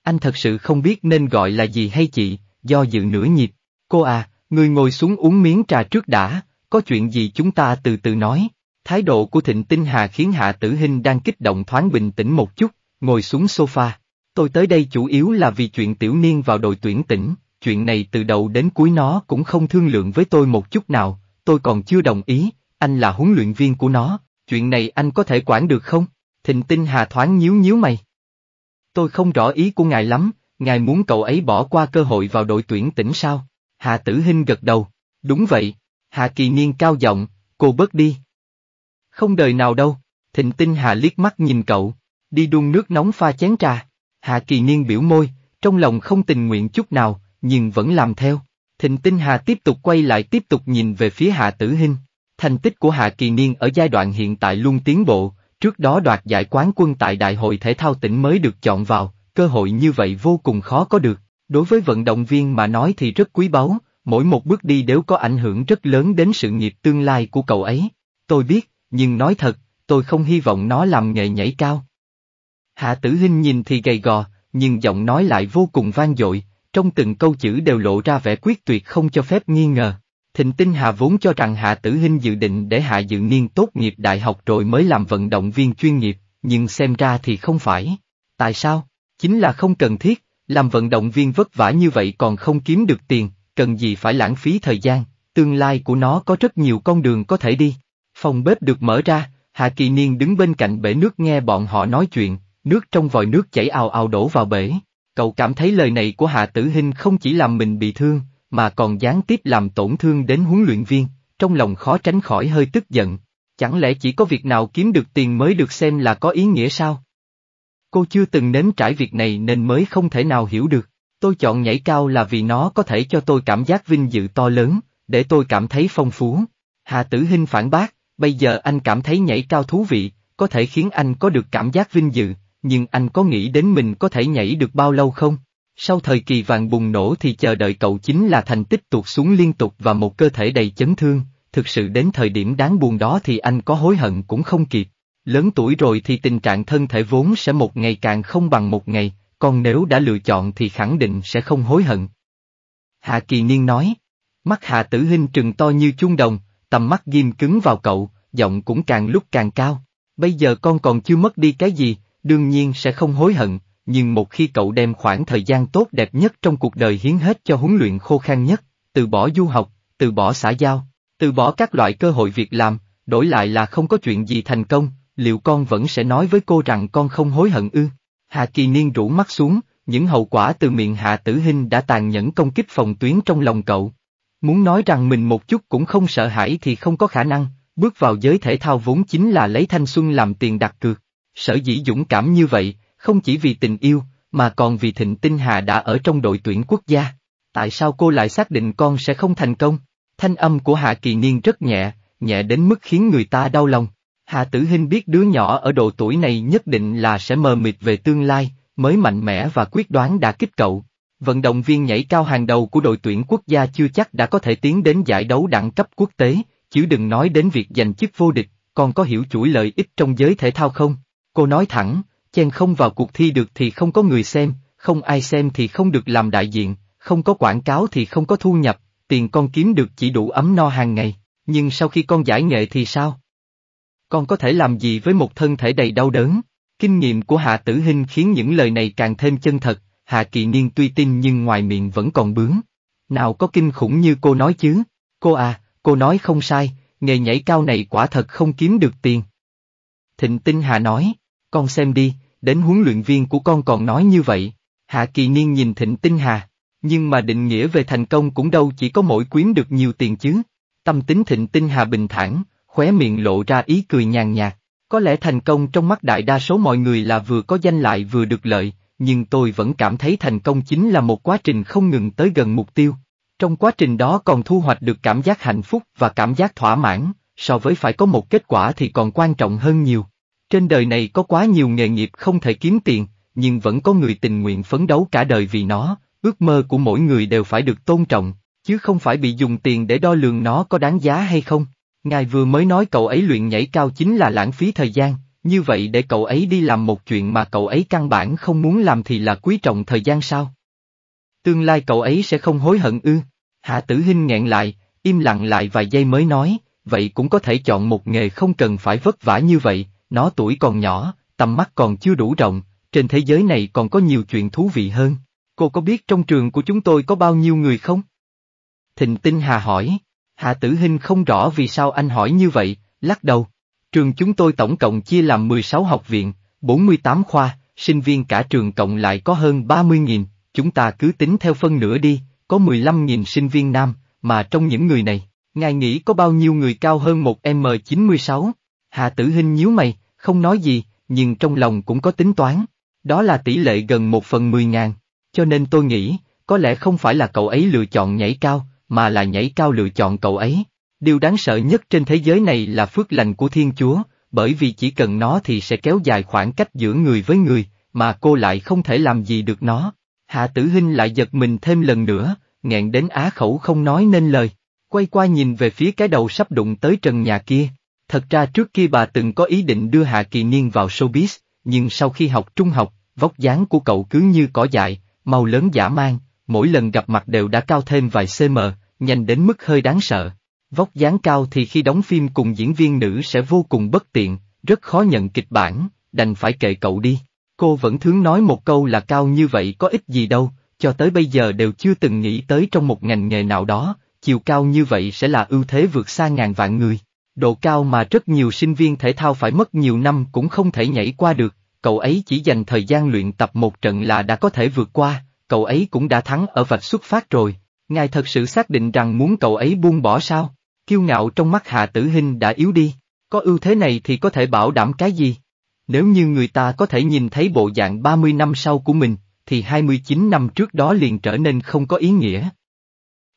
anh thật sự không biết nên gọi là gì hay chị, do dự nửa nhịp. Cô à, người ngồi xuống uống miếng trà trước đã, có chuyện gì chúng ta từ từ nói. Thái độ của Thịnh Tinh Hà khiến Hạ Tử Hinh đang kích động thoáng bình tĩnh một chút, ngồi xuống sofa. Tôi tới đây chủ yếu là vì chuyện tiểu niên vào đội tuyển tỉnh, chuyện này từ đầu đến cuối nó cũng không thương lượng với tôi một chút nào, tôi còn chưa đồng ý, anh là huấn luyện viên của nó, chuyện này anh có thể quản được không? Thịnh Tinh Hà thoáng nhíu nhíu mày tôi không rõ ý của ngài lắm, ngài muốn cậu ấy bỏ qua cơ hội vào đội tuyển tỉnh sao? Hạ Tử Hinh gật đầu, đúng vậy, Hạ Kỳ Niên cao giọng, cô bớt đi. Không đời nào đâu, thịnh tinh Hạ liếc mắt nhìn cậu, đi đun nước nóng pha chén trà, Hạ Kỳ Niên biểu môi, trong lòng không tình nguyện chút nào, nhưng vẫn làm theo. Thịnh tinh Hà tiếp tục quay lại tiếp tục nhìn về phía Hạ Tử Hinh. Thành tích của Hạ Kỳ Niên ở giai đoạn hiện tại luôn tiến bộ, Trước đó đoạt giải quán quân tại Đại hội Thể thao tỉnh mới được chọn vào, cơ hội như vậy vô cùng khó có được. Đối với vận động viên mà nói thì rất quý báu, mỗi một bước đi đều có ảnh hưởng rất lớn đến sự nghiệp tương lai của cậu ấy. Tôi biết, nhưng nói thật, tôi không hy vọng nó làm nghề nhảy cao. Hạ tử hình nhìn thì gầy gò, nhưng giọng nói lại vô cùng vang dội, trong từng câu chữ đều lộ ra vẻ quyết tuyệt không cho phép nghi ngờ. Thịnh Tinh Hà vốn cho rằng Hạ Tử Hinh dự định để Hạ Dự Niên tốt nghiệp đại học rồi mới làm vận động viên chuyên nghiệp, nhưng xem ra thì không phải. Tại sao? Chính là không cần thiết, làm vận động viên vất vả như vậy còn không kiếm được tiền, cần gì phải lãng phí thời gian, tương lai của nó có rất nhiều con đường có thể đi. Phòng bếp được mở ra, Hạ Kỳ Niên đứng bên cạnh bể nước nghe bọn họ nói chuyện, nước trong vòi nước chảy ào ào đổ vào bể. Cậu cảm thấy lời này của Hạ Tử Hinh không chỉ làm mình bị thương, mà còn gián tiếp làm tổn thương đến huấn luyện viên, trong lòng khó tránh khỏi hơi tức giận. Chẳng lẽ chỉ có việc nào kiếm được tiền mới được xem là có ý nghĩa sao? Cô chưa từng nếm trải việc này nên mới không thể nào hiểu được. Tôi chọn nhảy cao là vì nó có thể cho tôi cảm giác vinh dự to lớn, để tôi cảm thấy phong phú. Hà Tử Hinh phản bác, bây giờ anh cảm thấy nhảy cao thú vị, có thể khiến anh có được cảm giác vinh dự, nhưng anh có nghĩ đến mình có thể nhảy được bao lâu không? Sau thời kỳ vàng bùng nổ thì chờ đợi cậu chính là thành tích tuột xuống liên tục và một cơ thể đầy chấn thương, thực sự đến thời điểm đáng buồn đó thì anh có hối hận cũng không kịp. Lớn tuổi rồi thì tình trạng thân thể vốn sẽ một ngày càng không bằng một ngày, còn nếu đã lựa chọn thì khẳng định sẽ không hối hận. Hạ Kỳ Niên nói, mắt Hạ Tử Hinh trừng to như chuông đồng, tầm mắt ghim cứng vào cậu, giọng cũng càng lúc càng cao. Bây giờ con còn chưa mất đi cái gì, đương nhiên sẽ không hối hận, nhưng một khi cậu đem khoảng thời gian tốt đẹp nhất trong cuộc đời hiến hết cho huấn luyện khô khan nhất, từ bỏ du học, từ bỏ xã giao, từ bỏ các loại cơ hội việc làm, đổi lại là không có chuyện gì thành công, liệu con vẫn sẽ nói với cô rằng con không hối hận ư? Hạ Kỳ Niên rủ mắt xuống, những hậu quả từ miệng Hạ Tử Hinh đã tàn nhẫn công kích phòng tuyến trong lòng cậu. Muốn nói rằng mình một chút cũng không sợ hãi thì không có khả năng, bước vào giới thể thao vốn chính là lấy thanh xuân làm tiền đặt cược. Sở dĩ dũng cảm như vậy, không chỉ vì tình yêu, mà còn vì Thịnh Tinh Hà đã ở trong đội tuyển quốc gia. Tại sao cô lại xác định con sẽ không thành công? Thanh âm của Hạ Kỳ Niên rất nhẹ, nhẹ đến mức khiến người ta đau lòng. Hạ Tử Hinh biết đứa nhỏ ở độ tuổi này nhất định là sẽ mờ mịt về tương lai, mới mạnh mẽ và quyết đoán đã kích cậu. Vận động viên nhảy cao hàng đầu của đội tuyển quốc gia chưa chắc đã có thể tiến đến giải đấu đẳng cấp quốc tế, chứ đừng nói đến việc giành chức vô địch, còn có hiểu chuỗi lợi ích trong giới thể thao không? Cô nói thẳng, chen không vào cuộc thi được thì không có người xem, không ai xem thì không được làm đại diện, không có quảng cáo thì không có thu nhập, tiền con kiếm được chỉ đủ ấm no hàng ngày, nhưng sau khi con giải nghệ thì sao? Con có thể làm gì với một thân thể đầy đau đớn? Kinh nghiệm của Hạ Tử Hinh khiến những lời này càng thêm chân thật, Hạ Kỳ Niên tuy tin nhưng ngoài miệng vẫn còn bướng. Nào có kinh khủng như cô nói chứ? Cô à, cô nói không sai, nghề nhảy cao này quả thật không kiếm được tiền. Thịnh Tinh Hà nói, con xem đi, đến huấn luyện viên của con còn nói như vậy. Hạ kỳ niên nhìn Thịnh Tinh Hà, nhưng mà định nghĩa về thành công cũng đâu chỉ có mỗi quyến được nhiều tiền chứ. Tâm tính Thịnh Tinh Hà bình thản, khóe miệng lộ ra ý cười nhàn nhạt. Có lẽ thành công trong mắt đại đa số mọi người là vừa có danh lại vừa được lợi, nhưng tôi vẫn cảm thấy thành công chính là một quá trình không ngừng tới gần mục tiêu. Trong quá trình đó còn thu hoạch được cảm giác hạnh phúc và cảm giác thỏa mãn, so với phải có một kết quả thì còn quan trọng hơn nhiều. Trên đời này có quá nhiều nghề nghiệp không thể kiếm tiền, nhưng vẫn có người tình nguyện phấn đấu cả đời vì nó, ước mơ của mỗi người đều phải được tôn trọng, chứ không phải bị dùng tiền để đo lường nó có đáng giá hay không. Ngài vừa mới nói cậu ấy luyện nhảy cao chính là lãng phí thời gian, như vậy để cậu ấy đi làm một chuyện mà cậu ấy căn bản không muốn làm thì là quý trọng thời gian sao? Tương lai cậu ấy sẽ không hối hận ư? Hạ tử Hinh nghẹn lại, im lặng lại vài giây mới nói, vậy cũng có thể chọn một nghề không cần phải vất vả như vậy, nó tuổi còn nhỏ, tầm mắt còn chưa đủ rộng, trên thế giới này còn có nhiều chuyện thú vị hơn. Cô có biết trong trường của chúng tôi có bao nhiêu người không? Thịnh Tinh Hà hỏi, Hạ Tử Hinh không rõ vì sao anh hỏi như vậy, lắc đầu. Trường chúng tôi tổng cộng chia làm 16 học viện, 48 khoa, sinh viên cả trường cộng lại có hơn 30.000, chúng ta cứ tính theo phân nửa đi, có 15.000 sinh viên nam, mà trong những người này, ngài nghĩ có bao nhiêu người cao hơn 1M96? Hà Tử Hinh nhíu mày, không nói gì, nhưng trong lòng cũng có tính toán. Đó là tỷ lệ gần một phần mười ngàn. Cho nên tôi nghĩ, có lẽ không phải là cậu ấy lựa chọn nhảy cao, mà là nhảy cao lựa chọn cậu ấy. Điều đáng sợ nhất trên thế giới này là phước lành của Thiên Chúa, bởi vì chỉ cần nó thì sẽ kéo dài khoảng cách giữa người với người, mà cô lại không thể làm gì được nó. Hạ Tử Hinh lại giật mình thêm lần nữa, nghẹn đến á khẩu không nói nên lời, quay qua nhìn về phía cái đầu sắp đụng tới trần nhà kia, Thật ra trước kia bà từng có ý định đưa Hạ Kỳ Niên vào showbiz, nhưng sau khi học trung học, vóc dáng của cậu cứ như cỏ dại, màu lớn giả mang, mỗi lần gặp mặt đều đã cao thêm vài cm, nhanh đến mức hơi đáng sợ. Vóc dáng cao thì khi đóng phim cùng diễn viên nữ sẽ vô cùng bất tiện, rất khó nhận kịch bản, đành phải kệ cậu đi. Cô vẫn thường nói một câu là cao như vậy có ích gì đâu, cho tới bây giờ đều chưa từng nghĩ tới trong một ngành nghề nào đó, chiều cao như vậy sẽ là ưu thế vượt xa ngàn vạn người độ cao mà rất nhiều sinh viên thể thao phải mất nhiều năm cũng không thể nhảy qua được, cậu ấy chỉ dành thời gian luyện tập một trận là đã có thể vượt qua, cậu ấy cũng đã thắng ở vạch xuất phát rồi. Ngài thật sự xác định rằng muốn cậu ấy buông bỏ sao? Kiêu ngạo trong mắt Hạ Tử Hinh đã yếu đi, có ưu thế này thì có thể bảo đảm cái gì? Nếu như người ta có thể nhìn thấy bộ dạng 30 năm sau của mình, thì 29 năm trước đó liền trở nên không có ý nghĩa.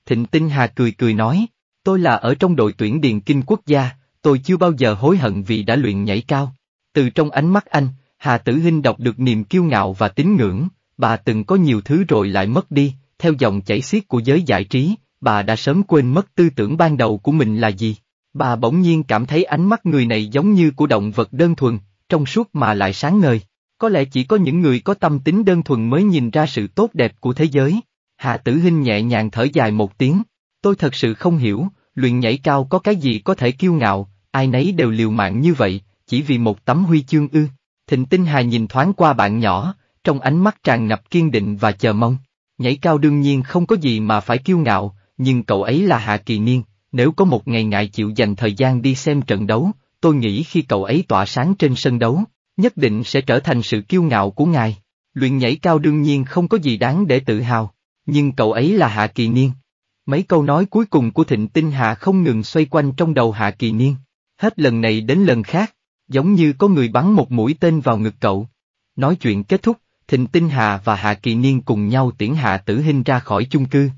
Thịnh Tinh Hà cười cười nói, Tôi là ở trong đội tuyển điền kinh quốc gia, tôi chưa bao giờ hối hận vì đã luyện nhảy cao. Từ trong ánh mắt anh, Hà Tử Hinh đọc được niềm kiêu ngạo và tín ngưỡng, bà từng có nhiều thứ rồi lại mất đi, theo dòng chảy xiết của giới giải trí, bà đã sớm quên mất tư tưởng ban đầu của mình là gì. Bà bỗng nhiên cảm thấy ánh mắt người này giống như của động vật đơn thuần, trong suốt mà lại sáng ngời. Có lẽ chỉ có những người có tâm tính đơn thuần mới nhìn ra sự tốt đẹp của thế giới. Hạ Tử Hinh nhẹ nhàng thở dài một tiếng, Tôi thật sự không hiểu, luyện nhảy cao có cái gì có thể kiêu ngạo, ai nấy đều liều mạng như vậy, chỉ vì một tấm huy chương ư. Thịnh Tinh Hà nhìn thoáng qua bạn nhỏ, trong ánh mắt tràn ngập kiên định và chờ mong. Nhảy cao đương nhiên không có gì mà phải kiêu ngạo, nhưng cậu ấy là Hạ Kỳ Niên, nếu có một ngày ngại chịu dành thời gian đi xem trận đấu, tôi nghĩ khi cậu ấy tỏa sáng trên sân đấu, nhất định sẽ trở thành sự kiêu ngạo của ngài. Luyện nhảy cao đương nhiên không có gì đáng để tự hào, nhưng cậu ấy là Hạ Kỳ Niên, Mấy câu nói cuối cùng của Thịnh Tinh Hạ không ngừng xoay quanh trong đầu Hạ Kỳ Niên, hết lần này đến lần khác, giống như có người bắn một mũi tên vào ngực cậu. Nói chuyện kết thúc, Thịnh Tinh Hà và Hạ Kỳ Niên cùng nhau tiễn Hạ Tử Hinh ra khỏi chung cư.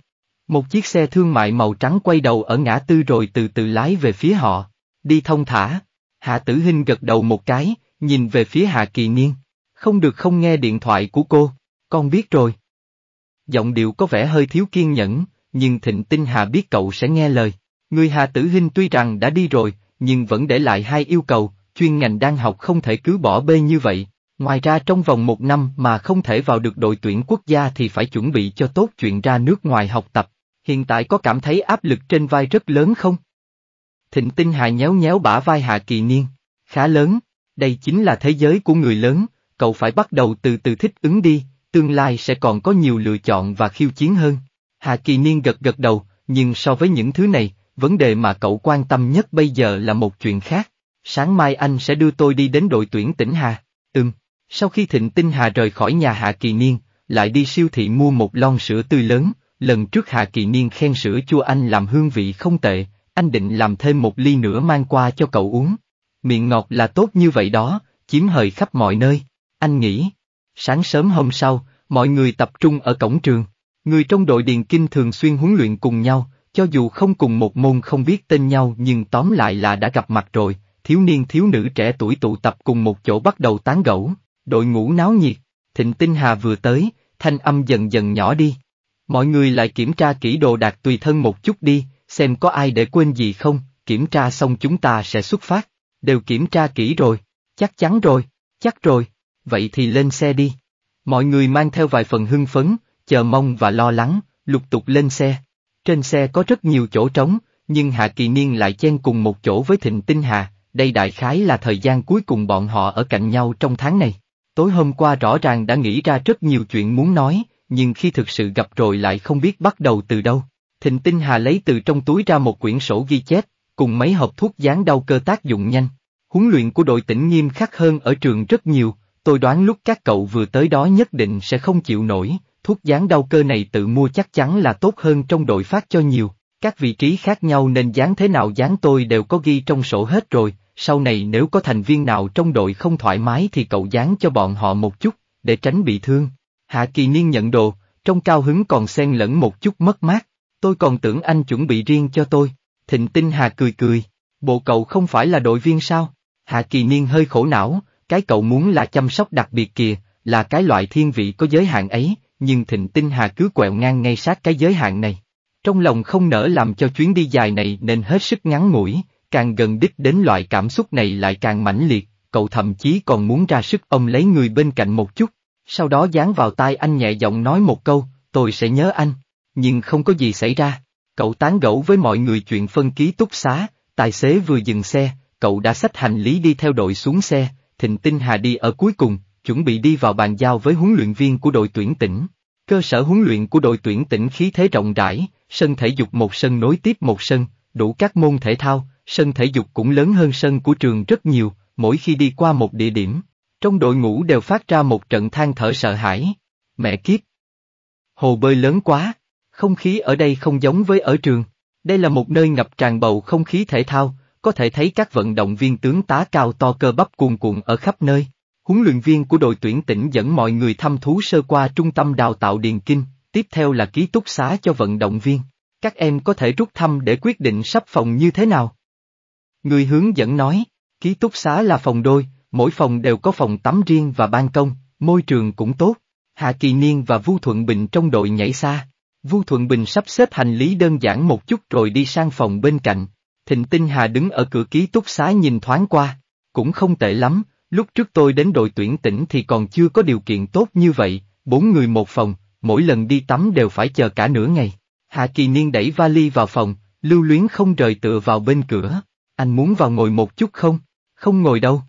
Một chiếc xe thương mại màu trắng quay đầu ở ngã tư rồi từ từ lái về phía họ, đi thông thả. Hạ Tử Hinh gật đầu một cái, nhìn về phía Hạ Kỳ Niên. Không được không nghe điện thoại của cô, con biết rồi. Giọng điệu có vẻ hơi thiếu kiên nhẫn, nhưng Thịnh Tinh Hà biết cậu sẽ nghe lời. Người Hà Tử Hinh tuy rằng đã đi rồi, nhưng vẫn để lại hai yêu cầu, chuyên ngành đang học không thể cứ bỏ bê như vậy. Ngoài ra trong vòng một năm mà không thể vào được đội tuyển quốc gia thì phải chuẩn bị cho tốt chuyện ra nước ngoài học tập. Hiện tại có cảm thấy áp lực trên vai rất lớn không? Thịnh Tinh Hà nhéo nhéo bả vai Hạ Kỳ Niên. Khá lớn, đây chính là thế giới của người lớn, cậu phải bắt đầu từ từ thích ứng đi, tương lai sẽ còn có nhiều lựa chọn và khiêu chiến hơn. Hà Kỳ Niên gật gật đầu, nhưng so với những thứ này, vấn đề mà cậu quan tâm nhất bây giờ là một chuyện khác. Sáng mai anh sẽ đưa tôi đi đến đội tuyển tỉnh Hà. Ừm. Sau khi Thịnh Tinh Hà rời khỏi nhà Hạ Kỳ Niên, lại đi siêu thị mua một lon sữa tươi lớn, lần trước Hạ Kỳ Niên khen sữa chua anh làm hương vị không tệ, anh định làm thêm một ly nữa mang qua cho cậu uống. Miệng ngọt là tốt như vậy đó, chiếm hời khắp mọi nơi, anh nghĩ. Sáng sớm hôm sau, mọi người tập trung ở cổng trường. Người trong đội điền kinh thường xuyên huấn luyện cùng nhau, cho dù không cùng một môn không biết tên nhau nhưng tóm lại là đã gặp mặt rồi, thiếu niên thiếu nữ trẻ tuổi tụ tập cùng một chỗ bắt đầu tán gẫu, đội ngũ náo nhiệt, thịnh tinh hà vừa tới, thanh âm dần dần nhỏ đi. Mọi người lại kiểm tra kỹ đồ đạc tùy thân một chút đi, xem có ai để quên gì không, kiểm tra xong chúng ta sẽ xuất phát, đều kiểm tra kỹ rồi, chắc chắn rồi, chắc rồi, vậy thì lên xe đi. Mọi người mang theo vài phần hưng phấn, chờ mong và lo lắng, lục tục lên xe. Trên xe có rất nhiều chỗ trống, nhưng Hạ Kỳ Niên lại chen cùng một chỗ với Thịnh Tinh Hà, đây đại khái là thời gian cuối cùng bọn họ ở cạnh nhau trong tháng này. Tối hôm qua rõ ràng đã nghĩ ra rất nhiều chuyện muốn nói, nhưng khi thực sự gặp rồi lại không biết bắt đầu từ đâu. Thịnh Tinh Hà lấy từ trong túi ra một quyển sổ ghi chép, cùng mấy hộp thuốc dán đau cơ tác dụng nhanh. Huấn luyện của đội tỉnh nghiêm khắc hơn ở trường rất nhiều, tôi đoán lúc các cậu vừa tới đó nhất định sẽ không chịu nổi, thuốc dán đau cơ này tự mua chắc chắn là tốt hơn trong đội phát cho nhiều, các vị trí khác nhau nên dán thế nào dán tôi đều có ghi trong sổ hết rồi, sau này nếu có thành viên nào trong đội không thoải mái thì cậu dán cho bọn họ một chút, để tránh bị thương. Hạ kỳ niên nhận đồ, trong cao hứng còn xen lẫn một chút mất mát, tôi còn tưởng anh chuẩn bị riêng cho tôi, thịnh tinh hà cười cười, bộ cậu không phải là đội viên sao? Hạ kỳ niên hơi khổ não, cái cậu muốn là chăm sóc đặc biệt kìa, là cái loại thiên vị có giới hạn ấy, nhưng Thịnh Tinh Hà cứ quẹo ngang ngay sát cái giới hạn này. Trong lòng không nỡ làm cho chuyến đi dài này nên hết sức ngắn ngủi, càng gần đích đến loại cảm xúc này lại càng mãnh liệt, cậu thậm chí còn muốn ra sức ông lấy người bên cạnh một chút, sau đó dán vào tai anh nhẹ giọng nói một câu, tôi sẽ nhớ anh, nhưng không có gì xảy ra. Cậu tán gẫu với mọi người chuyện phân ký túc xá, tài xế vừa dừng xe, cậu đã xách hành lý đi theo đội xuống xe, Thịnh Tinh Hà đi ở cuối cùng, chuẩn bị đi vào bàn giao với huấn luyện viên của đội tuyển tỉnh. Cơ sở huấn luyện của đội tuyển tỉnh khí thế rộng rãi, sân thể dục một sân nối tiếp một sân, đủ các môn thể thao, sân thể dục cũng lớn hơn sân của trường rất nhiều, mỗi khi đi qua một địa điểm, trong đội ngũ đều phát ra một trận than thở sợ hãi. Mẹ kiếp! Hồ bơi lớn quá, không khí ở đây không giống với ở trường, đây là một nơi ngập tràn bầu không khí thể thao, có thể thấy các vận động viên tướng tá cao to cơ bắp cuồn cuộn ở khắp nơi, Huấn luyện viên của đội tuyển tỉnh dẫn mọi người thăm thú sơ qua trung tâm đào tạo Điền Kinh, tiếp theo là ký túc xá cho vận động viên. Các em có thể rút thăm để quyết định sắp phòng như thế nào. Người hướng dẫn nói, ký túc xá là phòng đôi, mỗi phòng đều có phòng tắm riêng và ban công, môi trường cũng tốt. Hạ Kỳ Niên và Vu Thuận Bình trong đội nhảy xa. Vu Thuận Bình sắp xếp hành lý đơn giản một chút rồi đi sang phòng bên cạnh. Thịnh Tinh Hà đứng ở cửa ký túc xá nhìn thoáng qua. Cũng không tệ lắm, Lúc trước tôi đến đội tuyển tỉnh thì còn chưa có điều kiện tốt như vậy, bốn người một phòng, mỗi lần đi tắm đều phải chờ cả nửa ngày. Hạ Kỳ Niên đẩy vali vào phòng, lưu luyến không rời tựa vào bên cửa. Anh muốn vào ngồi một chút không? Không ngồi đâu.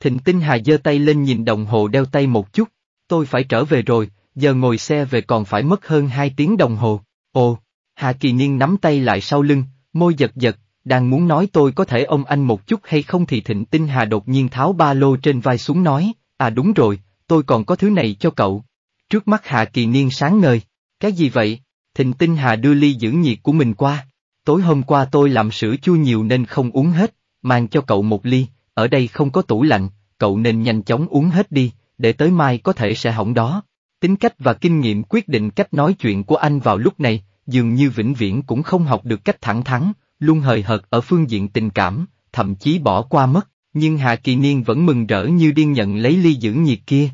Thịnh Tinh Hà giơ tay lên nhìn đồng hồ đeo tay một chút. Tôi phải trở về rồi, giờ ngồi xe về còn phải mất hơn hai tiếng đồng hồ. Ồ, Hạ Kỳ Niên nắm tay lại sau lưng, môi giật giật, đang muốn nói tôi có thể ông anh một chút hay không thì Thịnh Tinh Hà đột nhiên tháo ba lô trên vai xuống nói, à đúng rồi, tôi còn có thứ này cho cậu. Trước mắt Hà Kỳ Niên sáng ngời, cái gì vậy? Thịnh Tinh Hà đưa ly giữ nhiệt của mình qua. Tối hôm qua tôi làm sữa chua nhiều nên không uống hết, mang cho cậu một ly, ở đây không có tủ lạnh, cậu nên nhanh chóng uống hết đi, để tới mai có thể sẽ hỏng đó. Tính cách và kinh nghiệm quyết định cách nói chuyện của anh vào lúc này, dường như vĩnh viễn cũng không học được cách thẳng thắn, luôn hời hợt ở phương diện tình cảm, thậm chí bỏ qua mất, nhưng Hạ Kỳ Niên vẫn mừng rỡ như điên nhận lấy ly dưỡng nhiệt kia.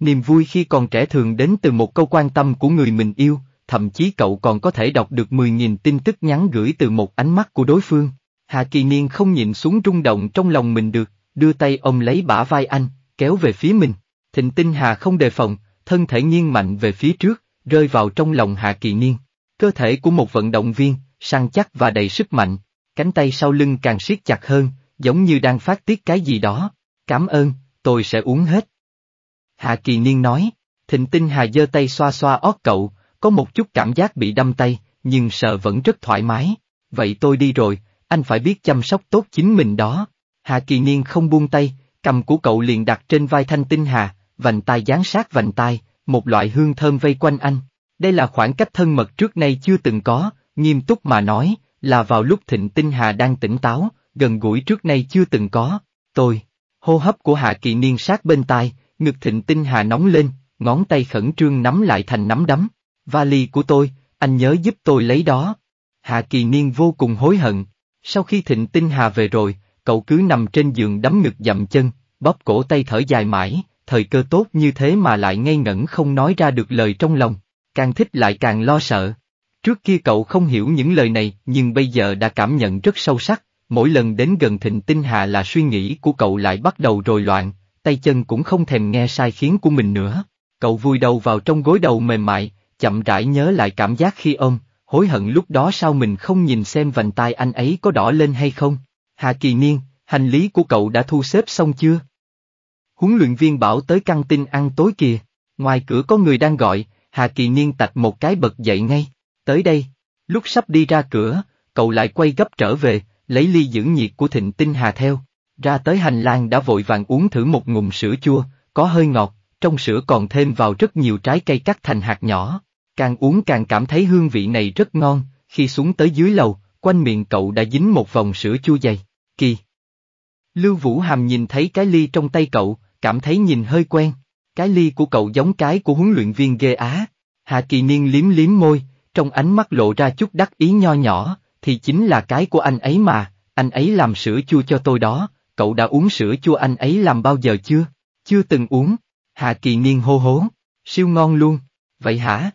Niềm vui khi còn trẻ thường đến từ một câu quan tâm của người mình yêu, thậm chí cậu còn có thể đọc được 10.000 tin tức nhắn gửi từ một ánh mắt của đối phương. Hạ Kỳ Niên không nhịn xuống rung động trong lòng mình được, đưa tay ông lấy bả vai anh, kéo về phía mình. Thịnh Tinh Hà không đề phòng, thân thể nghiêng mạnh về phía trước, rơi vào trong lòng Hạ Kỳ Niên. Cơ thể của một vận động viên, săn chắc và đầy sức mạnh, cánh tay sau lưng càng siết chặt hơn, giống như đang phát tiết cái gì đó. Cảm ơn, tôi sẽ uống hết. Hạ Kỳ Niên nói, thịnh tinh Hà giơ tay xoa xoa ót cậu, có một chút cảm giác bị đâm tay, nhưng sợ vẫn rất thoải mái. Vậy tôi đi rồi, anh phải biết chăm sóc tốt chính mình đó. Hạ Kỳ Niên không buông tay, cầm của cậu liền đặt trên vai thanh tinh Hà, vành tai dán sát vành tai, một loại hương thơm vây quanh anh. Đây là khoảng cách thân mật trước nay chưa từng có, Nghiêm túc mà nói, là vào lúc Thịnh Tinh Hà đang tỉnh táo, gần gũi trước nay chưa từng có, tôi. Hô hấp của Hạ Kỳ Niên sát bên tai, ngực Thịnh Tinh Hà nóng lên, ngón tay khẩn trương nắm lại thành nắm đấm. Vali của tôi, anh nhớ giúp tôi lấy đó. Hạ Kỳ Niên vô cùng hối hận. Sau khi Thịnh Tinh Hà về rồi, cậu cứ nằm trên giường đấm ngực dậm chân, bóp cổ tay thở dài mãi, thời cơ tốt như thế mà lại ngây ngẩn không nói ra được lời trong lòng. Càng thích lại càng lo sợ. Trước kia cậu không hiểu những lời này nhưng bây giờ đã cảm nhận rất sâu sắc, mỗi lần đến gần thịnh tinh Hạ là suy nghĩ của cậu lại bắt đầu rồi loạn, tay chân cũng không thèm nghe sai khiến của mình nữa. Cậu vui đầu vào trong gối đầu mềm mại, chậm rãi nhớ lại cảm giác khi ôm, hối hận lúc đó sao mình không nhìn xem vành tai anh ấy có đỏ lên hay không. Hạ Kỳ Niên, hành lý của cậu đã thu xếp xong chưa? Huấn luyện viên bảo tới căng tin ăn tối kìa, ngoài cửa có người đang gọi, Hạ Kỳ Niên tạch một cái bật dậy ngay tới đây. Lúc sắp đi ra cửa, cậu lại quay gấp trở về, lấy ly dưỡng nhiệt của Thịnh Tinh Hà theo. Ra tới hành lang đã vội vàng uống thử một ngụm sữa chua, có hơi ngọt, trong sữa còn thêm vào rất nhiều trái cây cắt thành hạt nhỏ. Càng uống càng cảm thấy hương vị này rất ngon, khi xuống tới dưới lầu, quanh miệng cậu đã dính một vòng sữa chua dày, kỳ. Lưu Vũ Hàm nhìn thấy cái ly trong tay cậu, cảm thấy nhìn hơi quen. Cái ly của cậu giống cái của huấn luyện viên ghê á. Hạ kỳ niên liếm liếm môi, trong ánh mắt lộ ra chút đắc ý nho nhỏ, thì chính là cái của anh ấy mà, anh ấy làm sữa chua cho tôi đó, cậu đã uống sữa chua anh ấy làm bao giờ chưa? Chưa từng uống, Hà Kỳ Niên hô hố, siêu ngon luôn, vậy hả?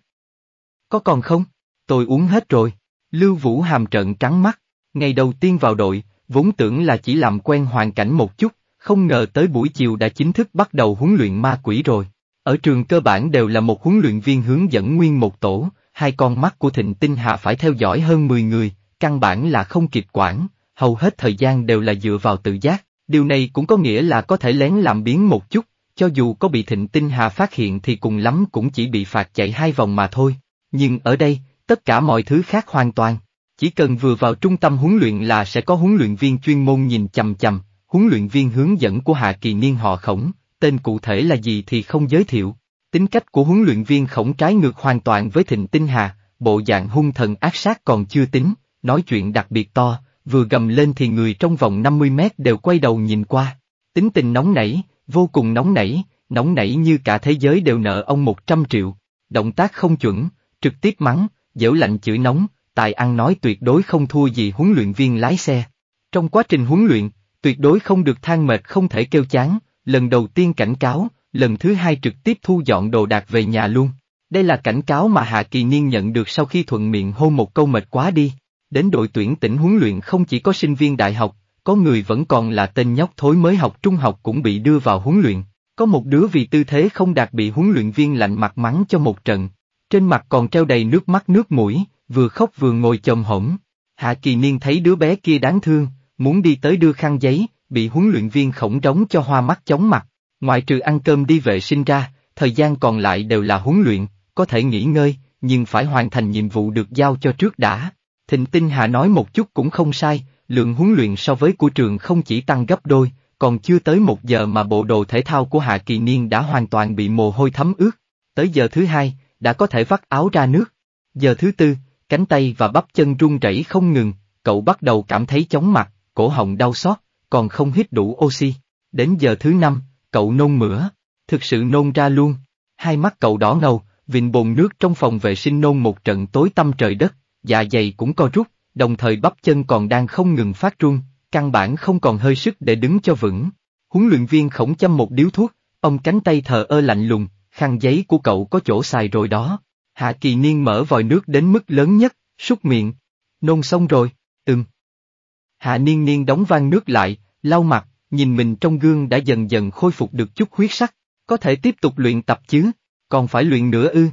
Có còn không? Tôi uống hết rồi. Lưu Vũ Hàm trận trắng mắt, ngày đầu tiên vào đội, vốn tưởng là chỉ làm quen hoàn cảnh một chút, không ngờ tới buổi chiều đã chính thức bắt đầu huấn luyện ma quỷ rồi. Ở trường cơ bản đều là một huấn luyện viên hướng dẫn nguyên một tổ, hai con mắt của Thịnh Tinh Hạ phải theo dõi hơn 10 người, căn bản là không kịp quản, hầu hết thời gian đều là dựa vào tự giác, điều này cũng có nghĩa là có thể lén làm biến một chút, cho dù có bị Thịnh Tinh Hà phát hiện thì cùng lắm cũng chỉ bị phạt chạy hai vòng mà thôi. Nhưng ở đây, tất cả mọi thứ khác hoàn toàn. Chỉ cần vừa vào trung tâm huấn luyện là sẽ có huấn luyện viên chuyên môn nhìn chằm chằm, huấn luyện viên hướng dẫn của Hạ Kỳ Niên họ khổng, tên cụ thể là gì thì không giới thiệu, Tính cách của huấn luyện viên khổng trái ngược hoàn toàn với Thịnh Tinh Hà, bộ dạng hung thần ác sát còn chưa tính, nói chuyện đặc biệt to, vừa gầm lên thì người trong vòng năm mươi mét đều quay đầu nhìn qua. Tính tình nóng nảy, vô cùng nóng nảy, nóng nảy như cả thế giới đều nợ ông một trăm triệu. Động tác không chuẩn, trực tiếp mắng, dễu lạnh chửi nóng, tài ăn nói tuyệt đối không thua gì huấn luyện viên lái xe. Trong quá trình huấn luyện, tuyệt đối không được than mệt không thể kêu chán, lần đầu tiên cảnh cáo, lần thứ hai trực tiếp thu dọn đồ đạc về nhà luôn. Đây là cảnh cáo mà Hạ Kỳ Niên nhận được sau khi thuận miệng hô một câu mệt quá đi. Đến đội tuyển tỉnh huấn luyện không chỉ có sinh viên đại học, có người vẫn còn là tên nhóc thối mới học trung học cũng bị đưa vào huấn luyện. Có một đứa vì tư thế không đạt bị huấn luyện viên lạnh mặt mắng cho một trận. Trên mặt còn treo đầy nước mắt nước mũi, vừa khóc vừa ngồi chồm hổm. Hạ Kỳ Niên thấy đứa bé kia đáng thương, muốn đi tới đưa khăn giấy, bị huấn luyện viên khổng trống cho hoa mắt chóng mặt. Ngoại trừ ăn cơm đi vệ sinh ra, thời gian còn lại đều là huấn luyện, có thể nghỉ ngơi, nhưng phải hoàn thành nhiệm vụ được giao cho trước đã. Thịnh Tinh Hà nói một chút cũng không sai, lượng huấn luyện so với của trường không chỉ tăng gấp đôi, còn chưa tới một giờ mà bộ đồ thể thao của Hạ Kỳ Niên đã hoàn toàn bị mồ hôi thấm ướt. Tới giờ thứ hai, đã có thể vắt áo ra nước. Giờ thứ tư, cánh tay và bắp chân run rẩy không ngừng, cậu bắt đầu cảm thấy chóng mặt, cổ họng đau xót, còn không hít đủ oxy. Đến giờ thứ năm, cậu nôn mửa, thực sự nôn ra luôn, hai mắt cậu đỏ ngầu, vịnh bồn nước trong phòng vệ sinh nôn một trận tối tăm trời đất, dạ dày cũng co rút, đồng thời bắp chân còn đang không ngừng phát run, căn bản không còn hơi sức để đứng cho vững. Huấn luyện viên khổng châm một điếu thuốc, ông cánh tay thờ ơ lạnh lùng, khăn giấy của cậu có chỗ xài rồi đó. Hạ kỳ niên mở vòi nước đến mức lớn nhất, súc miệng. Nôn xong rồi, ừm. Hạ niên niên đóng van nước lại, lau mặt, nhìn mình trong gương đã dần dần khôi phục được chút huyết sắc, có thể tiếp tục luyện tập chứ, còn phải luyện nữa ư.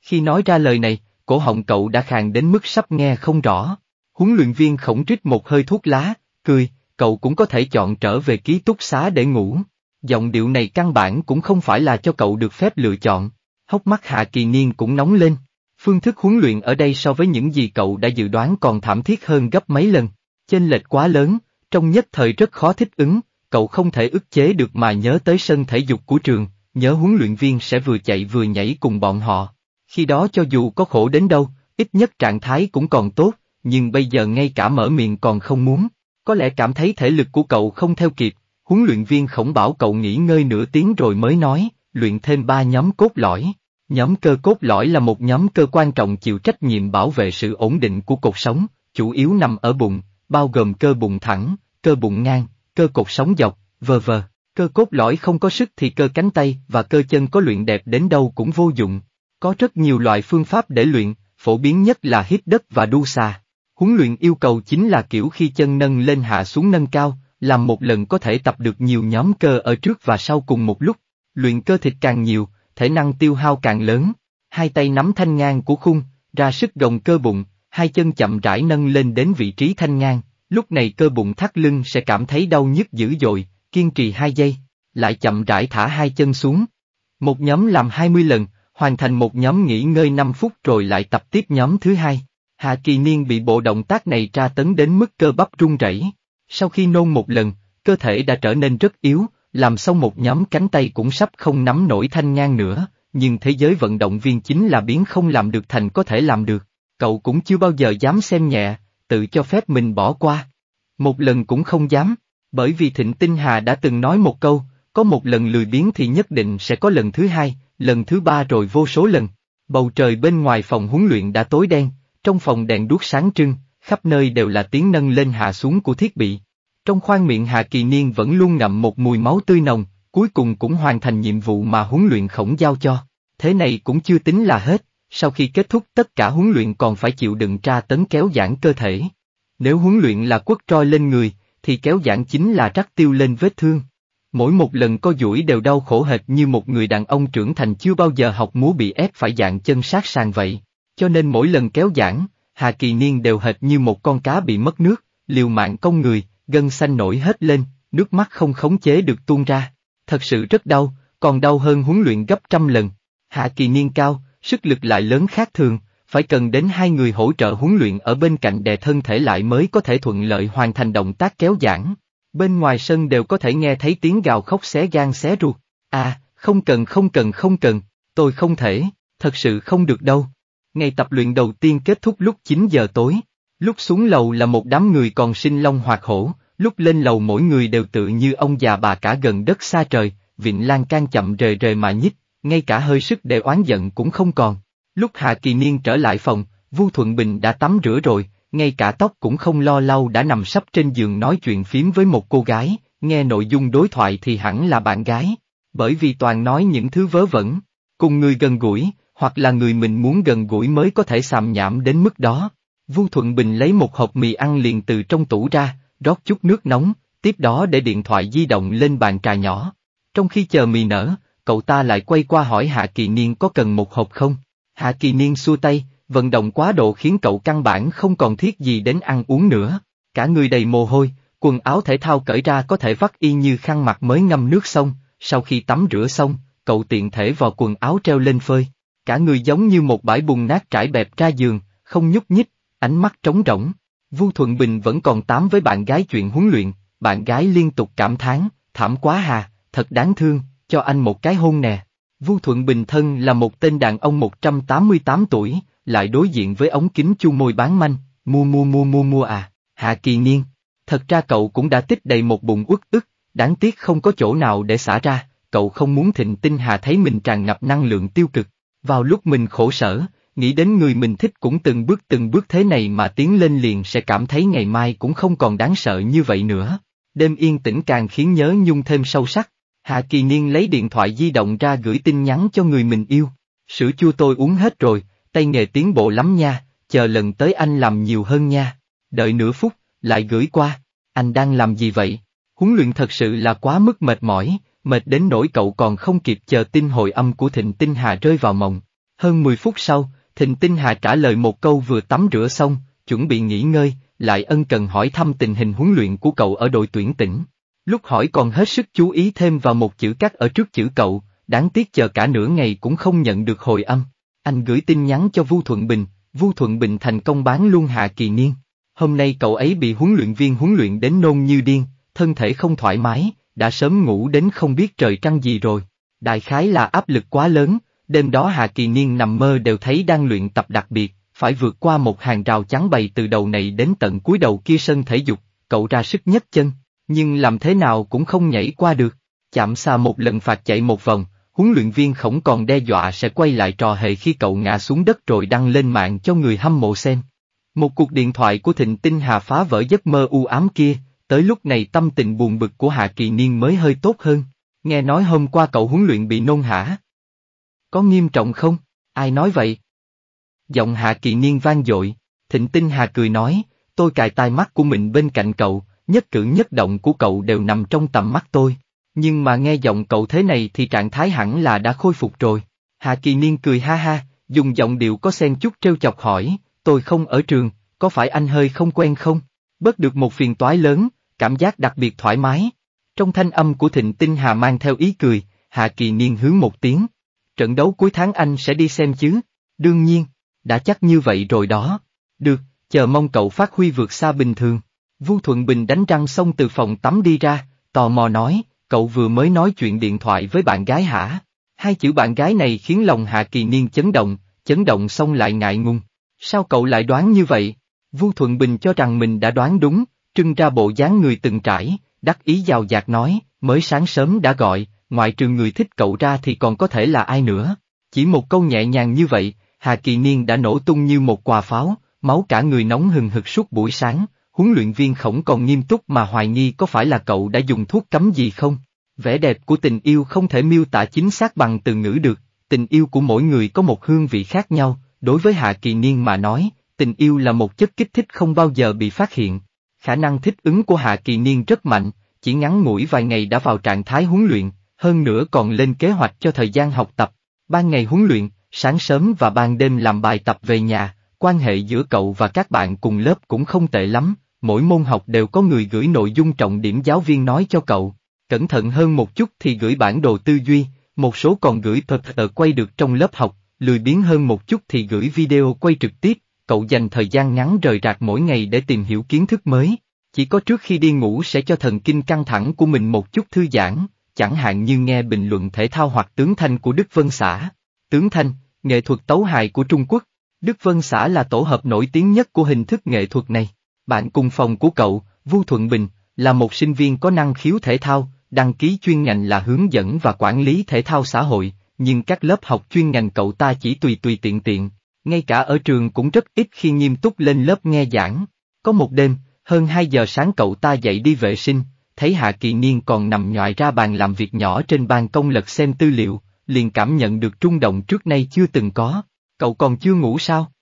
Khi nói ra lời này, cổ họng cậu đã khàn đến mức sắp nghe không rõ. Huấn luyện viên khổng trích một hơi thuốc lá, cười, cậu cũng có thể chọn trở về ký túc xá để ngủ. Giọng điệu này căn bản cũng không phải là cho cậu được phép lựa chọn. Hốc mắt Hạ Kỳ Niên cũng nóng lên. Phương thức huấn luyện ở đây so với những gì cậu đã dự đoán còn thảm thiết hơn gấp mấy lần. Chênh lệch quá lớn, trong nhất thời rất khó thích ứng, cậu không thể ức chế được mà nhớ tới sân thể dục của trường, nhớ huấn luyện viên sẽ vừa chạy vừa nhảy cùng bọn họ. Khi đó cho dù có khổ đến đâu, ít nhất trạng thái cũng còn tốt, nhưng bây giờ ngay cả mở miệng còn không muốn. Có lẽ cảm thấy thể lực của cậu không theo kịp, huấn luyện viên khổng bảo cậu nghỉ ngơi nửa tiếng rồi mới nói, luyện thêm ba nhóm cốt lõi. Nhóm cơ cốt lõi là một nhóm cơ quan trọng chịu trách nhiệm bảo vệ sự ổn định của cột sống, chủ yếu nằm ở bụng, bao gồm cơ bụng thẳng, cơ bụng ngang, cơ cột sống dọc, vờ vờ, cơ cốt lõi không có sức thì cơ cánh tay và cơ chân có luyện đẹp đến đâu cũng vô dụng. Có rất nhiều loại phương pháp để luyện, phổ biến nhất là hít đất và đu xà. Huấn luyện yêu cầu chính là kiểu khi chân nâng lên hạ xuống nâng cao, làm một lần có thể tập được nhiều nhóm cơ ở trước và sau cùng một lúc. Luyện cơ thịt càng nhiều, thể năng tiêu hao càng lớn. Hai tay nắm thanh ngang của khung, ra sức gồng cơ bụng, hai chân chậm rãi nâng lên đến vị trí thanh ngang, Lúc này cơ bụng thắt lưng sẽ cảm thấy đau nhức dữ dội, kiên trì 2 giây, lại chậm rãi thả hai chân xuống. Một nhóm làm 20 lần, hoàn thành một nhóm nghỉ ngơi 5 phút rồi lại tập tiếp nhóm thứ hai. Hạ kỳ niên bị bộ động tác này tra tấn đến mức cơ bắp run rẩy. Sau khi nôn một lần, cơ thể đã trở nên rất yếu, làm xong một nhóm cánh tay cũng sắp không nắm nổi thanh ngang nữa, nhưng thế giới vận động viên chính là biến không làm được thành có thể làm được. Cậu cũng chưa bao giờ dám xem nhẹ, tự cho phép mình bỏ qua. Một lần cũng không dám, bởi vì Thịnh Tinh Hà đã từng nói một câu, có một lần lười biếng thì nhất định sẽ có lần thứ hai, lần thứ ba rồi vô số lần. Bầu trời bên ngoài phòng huấn luyện đã tối đen, trong phòng đèn đuốc sáng trưng, khắp nơi đều là tiếng nâng lên hạ xuống của thiết bị. Trong khoang miệng Hà Kỳ Niên vẫn luôn ngậm một mùi máu tươi nồng, cuối cùng cũng hoàn thành nhiệm vụ mà huấn luyện khổng giao cho. Thế này cũng chưa tính là hết, sau khi kết thúc tất cả huấn luyện còn phải chịu đựng tra tấn kéo giãn cơ thể. Nếu huấn luyện là quất roi lên người, thì kéo giãn chính là rắc tiêu lên vết thương. Mỗi một lần co duỗi đều đau khổ hệt như một người đàn ông trưởng thành chưa bao giờ học múa bị ép phải dạng chân sát sàn vậy. Cho nên mỗi lần kéo giãn, Hà Kỳ Niên đều hệt như một con cá bị mất nước, liều mạng công người, gân xanh nổi hết lên, nước mắt không khống chế được tuôn ra. Thật sự rất đau, còn đau hơn huấn luyện gấp trăm lần. Hạ kỳ niên cao, Sức lực lại lớn khác thường, phải cần đến hai người hỗ trợ huấn luyện ở bên cạnh đè thân thể lại mới có thể thuận lợi hoàn thành động tác kéo giãn. Bên ngoài sân đều có thể nghe thấy tiếng gào khóc xé gan xé ruột. À, không cần không cần không cần, tôi không thể, thật sự không được đâu. Ngày tập luyện đầu tiên kết thúc lúc 9 giờ tối. Lúc xuống lầu là một đám người còn sinh long hoạt hổ, lúc lên lầu mỗi người đều tự như ông già bà cả gần đất xa trời, vịnh lan can chậm rề rề mà nhích, ngay cả hơi sức để oán giận cũng không còn. Lúc Hà Kỳ Niên trở lại phòng, Vu Thuận Bình đã tắm rửa rồi, ngay cả tóc cũng không lo lau đã nằm sắp trên giường nói chuyện phím với một cô gái, nghe nội dung đối thoại thì hẳn là bạn gái, bởi vì toàn nói những thứ vớ vẩn, cùng người gần gũi, hoặc là người mình muốn gần gũi mới có thể sàm nhảm đến mức đó. Vu Thuận Bình lấy một hộp mì ăn liền từ trong tủ ra, rót chút nước nóng, tiếp đó để điện thoại di động lên bàn trà nhỏ. Trong khi chờ mì nở, cậu ta lại quay qua hỏi Hạ Kỳ Niên có cần một hộp không? Hạ Kỳ Niên xua tay, vận động quá độ khiến cậu căn bản không còn thiết gì đến ăn uống nữa. Cả người đầy mồ hôi, quần áo thể thao cởi ra có thể vắt y như khăn mặt mới ngâm nước xong, sau khi tắm rửa xong, cậu tiện thể vào quần áo treo lên phơi. Cả người giống như một bãi bùn nát trải bẹp ra giường, không nhúc nhích, ánh mắt trống rỗng. Vu Thuận Bình vẫn còn tám với bạn gái chuyện huấn luyện, bạn gái liên tục cảm thán, thảm quá hà, thật đáng thương, cho anh một cái hôn nè. Vu Thuận Bình thân là một tên đàn ông 188 tuổi, lại đối diện với ống kính chu môi bán manh, mua mua mua mua mua à, Hạ Kỳ Niên. Thật ra cậu cũng đã tích đầy một bụng uất ức, đáng tiếc không có chỗ nào để xả ra, cậu không muốn Thịnh Tinh Hà thấy mình tràn ngập năng lượng tiêu cực. Vào lúc mình khổ sở, nghĩ đến người mình thích cũng từng bước từng bước thế này mà tiến lên liền sẽ cảm thấy ngày mai cũng không còn đáng sợ như vậy nữa. Đêm yên tĩnh càng khiến nhớ nhung thêm sâu sắc. Hạ Kỳ Niên lấy điện thoại di động ra gửi tin nhắn cho người mình yêu. Sữa chua tôi uống hết rồi, tay nghề tiến bộ lắm nha, chờ lần tới anh làm nhiều hơn nha. Đợi nửa phút, lại gửi qua. Anh đang làm gì vậy? Huấn luyện thật sự là quá mức mệt mỏi, mệt đến nỗi cậu còn không kịp chờ tin hồi âm của Thịnh Tinh Hà rơi vào mộng. Hơn 10 phút sau, Thịnh Tinh Hà trả lời một câu vừa tắm rửa xong, chuẩn bị nghỉ ngơi, lại ân cần hỏi thăm tình hình huấn luyện của cậu ở đội tuyển tỉnh. Lúc hỏi còn hết sức chú ý thêm vào một chữ cắt ở trước chữ cậu, đáng tiếc chờ cả nửa ngày cũng không nhận được hồi âm. Anh gửi tin nhắn cho Vu Thuận Bình, Vu Thuận Bình thành công bán luôn Hạ Kỳ Niên. Hôm nay cậu ấy bị huấn luyện viên huấn luyện đến nôn như điên, thân thể không thoải mái, đã sớm ngủ đến không biết trời trăng gì rồi. Đại khái là áp lực quá lớn, đêm đó Hạ Kỳ Niên nằm mơ đều thấy đang luyện tập đặc biệt, phải vượt qua một hàng rào chắn bày từ đầu này đến tận cuối đầu kia sân thể dục, cậu ra sức nhất chân, nhưng làm thế nào cũng không nhảy qua được. Chạm xa một lần phạt chạy một vòng, huấn luyện viên khổng còn đe dọa sẽ quay lại trò hề khi cậu ngã xuống đất rồi đăng lên mạng cho người hâm mộ xem. Một cuộc điện thoại của Thịnh Tinh Hà phá vỡ giấc mơ u ám kia, tới lúc này tâm tình buồn bực của Hạ Kỳ Niên mới hơi tốt hơn. Nghe nói hôm qua cậu huấn luyện bị nôn hả? Có nghiêm trọng không? Ai nói vậy? Giọng Hạ Kỳ Niên vang dội, Thịnh Tinh Hà cười nói, tôi cài tai mắt của mình bên cạnh cậu, nhất cử nhất động của cậu đều nằm trong tầm mắt tôi. Nhưng mà nghe giọng cậu thế này thì trạng thái hẳn là đã khôi phục rồi. Hạ Kỳ Niên cười ha ha, dùng giọng điệu có xen chút trêu chọc hỏi, tôi không ở trường, có phải anh hơi không quen không? Bớt được một phiền toái lớn, cảm giác đặc biệt thoải mái. Trong thanh âm của Thịnh Tinh Hà mang theo ý cười, Hạ Kỳ Niên hướng một tiếng. Trận đấu cuối tháng anh sẽ đi xem chứ? Đương nhiên, đã chắc như vậy rồi đó. Được, chờ mong cậu phát huy vượt xa bình thường. Vu Thuận Bình đánh răng xong từ phòng tắm đi ra, tò mò nói, cậu vừa mới nói chuyện điện thoại với bạn gái hả? Hai chữ bạn gái này khiến lòng Hạ Kỳ Niên chấn động, chấn động xong lại ngại ngùng. Sao cậu lại đoán như vậy? Vu Thuận Bình cho rằng mình đã đoán đúng, trưng ra bộ dáng người từng trải, đắc ý giàu dạt nói, mới sáng sớm đã gọi, ngoại trừ người thích cậu ra thì còn có thể là ai nữa. Chỉ một câu nhẹ nhàng như vậy, Hà Kỳ Niên đã nổ tung như một quả pháo, máu cả người nóng hừng hực suốt buổi sáng, huấn luyện viên khổng còn nghiêm túc mà hoài nghi có phải là cậu đã dùng thuốc cấm gì không? Vẻ đẹp của tình yêu không thể miêu tả chính xác bằng từ ngữ được, tình yêu của mỗi người có một hương vị khác nhau, đối với Hạ Kỳ Niên mà nói, tình yêu là một chất kích thích không bao giờ bị phát hiện. Khả năng thích ứng của Hạ Kỳ Niên rất mạnh, chỉ ngắn ngủi vài ngày đã vào trạng thái huấn luyện, hơn nữa còn lên kế hoạch cho thời gian học tập. Ban ngày huấn luyện, sáng sớm và ban đêm làm bài tập về nhà, quan hệ giữa cậu và các bạn cùng lớp cũng không tệ lắm, mỗi môn học đều có người gửi nội dung trọng điểm giáo viên nói cho cậu. Cẩn thận hơn một chút thì gửi bản đồ tư duy, một số còn gửi thật tờ quay được trong lớp học, lười biếng hơn một chút thì gửi video quay trực tiếp, cậu dành thời gian ngắn rời rạc mỗi ngày để tìm hiểu kiến thức mới. Chỉ có trước khi đi ngủ sẽ cho thần kinh căng thẳng của mình một chút thư giãn, chẳng hạn như nghe bình luận thể thao hoặc tướng thanh của Đức Vân Xã. Tướng thanh, nghệ thuật tấu hài của Trung Quốc, Đức Vân Xã là tổ hợp nổi tiếng nhất của hình thức nghệ thuật này. Bạn cùng phòng của cậu, Vu Thuận Bình, là một sinh viên có năng khiếu thể thao, đăng ký chuyên ngành là hướng dẫn và quản lý thể thao xã hội, nhưng các lớp học chuyên ngành cậu ta chỉ tùy tùy tiện tiện, ngay cả ở trường cũng rất ít khi nghiêm túc lên lớp nghe giảng. Có một đêm, hơn 2 giờ sáng cậu ta dậy đi vệ sinh, thấy Hạ Kỳ Niên còn nằm nhọi ra bàn làm việc nhỏ trên ban công lật xem tư liệu, liền cảm nhận được trung động trước nay chưa từng có. Cậu còn chưa ngủ sao?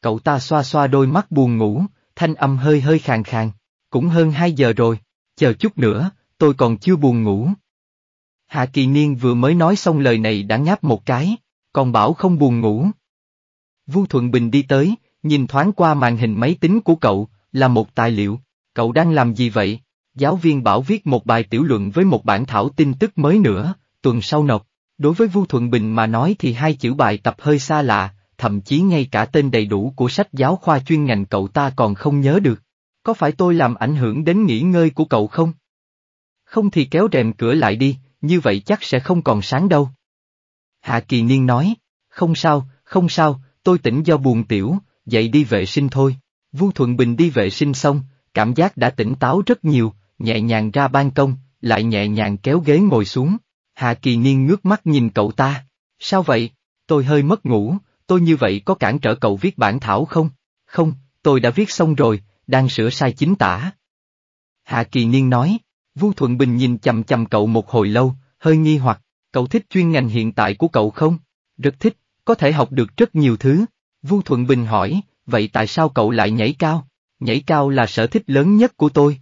Cậu ta xoa xoa đôi mắt buồn ngủ, thanh âm hơi hơi khàn khàn. Cũng hơn 2 giờ rồi, chờ chút nữa, tôi còn chưa buồn ngủ. Hạ Kỳ Niên vừa mới nói xong lời này đã ngáp một cái, còn bảo không buồn ngủ. Vu Thuận Bình đi tới, nhìn thoáng qua màn hình máy tính của cậu, là một tài liệu, cậu đang làm gì vậy? Giáo viên bảo viết một bài tiểu luận với một bản thảo tin tức mới nữa, tuần sau nộp. Đối với Vu Thuận Bình mà nói thì hai chữ bài tập hơi xa lạ, thậm chí ngay cả tên đầy đủ của sách giáo khoa chuyên ngành cậu ta còn không nhớ được. Có phải tôi làm ảnh hưởng đến nghỉ ngơi của cậu không? Không thì kéo rèm cửa lại đi, như vậy chắc sẽ không còn sáng đâu. Hạ Kỳ Niên nói, không sao, không sao, tôi tỉnh do buồn tiểu, dậy đi vệ sinh thôi. Vu Thuận Bình đi vệ sinh xong, cảm giác đã tỉnh táo rất nhiều, nhẹ nhàng ra ban công, lại nhẹ nhàng kéo ghế ngồi xuống. Hạ Kỳ Niên ngước mắt nhìn cậu ta. Sao vậy? Tôi hơi mất ngủ, tôi như vậy có cản trở cậu viết bản thảo không? Không, tôi đã viết xong rồi, đang sửa sai chính tả. Hạ Kỳ Niên nói, Vu Thuận Bình nhìn chầm chầm cậu một hồi lâu, hơi nghi hoặc, cậu thích chuyên ngành hiện tại của cậu không? Rất thích, có thể học được rất nhiều thứ. Vu Thuận Bình hỏi, vậy tại sao cậu lại nhảy cao? Nhảy cao là sở thích lớn nhất của tôi.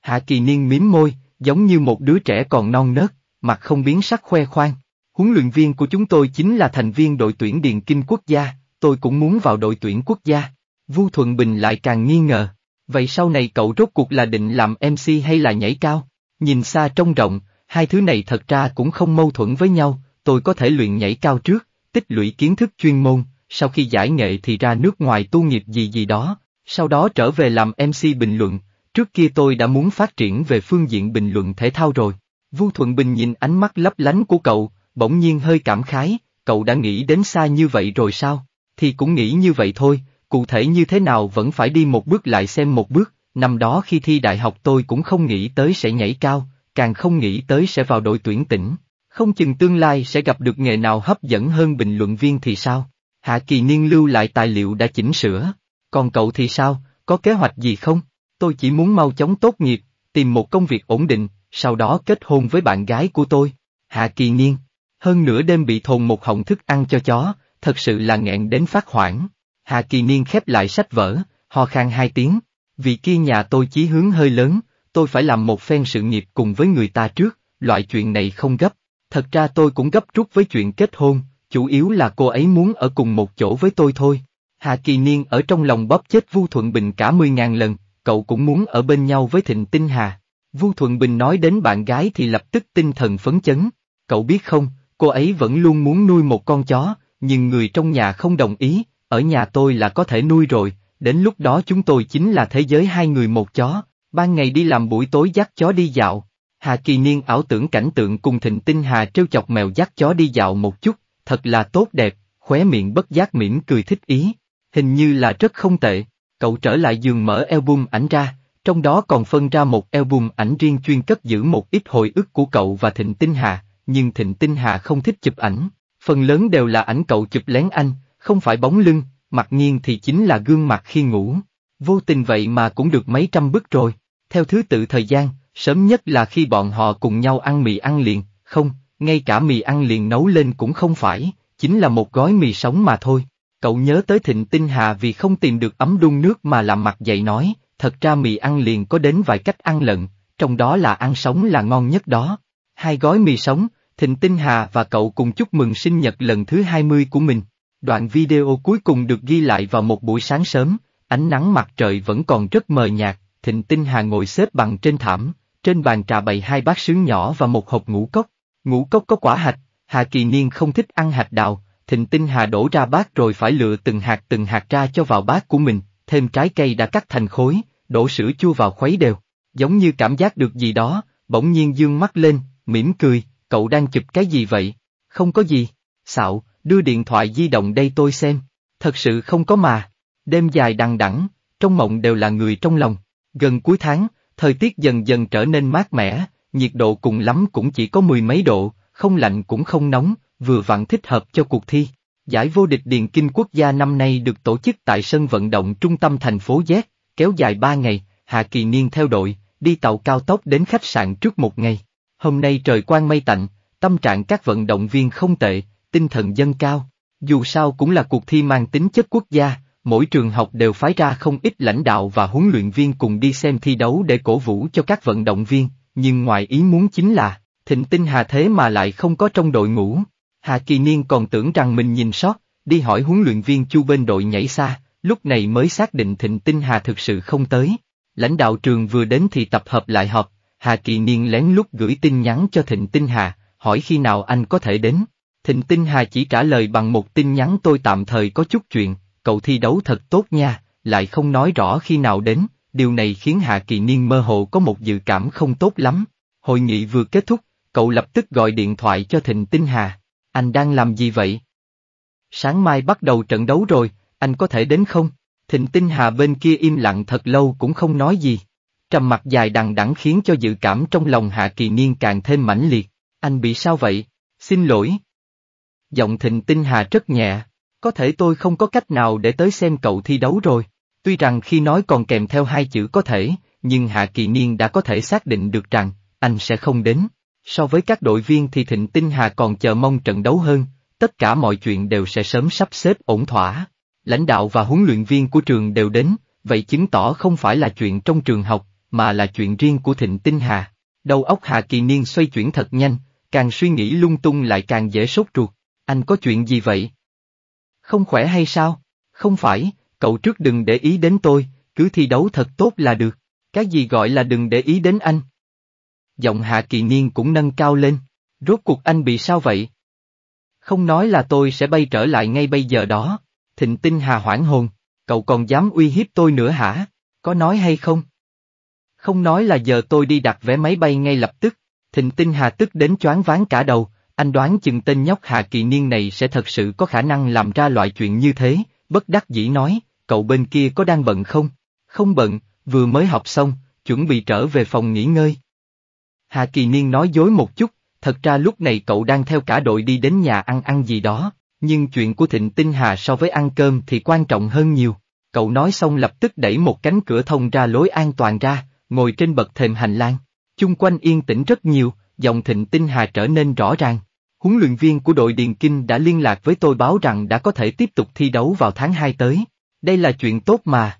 Hạ Kỳ Niên mím môi, giống như một đứa trẻ còn non nớt, mặt không biến sắc khoe khoang. Huấn luyện viên của chúng tôi chính là thành viên đội tuyển Điền Kinh Quốc gia, tôi cũng muốn vào đội tuyển quốc gia. Vu Thuận Bình lại càng nghi ngờ. Vậy sau này cậu rốt cuộc là định làm MC hay là nhảy cao? Nhìn xa trông rộng, hai thứ này thật ra cũng không mâu thuẫn với nhau, tôi có thể luyện nhảy cao trước, tích lũy kiến thức chuyên môn, sau khi giải nghệ thì ra nước ngoài tu nghiệp gì gì đó, sau đó trở về làm MC bình luận. Trước kia tôi đã muốn phát triển về phương diện bình luận thể thao rồi. Vu Thuận Bình nhìn ánh mắt lấp lánh của cậu, bỗng nhiên hơi cảm khái, cậu đã nghĩ đến xa như vậy rồi sao? Thì cũng nghĩ như vậy thôi, cụ thể như thế nào vẫn phải đi một bước lại xem một bước, năm đó khi thi đại học tôi cũng không nghĩ tới sẽ nhảy cao, càng không nghĩ tới sẽ vào đội tuyển tỉnh, không chừng tương lai sẽ gặp được nghề nào hấp dẫn hơn bình luận viên thì sao? Hạ Kỳ Niên lưu lại tài liệu đã chỉnh sửa, còn cậu thì sao, có kế hoạch gì không? Tôi chỉ muốn mau chóng tốt nghiệp, tìm một công việc ổn định, sau đó kết hôn với bạn gái của tôi. Hạ Kỳ Niên hơn nửa đêm bị thồn một họng thức ăn cho chó, thật sự là nghẹn đến phát hoảng. Hà Kỳ Niên khép lại sách vở, ho khan hai tiếng, vì kia nhà tôi chí hướng hơi lớn, tôi phải làm một phen sự nghiệp cùng với người ta trước, loại chuyện này không gấp. Thật ra tôi cũng gấp rút với chuyện kết hôn, chủ yếu là cô ấy muốn ở cùng một chỗ với tôi thôi. Hà Kỳ Niên ở trong lòng bóp chết Vu Thuận Bình cả mươi ngàn lần, cậu cũng muốn ở bên nhau với Thịnh Tinh Hà. Vu Thuận Bình nói đến bạn gái thì lập tức tinh thần phấn chấn. Cậu biết không, Cô ấy vẫn luôn muốn nuôi một con chó, nhưng người trong nhà không đồng ý, ở nhà tôi là có thể nuôi rồi, đến lúc đó chúng tôi chính là thế giới hai người một chó, ban ngày đi làm buổi tối dắt chó đi dạo. Hà Kỳ Niên ảo tưởng cảnh tượng cùng Thịnh Tinh Hà trêu chọc mèo dắt chó đi dạo một chút, thật là tốt đẹp, khóe miệng bất giác mỉm cười thích ý, hình như là rất không tệ. Cậu trở lại giường mở album ảnh ra, trong đó còn phân ra một album ảnh riêng chuyên cất giữ một ít hồi ức của cậu và Thịnh Tinh Hà, nhưng Thịnh Tinh Hà không thích chụp ảnh, phần lớn đều là ảnh cậu chụp lén anh, không phải bóng lưng, mặc nhiên thì chính là gương mặt khi ngủ. Vô tình vậy mà cũng được mấy trăm bức rồi, theo thứ tự thời gian, sớm nhất là khi bọn họ cùng nhau ăn mì ăn liền, không, ngay cả mì ăn liền nấu lên cũng không phải, chính là một gói mì sống mà thôi. Cậu nhớ tới Thịnh Tinh Hà vì không tìm được ấm đun nước mà làm mặt dậy nói, thật ra mì ăn liền có đến vài cách ăn lận, trong đó là ăn sống là ngon nhất đó. Hai gói mì sống, Thịnh Tinh Hà và cậu cùng chúc mừng sinh nhật lần thứ 20 của mình. Đoạn video cuối cùng được ghi lại vào một buổi sáng sớm, ánh nắng mặt trời vẫn còn rất mờ nhạt, Thịnh Tinh Hà ngồi xếp bằng trên thảm, trên bàn trà bày hai bát sứ nhỏ và một hộp ngũ cốc. Ngũ cốc có quả hạch, Hà Kỳ Niên không thích ăn hạch đào, Thịnh Tinh Hà đổ ra bát rồi phải lựa từng hạt từng hạt ra cho vào bát của mình, thêm trái cây đã cắt thành khối, đổ sữa chua vào khuấy đều. Giống như cảm giác được gì đó, bỗng nhiên dương mắt lên, mỉm cười, cậu đang chụp cái gì vậy? Không có gì. Xạo, đưa điện thoại di động đây tôi xem. Thật sự không có mà. Đêm dài đằng đẵng, trong mộng đều là người trong lòng. Gần cuối tháng, thời tiết dần dần trở nên mát mẻ, nhiệt độ cùng lắm cũng chỉ có mười mấy độ, không lạnh cũng không nóng, vừa vặn thích hợp cho cuộc thi. Giải vô địch Điền Kinh Quốc gia năm nay được tổ chức tại sân vận động trung tâm thành phố Z, kéo dài 3 ngày, Hạ Kỳ Niên theo đội, đi tàu cao tốc đến khách sạn trước một ngày. Hôm nay trời quang mây tạnh, tâm trạng các vận động viên không tệ, tinh thần dâng cao. Dù sao cũng là cuộc thi mang tính chất quốc gia, mỗi trường học đều phái ra không ít lãnh đạo và huấn luyện viên cùng đi xem thi đấu để cổ vũ cho các vận động viên, nhưng ngoài ý muốn chính là, thịnh tinh hà thế mà lại không có trong đội ngũ. Hà Kỳ Niên còn tưởng rằng mình nhìn sót, đi hỏi huấn luyện viên Chu bên đội nhảy xa, lúc này mới xác định Thịnh Tinh Hà thực sự không tới. Lãnh đạo trường vừa đến thì tập hợp lại họp, Hà Kỳ Niên lén lút gửi tin nhắn cho Thịnh Tinh Hà, hỏi khi nào anh có thể đến. Thịnh Tinh Hà chỉ trả lời bằng một tin nhắn tôi tạm thời có chút chuyện, cậu thi đấu thật tốt nha, lại không nói rõ khi nào đến, điều này khiến Hà Kỳ Niên mơ hồ có một dự cảm không tốt lắm. Hội nghị vừa kết thúc, cậu lập tức gọi điện thoại cho Thịnh Tinh Hà. Anh đang làm gì vậy? Sáng mai bắt đầu trận đấu rồi, anh có thể đến không? Thịnh Tinh Hà bên kia im lặng thật lâu cũng không nói gì trầm mặt dài đằng đẵng khiến cho dự cảm trong lòng Hạ Kỳ Niên càng thêm mãnh liệt. Anh bị sao vậy? Xin lỗi. Giọng thịnh tinh Hà rất nhẹ, có thể tôi không có cách nào để tới xem cậu thi đấu rồi. Tuy rằng khi nói còn kèm theo hai chữ có thể, nhưng Hạ Kỳ Niên đã có thể xác định được rằng, anh sẽ không đến. So với các đội viên thì Thịnh Tinh Hà còn chờ mong trận đấu hơn, tất cả mọi chuyện đều sẽ sớm sắp xếp ổn thỏa. Lãnh đạo và huấn luyện viên của trường đều đến, vậy chứng tỏ không phải là chuyện trong trường học, mà là chuyện riêng của Thịnh Tinh Hà. Đầu óc Hà Kỳ Niên xoay chuyển thật nhanh, càng suy nghĩ lung tung lại càng dễ sốt ruột, anh có chuyện gì vậy? Không khỏe hay sao? Không phải, cậu trước đừng để ý đến tôi, cứ thi đấu thật tốt là được, cái gì gọi là đừng để ý đến anh? Giọng Hà Kỳ Niên cũng nâng cao lên, rốt cuộc anh bị sao vậy? Không nói là tôi sẽ bay trở lại ngay bây giờ đó, thịnh tinh hà hoảng hồn, cậu còn dám uy hiếp tôi nữa hả? Có nói hay không? Không nói là giờ tôi đi đặt vé máy bay ngay lập tức, thịnh tinh Hà tức đến choáng váng cả đầu, anh đoán chừng tên nhóc Hà Kỳ Niên này sẽ thật sự có khả năng làm ra loại chuyện như thế, bất đắc dĩ nói, cậu bên kia có đang bận không? Không bận, vừa mới học xong, chuẩn bị trở về phòng nghỉ ngơi. Hà Kỳ Niên nói dối một chút, thật ra lúc này cậu đang theo cả đội đi đến nhà ăn ăn gì đó, nhưng chuyện của Thịnh Tinh Hà so với ăn cơm thì quan trọng hơn nhiều. Cậu nói xong lập tức đẩy một cánh cửa thông ra lối an toàn ra, ngồi trên bậc thềm hành lang. Chung quanh yên tĩnh rất nhiều, dòng thịnh tinh hà trở nên rõ ràng. Huấn luyện viên của đội Điền Kinh đã liên lạc với tôi báo rằng đã có thể tiếp tục thi đấu vào tháng 2 tới. Đây là chuyện tốt mà.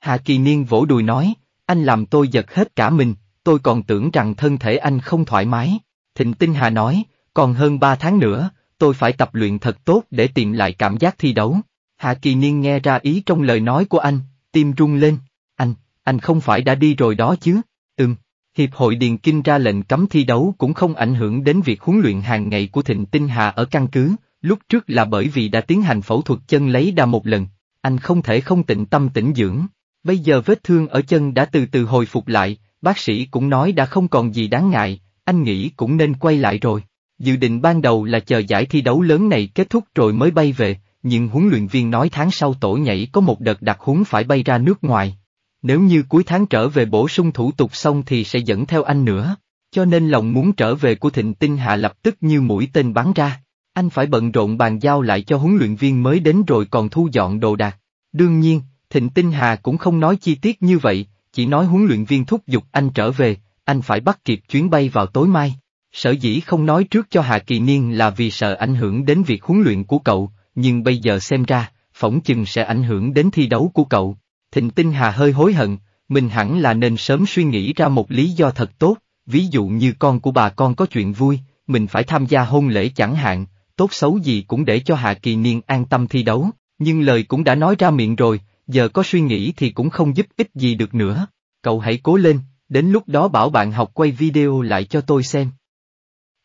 Hạ Kỳ Niên vỗ đùi nói, anh làm tôi giật hết cả mình, tôi còn tưởng rằng thân thể anh không thoải mái. Thịnh Tinh Hà nói, còn hơn 3 tháng nữa, tôi phải tập luyện thật tốt để tìm lại cảm giác thi đấu. Hạ Kỳ Niên nghe ra ý trong lời nói của anh, tim rung lên. Anh không phải đã đi rồi đó chứ? Ừm. Hiệp hội Điền Kinh ra lệnh cấm thi đấu cũng không ảnh hưởng đến việc huấn luyện hàng ngày của Thịnh Tinh Hà ở căn cứ, lúc trước là bởi vì đã tiến hành phẫu thuật chân lấy đà một lần, anh không thể không tịnh tâm tĩnh dưỡng. Bây giờ vết thương ở chân đã từ từ hồi phục lại, bác sĩ cũng nói đã không còn gì đáng ngại, anh nghĩ cũng nên quay lại rồi. Dự định ban đầu là chờ giải thi đấu lớn này kết thúc rồi mới bay về, nhưng huấn luyện viên nói tháng sau tổ nhảy có một đợt đặc huấn phải bay ra nước ngoài. Nếu như cuối tháng trở về bổ sung thủ tục xong thì sẽ dẫn theo anh nữa. Cho nên lòng muốn trở về của Thịnh Tinh Hạ lập tức như mũi tên bắn ra. Anh phải bận rộn bàn giao lại cho huấn luyện viên mới đến rồi còn thu dọn đồ đạc. Đương nhiên, Thịnh Tinh Hà cũng không nói chi tiết như vậy, chỉ nói huấn luyện viên thúc giục anh trở về, anh phải bắt kịp chuyến bay vào tối mai. Sở dĩ không nói trước cho Hạ Kỳ Niên là vì sợ ảnh hưởng đến việc huấn luyện của cậu, nhưng bây giờ xem ra, phỏng chừng sẽ ảnh hưởng đến thi đấu của cậu. Thịnh Tinh Hà hơi hối hận, mình hẳn là nên sớm suy nghĩ ra một lý do thật tốt, ví dụ như con của bà con có chuyện vui, mình phải tham gia hôn lễ chẳng hạn, tốt xấu gì cũng để cho Hạ Kỳ Niên an tâm thi đấu, nhưng lời cũng đã nói ra miệng rồi, giờ có suy nghĩ thì cũng không giúp ích gì được nữa. Cậu hãy cố lên, đến lúc đó bảo bạn học quay video lại cho tôi xem.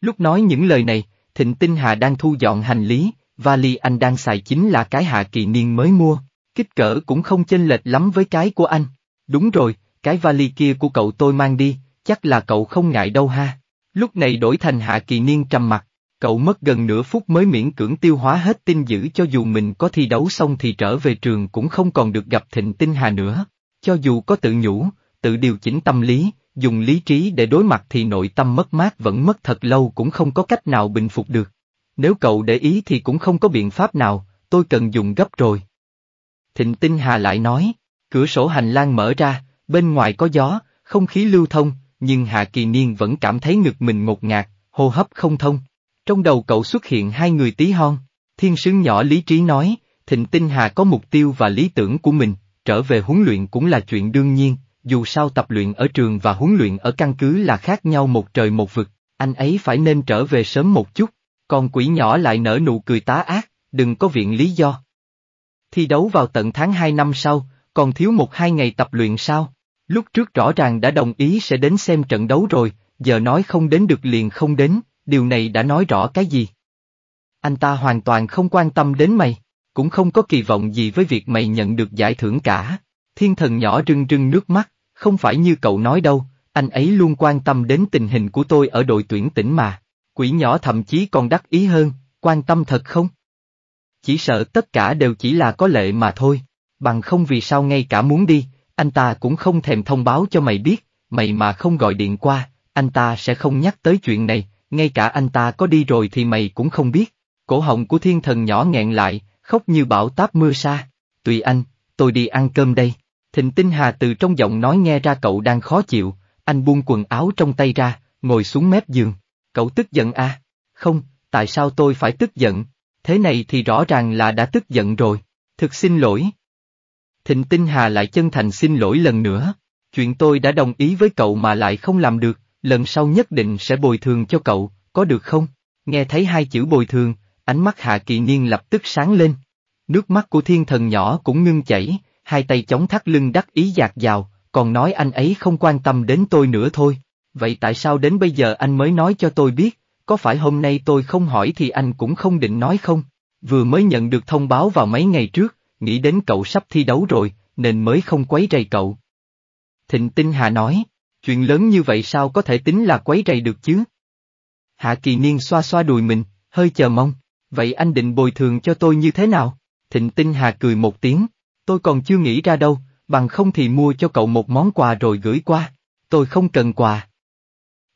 Lúc nói những lời này, Thịnh Tinh Hà đang thu dọn hành lý, vali anh đang xài chính là cái Hạ Kỳ Niên mới mua. Kích cỡ cũng không chênh lệch lắm với cái của anh. Đúng rồi, cái vali kia của cậu tôi mang đi, chắc là cậu không ngại đâu ha. Lúc này đổi thành Hạ Kỳ Niên trầm mặt, cậu mất gần nửa phút mới miễn cưỡng tiêu hóa hết tin dữ cho dù mình có thi đấu xong thì trở về trường cũng không còn được gặp Thịnh Tinh Hà nữa. Cho dù có tự nhủ, tự điều chỉnh tâm lý, dùng lý trí để đối mặt thì nội tâm mất mát vẫn mất thật lâu cũng không có cách nào bình phục được. Nếu cậu để ý thì cũng không có biện pháp nào, tôi cần dùng gấp rồi. Thịnh Tinh Hà lại nói, cửa sổ hành lang mở ra, bên ngoài có gió, không khí lưu thông, nhưng Hạ Kỳ Niên vẫn cảm thấy ngực mình ngột ngạt, hô hấp không thông. Trong đầu cậu xuất hiện hai người tí hon, thiên sứ nhỏ lý trí nói, Thịnh Tinh Hà có mục tiêu và lý tưởng của mình, trở về huấn luyện cũng là chuyện đương nhiên, dù sao tập luyện ở trường và huấn luyện ở căn cứ là khác nhau một trời một vực, anh ấy phải nên trở về sớm một chút, còn quỷ nhỏ lại nở nụ cười tá ác, đừng có viện lý do thi đấu vào tận tháng 2 năm sau, còn thiếu một hai ngày tập luyện sao? Lúc trước rõ ràng đã đồng ý sẽ đến xem trận đấu rồi, giờ nói không đến được liền không đến, điều này đã nói rõ cái gì? Anh ta hoàn toàn không quan tâm đến mày, cũng không có kỳ vọng gì với việc mày nhận được giải thưởng cả. Thiên thần nhỏ rưng rưng nước mắt, không phải như cậu nói đâu, anh ấy luôn quan tâm đến tình hình của tôi ở đội tuyển tỉnh mà. Quỷ nhỏ thậm chí còn đắc ý hơn, quan tâm thật không? chỉ sợ tất cả đều chỉ là có lệ mà thôi, bằng không vì sao ngay cả muốn đi, anh ta cũng không thèm thông báo cho mày biết, mày mà không gọi điện qua, anh ta sẽ không nhắc tới chuyện này, ngay cả anh ta có đi rồi thì mày cũng không biết. Cổ họng của thiên thần nhỏ nghẹn lại, khóc như bão táp mưa xa. Tùy anh, tôi đi ăn cơm đây. Thịnh Tinh Hà từ trong giọng nói nghe ra cậu đang khó chịu, anh buông quần áo trong tay ra, ngồi xuống mép giường. Cậu tức giận à? Không, tại sao tôi phải tức giận, thế này thì rõ ràng là đã tức giận rồi, thực xin lỗi. Thịnh Tinh Hà lại chân thành xin lỗi lần nữa, chuyện tôi đã đồng ý với cậu mà lại không làm được, lần sau nhất định sẽ bồi thường cho cậu, có được không? Nghe thấy hai chữ bồi thường, ánh mắt Hạ Kỳ Niên lập tức sáng lên. Nước mắt của thiên thần nhỏ cũng ngưng chảy, hai tay chống thắt lưng đắc ý dạt dào, còn nói anh ấy không quan tâm đến tôi nữa thôi. Vậy tại sao đến bây giờ anh mới nói cho tôi biết, có phải hôm nay tôi không hỏi thì anh cũng không định nói không? Vừa mới nhận được thông báo vào mấy ngày trước, nghĩ đến cậu sắp thi đấu rồi, nên mới không quấy rầy cậu. Thịnh Tinh Hà nói, chuyện lớn như vậy sao có thể tính là quấy rầy được chứ? Hạ Kỳ Niên xoa xoa đùi mình, hơi chờ mong, vậy anh định bồi thường cho tôi như thế nào? Thịnh Tinh Hà cười một tiếng, tôi còn chưa nghĩ ra đâu, bằng không thì mua cho cậu một món quà rồi gửi qua, tôi không cần quà.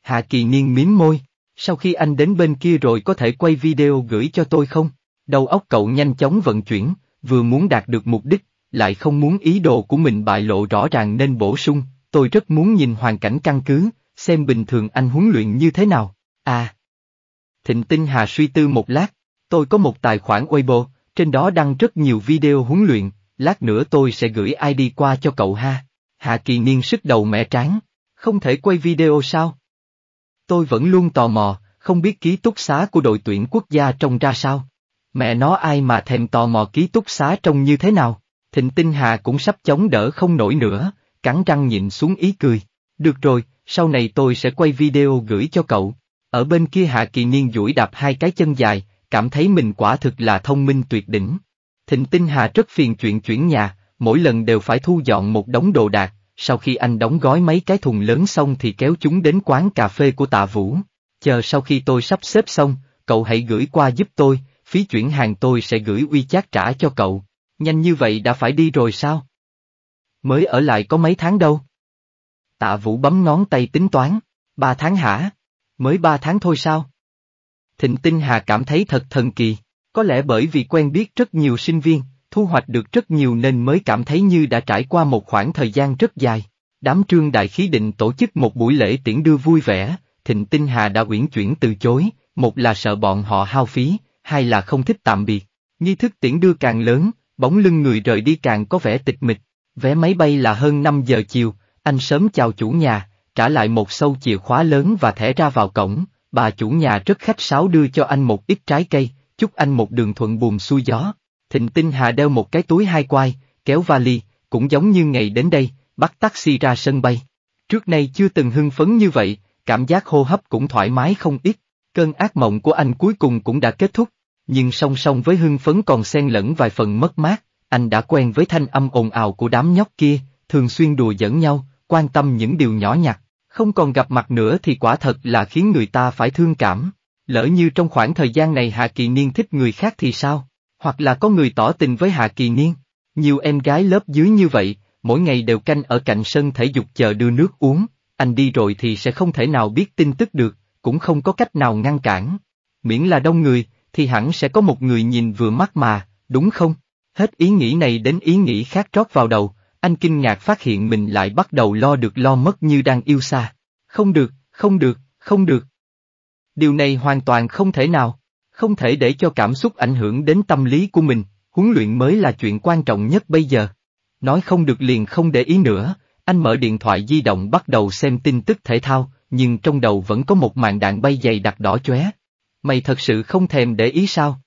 Hạ Kỳ Niên miếm môi, sau khi anh đến bên kia rồi có thể quay video gửi cho tôi không? Đầu óc cậu nhanh chóng vận chuyển, vừa muốn đạt được mục đích, lại không muốn ý đồ của mình bại lộ rõ ràng nên bổ sung, tôi rất muốn nhìn hoàn cảnh căn cứ, xem bình thường anh huấn luyện như thế nào. À. Thịnh Tinh Hà suy tư một lát, tôi có một tài khoản Weibo, trên đó đăng rất nhiều video huấn luyện, lát nữa tôi sẽ gửi ID qua cho cậu ha. Hạ Kỳ Niên sức đầu mẹ tráng, không thể quay video sao? Tôi vẫn luôn tò mò, không biết ký túc xá của đội tuyển quốc gia trông ra sao. Mẹ nó ai mà thèm tò mò ký túc xá trông như thế nào. Thịnh Tinh Hà cũng sắp chống đỡ không nổi nữa, cắn răng nhìn xuống ý cười. Được rồi, sau này tôi sẽ quay video gửi cho cậu. Ở bên kia Hạ Kỳ Niên duỗi đạp hai cái chân dài, cảm thấy mình quả thực là thông minh tuyệt đỉnh. Thịnh Tinh Hà rất phiền chuyện chuyển nhà, mỗi lần đều phải thu dọn một đống đồ đạc, sau khi anh đóng gói mấy cái thùng lớn xong thì kéo chúng đến quán cà phê của tạ Vũ. Chờ sau khi tôi sắp xếp xong, cậu hãy gửi qua giúp tôi, phí chuyển hàng tôi sẽ gửi uy chát trả cho cậu. Nhanh như vậy đã phải đi rồi sao? Mới ở lại có mấy tháng đâu. Tạ Vũ bấm ngón tay tính toán, ba tháng hả? Mới ba tháng thôi sao? Thịnh Tinh Hà cảm thấy thật thần kỳ, có lẽ bởi vì quen biết rất nhiều sinh viên, thu hoạch được rất nhiều nên mới cảm thấy như đã trải qua một khoảng thời gian rất dài. Đám trương đại khí định tổ chức một buổi lễ tiễn đưa vui vẻ, Thịnh Tinh Hà đã uyển chuyển từ chối, một là sợ bọn họ hao phí, hai là không thích tạm biệt. Nghi thức tiễn đưa càng lớn, bóng lưng người rời đi càng có vẻ tịch mịch. Vé máy bay là hơn 5 giờ chiều, anh sớm chào chủ nhà, trả lại một sâu chìa khóa lớn và thẻ ra vào cổng, bà chủ nhà rất khách sáo đưa cho anh một ít trái cây, chúc anh một đường thuận buồm xuôi gió. Thịnh Tinh Hà đeo một cái túi hai quai, kéo vali, cũng giống như ngày đến đây, bắt taxi ra sân bay. Trước nay chưa từng hưng phấn như vậy, cảm giác hô hấp cũng thoải mái không ít, cơn ác mộng của anh cuối cùng cũng đã kết thúc, nhưng song song với hưng phấn còn xen lẫn vài phần mất mát, anh đã quen với thanh âm ồn ào của đám nhóc kia, thường xuyên đùa giỡn nhau, quan tâm những điều nhỏ nhặt, không còn gặp mặt nữa thì quả thật là khiến người ta phải thương cảm. Lỡ như trong khoảng thời gian này Hạ Kỳ Niên thích người khác thì sao? Hoặc là có người tỏ tình với Hạ Kỳ Niên. Nhiều em gái lớp dưới như vậy, mỗi ngày đều canh ở cạnh sân thể dục chờ đưa nước uống, anh đi rồi thì sẽ không thể nào biết tin tức được, cũng không có cách nào ngăn cản. Miễn là đông người, thì hẳn sẽ có một người nhìn vừa mắt mà, đúng không? Hết ý nghĩ này đến ý nghĩ khác trót vào đầu, anh kinh ngạc phát hiện mình lại bắt đầu lo được lo mất như đang yêu xa. Không được, không được, không được. Điều này hoàn toàn không thể nào. Không thể để cho cảm xúc ảnh hưởng đến tâm lý của mình, huấn luyện mới là chuyện quan trọng nhất bây giờ. Nói không được liền không để ý nữa, anh mở điện thoại di động bắt đầu xem tin tức thể thao, nhưng trong đầu vẫn có một màn đạn bay dày đặc đỏ chóe. Mày thật sự không thèm để ý sao?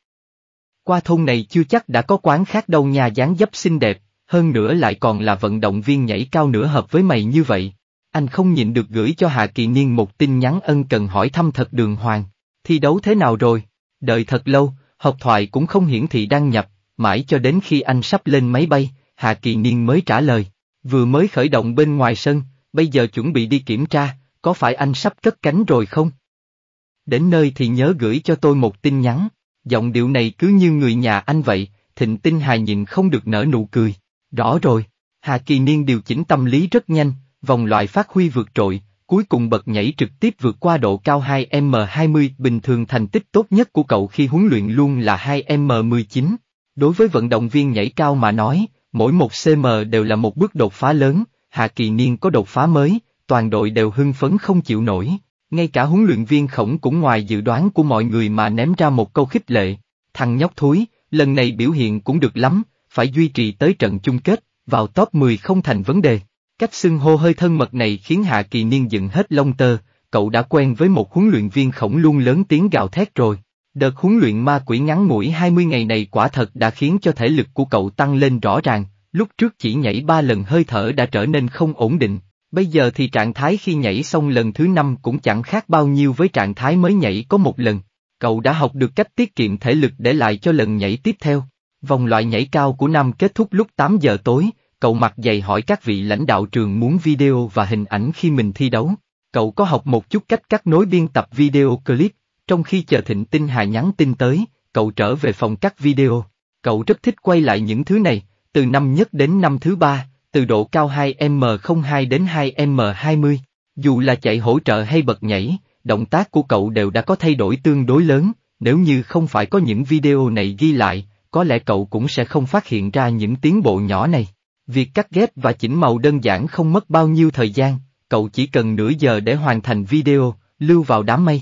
Qua thôn này chưa chắc đã có quán khác đâu nhà dáng dấp xinh đẹp, hơn nữa lại còn là vận động viên nhảy cao nửa hợp với mày như vậy. Anh không nhịn được gửi cho Hạ Kỳ Niên một tin nhắn ân cần hỏi thăm thật đường hoàng. Thi đấu thế nào rồi? Đợi thật lâu, học thoại cũng không hiển thị đăng nhập, mãi cho đến khi anh sắp lên máy bay, Hạ Kỳ Niên mới trả lời. Vừa mới khởi động bên ngoài sân, bây giờ chuẩn bị đi kiểm tra, có phải anh sắp cất cánh rồi không? Đến nơi thì nhớ gửi cho tôi một tin nhắn, giọng điệu này cứ như người nhà anh vậy, thịnh tinh hài nhìn không được nở nụ cười. Rõ rồi, Hạ Kỳ Niên điều chỉnh tâm lý rất nhanh, vòng loại phát huy vượt trội, cuối cùng bật nhảy trực tiếp vượt qua độ cao 2m20, bình thường thành tích tốt nhất của cậu khi huấn luyện luôn là 2m19. Đối với vận động viên nhảy cao mà nói, mỗi một cm đều là một bước đột phá lớn, Hạ Kỳ Niên có đột phá mới, toàn đội đều hưng phấn không chịu nổi. Ngay cả huấn luyện viên khổng cũng ngoài dự đoán của mọi người mà ném ra một câu khích lệ. Thằng nhóc thúi, lần này biểu hiện cũng được lắm, phải duy trì tới trận chung kết, vào top 10 không thành vấn đề. Cách xưng hô hơi thân mật này khiến Hạ Kỳ Niên dựng hết lông tơ, cậu đã quen với một huấn luyện viên khổng luôn lớn tiếng gào thét rồi. Đợt huấn luyện ma quỷ ngắn ngủi 20 ngày này quả thật đã khiến cho thể lực của cậu tăng lên rõ ràng, lúc trước chỉ nhảy 3 lần hơi thở đã trở nên không ổn định, bây giờ thì trạng thái khi nhảy xong lần thứ 5 cũng chẳng khác bao nhiêu với trạng thái mới nhảy có một lần. Cậu đã học được cách tiết kiệm thể lực để lại cho lần nhảy tiếp theo. Vòng loại nhảy cao của năm kết thúc lúc 8 giờ tối, Cậu mặc dày hỏi các vị lãnh đạo trường muốn video và hình ảnh khi mình thi đấu. Cậu có học một chút cách cắt nối biên tập video clip, trong khi chờ Thịnh Tinh Hà nhắn tin tới, cậu trở về phòng cắt video. Cậu rất thích quay lại những thứ này, từ năm nhất đến năm thứ ba, từ độ cao 2M02 đến 2M20. Dù là chạy hỗ trợ hay bật nhảy, động tác của cậu đều đã có thay đổi tương đối lớn, nếu như không phải có những video này ghi lại, có lẽ cậu cũng sẽ không phát hiện ra những tiến bộ nhỏ này. Việc cắt ghép và chỉnh màu đơn giản không mất bao nhiêu thời gian, cậu chỉ cần nửa giờ để hoàn thành video, lưu vào đám mây.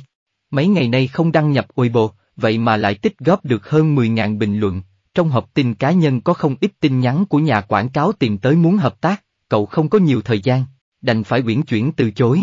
Mấy ngày nay không đăng nhập Weibo, vậy mà lại tích góp được hơn 10.000 bình luận. Trong hộp tin cá nhân có không ít tin nhắn của nhà quảng cáo tìm tới muốn hợp tác, cậu không có nhiều thời gian, đành phải quyển chuyển từ chối.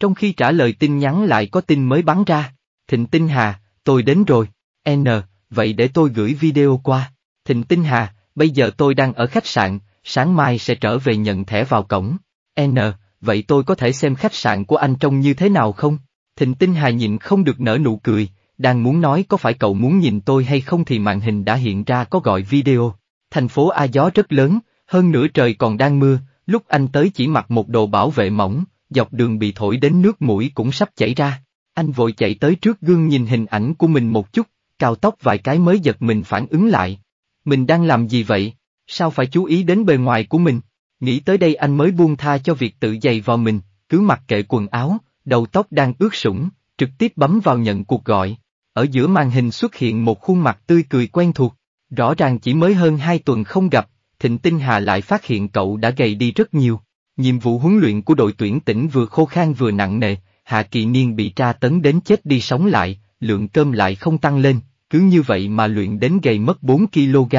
Trong khi trả lời tin nhắn lại có tin mới bắn ra. Thịnh Tinh Hà, tôi đến rồi. N, vậy để tôi gửi video qua. Thịnh Tinh Hà, bây giờ tôi đang ở khách sạn, sáng mai sẽ trở về nhận thẻ vào cổng. N, vậy tôi có thể xem khách sạn của anh trông như thế nào không? Thịnh Tinh Hà nhịn không được nở nụ cười, đang muốn nói có phải cậu muốn nhìn tôi hay không thì màn hình đã hiện ra có gọi video. Thành phố A gió rất lớn, hơn nửa trời còn đang mưa, lúc anh tới chỉ mặc một đồ bảo vệ mỏng, dọc đường bị thổi đến nước mũi cũng sắp chảy ra. Anh vội chạy tới trước gương nhìn hình ảnh của mình một chút, cao tóc vài cái mới giật mình phản ứng lại. Mình đang làm gì vậy? Sao phải chú ý đến bề ngoài của mình? Nghĩ tới đây anh mới buông tha cho việc tự giày vào mình, cứ mặc kệ quần áo, đầu tóc đang ướt sũng, trực tiếp bấm vào nhận cuộc gọi. Ở giữa màn hình xuất hiện một khuôn mặt tươi cười quen thuộc. Rõ ràng chỉ mới hơn hai tuần không gặp, Thịnh Tinh Hà lại phát hiện cậu đã gầy đi rất nhiều. Nhiệm vụ huấn luyện của đội tuyển tỉnh vừa khô khan vừa nặng nề, Hạ Kỳ Niên bị tra tấn đến chết đi sống lại, lượng cơm lại không tăng lên, cứ như vậy mà luyện đến gầy mất 4 kg.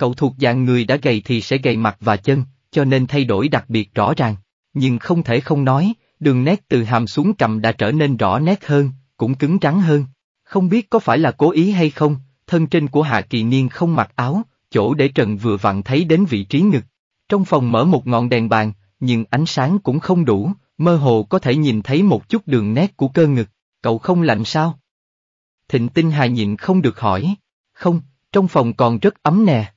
Cậu thuộc dạng người đã gầy thì sẽ gầy mặt và chân, cho nên thay đổi đặc biệt rõ ràng. Nhưng không thể không nói, đường nét từ hàm xuống cầm đã trở nên rõ nét hơn, cũng cứng trắng hơn. Không biết có phải là cố ý hay không, thân trên của Hạ Kỳ Niên không mặc áo, chỗ để Trần vừa vặn thấy đến vị trí ngực. Trong phòng mở một ngọn đèn bàn, nhưng ánh sáng cũng không đủ, mơ hồ có thể nhìn thấy một chút đường nét của cơ ngực, cậu không lạnh sao? Thịnh Tinh Hà nhịn không được hỏi, không, trong phòng còn rất ấm nè.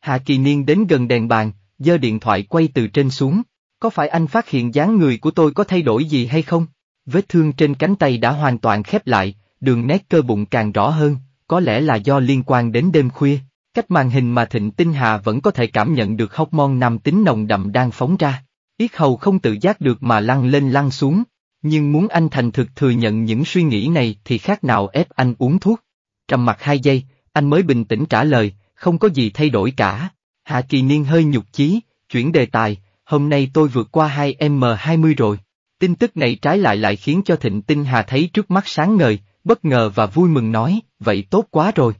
Hạ Kỳ Niên đến gần đèn bàn, giơ điện thoại quay từ trên xuống. Có phải anh phát hiện dáng người của tôi có thay đổi gì hay không? Vết thương trên cánh tay đã hoàn toàn khép lại, đường nét cơ bụng càng rõ hơn, có lẽ là do liên quan đến đêm khuya. Cách màn hình mà Thịnh Tinh Hà vẫn có thể cảm nhận được hóc môn nam tính nồng đậm đang phóng ra. Yết hầu không tự giác được mà lăn lên lăn xuống. Nhưng muốn anh thành thực thừa nhận những suy nghĩ này thì khác nào ép anh uống thuốc. Trầm mặt hai giây, anh mới bình tĩnh trả lời, không có gì thay đổi cả. Hạ Kỳ Niên hơi nhục chí, chuyển đề tài, hôm nay tôi vượt qua 2M20 rồi. Tin tức này trái lại lại khiến cho Thịnh Tinh Hà thấy trước mắt sáng ngời, bất ngờ và vui mừng nói, vậy tốt quá rồi.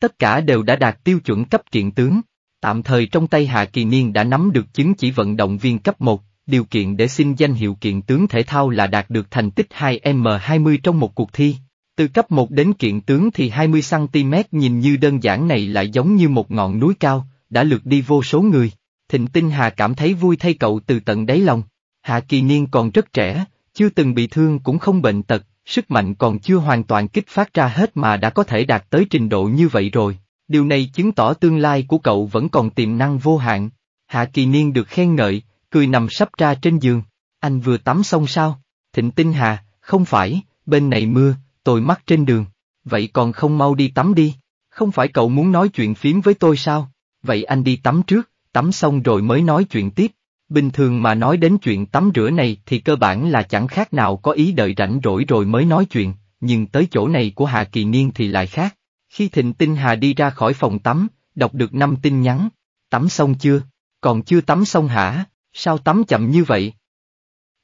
Tất cả đều đã đạt tiêu chuẩn cấp kiện tướng. Tạm thời trong tay Hạ Kỳ Niên đã nắm được chứng chỉ vận động viên cấp 1, điều kiện để xin danh hiệu kiện tướng thể thao là đạt được thành tích 2M20 trong một cuộc thi. Từ cấp 1 đến kiện tướng thì 20cm nhìn như đơn giản này lại giống như một ngọn núi cao, đã lượt đi vô số người. Thịnh Tinh Hà cảm thấy vui thay cậu từ tận đáy lòng. Hạ Kỳ Niên còn rất trẻ, chưa từng bị thương cũng không bệnh tật, sức mạnh còn chưa hoàn toàn kích phát ra hết mà đã có thể đạt tới trình độ như vậy rồi. Điều này chứng tỏ tương lai của cậu vẫn còn tiềm năng vô hạn. Hạ Kỳ Niên được khen ngợi, cười nằm sắp ra trên giường. Anh vừa tắm xong sao? Thịnh Tinh Hà, không phải, bên này mưa, tôi mắc trên đường. Vậy còn không mau đi tắm đi, không phải cậu muốn nói chuyện phiếm với tôi sao? Vậy anh đi tắm trước, tắm xong rồi mới nói chuyện tiếp. Bình thường mà nói đến chuyện tắm rửa này thì cơ bản là chẳng khác nào có ý đợi rảnh rỗi rồi mới nói chuyện, nhưng tới chỗ này của Hà Kỳ Niên thì lại khác. Khi Thịnh Tinh Hà đi ra khỏi phòng tắm, đọc được năm tin nhắn. Tắm xong chưa? Còn chưa tắm xong hả? Sao tắm chậm như vậy?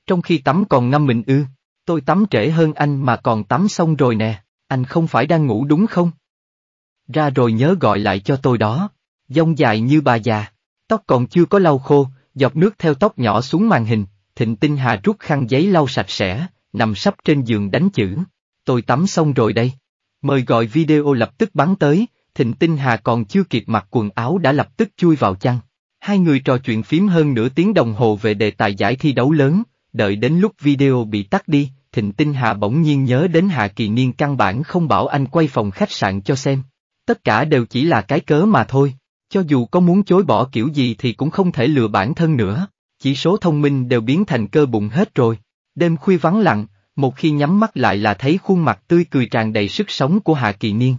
Trong khi tắm còn ngâm mình ư? Tôi tắm trễ hơn anh mà còn tắm xong rồi nè, anh không phải đang ngủ đúng không? Ra rồi nhớ gọi lại cho tôi đó, dông dài như bà già, tóc còn chưa có lau khô, giọt nước theo tóc nhỏ xuống màn hình, Thịnh Tinh Hà rút khăn giấy lau sạch sẽ, nằm sắp trên giường đánh chữ. Tôi tắm xong rồi đây. Mời gọi video lập tức bắn tới, Thịnh Tinh Hà còn chưa kịp mặc quần áo đã lập tức chui vào chăn. Hai người trò chuyện phím hơn nửa tiếng đồng hồ về đề tài giải thi đấu lớn, đợi đến lúc video bị tắt đi, Thịnh Tinh Hà bỗng nhiên nhớ đến Hạ Kỳ Niên căn bản không bảo anh quay phòng khách sạn cho xem. Tất cả đều chỉ là cái cớ mà thôi, cho dù có muốn chối bỏ kiểu gì thì cũng không thể lừa bản thân nữa, chỉ số thông minh đều biến thành cơ bụng hết rồi. Đêm khuya vắng lặng, một khi nhắm mắt lại là thấy khuôn mặt tươi cười tràn đầy sức sống của Hạ Kỳ Niên.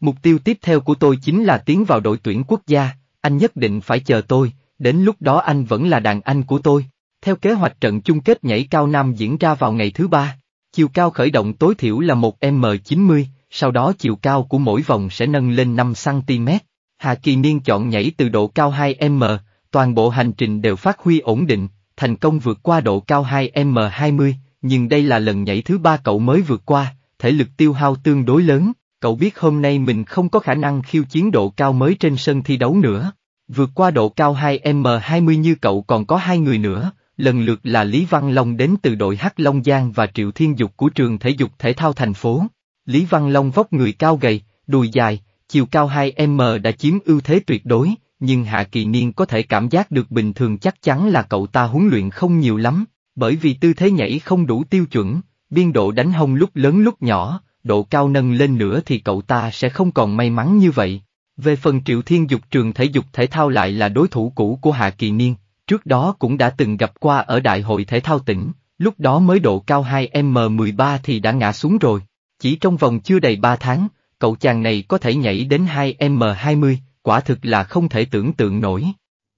Mục tiêu tiếp theo của tôi chính là tiến vào đội tuyển quốc gia, anh nhất định phải chờ tôi, đến lúc đó anh vẫn là đàn anh của tôi. Theo kế hoạch trận chung kết nhảy cao nam diễn ra vào ngày thứ ba, chiều cao khởi động tối thiểu là 1m90, sau đó chiều cao của mỗi vòng sẽ nâng lên 5cm. Hà Kỳ Niên chọn nhảy từ độ cao 2m, toàn bộ hành trình đều phát huy ổn định, thành công vượt qua độ cao 2m20, nhưng đây là lần nhảy thứ ba cậu mới vượt qua, thể lực tiêu hao tương đối lớn, cậu biết hôm nay mình không có khả năng khiêu chiến độ cao mới trên sân thi đấu nữa. Vượt qua độ cao 2m20 như cậu còn có hai người nữa, lần lượt là Lý Văn Long đến từ đội Hắc Long Giang và Triệu Thiên Dục của trường thể dục thể thao thành phố. Lý Văn Long vóc người cao gầy, đùi dài, chiều cao 2m đã chiếm ưu thế tuyệt đối, nhưng Hạ Kỳ Niên có thể cảm giác được bình thường chắc chắn là cậu ta huấn luyện không nhiều lắm, bởi vì tư thế nhảy không đủ tiêu chuẩn, biên độ đánh hông lúc lớn lúc nhỏ, độ cao nâng lên nữa thì cậu ta sẽ không còn may mắn như vậy. Về phần Triệu Thiên Dục trường thể dục thể thao lại là đối thủ cũ của Hạ Kỳ Niên, Trước đó cũng đã từng gặp qua ở Đại hội Thể thao tỉnh, lúc đó mới độ cao 2M13 thì đã ngã xuống rồi. Chỉ trong vòng chưa đầy 3 tháng, cậu chàng này có thể nhảy đến 2M20, quả thực là không thể tưởng tượng nổi.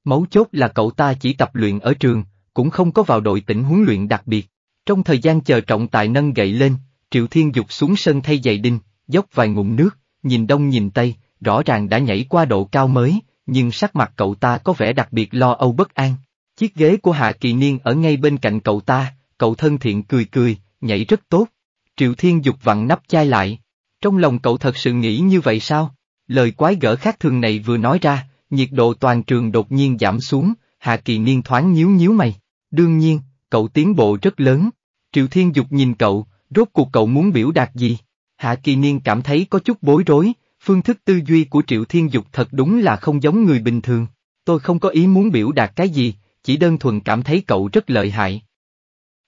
Mấu chốt là cậu ta chỉ tập luyện ở trường, cũng không có vào đội tỉnh huấn luyện đặc biệt. Trong thời gian chờ trọng tài nâng gậy lên, Triệu Thiên Dục xuống sân thay giày đinh, dốc vài ngụm nước, nhìn đông nhìn tây, rõ ràng đã nhảy qua độ cao mới, nhưng sắc mặt cậu ta có vẻ đặc biệt lo âu bất an. Chiếc ghế của Hạ Kỳ Niên ở ngay bên cạnh cậu ta, cậu thân thiện cười cười, nhảy rất tốt. Triệu Thiên Dục vặn nắp chai lại. Trong lòng cậu thật sự nghĩ như vậy sao? Lời quái gỡ khác thường này vừa nói ra, nhiệt độ toàn trường đột nhiên giảm xuống, Hạ Kỳ Niên thoáng nhíu nhíu mày. Đương nhiên, cậu tiến bộ rất lớn. Triệu Thiên Dục nhìn cậu, rốt cuộc cậu muốn biểu đạt gì? Hạ Kỳ Niên cảm thấy có chút bối rối, Phương thức tư duy của Triệu Thiên Dục thật đúng là không giống người bình thường. Tôi không có ý muốn biểu đạt cái gì, chỉ đơn thuần cảm thấy cậu rất lợi hại.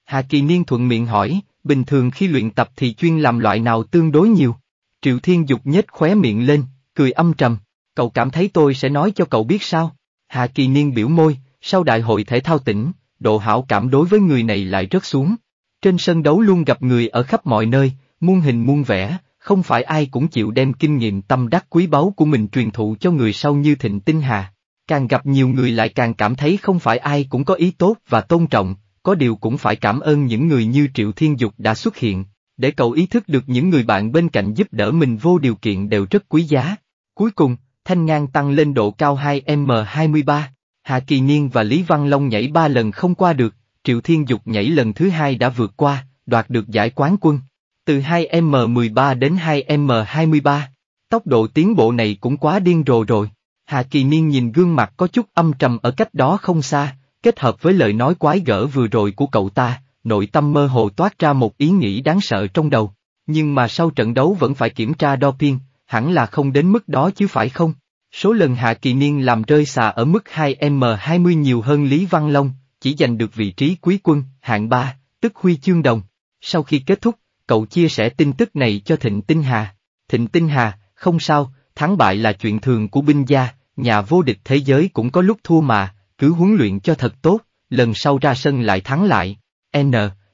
Hà Kỳ Niên thuận miệng hỏi, bình thường khi luyện tập thì chuyên làm loại nào tương đối nhiều? Triệu Thiên Dục nhếch khóe miệng lên, cười âm trầm, cậu cảm thấy tôi sẽ nói cho cậu biết sao? Hà Kỳ Niên biểu môi, sau đại hội thể thao tỉnh, độ hảo cảm đối với người này lại rất xuống. Trên sân đấu luôn gặp người ở khắp mọi nơi, muôn hình muôn vẻ, không phải ai cũng chịu đem kinh nghiệm tâm đắc quý báu của mình truyền thụ cho người sau như Thịnh Tinh Hà. Càng gặp nhiều người lại càng cảm thấy không phải ai cũng có ý tốt và tôn trọng, có điều cũng phải cảm ơn những người như Triệu Thiên Dục đã xuất hiện, để cậu ý thức được những người bạn bên cạnh giúp đỡ mình vô điều kiện đều rất quý giá. Cuối cùng, thanh ngang tăng lên độ cao 2M23, Hạ Kỳ Niên và Lý Văn Long nhảy ba lần không qua được, Triệu Thiên Dục nhảy lần thứ hai đã vượt qua, đoạt được giải quán quân. Từ 2M13 đến 2M23. Tốc độ tiến bộ này cũng quá điên rồ rồi. Hạ Kỳ Niên nhìn gương mặt có chút âm trầm ở cách đó không xa, kết hợp với lời nói quái gở vừa rồi của cậu ta, nội tâm mơ hồ toát ra một ý nghĩ đáng sợ trong đầu. Nhưng mà sau trận đấu vẫn phải kiểm tra đo pin hẳn là không đến mức đó chứ phải không? Số lần Hạ Kỳ Niên làm rơi xà ở mức 2M20 nhiều hơn Lý Văn Long, chỉ giành được vị trí quý quân, hạng 3, tức huy chương đồng. Sau khi kết thúc, cậu chia sẻ tin tức này cho Thịnh Tinh Hà. Thịnh Tinh Hà, không sao, thắng bại là chuyện thường của binh gia, nhà vô địch thế giới cũng có lúc thua mà, cứ huấn luyện cho thật tốt, lần sau ra sân lại thắng lại. N,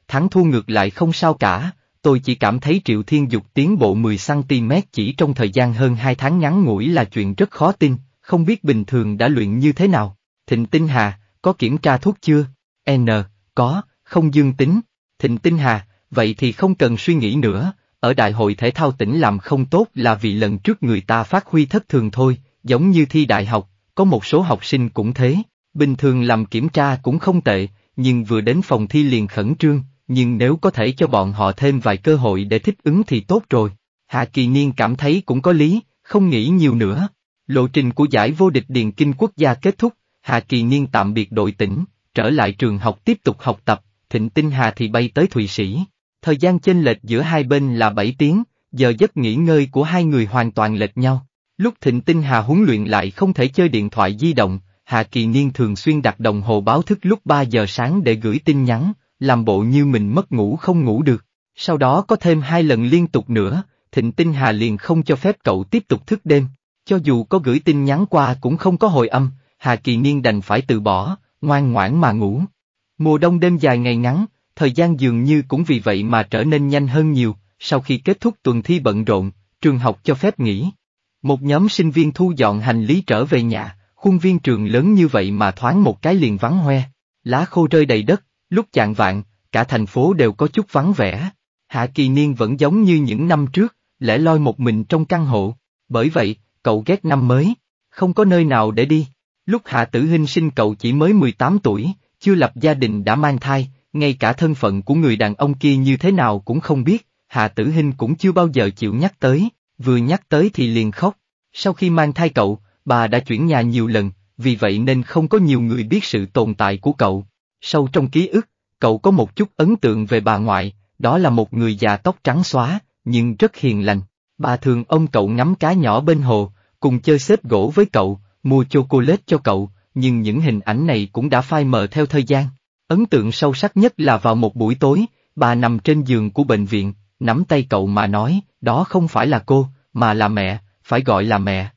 thắng thua ngược lại không sao cả, tôi chỉ cảm thấy Triệu Thiên Dục tiến bộ 10cm chỉ trong thời gian hơn 2 tháng ngắn ngủi là chuyện rất khó tin, không biết bình thường đã luyện như thế nào. Thịnh Tinh Hà, có kiểm tra thuốc chưa? N, có, không dương tính. Thịnh Tinh Hà, vậy thì không cần suy nghĩ nữa, ở đại hội thể thao tỉnh làm không tốt là vì lần trước người ta phát huy thất thường thôi, giống như thi đại học, có một số học sinh cũng thế, bình thường làm kiểm tra cũng không tệ, nhưng vừa đến phòng thi liền khẩn trương, nhưng nếu có thể cho bọn họ thêm vài cơ hội để thích ứng thì tốt rồi. Hạ Kỳ Niên cảm thấy cũng có lý, không nghĩ nhiều nữa. Lộ trình của giải vô địch Điền Kinh Quốc gia kết thúc, Hạ Kỳ Niên tạm biệt đội tỉnh, trở lại trường học tiếp tục học tập, Thịnh Tinh Hà thì bay tới Thụy Sĩ. Thời gian chênh lệch giữa hai bên là 7 tiếng, giờ giấc nghỉ ngơi của hai người hoàn toàn lệch nhau. Lúc Thịnh Tinh Hà huấn luyện lại không thể chơi điện thoại di động, Hà Kỳ Niên thường xuyên đặt đồng hồ báo thức lúc 3 giờ sáng để gửi tin nhắn, làm bộ như mình mất ngủ không ngủ được. Sau đó có thêm hai lần liên tục nữa, Thịnh Tinh Hà liền không cho phép cậu tiếp tục thức đêm. Cho dù có gửi tin nhắn qua cũng không có hồi âm, Hà Kỳ Niên đành phải từ bỏ, ngoan ngoãn mà ngủ. Mùa đông đêm dài ngày ngắn, thời gian dường như cũng vì vậy mà trở nên nhanh hơn nhiều, sau khi kết thúc tuần thi bận rộn, trường học cho phép nghỉ. Một nhóm sinh viên thu dọn hành lý trở về nhà, khuôn viên trường lớn như vậy mà thoáng một cái liền vắng hoe, lá khô rơi đầy đất, lúc chạng vạn, cả thành phố đều có chút vắng vẻ. Hạ kỳ niên vẫn giống như những năm trước, lẻ loi một mình trong căn hộ, bởi vậy, cậu ghét năm mới, không có nơi nào để đi. Lúc Hạ Tử Hinh sinh cậu chỉ mới 18 tuổi, chưa lập gia đình đã mang thai, ngay cả thân phận của người đàn ông kia như thế nào cũng không biết, Hạ Tử Hinh cũng chưa bao giờ chịu nhắc tới, vừa nhắc tới thì liền khóc. Sau khi mang thai cậu, bà đã chuyển nhà nhiều lần, vì vậy nên không có nhiều người biết sự tồn tại của cậu. Sâu trong ký ức, cậu có một chút ấn tượng về bà ngoại, đó là một người già tóc trắng xóa, nhưng rất hiền lành. Bà thường ông cậu ngắm cá nhỏ bên hồ, cùng chơi xếp gỗ với cậu, mua chocolate cho cậu, nhưng những hình ảnh này cũng đã phai mờ theo thời gian. Ấn tượng sâu sắc nhất là vào một buổi tối, bà nằm trên giường của bệnh viện, nắm tay cậu mà nói, đó không phải là cô, mà là mẹ, phải gọi là mẹ.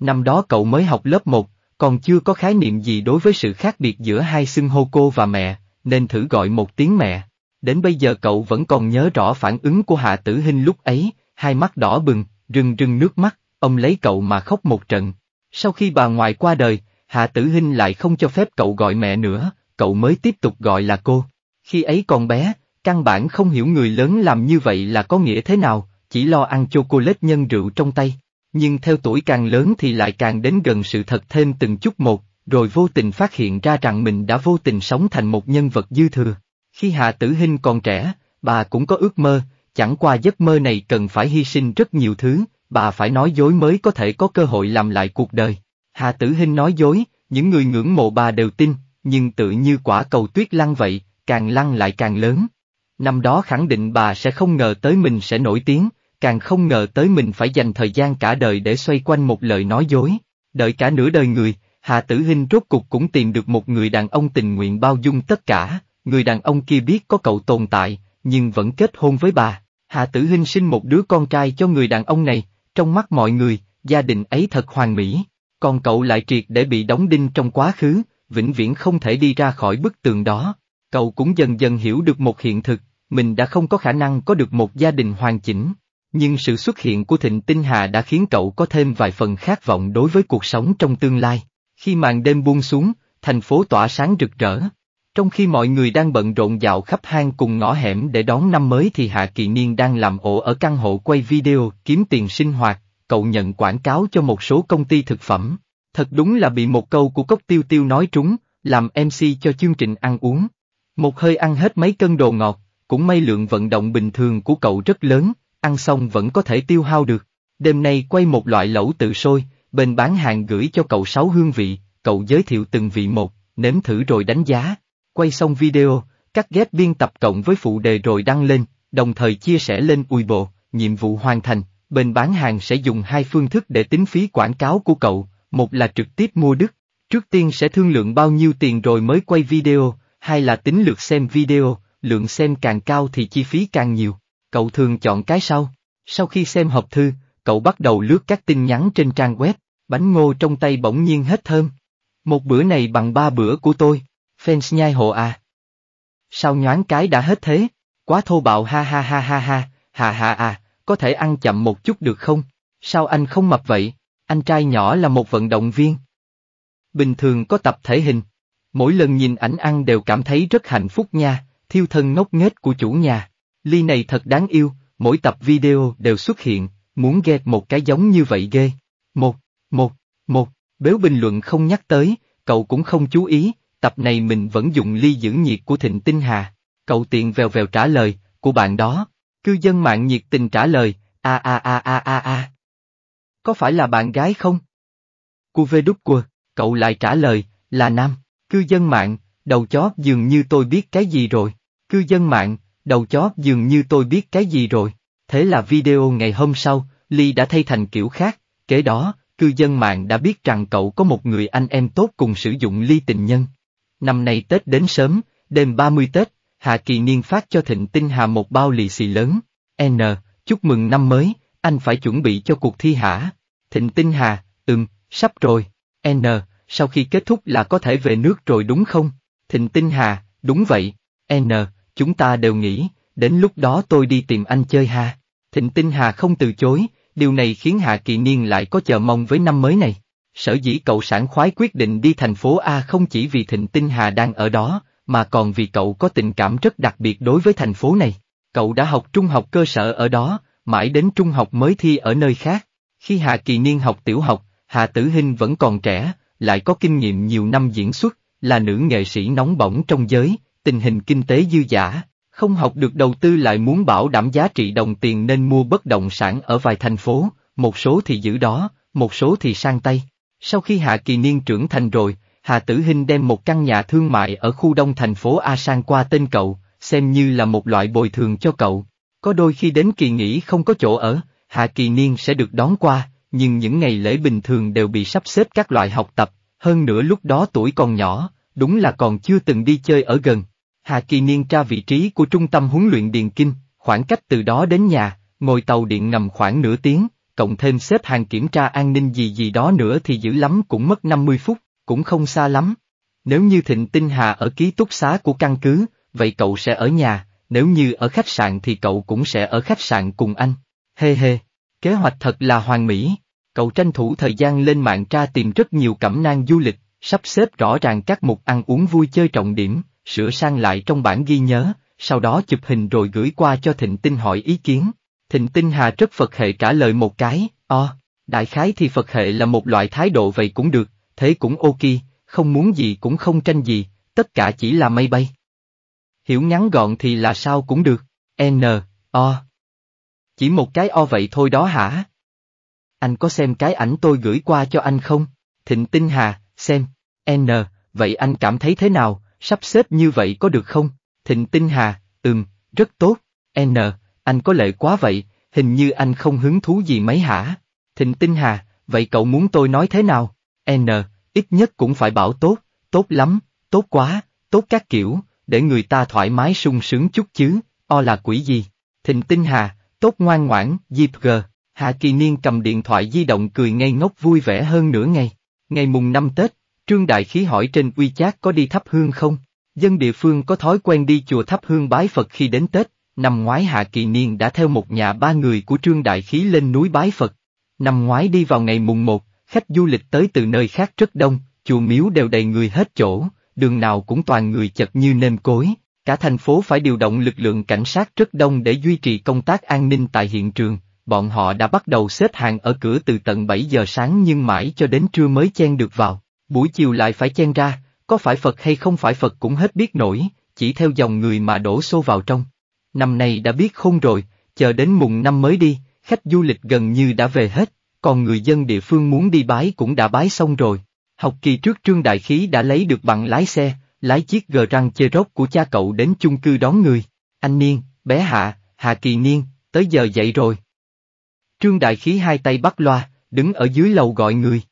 Năm đó cậu mới học lớp 1, còn chưa có khái niệm gì đối với sự khác biệt giữa hai xưng hô cô và mẹ, nên thử gọi một tiếng mẹ. Đến bây giờ cậu vẫn còn nhớ rõ phản ứng của Hạ Tử Hinh lúc ấy, hai mắt đỏ bừng, rưng rưng nước mắt, ông lấy cậu mà khóc một trận. Sau khi bà ngoại qua đời, Hạ Tử Hinh lại không cho phép cậu gọi mẹ nữa, cậu mới tiếp tục gọi là cô. Khi ấy còn bé, căn bản không hiểu người lớn làm như vậy là có nghĩa thế nào, chỉ lo ăn chocolate nhân rượu trong tay. Nhưng theo tuổi càng lớn thì lại càng đến gần sự thật thêm từng chút một, rồi vô tình phát hiện ra rằng mình đã vô tình sống thành một nhân vật dư thừa. Khi Hạ Tử Hinh còn trẻ, bà cũng có ước mơ, chẳng qua giấc mơ này cần phải hy sinh rất nhiều thứ, bà phải nói dối mới có thể có cơ hội làm lại cuộc đời. Hạ Tử Hinh nói dối, những người ngưỡng mộ bà đều tin, nhưng tự như quả cầu tuyết lăn vậy, càng lăn lại càng lớn. Năm đó khẳng định bà sẽ không ngờ tới mình sẽ nổi tiếng, càng không ngờ tới mình phải dành thời gian cả đời để xoay quanh một lời nói dối. Đợi cả nửa đời người, Hà Tử Hinh rốt cục cũng tìm được một người đàn ông tình nguyện bao dung tất cả, người đàn ông kia biết có cậu tồn tại, nhưng vẫn kết hôn với bà. Hà Tử Hinh sinh một đứa con trai cho người đàn ông này, trong mắt mọi người, gia đình ấy thật hoàn mỹ, còn cậu lại triệt để bị đóng đinh trong quá khứ, vĩnh viễn không thể đi ra khỏi bức tường đó. Cậu cũng dần dần hiểu được một hiện thực, mình đã không có khả năng có được một gia đình hoàn chỉnh. Nhưng sự xuất hiện của Thịnh Tinh Hà đã khiến cậu có thêm vài phần khát vọng đối với cuộc sống trong tương lai. Khi màn đêm buông xuống, thành phố tỏa sáng rực rỡ. Trong khi mọi người đang bận rộn dạo khắp hang cùng ngõ hẻm để đón năm mới thì Hạ Kỳ Niên đang làm ổ ở căn hộ quay video kiếm tiền sinh hoạt, cậu nhận quảng cáo cho một số công ty thực phẩm thật đúng là bị một câu của cốc tiêu tiêu nói trúng, làm MC cho chương trình ăn uống. Một hơi ăn hết mấy cân đồ ngọt, cũng may lượng vận động bình thường của cậu rất lớn, ăn xong vẫn có thể tiêu hao được. Đêm nay quay một loại lẩu tự sôi, bên bán hàng gửi cho cậu sáu hương vị, cậu giới thiệu từng vị một, nếm thử rồi đánh giá. Quay xong video, cắt ghép biên tập cộng với phụ đề rồi đăng lên, đồng thời chia sẻ lên Ui Bộ, nhiệm vụ hoàn thành, bên bán hàng sẽ dùng hai phương thức để tính phí quảng cáo của cậu, một là trực tiếp mua đức, trước tiên sẽ thương lượng bao nhiêu tiền rồi mới quay video, hai là tính lượt xem video, lượng xem càng cao thì chi phí càng nhiều. Cậu thường chọn cái sau. Sau khi xem hộp thư, cậu bắt đầu lướt các tin nhắn trên trang web, bánh ngô trong tay bỗng nhiên hết thơm. Một bữa này bằng ba bữa của tôi, fans nhai hộ à. Sao nhoáng cái đã hết thế, quá thô bạo ha ha ha ha ha, hà hà à, có thể ăn chậm một chút được không, sao anh không mập vậy? anh trai nhỏ là một vận động viên. Bình thường có tập thể hình. Mỗi lần nhìn ảnh ăn đều cảm thấy rất hạnh phúc nha, thiêu thân ngốc nghếch của chủ nhà. Ly này thật đáng yêu, mỗi tập video đều xuất hiện, muốn ghét một cái giống như vậy ghê. Một, một, một, béo bình luận không nhắc tới, cậu cũng không chú ý, tập này mình vẫn dùng ly giữ nhiệt của Thịnh Tinh Hà. Cậu tiện vèo vèo trả lời, của bạn đó. Cư dân mạng nhiệt tình trả lời, a a a a a a có phải là bạn gái không? Cua vê đúc cua, cậu lại trả lời, là nam, cư dân mạng, đầu chó dường như tôi biết cái gì rồi, cư dân mạng, đầu chó dường như tôi biết cái gì rồi. Thế là video ngày hôm sau, Ly đã thay thành kiểu khác, kế đó, cư dân mạng đã biết rằng cậu có một người anh em tốt cùng sử dụng Ly tình nhân. Năm nay Tết đến sớm, đêm 30 Tết, Hạ Kỳ Niên phát cho Thịnh Tinh Hà một bao lì xì lớn. N, chúc mừng năm mới, anh phải chuẩn bị cho cuộc thi hả? Thịnh Tinh Hà, ừm, sắp rồi. N, sau khi kết thúc là có thể về nước rồi đúng không? Thịnh Tinh Hà, đúng vậy. N, chúng ta đều nghĩ, đến lúc đó tôi đi tìm anh chơi ha. Thịnh Tinh Hà không từ chối, điều này khiến Hạ Kỳ Niên lại có chờ mong với năm mới này. Sở dĩ cậu sản khoái quyết định đi thành phố A không chỉ vì Thịnh Tinh Hà đang ở đó, mà còn vì cậu có tình cảm rất đặc biệt đối với thành phố này. Cậu đã học trung học cơ sở ở đó, mãi đến trung học mới thi ở nơi khác. Khi Hà Kỳ Niên học tiểu học, Hà Tử Hinh vẫn còn trẻ, lại có kinh nghiệm nhiều năm diễn xuất, là nữ nghệ sĩ nóng bỏng trong giới, tình hình kinh tế dư giả, không học được đầu tư lại muốn bảo đảm giá trị đồng tiền nên mua bất động sản ở vài thành phố, một số thì giữ đó, một số thì sang tay. Sau khi Hạ Kỳ Niên trưởng thành rồi, Hà Tử Hinh đem một căn nhà thương mại ở khu đông thành phố A sang qua tên cậu, xem như là một loại bồi thường cho cậu. Có đôi khi đến kỳ nghỉ không có chỗ ở, Hạ Kỳ Niên sẽ được đón qua, nhưng những ngày lễ bình thường đều bị sắp xếp các loại học tập, hơn nữa lúc đó tuổi còn nhỏ, đúng là còn chưa từng đi chơi ở gần. Hạ Kỳ Niên tra vị trí của trung tâm huấn luyện Điền Kinh, khoảng cách từ đó đến nhà, ngồi tàu điện ngầm khoảng nửa tiếng, cộng thêm xếp hàng kiểm tra an ninh gì gì đó nữa thì dữ lắm cũng mất 50 phút, cũng không xa lắm. Nếu như Thịnh Tinh Hà ở ký túc xá của căn cứ, vậy cậu sẽ ở nhà, nếu như ở khách sạn thì cậu cũng sẽ ở khách sạn cùng anh. Hê hê, kế hoạch thật là hoàn mỹ. Cậu tranh thủ thời gian lên mạng tra tìm rất nhiều cẩm nang du lịch, sắp xếp rõ ràng các mục ăn uống vui chơi trọng điểm, sửa sang lại trong bản ghi nhớ, sau đó chụp hình rồi gửi qua cho Thịnh Tinh hỏi ý kiến. Thịnh Tinh Hà rất Phật hệ trả lời một cái, o, ờ, đại khái thì Phật hệ là một loại thái độ vậy cũng được, thế cũng ok, không muốn gì cũng không tranh gì, tất cả chỉ là mây bay hiểu ngắn gọn thì là sao cũng được, N, O. Chỉ một cái O vậy thôi đó hả? Anh có xem cái ảnh tôi gửi qua cho anh không? Thịnh Tinh Hà, xem, N, vậy anh cảm thấy thế nào, sắp xếp như vậy có được không? Thịnh Tinh Hà, ừm, rất tốt, N, anh có lệ quá vậy, hình như anh không hứng thú gì mấy hả? Thịnh Tinh Hà, vậy cậu muốn tôi nói thế nào? N, ít nhất cũng phải bảo tốt, tốt lắm, tốt quá, tốt các kiểu, để người ta thoải mái sung sướng chút chứ, o là quỷ gì. Thịnh tinh hà, tốt ngoan ngoãn, dịp gờ, Hạ kỳ niên cầm điện thoại di động cười ngây ngốc vui vẻ hơn nửa ngày. Ngày mùng năm Tết, Trương Đại Khí hỏi trên uy chat có đi thắp hương không? Dân địa phương có thói quen đi chùa thắp hương bái Phật khi đến Tết, năm ngoái Hạ Kỳ Niên đã theo một nhà ba người của Trương Đại Khí lên núi bái Phật. Năm ngoái đi vào ngày mùng một, khách du lịch tới từ nơi khác rất đông, chùa miếu đều đầy người hết chỗ, đường nào cũng toàn người chật như nêm cối, cả thành phố phải điều động lực lượng cảnh sát rất đông để duy trì công tác an ninh tại hiện trường. Bọn họ đã bắt đầu xếp hàng ở cửa từ tận 7 giờ sáng nhưng mãi cho đến trưa mới chen được vào, buổi chiều lại phải chen ra, có phải Phật hay không phải Phật cũng hết biết nổi, chỉ theo dòng người mà đổ xô vào trong. Năm nay đã biết không rồi, chờ đến mùng năm mới đi, khách du lịch gần như đã về hết, còn người dân địa phương muốn đi bái cũng đã bái xong rồi. Học kỳ trước Trương Đại Khí đã lấy được bằng lái xe, lái chiếc gờ răng chê rốc của cha cậu đến chung cư đón người. Anh Niên, bé Hạ, Hạ Kỳ Niên, tới giờ dậy rồi. Trương Đại Khí hai tay bắt loa, đứng ở dưới lầu gọi người.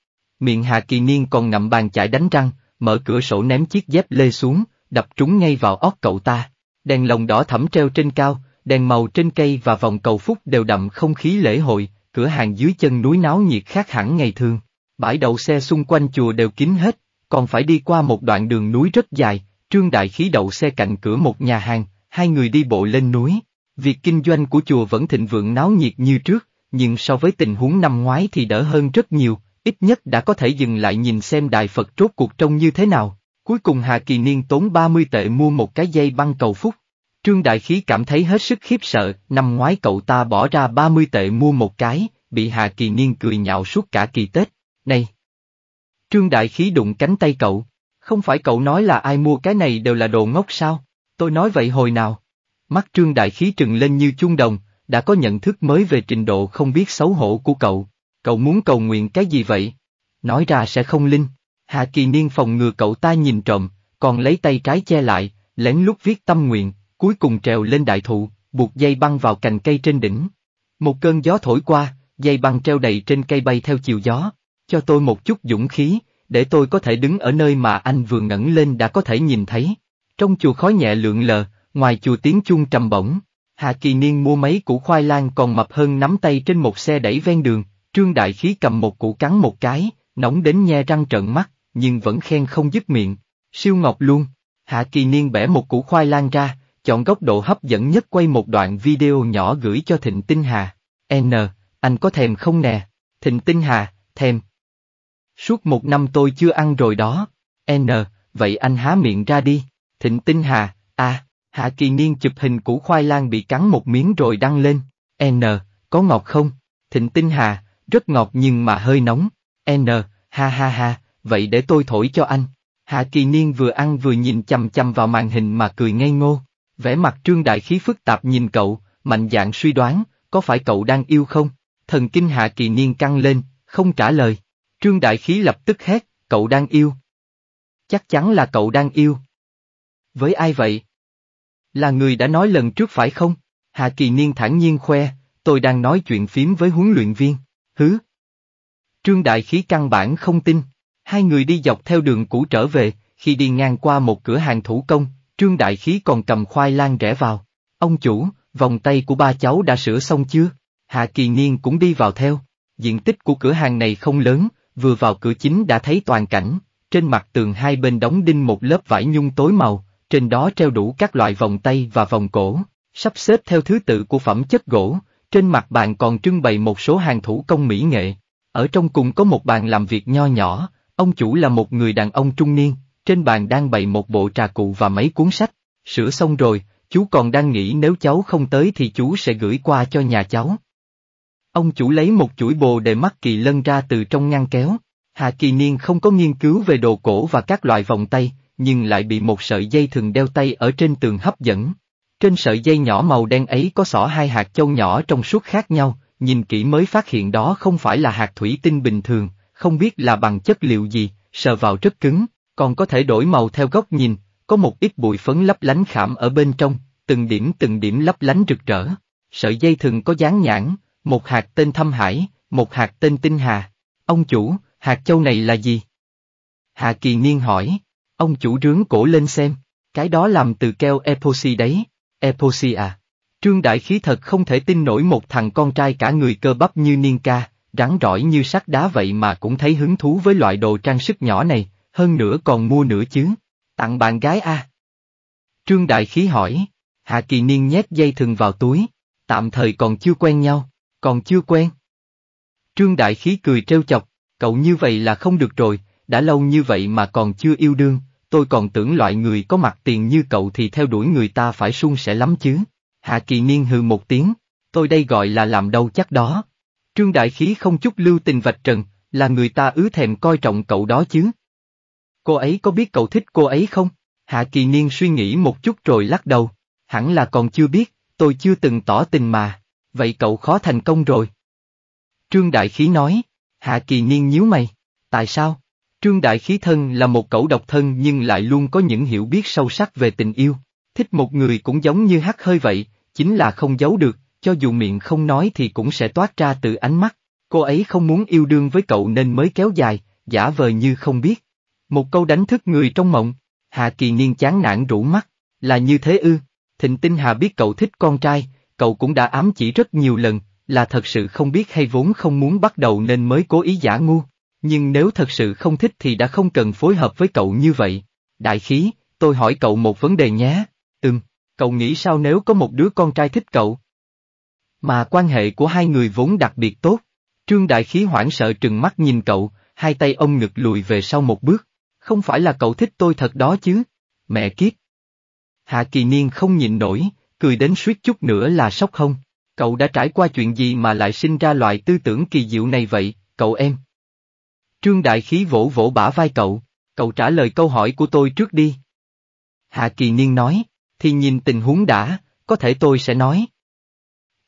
Miệng Hạ Kỳ Niên còn nằm bàn chải đánh răng, mở cửa sổ ném chiếc dép lê xuống, đập trúng ngay vào óc cậu ta. Đèn lồng đỏ thẫm treo trên cao, đèn màu trên cây và vòng cầu phúc đều đậm không khí lễ hội, cửa hàng dưới chân núi náo nhiệt khác hẳn ngày thường bãi đậu xe xung quanh chùa đều kín hết, còn phải đi qua một đoạn đường núi rất dài, Trương Đại Khí đậu xe cạnh cửa một nhà hàng, hai người đi bộ lên núi. Việc kinh doanh của chùa vẫn thịnh vượng náo nhiệt như trước, nhưng so với tình huống năm ngoái thì đỡ hơn rất nhiều, ít nhất đã có thể dừng lại nhìn xem đài Phật rốt cuộc trông như thế nào. Cuối cùng Hà Kỳ Niên tốn 30 tệ mua một cái dây băng cầu phúc. Trương Đại Khí cảm thấy hết sức khiếp sợ, năm ngoái cậu ta bỏ ra 30 tệ mua một cái, bị Hà Kỳ Niên cười nhạo suốt cả kỳ Tết. Này! Trương Đại Khí đụng cánh tay cậu, không phải cậu nói là ai mua cái này đều là đồ ngốc sao, tôi nói vậy hồi nào. Mắt Trương Đại Khí trừng lên như chung đồng, đã có nhận thức mới về trình độ không biết xấu hổ của cậu, cậu muốn cầu nguyện cái gì vậy? Nói ra sẽ không linh, Hạ Kỳ Niên phòng ngừa cậu ta nhìn trộm, còn lấy tay trái che lại, lén lút viết tâm nguyện, cuối cùng trèo lên đại thụ, buộc dây băng vào cành cây trên đỉnh. Một cơn gió thổi qua, dây băng treo đầy trên cây bay theo chiều gió cho tôi một chút dũng khí, để tôi có thể đứng ở nơi mà anh vừa ngẩng lên đã có thể nhìn thấy. Trong chùa khói nhẹ lượn lờ, ngoài chùa tiếng chuông trầm bổng, Hạ Kỳ Niên mua mấy củ khoai lang còn mập hơn nắm tay trên một xe đẩy ven đường, Trương Đại Khí cầm một củ cắn một cái, nóng đến nhe răng trợn mắt, nhưng vẫn khen không dứt miệng, siêu ngọc luôn. Hạ Kỳ Niên bẻ một củ khoai lang ra, chọn góc độ hấp dẫn nhất quay một đoạn video nhỏ gửi cho Thịnh Tinh Hà. N, anh có thèm không nè? Thịnh Tinh Hà, thèm, Suốt một năm tôi chưa ăn rồi đó. N, vậy anh há miệng ra đi. Thịnh Tinh Hà, a, Hạ Kỳ Niên chụp hình củ khoai lang bị cắn một miếng rồi đăng lên. N, có ngọt không? Thịnh Tinh Hà, rất ngọt nhưng mà hơi nóng. N, ha ha ha, vậy để tôi thổi cho anh. Hạ Kỳ Niên vừa ăn vừa nhìn chằm chằm vào màn hình mà cười ngây ngô. Vẻ mặt Trương Đại Khí phức tạp nhìn cậu, mạnh dạng suy đoán, có phải cậu đang yêu không? Thần kinh Hạ Kỳ Niên căng lên, không trả lời. Trương Đại Khí lập tức hét, cậu đang yêu. Chắc chắn là cậu đang yêu. Với ai vậy? Là người đã nói lần trước phải không? Hạ Kỳ Niên thản nhiên khoe, tôi đang nói chuyện phím với huấn luyện viên, hứ. Trương Đại Khí căn bản không tin, hai người đi dọc theo đường cũ trở về, khi đi ngang qua một cửa hàng thủ công, Trương Đại Khí còn cầm khoai lang rẽ vào. Ông chủ, vòng tay của ba cháu đã sửa xong chưa? Hạ Kỳ Niên cũng đi vào theo. Diện tích của cửa hàng này không lớn, vừa vào cửa chính đã thấy toàn cảnh, trên mặt tường hai bên đóng đinh một lớp vải nhung tối màu, trên đó treo đủ các loại vòng tay và vòng cổ, sắp xếp theo thứ tự của phẩm chất gỗ, trên mặt bàn còn trưng bày một số hàng thủ công mỹ nghệ. Ở trong cùng có một bàn làm việc nho nhỏ, ông chủ là một người đàn ông trung niên, trên bàn đang bày một bộ trà cụ và mấy cuốn sách. Sửa xong rồi, chú còn đang nghĩ nếu cháu không tới thì chú sẽ gửi qua cho nhà cháu. Ông chủ lấy một chuỗi bồ để mắt kỳ lân ra từ trong ngăn kéo. Hạ kỳ niên không có nghiên cứu về đồ cổ và các loại vòng tay, nhưng lại bị một sợi dây thường đeo tay ở trên tường hấp dẫn. Trên sợi dây nhỏ màu đen ấy có xỏ hai hạt châu nhỏ trong suốt khác nhau, nhìn kỹ mới phát hiện đó không phải là hạt thủy tinh bình thường, không biết là bằng chất liệu gì, sờ vào rất cứng, còn có thể đổi màu theo góc nhìn, có một ít bụi phấn lấp lánh khảm ở bên trong, từng điểm từng điểm lấp lánh rực rỡ. Sợi dây thường có dáng nhãn, một hạt tên Thâm Hải, một hạt tên Tinh Hà. Ông chủ, hạt châu này là gì? Hạ Kỳ Niên hỏi. Ông chủ rướng cổ lên xem. Cái đó làm từ keo epoxy đấy. Epoxy à. Trương Đại Khí thật không thể tin nổi một thằng con trai cả người cơ bắp như Niên ca, rắn rỏi như sắt đá vậy mà cũng thấy hứng thú với loại đồ trang sức nhỏ này, hơn nữa còn mua nữa chứ. Tặng bạn gái à. Trương Đại Khí hỏi. Hạ Kỳ Niên nhét dây thừng vào túi. Tạm thời còn chưa quen nhau còn chưa quen. Trương Đại Khí cười trêu chọc, cậu như vậy là không được rồi, đã lâu như vậy mà còn chưa yêu đương, tôi còn tưởng loại người có mặt tiền như cậu thì theo đuổi người ta phải sung sẽ lắm chứ. Hạ Kỳ Niên hừ một tiếng, tôi đây gọi là làm đâu chắc đó. Trương Đại Khí không chút lưu tình vạch trần, là người ta ứ thèm coi trọng cậu đó chứ. Cô ấy có biết cậu thích cô ấy không? Hạ Kỳ Niên suy nghĩ một chút rồi lắc đầu, hẳn là còn chưa biết, tôi chưa từng tỏ tình mà vậy cậu khó thành công rồi. Trương Đại Khí nói, Hạ Kỳ Niên nhíu mày, tại sao? Trương Đại Khí thân là một cậu độc thân nhưng lại luôn có những hiểu biết sâu sắc về tình yêu, thích một người cũng giống như hát hơi vậy, chính là không giấu được, cho dù miệng không nói thì cũng sẽ toát ra từ ánh mắt. Cô ấy không muốn yêu đương với cậu nên mới kéo dài, giả vờ như không biết. Một câu đánh thức người trong mộng, Hạ Kỳ Niên chán nản rũ mắt, là như thế ư, Thịnh Tinh Hà biết cậu thích con trai, cậu cũng đã ám chỉ rất nhiều lần, là thật sự không biết hay vốn không muốn bắt đầu nên mới cố ý giả ngu. Nhưng nếu thật sự không thích thì đã không cần phối hợp với cậu như vậy. Đại khí, tôi hỏi cậu một vấn đề nhé. Ừm, cậu nghĩ sao nếu có một đứa con trai thích cậu? Mà quan hệ của hai người vốn đặc biệt tốt. Trương Đại Khí hoảng sợ trừng mắt nhìn cậu, hai tay ông ngực lùi về sau một bước. Không phải là cậu thích tôi thật đó chứ? Mẹ kiếp! Hạ Kỳ Niên không nhịn nổi, cười đến suýt chút nữa là sốc không. Cậu đã trải qua chuyện gì mà lại sinh ra loại tư tưởng kỳ diệu này vậy, cậu em? Trương Đại Khí vỗ vỗ bả vai cậu, cậu trả lời câu hỏi của tôi trước đi. Hạ Kỳ Niên nói, thì nhìn tình huống đã, có thể tôi sẽ nói.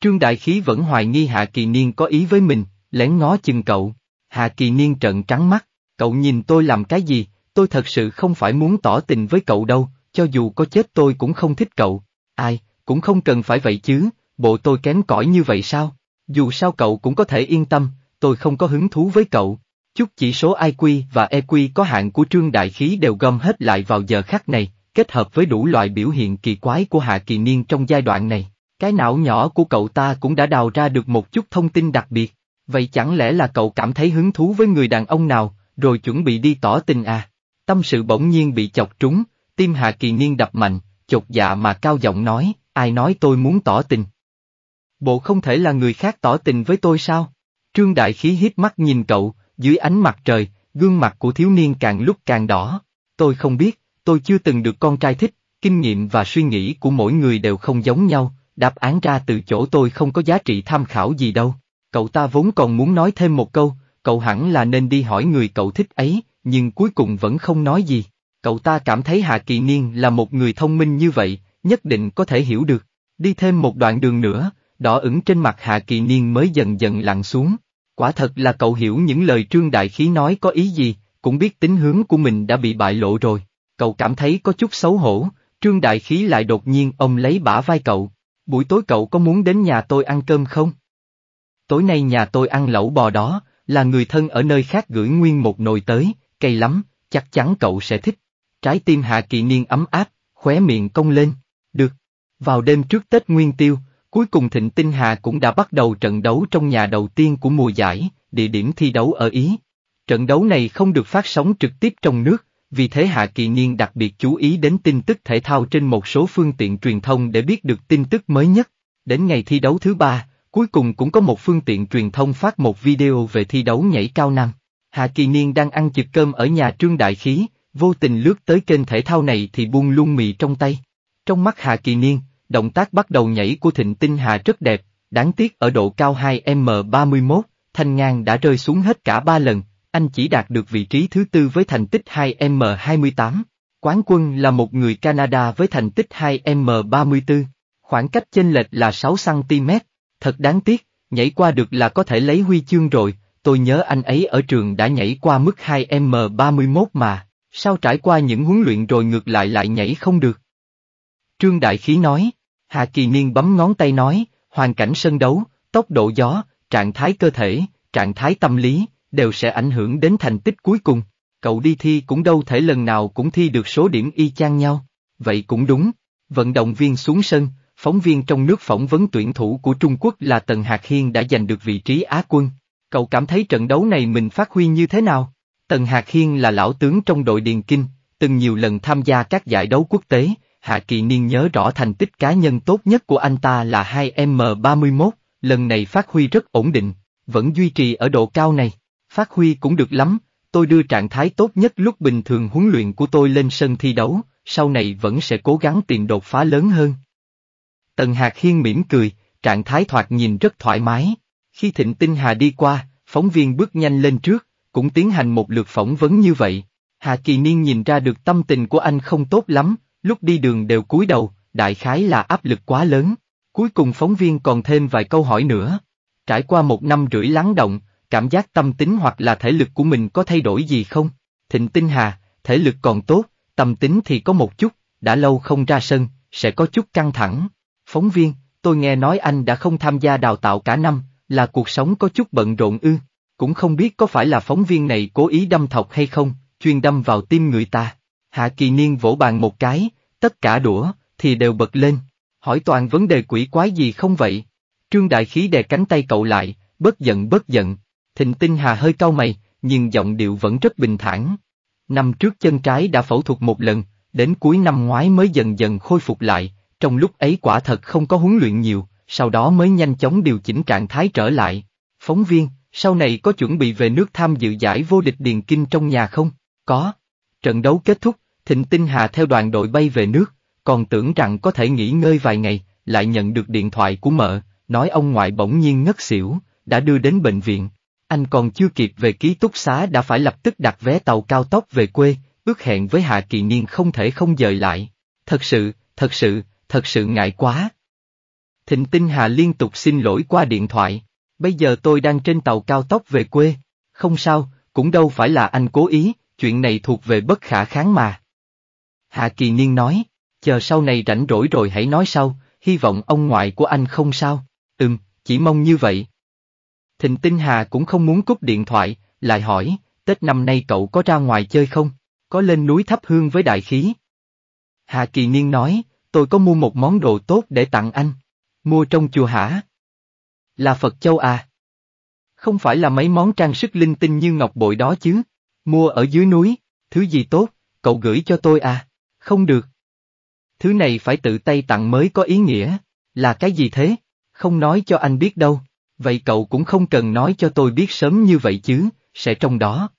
Trương Đại Khí vẫn hoài nghi Hạ Kỳ Niên có ý với mình, lén ngó chừng cậu. Hạ Kỳ Niên trợn trắng mắt, cậu nhìn tôi làm cái gì, tôi thật sự không phải muốn tỏ tình với cậu đâu, cho dù có chết tôi cũng không thích cậu. Ai, cũng không cần phải vậy chứ, bộ tôi kém cỏi như vậy sao? Dù sao cậu cũng có thể yên tâm, tôi không có hứng thú với cậu. Chút chỉ số IQ và EQ có hạn của trương đại khí đều gom hết lại vào giờ khắc này, kết hợp với đủ loại biểu hiện kỳ quái của Hạ Kỳ Niên trong giai đoạn này. Cái não nhỏ của cậu ta cũng đã đào ra được một chút thông tin đặc biệt, vậy chẳng lẽ là cậu cảm thấy hứng thú với người đàn ông nào, rồi chuẩn bị đi tỏ tình à? Tâm sự bỗng nhiên bị chọc trúng, tim Hạ Kỳ Niên đập mạnh, chột dạ mà cao giọng nói, ai nói tôi muốn tỏ tình. Bộ không thể là người khác tỏ tình với tôi sao? Trương Đại Khí hiếp mắt nhìn cậu, dưới ánh mặt trời, gương mặt của thiếu niên càng lúc càng đỏ. Tôi không biết, tôi chưa từng được con trai thích, kinh nghiệm và suy nghĩ của mỗi người đều không giống nhau, đáp án ra từ chỗ tôi không có giá trị tham khảo gì đâu. Cậu ta vốn còn muốn nói thêm một câu, cậu hẳn là nên đi hỏi người cậu thích ấy, nhưng cuối cùng vẫn không nói gì. Cậu ta cảm thấy Hạ Kỳ Niên là một người thông minh như vậy, nhất định có thể hiểu được. Đi thêm một đoạn đường nữa, đỏ ửng trên mặt Hạ Kỳ Niên mới dần dần lặn xuống. Quả thật là cậu hiểu những lời Trương Đại Khí nói có ý gì, cũng biết tính hướng của mình đã bị bại lộ rồi. Cậu cảm thấy có chút xấu hổ, Trương Đại Khí lại đột nhiên ông lấy bả vai cậu. Buổi tối cậu có muốn đến nhà tôi ăn cơm không? Tối nay nhà tôi ăn lẩu bò đó, là người thân ở nơi khác gửi nguyên một nồi tới, cay lắm, chắc chắn cậu sẽ thích. Trái tim Hạ Kỳ Niên ấm áp, khóe miệng cong lên. Vào đêm trước Tết Nguyên Tiêu, cuối cùng Thịnh Tinh Hà cũng đã bắt đầu trận đấu trong nhà đầu tiên của mùa giải, địa điểm thi đấu ở Ý. Trận đấu này không được phát sóng trực tiếp trong nước, vì thế Hạ Kỳ Niên đặc biệt chú ý đến tin tức thể thao trên một số phương tiện truyền thông để biết được tin tức mới nhất. Đến ngày thi đấu thứ ba, cuối cùng cũng có một phương tiện truyền thông phát một video về thi đấu nhảy cao nam. Hạ Kỳ Niên đang ăn chực cơm ở nhà Trương Đại Khí, vô tình lướt tới kênh thể thao này thì buông luôn mì trong tay. Trong mắt Hạ Kỳ Niên, động tác bắt đầu nhảy của Thịnh Tinh Hà rất đẹp, đáng tiếc ở độ cao 2M31, thanh ngang đã rơi xuống hết cả ba lần, anh chỉ đạt được vị trí thứ tư với thành tích 2M28. Quán quân là một người Canada với thành tích 2M34, khoảng cách chênh lệch là 6cm, thật đáng tiếc, nhảy qua được là có thể lấy huy chương rồi, tôi nhớ anh ấy ở trường đã nhảy qua mức 2M31 mà, sao trải qua những huấn luyện rồi ngược lại lại nhảy không được? Trương Đại Khí nói. Hạ Kỳ Niên bấm ngón tay nói, hoàn cảnh sân đấu, tốc độ gió, trạng thái cơ thể, trạng thái tâm lý, đều sẽ ảnh hưởng đến thành tích cuối cùng. Cậu đi thi cũng đâu thể lần nào cũng thi được số điểm y chang nhau. Vậy cũng đúng. Vận động viên xuống sân, phóng viên trong nước phỏng vấn tuyển thủ của Trung Quốc là Tần Hạc Hiên đã giành được vị trí Á quân. Cậu cảm thấy trận đấu này mình phát huy như thế nào? Tần Hạc Hiên là lão tướng trong đội Điền Kinh, từng nhiều lần tham gia các giải đấu quốc tế, Hạ Kỳ Niên nhớ rõ thành tích cá nhân tốt nhất của anh ta là 2M31, lần này phát huy rất ổn định, vẫn duy trì ở độ cao này. Phát huy cũng được lắm, tôi đưa trạng thái tốt nhất lúc bình thường huấn luyện của tôi lên sân thi đấu, sau này vẫn sẽ cố gắng tìm đột phá lớn hơn. Tần Hạc Hiên mỉm cười, trạng thái thoạt nhìn rất thoải mái. Khi Thịnh Tinh Hà đi qua, phóng viên bước nhanh lên trước, cũng tiến hành một lượt phỏng vấn như vậy. Hạ Kỳ Niên nhìn ra được tâm tình của anh không tốt lắm, Lúc đi đường đều cúi đầu, đại khái là áp lực quá lớn. Cuối cùng phóng viên còn thêm vài câu hỏi nữa. Trải qua một năm rưỡi lắng động, cảm giác tâm tính hoặc là thể lực của mình có thay đổi gì không? Thịnh Tinh Hà, thể lực còn tốt, tâm tính thì có một chút, đã lâu không ra sân, sẽ có chút căng thẳng. Phóng viên, tôi nghe nói anh đã không tham gia đào tạo cả năm, là cuộc sống có chút bận rộn ư, cũng không biết có phải là phóng viên này cố ý đâm thọc hay không, chuyên đâm vào tim người ta. Hạ kỳ niên vỗ bàn một cái, tất cả đũa, thì đều bật lên. Hỏi toàn vấn đề quỷ quái gì không vậy? Trương Đại Khí đè cánh tay cậu lại, bất giận bất giận. Thịnh Tinh Hà hơi cau mày, nhưng giọng điệu vẫn rất bình thản. Năm trước chân trái đã phẫu thuật một lần, đến cuối năm ngoái mới dần dần khôi phục lại, trong lúc ấy quả thật không có huấn luyện nhiều, sau đó mới nhanh chóng điều chỉnh trạng thái trở lại. Phóng viên, sau này có chuẩn bị về nước tham dự giải vô địch điền kinh trong nhà không? Có. Trận đấu kết thúc, Thịnh Tinh Hà theo đoàn đội bay về nước, còn tưởng rằng có thể nghỉ ngơi vài ngày, lại nhận được điện thoại của mợ, nói ông ngoại bỗng nhiên ngất xỉu, đã đưa đến bệnh viện. Anh còn chưa kịp về ký túc xá đã phải lập tức đặt vé tàu cao tốc về quê, ước hẹn với Hạ Kỳ Niên không thể không dời lại. Thật sự, thật sự, thật sự ngại quá. Thịnh Tinh Hà liên tục xin lỗi qua điện thoại. Bây giờ tôi đang trên tàu cao tốc về quê. Không sao, cũng đâu phải là anh cố ý, chuyện này thuộc về bất khả kháng mà. Hạ Kỳ Niên nói, chờ sau này rảnh rỗi rồi hãy nói sau, hy vọng ông ngoại của anh không sao. Ừm, chỉ mong như vậy. Thịnh Tinh Hà cũng không muốn cúp điện thoại, lại hỏi, Tết năm nay cậu có ra ngoài chơi không? Có lên núi thắp hương với đại khí? Hạ Kỳ Niên nói, tôi có mua một món đồ tốt để tặng anh. Mua trong chùa hả? Là Phật Châu à? Không phải là mấy món trang sức linh tinh như ngọc bội đó chứ? Mua ở dưới núi, thứ gì tốt, cậu gửi cho tôi à? Không được. Thứ này phải tự tay tặng mới có ý nghĩa, là cái gì thế? Không nói cho anh biết đâu, vậy cậu cũng không cần nói cho tôi biết sớm như vậy chứ, sẽ trong đó.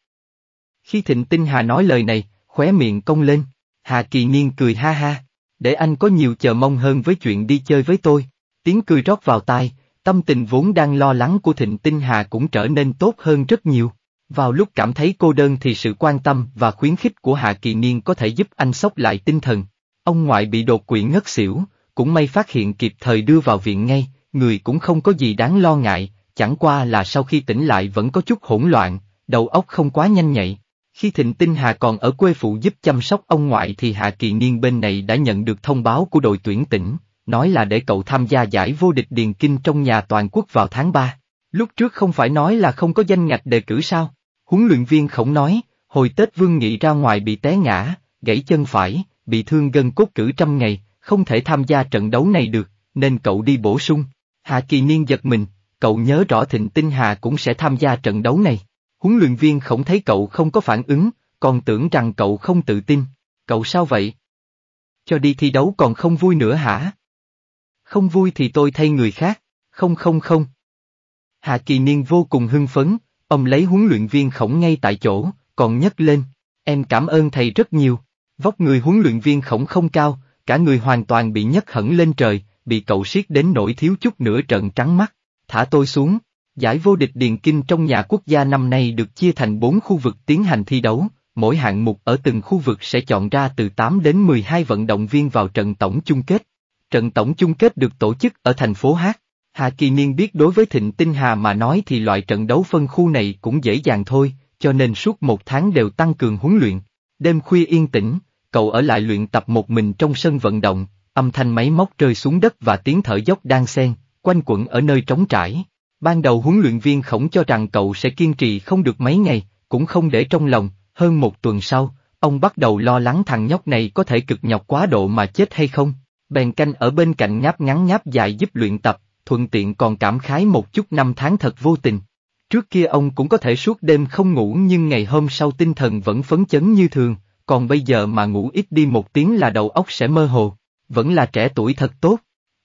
Khi Thịnh Tinh Hà nói lời này, khóe miệng cong lên, Hà Kỳ Niên cười ha ha, để anh có nhiều chờ mong hơn với chuyện đi chơi với tôi, tiếng cười rót vào tai, tâm tình vốn đang lo lắng của Thịnh Tinh Hà cũng trở nên tốt hơn rất nhiều. Vào lúc cảm thấy cô đơn thì sự quan tâm và khuyến khích của Hạ Kỳ Niên có thể giúp anh sốc lại tinh thần. Ông ngoại bị đột quỵ ngất xỉu, cũng may phát hiện kịp thời đưa vào viện ngay, người cũng không có gì đáng lo ngại, chẳng qua là sau khi tỉnh lại vẫn có chút hỗn loạn, đầu óc không quá nhanh nhạy. Khi Thịnh Tinh Hà còn ở quê phụ giúp chăm sóc ông ngoại thì Hạ Kỳ Niên bên này đã nhận được thông báo của đội tuyển tỉnh, nói là để cậu tham gia giải vô địch Điền Kinh trong nhà toàn quốc vào tháng 3. Lúc trước không phải nói là không có danh ngạch đề cử sao? Huấn luyện viên khổng nói, hồi Tết Vương Nghị ra ngoài bị té ngã, gãy chân phải, bị thương gân cốt cử trăm ngày, không thể tham gia trận đấu này được, nên cậu đi bổ sung. Hạ Kỳ Niên giật mình, cậu nhớ rõ Thịnh Tinh Hà cũng sẽ tham gia trận đấu này. Huấn luyện viên khổng thấy cậu không có phản ứng, còn tưởng rằng cậu không tự tin. Cậu sao vậy? Cho đi thi đấu còn không vui nữa hả? Không vui thì tôi thay người khác. Không không không, Hạ Kỳ Niên vô cùng hưng phấn, ông lấy huấn luyện viên khổng ngay tại chỗ, còn nhấc lên. Em cảm ơn thầy rất nhiều. Vóc người huấn luyện viên khổng không cao, cả người hoàn toàn bị nhấc hẳn lên trời, bị cậu siết đến nỗi thiếu chút nữa trận trắng mắt. Thả tôi xuống. Giải vô địch Điền Kinh trong nhà quốc gia năm nay được chia thành 4 khu vực tiến hành thi đấu, mỗi hạng mục ở từng khu vực sẽ chọn ra từ 8 đến 12 vận động viên vào trận tổng chung kết. Trận tổng chung kết được tổ chức ở thành phố Hát. Hạ Kỳ Niên biết đối với Thịnh Tinh Hà mà nói thì loại trận đấu phân khu này cũng dễ dàng thôi, cho nên suốt một tháng đều tăng cường huấn luyện. Đêm khuya yên tĩnh, cậu ở lại luyện tập một mình trong sân vận động, âm thanh máy móc rơi xuống đất và tiếng thở dốc đang xen, quanh quẩn ở nơi trống trải. Ban đầu huấn luyện viên khổng cho rằng cậu sẽ kiên trì không được mấy ngày, cũng không để trong lòng, hơn một tuần sau, ông bắt đầu lo lắng thằng nhóc này có thể cực nhọc quá độ mà chết hay không. Bèn canh ở bên cạnh ngáp ngắn ngáp dài giúp luyện tập, thuận tiện còn cảm khái một chút năm tháng thật vô tình. Trước kia ông cũng có thể suốt đêm không ngủ nhưng ngày hôm sau tinh thần vẫn phấn chấn như thường, còn bây giờ mà ngủ ít đi một tiếng là đầu óc sẽ mơ hồ, vẫn là trẻ tuổi thật tốt.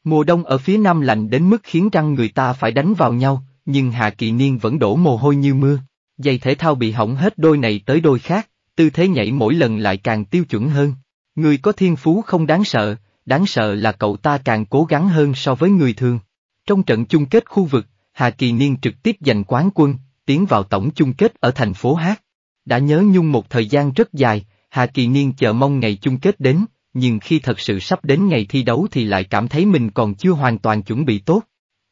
Mùa đông ở phía nam lạnh đến mức khiến răng người ta phải đánh vào nhau, nhưng Hà Kỳ Niên vẫn đổ mồ hôi như mưa. Giày thể thao bị hỏng hết đôi này tới đôi khác, tư thế nhảy mỗi lần lại càng tiêu chuẩn hơn. Người có thiên phú không đáng sợ, đáng sợ là cậu ta càng cố gắng hơn so với người thường. Trong trận chung kết khu vực, Hà Kỳ Niên trực tiếp giành quán quân, tiến vào tổng chung kết ở thành phố Hát. Đã nhớ nhung một thời gian rất dài, Hà Kỳ Niên chờ mong ngày chung kết đến, nhưng khi thật sự sắp đến ngày thi đấu thì lại cảm thấy mình còn chưa hoàn toàn chuẩn bị tốt.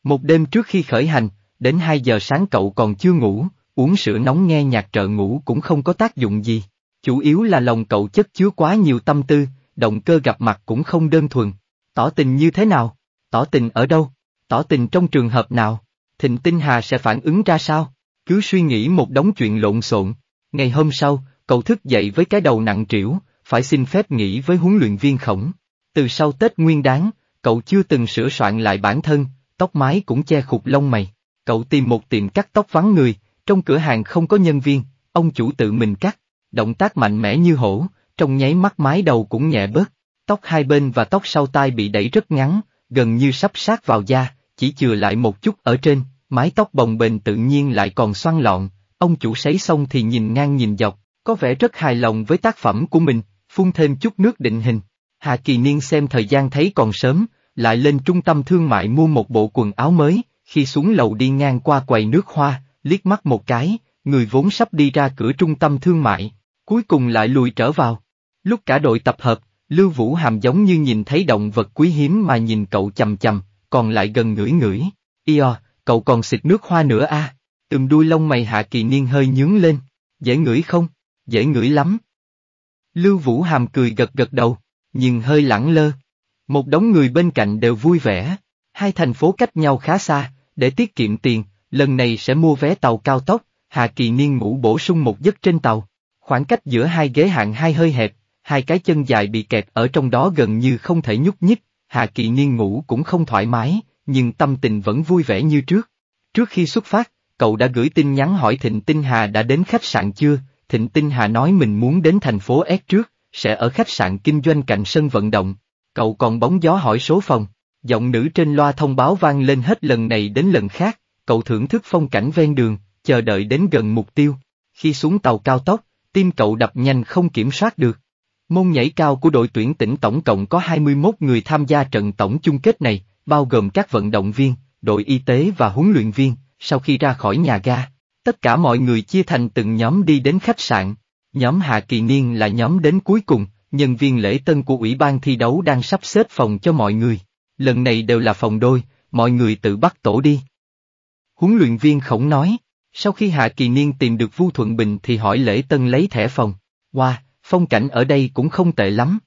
Một đêm trước khi khởi hành, đến 2 giờ sáng cậu còn chưa ngủ, uống sữa nóng nghe nhạc trợ ngủ cũng không có tác dụng gì. Chủ yếu là lòng cậu chất chứa quá nhiều tâm tư, động cơ gặp mặt cũng không đơn thuần. Tỏ tình như thế nào? Tỏ tình ở đâu? Tỏ tình trong trường hợp nào? Thịnh Tinh Hà sẽ phản ứng ra sao? Cứ suy nghĩ một đống chuyện lộn xộn. Ngày hôm sau, cậu thức dậy với cái đầu nặng trĩu, phải xin phép nghỉ với huấn luyện viên khổng. Từ sau Tết Nguyên Đán, cậu chưa từng sửa soạn lại bản thân, tóc mái cũng che khục lông mày. Cậu tìm một tiệm cắt tóc vắng người, trong cửa hàng không có nhân viên, ông chủ tự mình cắt. Động tác mạnh mẽ như hổ, trong nháy mắt mái đầu cũng nhẹ bớt. Tóc hai bên và tóc sau tai bị đẩy rất ngắn, gần như sắp sát vào da chỉ chừa lại một chút ở trên, mái tóc bồng bềnh tự nhiên lại còn xoăn lọn, ông chủ sấy xong thì nhìn ngang nhìn dọc, có vẻ rất hài lòng với tác phẩm của mình, phun thêm chút nước định hình. Hạ Kỳ Niên xem thời gian thấy còn sớm, lại lên trung tâm thương mại mua một bộ quần áo mới, khi xuống lầu đi ngang qua quầy nước hoa, liếc mắt một cái, người vốn sắp đi ra cửa trung tâm thương mại, cuối cùng lại lùi trở vào. Lúc cả đội tập hợp, Lưu Vũ Hàm giống như nhìn thấy động vật quý hiếm mà nhìn cậu chầm chầm, còn lại gần ngửi ngửi. io, cậu còn xịt nước hoa nữa à? Từng đuôi lông mày Hạ Kỳ Niên hơi nhướng lên. Dễ ngửi không? Dễ ngửi lắm. Lưu Vũ Hàm cười gật gật đầu, nhưng hơi lẳng lơ. Một đống người bên cạnh đều vui vẻ. Hai thành phố cách nhau khá xa, để tiết kiệm tiền, lần này sẽ mua vé tàu cao tốc, Hạ Kỳ Niên ngủ bổ sung một giấc trên tàu. Khoảng cách giữa hai ghế hạng hai hơi hẹp, hai cái chân dài bị kẹt ở trong đó gần như không thể nhúc nhích, Hạ Kỳ Niên ngủ cũng không thoải mái, nhưng tâm tình vẫn vui vẻ như trước. Trước khi xuất phát, cậu đã gửi tin nhắn hỏi Thịnh Tinh Hà đã đến khách sạn chưa, Thịnh Tinh Hà nói mình muốn đến thành phố S trước, sẽ ở khách sạn kinh doanh cạnh sân vận động. Cậu còn bóng gió hỏi số phòng, giọng nữ trên loa thông báo vang lên hết lần này đến lần khác, cậu thưởng thức phong cảnh ven đường, chờ đợi đến gần mục tiêu. Khi xuống tàu cao tốc, tim cậu đập nhanh không kiểm soát được. Môn nhảy cao của đội tuyển tỉnh tổng cộng có 21 người tham gia trận tổng chung kết này, bao gồm các vận động viên, đội y tế và huấn luyện viên, sau khi ra khỏi nhà ga. Tất cả mọi người chia thành từng nhóm đi đến khách sạn. Nhóm Hạ Kỳ Niên là nhóm đến cuối cùng, nhân viên lễ tân của Ủy ban thi đấu đang sắp xếp phòng cho mọi người. Lần này đều là phòng đôi, mọi người tự bắt tổ đi. Huấn luyện viên khổng nói, sau khi Hạ Kỳ Niên tìm được Vu Thuận Bình thì hỏi lễ tân lấy thẻ phòng. Wow, phong cảnh ở đây cũng không tệ lắm.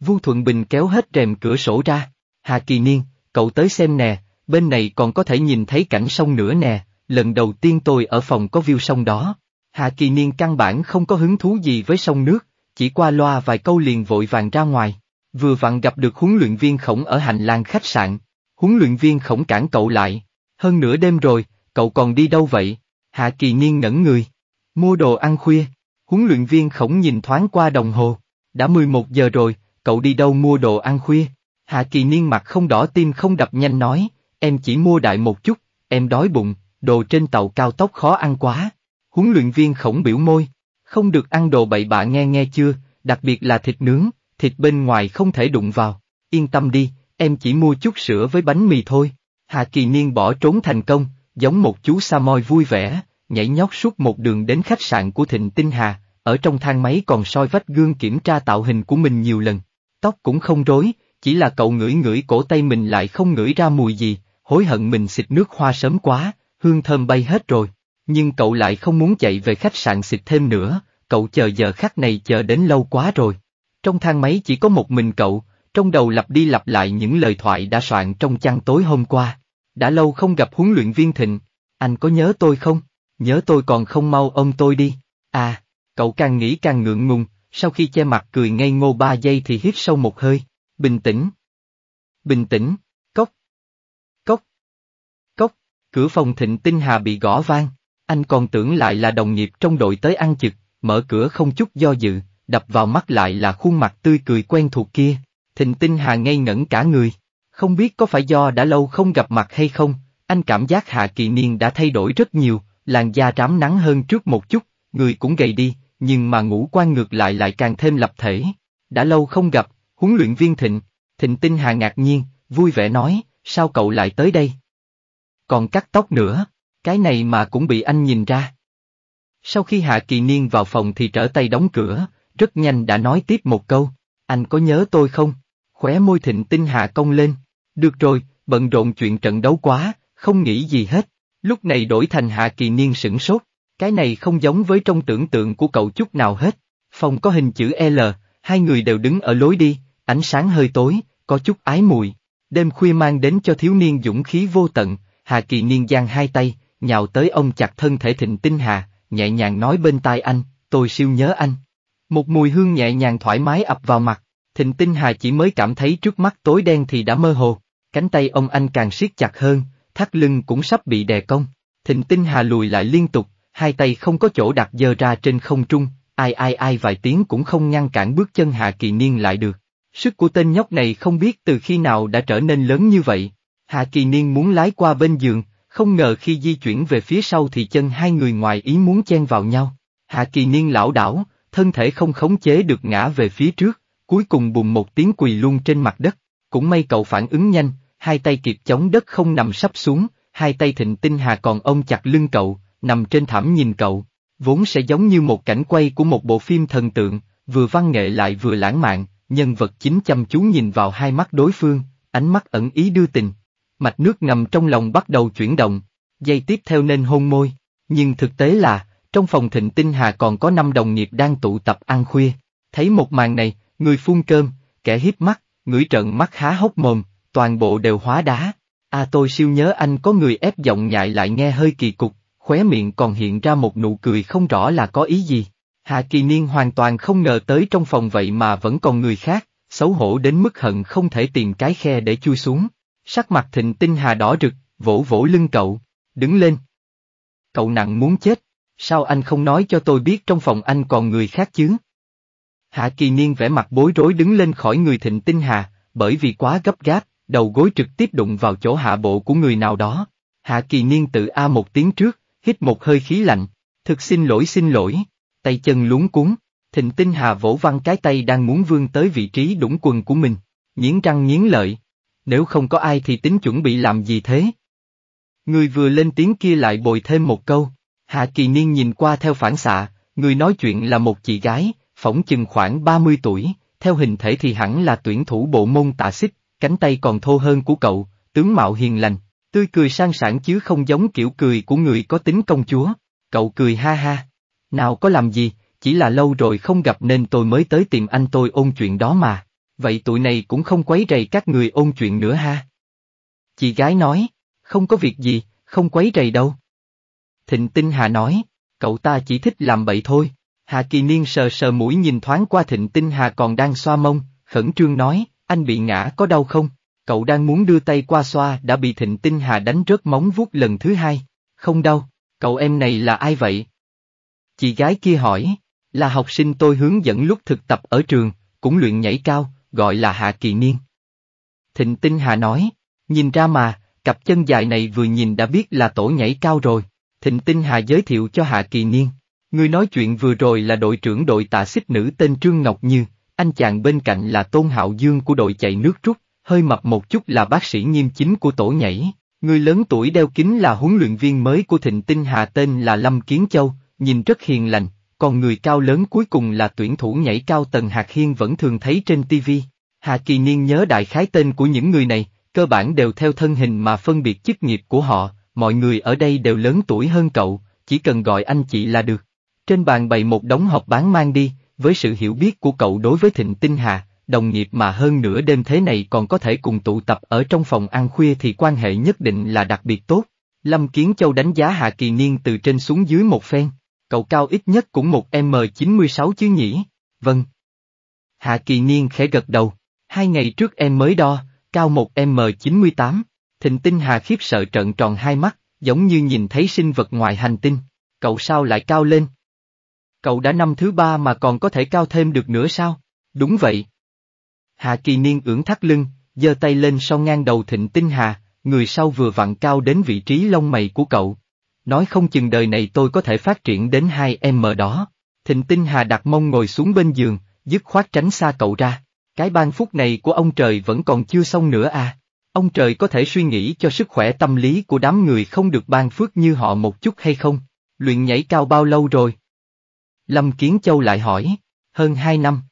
Vu Thuận Bình kéo hết rèm cửa sổ ra, Hà Kỳ Niên, cậu tới xem nè, bên này còn có thể nhìn thấy cảnh sông nữa nè, lần đầu tiên tôi ở phòng có view sông đó. Hà Kỳ Niên căn bản không có hứng thú gì với sông nước, chỉ qua loa vài câu liền vội vàng ra ngoài. Vừa vặn gặp được huấn luyện viên khổng ở hành lang khách sạn. Huấn luyện viên khổng cản cậu lại. Hơn nửa đêm rồi, cậu còn đi đâu vậy? Hạ Kỳ Niên ngẩn người. Mua đồ ăn khuya, Huấn luyện viên khổng nhìn thoáng qua đồng hồ. Đã 11 giờ rồi, cậu đi đâu mua đồ ăn khuya? Hạ kỳ niên mặt không đỏ tim không đập nhanh nói, em chỉ mua đại một chút, em đói bụng, đồ trên tàu cao tốc khó ăn quá. Huấn luyện viên khổng biểu môi, không được ăn đồ bậy bạ nghe nghe chưa, đặc biệt là thịt nướng, thịt bên ngoài không thể đụng vào. Yên tâm đi, em chỉ mua chút sữa với bánh mì thôi. Hạ kỳ niên bỏ trốn thành công, giống một chú sa moi vui vẻ, nhảy nhót suốt một đường đến khách sạn của Thịnh Tinh Hà, ở trong thang máy còn soi vách gương kiểm tra tạo hình của mình nhiều lần. Tóc cũng không rối, chỉ là cậu ngửi ngửi cổ tay mình lại không ngửi ra mùi gì, hối hận mình xịt nước hoa sớm quá, hương thơm bay hết rồi. Nhưng cậu lại không muốn chạy về khách sạn xịt thêm nữa, cậu chờ giờ khắc này chờ đến lâu quá rồi. Trong thang máy chỉ có một mình cậu, trong đầu lặp đi lặp lại những lời thoại đã soạn trong chăn tối hôm qua. Đã lâu không gặp huấn luyện viên Thịnh, anh có nhớ tôi không? Nhớ tôi còn không mau ôm tôi đi. À, cậu càng nghĩ càng ngượng ngùng, sau khi che mặt cười ngây ngô ba giây thì hít sâu một hơi, bình tĩnh. Bình tĩnh, cốc. Cốc. Cốc, cửa phòng thịnh tinh hà bị gõ vang, anh còn tưởng lại là đồng nghiệp trong đội tới ăn chực, mở cửa không chút do dự, đập vào mắt lại là khuôn mặt tươi cười quen thuộc kia. Thịnh tinh hà ngây ngẩn cả người, không biết có phải do đã lâu không gặp mặt hay không, anh cảm giác Hạ Kỳ Niên đã thay đổi rất nhiều, làn da rám nắng hơn trước một chút, người cũng gầy đi, nhưng mà ngũ quan ngược lại lại càng thêm lập thể. Đã lâu không gặp, huấn luyện viên Thịnh, Thịnh Tinh Hà ngạc nhiên, vui vẻ nói, sao cậu lại tới đây? Còn cắt tóc nữa, cái này mà cũng bị anh nhìn ra. Sau khi Hạ Kỳ Niên vào phòng thì trở tay đóng cửa, rất nhanh đã nói tiếp một câu, anh có nhớ tôi không? Khóe môi Thịnh Tinh Hà cong lên, được rồi, bận rộn chuyện trận đấu quá, không nghĩ gì hết. Lúc này đổi thành Hạ Kỳ Niên sửng sốt, cái này không giống với trong tưởng tượng của cậu chút nào hết. Phòng có hình chữ L, hai người đều đứng ở lối đi, ánh sáng hơi tối, có chút ái mùi. Đêm khuya mang đến cho thiếu niên dũng khí vô tận, Hà Kỳ Niên giang hai tay, nhào tới ông chặt thân thể thịnh tinh hà, nhẹ nhàng nói bên tai anh, tôi siêu nhớ anh. Một mùi hương nhẹ nhàng thoải mái ập vào mặt, thịnh tinh hà chỉ mới cảm thấy trước mắt tối đen thì đã mơ hồ, cánh tay ông anh càng siết chặt hơn, thắt lưng cũng sắp bị đè công, Thịnh tinh hà lùi lại liên tục, hai tay không có chỗ đặt dơ ra trên không trung, ai ai ai vài tiếng cũng không ngăn cản bước chân Hạ Kỳ Niên lại được. Sức của tên nhóc này không biết từ khi nào đã trở nên lớn như vậy. Hạ Kỳ Niên muốn lái qua bên giường, không ngờ khi di chuyển về phía sau thì chân hai người ngoài ý muốn chen vào nhau. Hạ Kỳ Niên lão đảo, thân thể không khống chế được ngã về phía trước, cuối cùng bùng một tiếng quỳ luôn trên mặt đất. Cũng may cậu phản ứng nhanh, hai tay kịp chống đất không nằm sắp xuống, hai tay thịnh tinh hà còn ôm chặt lưng cậu, nằm trên thảm nhìn cậu, vốn sẽ giống như một cảnh quay của một bộ phim thần tượng, vừa văn nghệ lại vừa lãng mạn, nhân vật chính chăm chú nhìn vào hai mắt đối phương, ánh mắt ẩn ý đưa tình. Mạch nước ngầm trong lòng bắt đầu chuyển động, dây tiếp theo nên hôn môi, nhưng thực tế là, trong phòng thịnh tinh hà còn có năm đồng nghiệp đang tụ tập ăn khuya, thấy một màn này, người phun cơm, kẻ hiếp mắt, ngửi trận mắt há hốc mồm, toàn bộ đều hóa đá. À tôi siêu nhớ anh có người ép giọng nhại lại nghe hơi kỳ cục, khóe miệng còn hiện ra một nụ cười không rõ là có ý gì. Hạ kỳ niên hoàn toàn không ngờ tới trong phòng vậy mà vẫn còn người khác, xấu hổ đến mức hận không thể tìm cái khe để chui xuống. Sắc mặt thịnh tinh hà đỏ rực, vỗ vỗ lưng cậu, đứng lên. Cậu nặng muốn chết, sao anh không nói cho tôi biết trong phòng anh còn người khác chứ? Hạ kỳ niên vẽ mặt bối rối đứng lên khỏi người thịnh tinh hà, bởi vì quá gấp gáp, đầu gối trực tiếp đụng vào chỗ hạ bộ của người nào đó. Hạ kỳ niên tự A một tiếng trước, hít một hơi khí lạnh, thực xin lỗi xin lỗi, tay chân luống cuốn, thịnh tinh hà vỗ văng cái tay đang muốn vươn tới vị trí đũng quần của mình, nghiến răng nghiến lợi, nếu không có ai thì tính chuẩn bị làm gì thế. Người vừa lên tiếng kia lại bồi thêm một câu, hạ kỳ niên nhìn qua theo phản xạ, người nói chuyện là một chị gái, phỏng chừng khoảng 30 tuổi, theo hình thể thì hẳn là tuyển thủ bộ môn tạ xích, cánh tay còn thô hơn của cậu, tướng mạo hiền lành, tươi cười sang sảng chứ không giống kiểu cười của người có tính công chúa. Cậu cười ha ha. Nào có làm gì, chỉ là lâu rồi không gặp nên tôi mới tới tìm anh tôi ôn chuyện đó mà. Vậy tụi này cũng không quấy rầy các người ôn chuyện nữa ha. Chị gái nói, không có việc gì, không quấy rầy đâu. Thịnh Tinh Hà nói, cậu ta chỉ thích làm bậy thôi. Hà Kỳ Niên sờ sờ mũi nhìn thoáng qua Thịnh Tinh Hà còn đang xoa mông, khẩn trương nói, anh bị ngã có đau không? Cậu đang muốn đưa tay qua xoa đã bị Thịnh Tinh Hà đánh rớt móng vuốt lần thứ hai. Không đau, cậu em này là ai vậy? Chị gái kia hỏi, là học sinh tôi hướng dẫn lúc thực tập ở trường, cũng luyện nhảy cao, gọi là Hạ Kỳ Niên. Thịnh Tinh Hà nói, nhìn ra mà, cặp chân dài này vừa nhìn đã biết là tổ nhảy cao rồi. Thịnh Tinh Hà giới thiệu cho Hạ Kỳ Niên. Người nói chuyện vừa rồi là đội trưởng đội tạ xích nữ tên Trương Ngọc Như, anh chàng bên cạnh là Tôn Hạo Dương của đội chạy nước rút, hơi mập một chút là bác sĩ nghiêm chính của tổ nhảy. Người lớn tuổi đeo kính là huấn luyện viên mới của Thịnh Tinh Hà tên là Lâm Kiến Châu, nhìn rất hiền lành, còn người cao lớn cuối cùng là tuyển thủ nhảy cao Tần Hạc Hiên vẫn thường thấy trên TV. Hà Kỳ Niên nhớ đại khái tên của những người này, cơ bản đều theo thân hình mà phân biệt chức nghiệp của họ, mọi người ở đây đều lớn tuổi hơn cậu, chỉ cần gọi anh chị là được. Trên bàn bày một đống hộp bán mang đi, với sự hiểu biết của cậu đối với Thịnh Tinh Hà, đồng nghiệp mà hơn nửa đêm thế này còn có thể cùng tụ tập ở trong phòng ăn khuya thì quan hệ nhất định là đặc biệt tốt. Lâm Kiến Châu đánh giá Hạ Kỳ Niên từ trên xuống dưới một phen, cậu cao ít nhất cũng một M96 chứ nhỉ, vâng. Hạ Kỳ Niên khẽ gật đầu, hai ngày trước em mới đo, cao một M98, thịnh tinh Hà khiếp sợ trợn tròn hai mắt, giống như nhìn thấy sinh vật ngoài hành tinh, cậu sao lại cao lên? cậu đã năm thứ ba mà còn có thể cao thêm được nữa sao? Đúng vậy. Hạ kỳ niên ưỡn thắt lưng, giơ tay lên sau ngang đầu thịnh tinh hà, người sau vừa vặn cao đến vị trí lông mày của cậu. Nói không chừng đời này tôi có thể phát triển đến hai em mờ đó. Thịnh tinh hà đặt mông ngồi xuống bên giường, dứt khoát tránh xa cậu ra. Cái ban phúc này của ông trời vẫn còn chưa xong nữa à. Ông trời có thể suy nghĩ cho sức khỏe tâm lý của đám người không được ban phước như họ một chút hay không? Luyện nhảy cao bao lâu rồi? Lâm Kiến Châu lại hỏi, hơn 2 năm.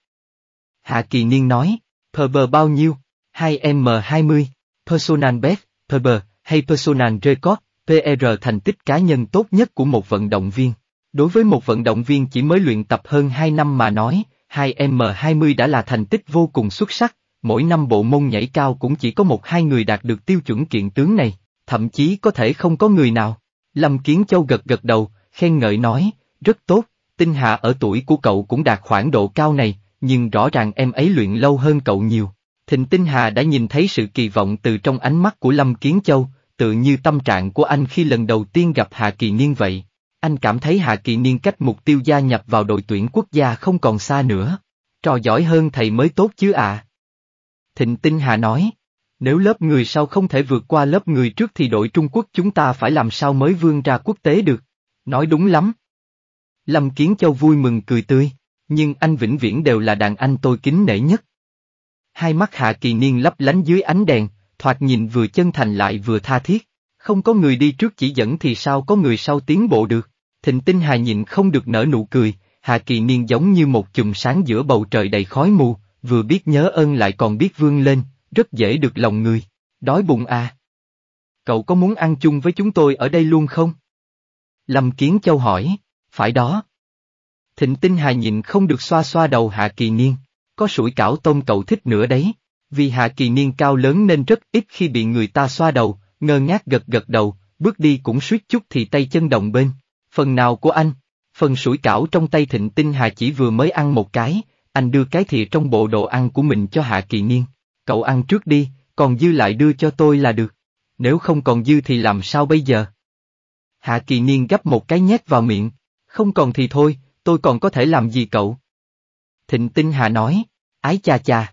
Hạ Kỳ Niên nói, PB bao nhiêu? 2M20, Personal Best, PB, hay Personal Record, PR thành tích cá nhân tốt nhất của một vận động viên. Đối với một vận động viên chỉ mới luyện tập hơn 2 năm mà nói, 2M20 đã là thành tích vô cùng xuất sắc, mỗi năm bộ môn nhảy cao cũng chỉ có một hai người đạt được tiêu chuẩn kiện tướng này, thậm chí có thể không có người nào. Lâm Kiến Châu gật gật đầu, khen ngợi nói, rất tốt, Tinh Hà ở tuổi của cậu cũng đạt khoảng độ cao này, nhưng rõ ràng em ấy luyện lâu hơn cậu nhiều. Thịnh Tinh Hà đã nhìn thấy sự kỳ vọng từ trong ánh mắt của Lâm Kiến Châu, tự như tâm trạng của anh khi lần đầu tiên gặp Hạ Kỳ Niên vậy. Anh cảm thấy Hạ Kỳ Niên cách mục tiêu gia nhập vào đội tuyển quốc gia không còn xa nữa. Trò giỏi hơn thầy mới tốt chứ ạ. Thịnh Tinh Hà nói, nếu lớp người sau không thể vượt qua lớp người trước thì đội Trung Quốc chúng ta phải làm sao mới vươn ra quốc tế được. Nói đúng lắm. Lâm Kiến Châu vui mừng cười tươi, nhưng anh vĩnh viễn đều là đàn anh tôi kính nể nhất. Hai mắt Hạ Kỳ Niên lấp lánh dưới ánh đèn, thoạt nhìn vừa chân thành lại vừa tha thiết, không có người đi trước chỉ dẫn thì sao có người sau tiến bộ được. Thịnh Tinh Hà nhịn không được nở nụ cười, Hạ Kỳ Niên giống như một chùm sáng giữa bầu trời đầy khói mù, vừa biết nhớ ơn lại còn biết vươn lên, rất dễ được lòng người. Đói bụng à? Cậu có muốn ăn chung với chúng tôi ở đây luôn không? Lâm Kiến Châu hỏi phải đó. Thịnh tinh hà nhịn không được xoa xoa đầu Hạ Kỳ Niên, có sủi cảo tôm cậu thích nữa đấy, vì Hạ Kỳ Niên cao lớn nên rất ít khi bị người ta xoa đầu, ngơ ngác gật gật đầu, bước đi cũng suýt chút thì tay chân động bên, phần nào của anh, phần sủi cảo trong tay thịnh tinh hà chỉ vừa mới ăn một cái, anh đưa cái thìa trong bộ đồ ăn của mình cho Hạ Kỳ Niên, cậu ăn trước đi, còn dư lại đưa cho tôi là được, nếu không còn dư thì làm sao bây giờ? Hạ Kỳ Niên gấp một cái nhét vào miệng, không còn thì thôi, tôi còn có thể làm gì cậu? Thịnh Tinh Hà nói, ái cha cha.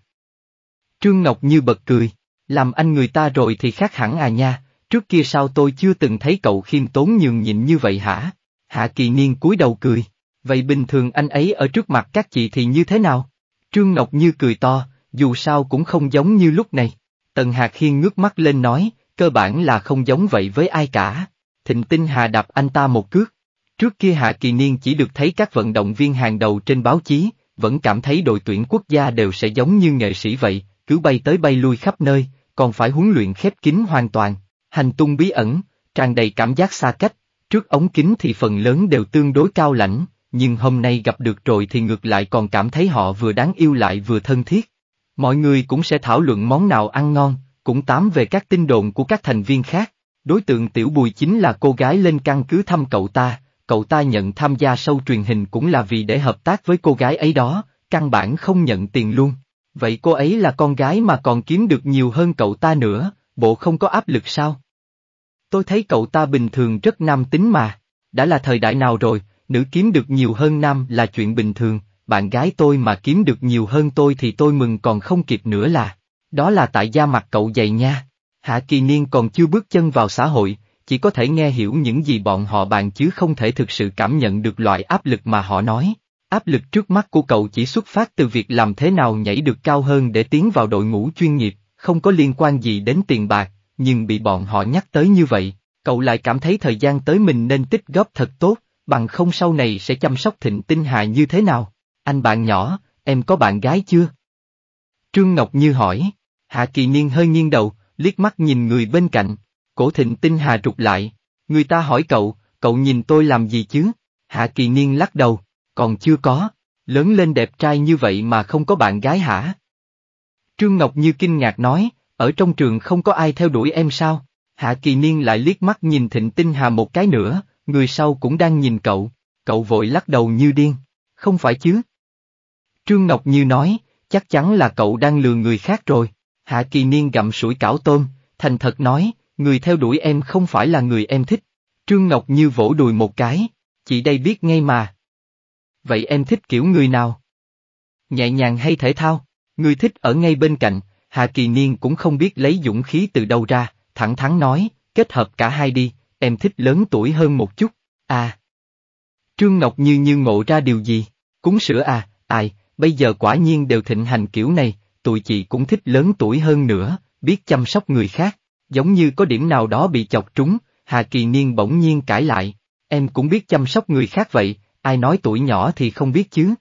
Trương Ngọc Như bật cười, làm anh người ta rồi thì khác hẳn à nha, trước kia sao tôi chưa từng thấy cậu khiêm tốn nhường nhịn như vậy hả? Hạ Kỳ Niên cúi đầu cười, vậy bình thường anh ấy ở trước mặt các chị thì như thế nào? Trương Ngọc Như cười to, dù sao cũng không giống như lúc này. Tần Hạc Hiên ngước mắt lên nói, cơ bản là không giống vậy với ai cả. Thịnh Tinh Hà đạp anh ta một cước. Trước kia Hạ Kỳ Niên chỉ được thấy các vận động viên hàng đầu trên báo chí, vẫn cảm thấy đội tuyển quốc gia đều sẽ giống như nghệ sĩ vậy, cứ bay tới bay lui khắp nơi, còn phải huấn luyện khép kín hoàn toàn, hành tung bí ẩn, tràn đầy cảm giác xa cách, trước ống kính thì phần lớn đều tương đối cao lãnh, nhưng hôm nay gặp được rồi thì ngược lại còn cảm thấy họ vừa đáng yêu lại vừa thân thiết. Mọi người cũng sẽ thảo luận món nào ăn ngon, cũng tám về các tin đồn của các thành viên khác. Đối tượng Tiểu Bùi chính là cô gái lên căn cứ thăm cậu ta, cậu ta nhận tham gia sâu truyền hình cũng là vì để hợp tác với cô gái ấy đó, căn bản không nhận tiền luôn. Vậy cô ấy là con gái mà còn kiếm được nhiều hơn cậu ta nữa, bộ không có áp lực sao? Tôi thấy cậu ta bình thường rất nam tính mà, đã là thời đại nào rồi, nữ kiếm được nhiều hơn nam là chuyện bình thường, bạn gái tôi mà kiếm được nhiều hơn tôi thì tôi mừng còn không kịp nữa là, đó là tại da mặt cậu dày nha. Hạ kỳ niên còn chưa bước chân vào xã hội, chỉ có thể nghe hiểu những gì bọn họ bàn chứ không thể thực sự cảm nhận được loại áp lực mà họ nói. Áp lực trước mắt của cậu chỉ xuất phát từ việc làm thế nào nhảy được cao hơn để tiến vào đội ngũ chuyên nghiệp, không có liên quan gì đến tiền bạc, nhưng bị bọn họ nhắc tới như vậy, cậu lại cảm thấy thời gian tới mình nên tích góp thật tốt, bằng không sau này sẽ chăm sóc thịnh tinh hà như thế nào. Anh bạn nhỏ, em có bạn gái chưa? Trương Ngọc Như hỏi, Hạ Kỳ Niên hơi nghiêng đầu, liếc mắt nhìn người bên cạnh, Cổ thịnh tinh hà trục lại, người ta hỏi cậu, cậu nhìn tôi làm gì chứ? Hạ kỳ niên lắc đầu, còn chưa có, lớn lên đẹp trai như vậy mà không có bạn gái hả? Trương Ngọc Như kinh ngạc nói, ở trong trường không có ai theo đuổi em sao? Hạ kỳ niên lại liếc mắt nhìn thịnh tinh hà một cái nữa, người sau cũng đang nhìn cậu, cậu vội lắc đầu như điên, không phải chứ? Trương Ngọc Như nói, chắc chắn là cậu đang lừa người khác rồi. Hạ kỳ niên gặm sủi cảo tôm, thành thật nói, người theo đuổi em không phải là người em thích. Trương Ngọc Như vỗ đùi một cái, chị đây biết ngay mà. Vậy em thích kiểu người nào? Nhẹ nhàng hay thể thao, người thích ở ngay bên cạnh, Hà Kỳ Niên cũng không biết lấy dũng khí từ đâu ra, thẳng thắn nói, kết hợp cả hai đi, em thích lớn tuổi hơn một chút, à. Trương Ngọc Như như ngộ ra điều gì, cúng sữa à, ai, bây giờ quả nhiên đều thịnh hành kiểu này, tụi chị cũng thích lớn tuổi hơn nữa, biết chăm sóc người khác. Giống như có điểm nào đó bị chọc trúng, Hà Kỳ Niên bỗng nhiên cãi lại, em cũng biết chăm sóc người khác vậy, ai nói tuổi nhỏ thì không biết chứ.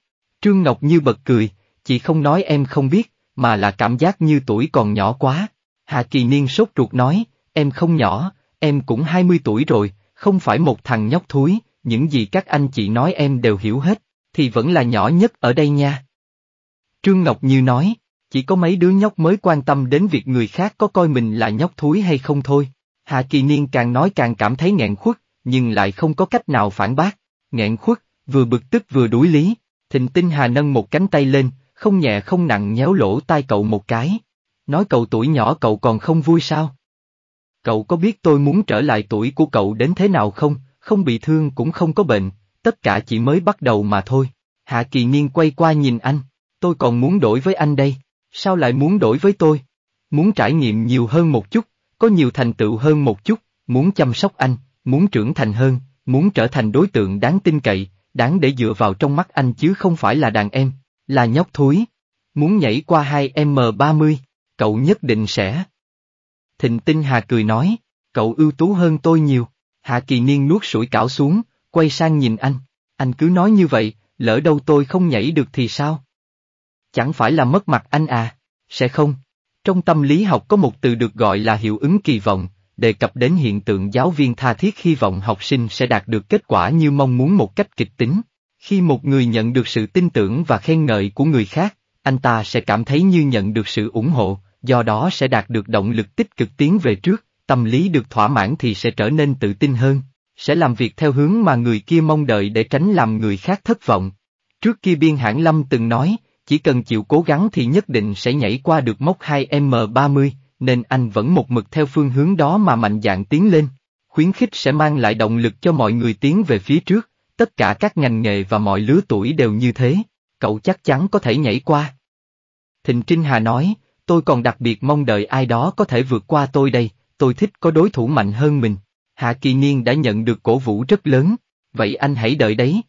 Trương Ngọc Như bật cười, chị không nói em không biết, mà là cảm giác như tuổi còn nhỏ quá. Hà Kỳ Niên sốt ruột nói, em không nhỏ, em cũng 20 tuổi rồi, không phải một thằng nhóc thúi, những gì các anh chị nói em đều hiểu hết, thì vẫn là nhỏ nhất ở đây nha. Trương Ngọc Như nói, chỉ có mấy đứa nhóc mới quan tâm đến việc người khác có coi mình là nhóc thúi hay không thôi. Hạ kỳ niên càng nói càng cảm thấy nghẹn khuất, nhưng lại không có cách nào phản bác. Nghẹn khuất, vừa bực tức vừa đuổi lý. Thịnh tinh hà nâng một cánh tay lên, không nhẹ không nặng nhéo lỗ tai cậu một cái. Nói cậu tuổi nhỏ cậu còn không vui sao? Cậu có biết tôi muốn trở lại tuổi của cậu đến thế nào không, không bị thương cũng không có bệnh, tất cả chỉ mới bắt đầu mà thôi. Hạ kỳ niên quay qua nhìn anh, tôi còn muốn đổi với anh đây. Sao lại muốn đổi với tôi? Muốn trải nghiệm nhiều hơn một chút, có nhiều thành tựu hơn một chút, muốn chăm sóc anh, muốn trưởng thành hơn, muốn trở thành đối tượng đáng tin cậy, đáng để dựa vào trong mắt anh chứ không phải là đàn em, là nhóc thúi. Muốn nhảy qua hai M30, cậu nhất định sẽ. Thịnh Tinh Hà cười nói, cậu ưu tú hơn tôi nhiều. Hạ Kỳ Niên nuốt sủi cảo xuống, quay sang nhìn anh. Anh cứ nói như vậy, lỡ đâu tôi không nhảy được thì sao? Chẳng phải là mất mặt anh à? Sẽ không? Trong tâm lý học có một từ được gọi là hiệu ứng kỳ vọng, đề cập đến hiện tượng giáo viên tha thiết hy vọng học sinh sẽ đạt được kết quả như mong muốn một cách kịch tính. Khi một người nhận được sự tin tưởng và khen ngợi của người khác, anh ta sẽ cảm thấy như nhận được sự ủng hộ, do đó sẽ đạt được động lực tích cực tiến về trước, tâm lý được thỏa mãn thì sẽ trở nên tự tin hơn, sẽ làm việc theo hướng mà người kia mong đợi để tránh làm người khác thất vọng. Trước kia Biên Hãng Lâm từng nói, chỉ cần chịu cố gắng thì nhất định sẽ nhảy qua được mốc 2M30, nên anh vẫn một mực theo phương hướng đó mà mạnh dạn tiến lên. Khuyến khích sẽ mang lại động lực cho mọi người tiến về phía trước, tất cả các ngành nghề và mọi lứa tuổi đều như thế, cậu chắc chắn có thể nhảy qua. Thịnh Trinh Hà nói, tôi còn đặc biệt mong đợi ai đó có thể vượt qua tôi đây, tôi thích có đối thủ mạnh hơn mình. Hạ Kỳ Niên đã nhận được cổ vũ rất lớn, vậy anh hãy đợi đấy.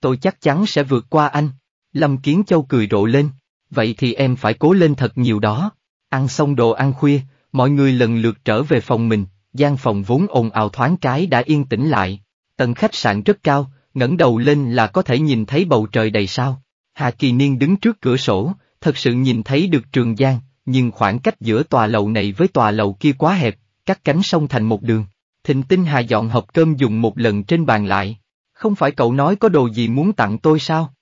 Tôi chắc chắn sẽ vượt qua anh. Lâm Kiến Châu cười rộ lên, vậy thì em phải cố lên thật nhiều đó. Ăn xong đồ ăn khuya, mọi người lần lượt trở về phòng mình, gian phòng vốn ồn ào thoáng cái đã yên tĩnh lại. Tầng khách sạn rất cao, ngẩng đầu lên là có thể nhìn thấy bầu trời đầy sao. Hà Kỳ Niên đứng trước cửa sổ, thật sự nhìn thấy được trường giang, nhưng khoảng cách giữa tòa lầu này với tòa lầu kia quá hẹp, cắt cánh sông thành một đường. Thịnh tinh hà dọn hộp cơm dùng một lần trên bàn lại. Không phải cậu nói có đồ gì muốn tặng tôi sao?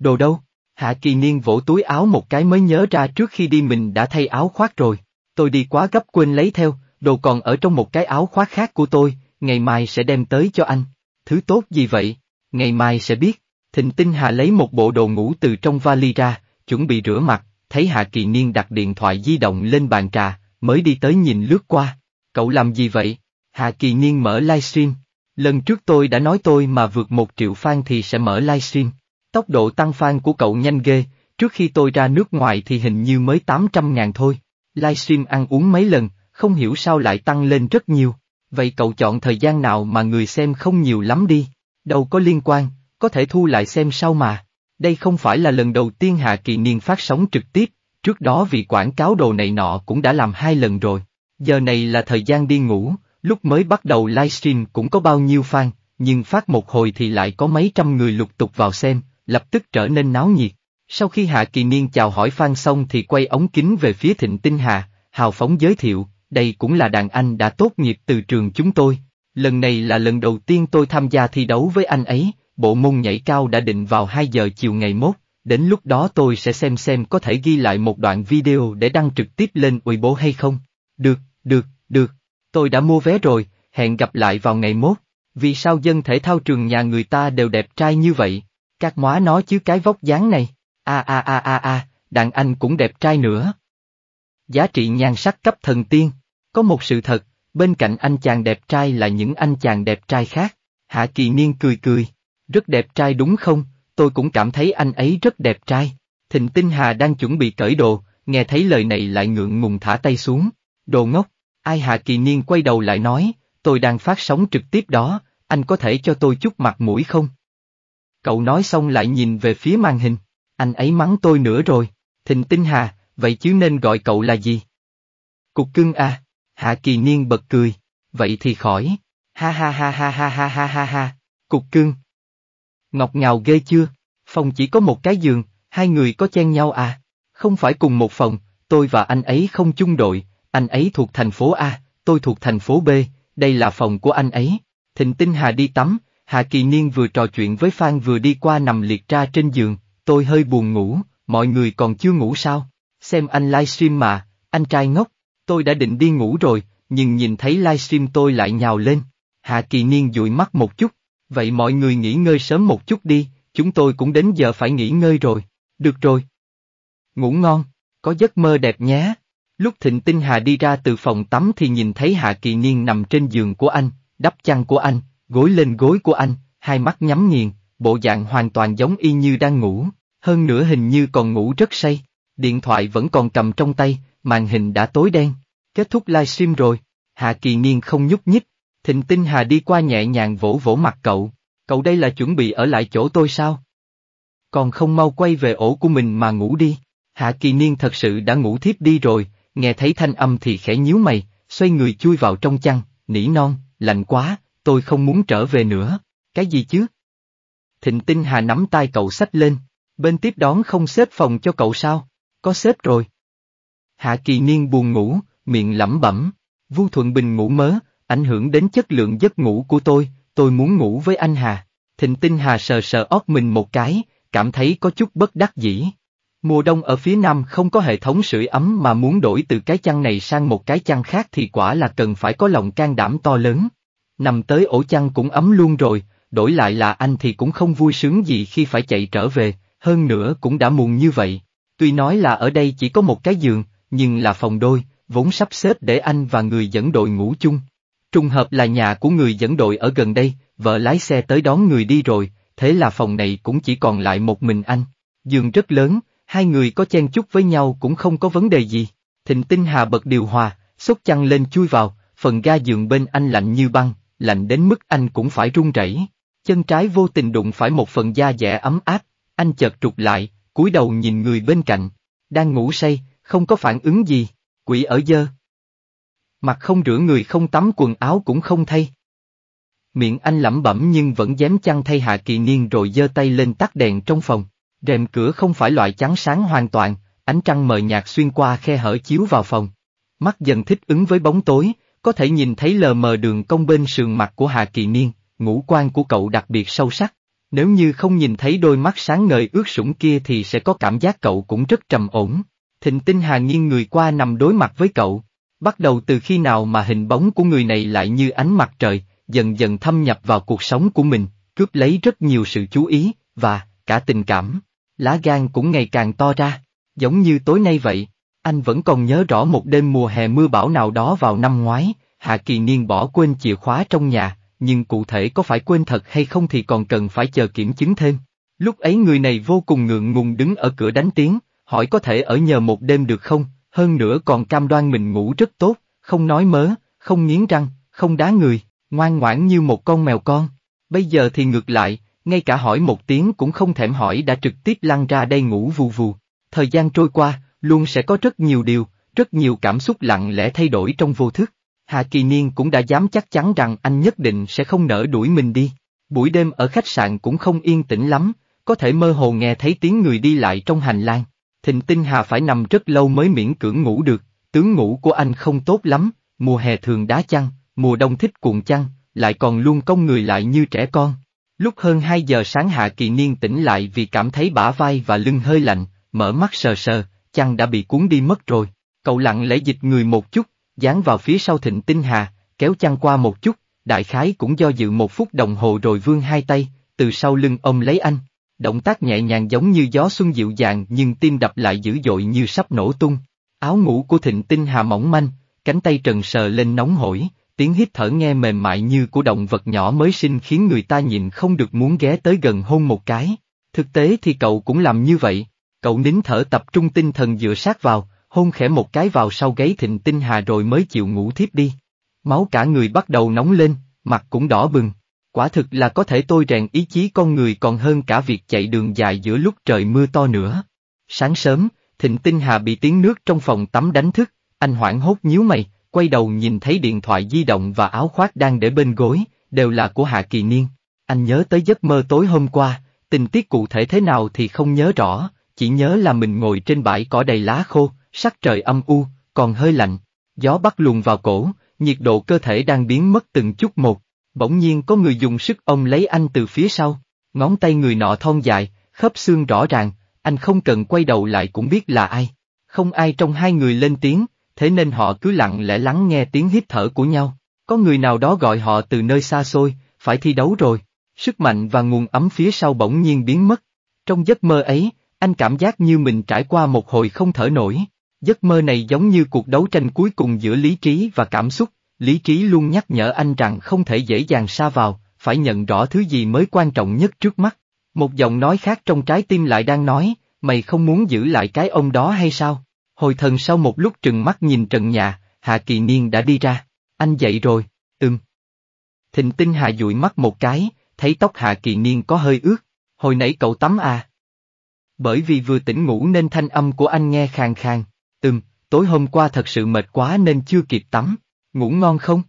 Đồ đâu? Hạ kỳ niên vỗ túi áo một cái mới nhớ ra trước khi đi mình đã thay áo khoác rồi. Tôi đi quá gấp quên lấy theo, đồ còn ở trong một cái áo khoác khác của tôi, ngày mai sẽ đem tới cho anh. Thứ tốt gì vậy? Ngày mai sẽ biết. Thịnh tinh Hạ lấy một bộ đồ ngủ từ trong vali ra, chuẩn bị rửa mặt, thấy Hạ kỳ niên đặt điện thoại di động lên bàn trà, mới đi tới nhìn lướt qua. Cậu làm gì vậy? Hạ kỳ niên mở livestream. Lần trước tôi đã nói tôi mà vượt một triệu fan thì sẽ mở livestream Tốc độ tăng fan của cậu nhanh ghê, trước khi tôi ra nước ngoài thì hình như mới 800 ngàn thôi. Livestream ăn uống mấy lần, không hiểu sao lại tăng lên rất nhiều. Vậy cậu chọn thời gian nào mà người xem không nhiều lắm đi. Đâu có liên quan, có thể thu lại xem sau mà. Đây không phải là lần đầu tiên Hạ Kỳ Niên phát sóng trực tiếp, trước đó vì quảng cáo đồ này nọ cũng đã làm hai lần rồi. Giờ này là thời gian đi ngủ, lúc mới bắt đầu livestream cũng có bao nhiêu fan, nhưng phát một hồi thì lại có mấy trăm người lục tục vào xem, lập tức trở nên náo nhiệt. Sau khi Hạ Kỳ Niên chào hỏi Phan xong thì quay ống kính về phía Thịnh Tinh Hà, hào phóng giới thiệu, đây cũng là đàn anh đã tốt nghiệp từ trường chúng tôi. Lần này là lần đầu tiên tôi tham gia thi đấu với anh ấy, bộ môn nhảy cao đã định vào 2 giờ chiều ngày mốt, đến lúc đó tôi sẽ xem xem có thể ghi lại một đoạn video để đăng trực tiếp lên Weibo hay không. Được, được, được, tôi đã mua vé rồi, hẹn gặp lại vào ngày mốt. Vì sao dân thể thao trường nhà người ta đều đẹp trai như vậy? Các móa nó chứ cái vóc dáng này, a a a a a, đàn anh cũng đẹp trai nữa. Giá trị nhan sắc cấp thần tiên, có một sự thật, bên cạnh anh chàng đẹp trai là những anh chàng đẹp trai khác. Hạ Kỳ Niên cười cười, rất đẹp trai đúng không, tôi cũng cảm thấy anh ấy rất đẹp trai. Thịnh Tinh Hà đang chuẩn bị cởi đồ, nghe thấy lời này lại ngượng ngùng thả tay xuống. Đồ ngốc, ai Hạ Kỳ Niên quay đầu lại nói, tôi đang phát sóng trực tiếp đó, anh có thể cho tôi chút mặt mũi không? Cậu nói xong lại nhìn về phía màn hình. Anh ấy mắng tôi nữa rồi. Thịnh Tinh Hà, vậy chứ nên gọi cậu là gì? Cục cưng à? Hạ Kỳ Niên bật cười. Vậy thì khỏi. Ha ha ha ha ha ha ha ha ha. Cục cưng. Ngọc ngào ghê chưa? Phòng chỉ có một cái giường, hai người có chen nhau à? Không phải cùng một phòng, tôi và anh ấy không chung đội, anh ấy thuộc thành phố A, tôi thuộc thành phố B, đây là phòng của anh ấy. Thịnh Tinh Hà đi tắm, Hạ Kỳ Niên vừa trò chuyện với Phan vừa đi qua nằm liệt ra trên giường, tôi hơi buồn ngủ, mọi người còn chưa ngủ sao? Xem anh livestream mà, anh trai ngốc, tôi đã định đi ngủ rồi, nhưng nhìn thấy livestream tôi lại nhào lên. Hạ Kỳ Niên dụi mắt một chút, vậy mọi người nghỉ ngơi sớm một chút đi, chúng tôi cũng đến giờ phải nghỉ ngơi rồi, được rồi. Ngủ ngon, có giấc mơ đẹp nhé. Lúc Thịnh Tinh Hà đi ra từ phòng tắm thì nhìn thấy Hạ Kỳ Niên nằm trên giường của anh, đắp chăn của anh, gối lên gối của anh, hai mắt nhắm nghiền, bộ dạng hoàn toàn giống y như đang ngủ, hơn nữa hình như còn ngủ rất say, điện thoại vẫn còn cầm trong tay, màn hình đã tối đen. Kết thúc livestream rồi, Hạ Kỳ Niên không nhúc nhích, Thịnh Tinh Hà đi qua nhẹ nhàng vỗ vỗ mặt cậu, cậu đây là chuẩn bị ở lại chỗ tôi sao? Còn không mau quay về ổ của mình mà ngủ đi, Hạ Kỳ Niên thật sự đã ngủ thiếp đi rồi, nghe thấy thanh âm thì khẽ nhíu mày, xoay người chui vào trong chăn, nỉ non, lạnh quá, tôi không muốn trở về nữa. Cái gì chứ? Thịnh Tinh Hà nắm tay cậu sách lên, bên tiếp đón không xếp phòng cho cậu sao? Có xếp rồi. Hạ Kỳ Niên buồn ngủ, miệng lẩm bẩm. Vu Thuận Bình ngủ mớ, ảnh hưởng đến chất lượng giấc ngủ của tôi, tôi muốn ngủ với anh Hà. Thịnh Tinh Hà sờ sờ óc mình một cái, cảm thấy có chút bất đắc dĩ. Mùa đông ở phía Nam không có hệ thống sưởi ấm mà muốn đổi từ cái chăn này sang một cái chăn khác thì quả là cần phải có lòng can đảm to lớn. Nằm tới ổ chăn cũng ấm luôn rồi, đổi lại là anh thì cũng không vui sướng gì khi phải chạy trở về, hơn nữa cũng đã muộn như vậy. Tuy nói là ở đây chỉ có một cái giường, nhưng là phòng đôi, vốn sắp xếp để anh và người dẫn đội ngủ chung. Trùng hợp là nhà của người dẫn đội ở gần đây, vợ lái xe tới đón người đi rồi, thế là phòng này cũng chỉ còn lại một mình anh. Giường rất lớn, hai người có chen chúc với nhau cũng không có vấn đề gì. Thịnh Tinh Hà bật điều hòa, xúc chăn lên chui vào, phần ga giường bên anh lạnh như băng, lạnh đến mức anh cũng phải run rẩy. Chân trái vô tình đụng phải một phần da dẻ ấm áp, anh chợt trục lại, cúi đầu nhìn người bên cạnh, đang ngủ say, không có phản ứng gì, quỷ ở dơ. Mặt không rửa người không tắm quần áo cũng không thay. Miệng anh lẩm bẩm nhưng vẫn dám chăn thay Hạ Kỳ Niên rồi giơ tay lên tắt đèn trong phòng, rèm cửa không phải loại trắng sáng hoàn toàn, ánh trăng mờ nhạt xuyên qua khe hở chiếu vào phòng. Mắt dần thích ứng với bóng tối, có thể nhìn thấy lờ mờ đường cong bên sườn mặt của Hà Kỳ Niên, ngũ quan của cậu đặc biệt sâu sắc. Nếu như không nhìn thấy đôi mắt sáng ngời ướt sũng kia thì sẽ có cảm giác cậu cũng rất trầm ổn. Thịnh tinh Hà nghiêng người qua nằm đối mặt với cậu. Bắt đầu từ khi nào mà hình bóng của người này lại như ánh mặt trời, dần dần thâm nhập vào cuộc sống của mình, cướp lấy rất nhiều sự chú ý, và, cả tình cảm. Lá gan cũng ngày càng to ra, giống như tối nay vậy. Anh vẫn còn nhớ rõ một đêm mùa hè mưa bão nào đó vào năm ngoái, Hạ Kỳ Niên bỏ quên chìa khóa trong nhà, nhưng cụ thể có phải quên thật hay không thì còn cần phải chờ kiểm chứng thêm. Lúc ấy người này vô cùng ngượng ngùng đứng ở cửa đánh tiếng, hỏi có thể ở nhờ một đêm được không, hơn nữa còn cam đoan mình ngủ rất tốt, không nói mớ, không nghiến răng, không đá người, ngoan ngoãn như một con mèo con. Bây giờ thì ngược lại, ngay cả hỏi một tiếng cũng không thèm hỏi đã trực tiếp lăn ra đây ngủ vù vù. Thời gian trôi qua, luôn sẽ có rất nhiều điều, rất nhiều cảm xúc lặng lẽ thay đổi trong vô thức. Hà Kỳ Niên cũng đã dám chắc chắn rằng anh nhất định sẽ không nỡ đuổi mình đi. Buổi đêm ở khách sạn cũng không yên tĩnh lắm, có thể mơ hồ nghe thấy tiếng người đi lại trong hành lang. Thịnh Tinh Hà phải nằm rất lâu mới miễn cưỡng ngủ được, tướng ngủ của anh không tốt lắm, mùa hè thường đá chăn, mùa đông thích cuộn chăn, lại còn luôn cong người lại như trẻ con. Lúc hơn 2 giờ sáng Hạ Kỳ Niên tỉnh lại vì cảm thấy bả vai và lưng hơi lạnh, mở mắt sờ sờ, chắc đã bị cuốn đi mất rồi. Cậu lặng lẽ dịch người một chút, dán vào phía sau thịnh tinh hà, kéo chăn qua một chút, đại khái cũng do dự một phút đồng hồ rồi vươn hai tay, từ sau lưng ông lấy anh. Động tác nhẹ nhàng giống như gió xuân dịu dàng nhưng tim đập lại dữ dội như sắp nổ tung. Áo ngủ của thịnh tinh hà mỏng manh, cánh tay trần sờ lên nóng hổi, tiếng hít thở nghe mềm mại như của động vật nhỏ mới sinh khiến người ta nhìn không được muốn ghé tới gần hôn một cái. Thực tế thì cậu cũng làm như vậy, Cậu nín thở tập trung tinh thần dựa sát vào, hôn khẽ một cái vào sau gáy thịnh tinh hà rồi mới chịu ngủ thiếp đi. Máu cả người bắt đầu nóng lên, mặt cũng đỏ bừng. Quả thực là có thể tôi rèn ý chí con người còn hơn cả việc chạy đường dài giữa lúc trời mưa to nữa. Sáng sớm, Thịnh Tinh Hà bị tiếng nước trong phòng tắm đánh thức, anh hoảng hốt nhíu mày, quay đầu nhìn thấy điện thoại di động và áo khoác đang để bên gối, đều là của Hạ Kỳ Niên. Anh nhớ tới giấc mơ tối hôm qua, tình tiết cụ thể thế nào thì không nhớ rõ, chỉ nhớ là mình ngồi trên bãi cỏ đầy lá khô, sắc trời âm u, còn hơi lạnh, gió bắt luồn vào cổ, nhiệt độ cơ thể đang biến mất từng chút một, bỗng nhiên có người dùng sức ông lấy anh từ phía sau, ngón tay người nọ thon dài, khớp xương rõ ràng, anh không cần quay đầu lại cũng biết là ai, không ai trong hai người lên tiếng, thế nên họ cứ lặng lẽ lắng nghe tiếng hít thở của nhau, có người nào đó gọi họ từ nơi xa xôi, phải thi đấu rồi, sức mạnh và nguồn ấm phía sau bỗng nhiên biến mất, trong giấc mơ ấy, anh cảm giác như mình trải qua một hồi không thở nổi. Giấc mơ này giống như cuộc đấu tranh cuối cùng giữa lý trí và cảm xúc, lý trí luôn nhắc nhở anh rằng không thể dễ dàng xa vào, phải nhận rõ thứ gì mới quan trọng nhất trước mắt. Một giọng nói khác trong trái tim lại đang nói, mày không muốn giữ lại cái ông đó hay sao? Hồi thần sau một lúc trừng mắt nhìn trần nhà, Hạ Kỳ Niên đã đi ra, anh dậy rồi, ừm. Thịnh tinh Hạ dụi mắt một cái, thấy tóc Hạ Kỳ Niên có hơi ướt, hồi nãy cậu tắm à? bởi vì vừa tỉnh ngủ nên thanh âm của anh nghe khàn khàn. Ừm, tối hôm qua thật sự mệt quá nên chưa kịp tắm, ngủ ngon không?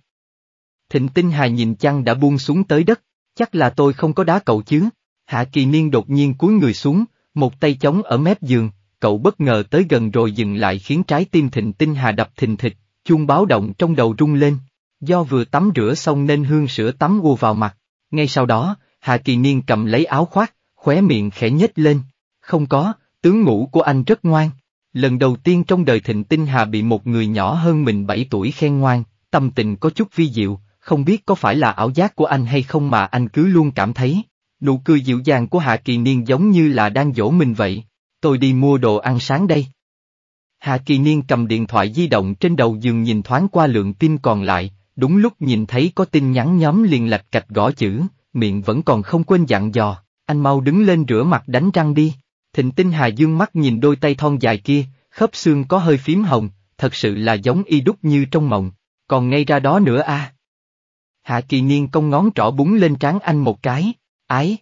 Thịnh Tinh Hà nhìn chăn đã buông xuống tới đất, chắc là tôi không có đá cậu chứ. Hạ Kỳ Niên đột nhiên cúi người xuống, một tay chống ở mép giường, cậu bất ngờ tới gần rồi dừng lại khiến trái tim Thịnh Tinh Hà đập thình thịch, chuông báo động trong đầu rung lên. Do vừa tắm rửa xong nên hương sữa tắm ùa vào mặt. Ngay sau đó, Hạ Kỳ Niên cầm lấy áo khoác, khóe miệng khẽ nhếch lên. Không có, tướng ngũ của anh rất ngoan. Lần đầu tiên trong đời Thịnh Tinh Hà bị một người nhỏ hơn mình 7 tuổi khen ngoan, tâm tình có chút vi diệu, không biết có phải là ảo giác của anh hay không mà anh cứ luôn cảm thấy. Nụ cười dịu dàng của Hạ Kỳ Niên giống như là đang dỗ mình vậy. Tôi đi mua đồ ăn sáng đây. Hạ Kỳ Niên cầm điện thoại di động trên đầu giường nhìn thoáng qua lượng tin còn lại, đúng lúc nhìn thấy có tin nhắn nhóm liền lạch cạch gõ chữ, miệng vẫn còn không quên dặn dò, anh mau đứng lên rửa mặt đánh răng đi. Thịnh tinh Hà dương mắt nhìn đôi tay thon dài kia, khớp xương có hơi phím hồng, thật sự là giống y đúc như trong mộng, còn ngay ra đó nữa a. À. Hạ kỳ niên cong ngón trỏ búng lên trán anh một cái, ái.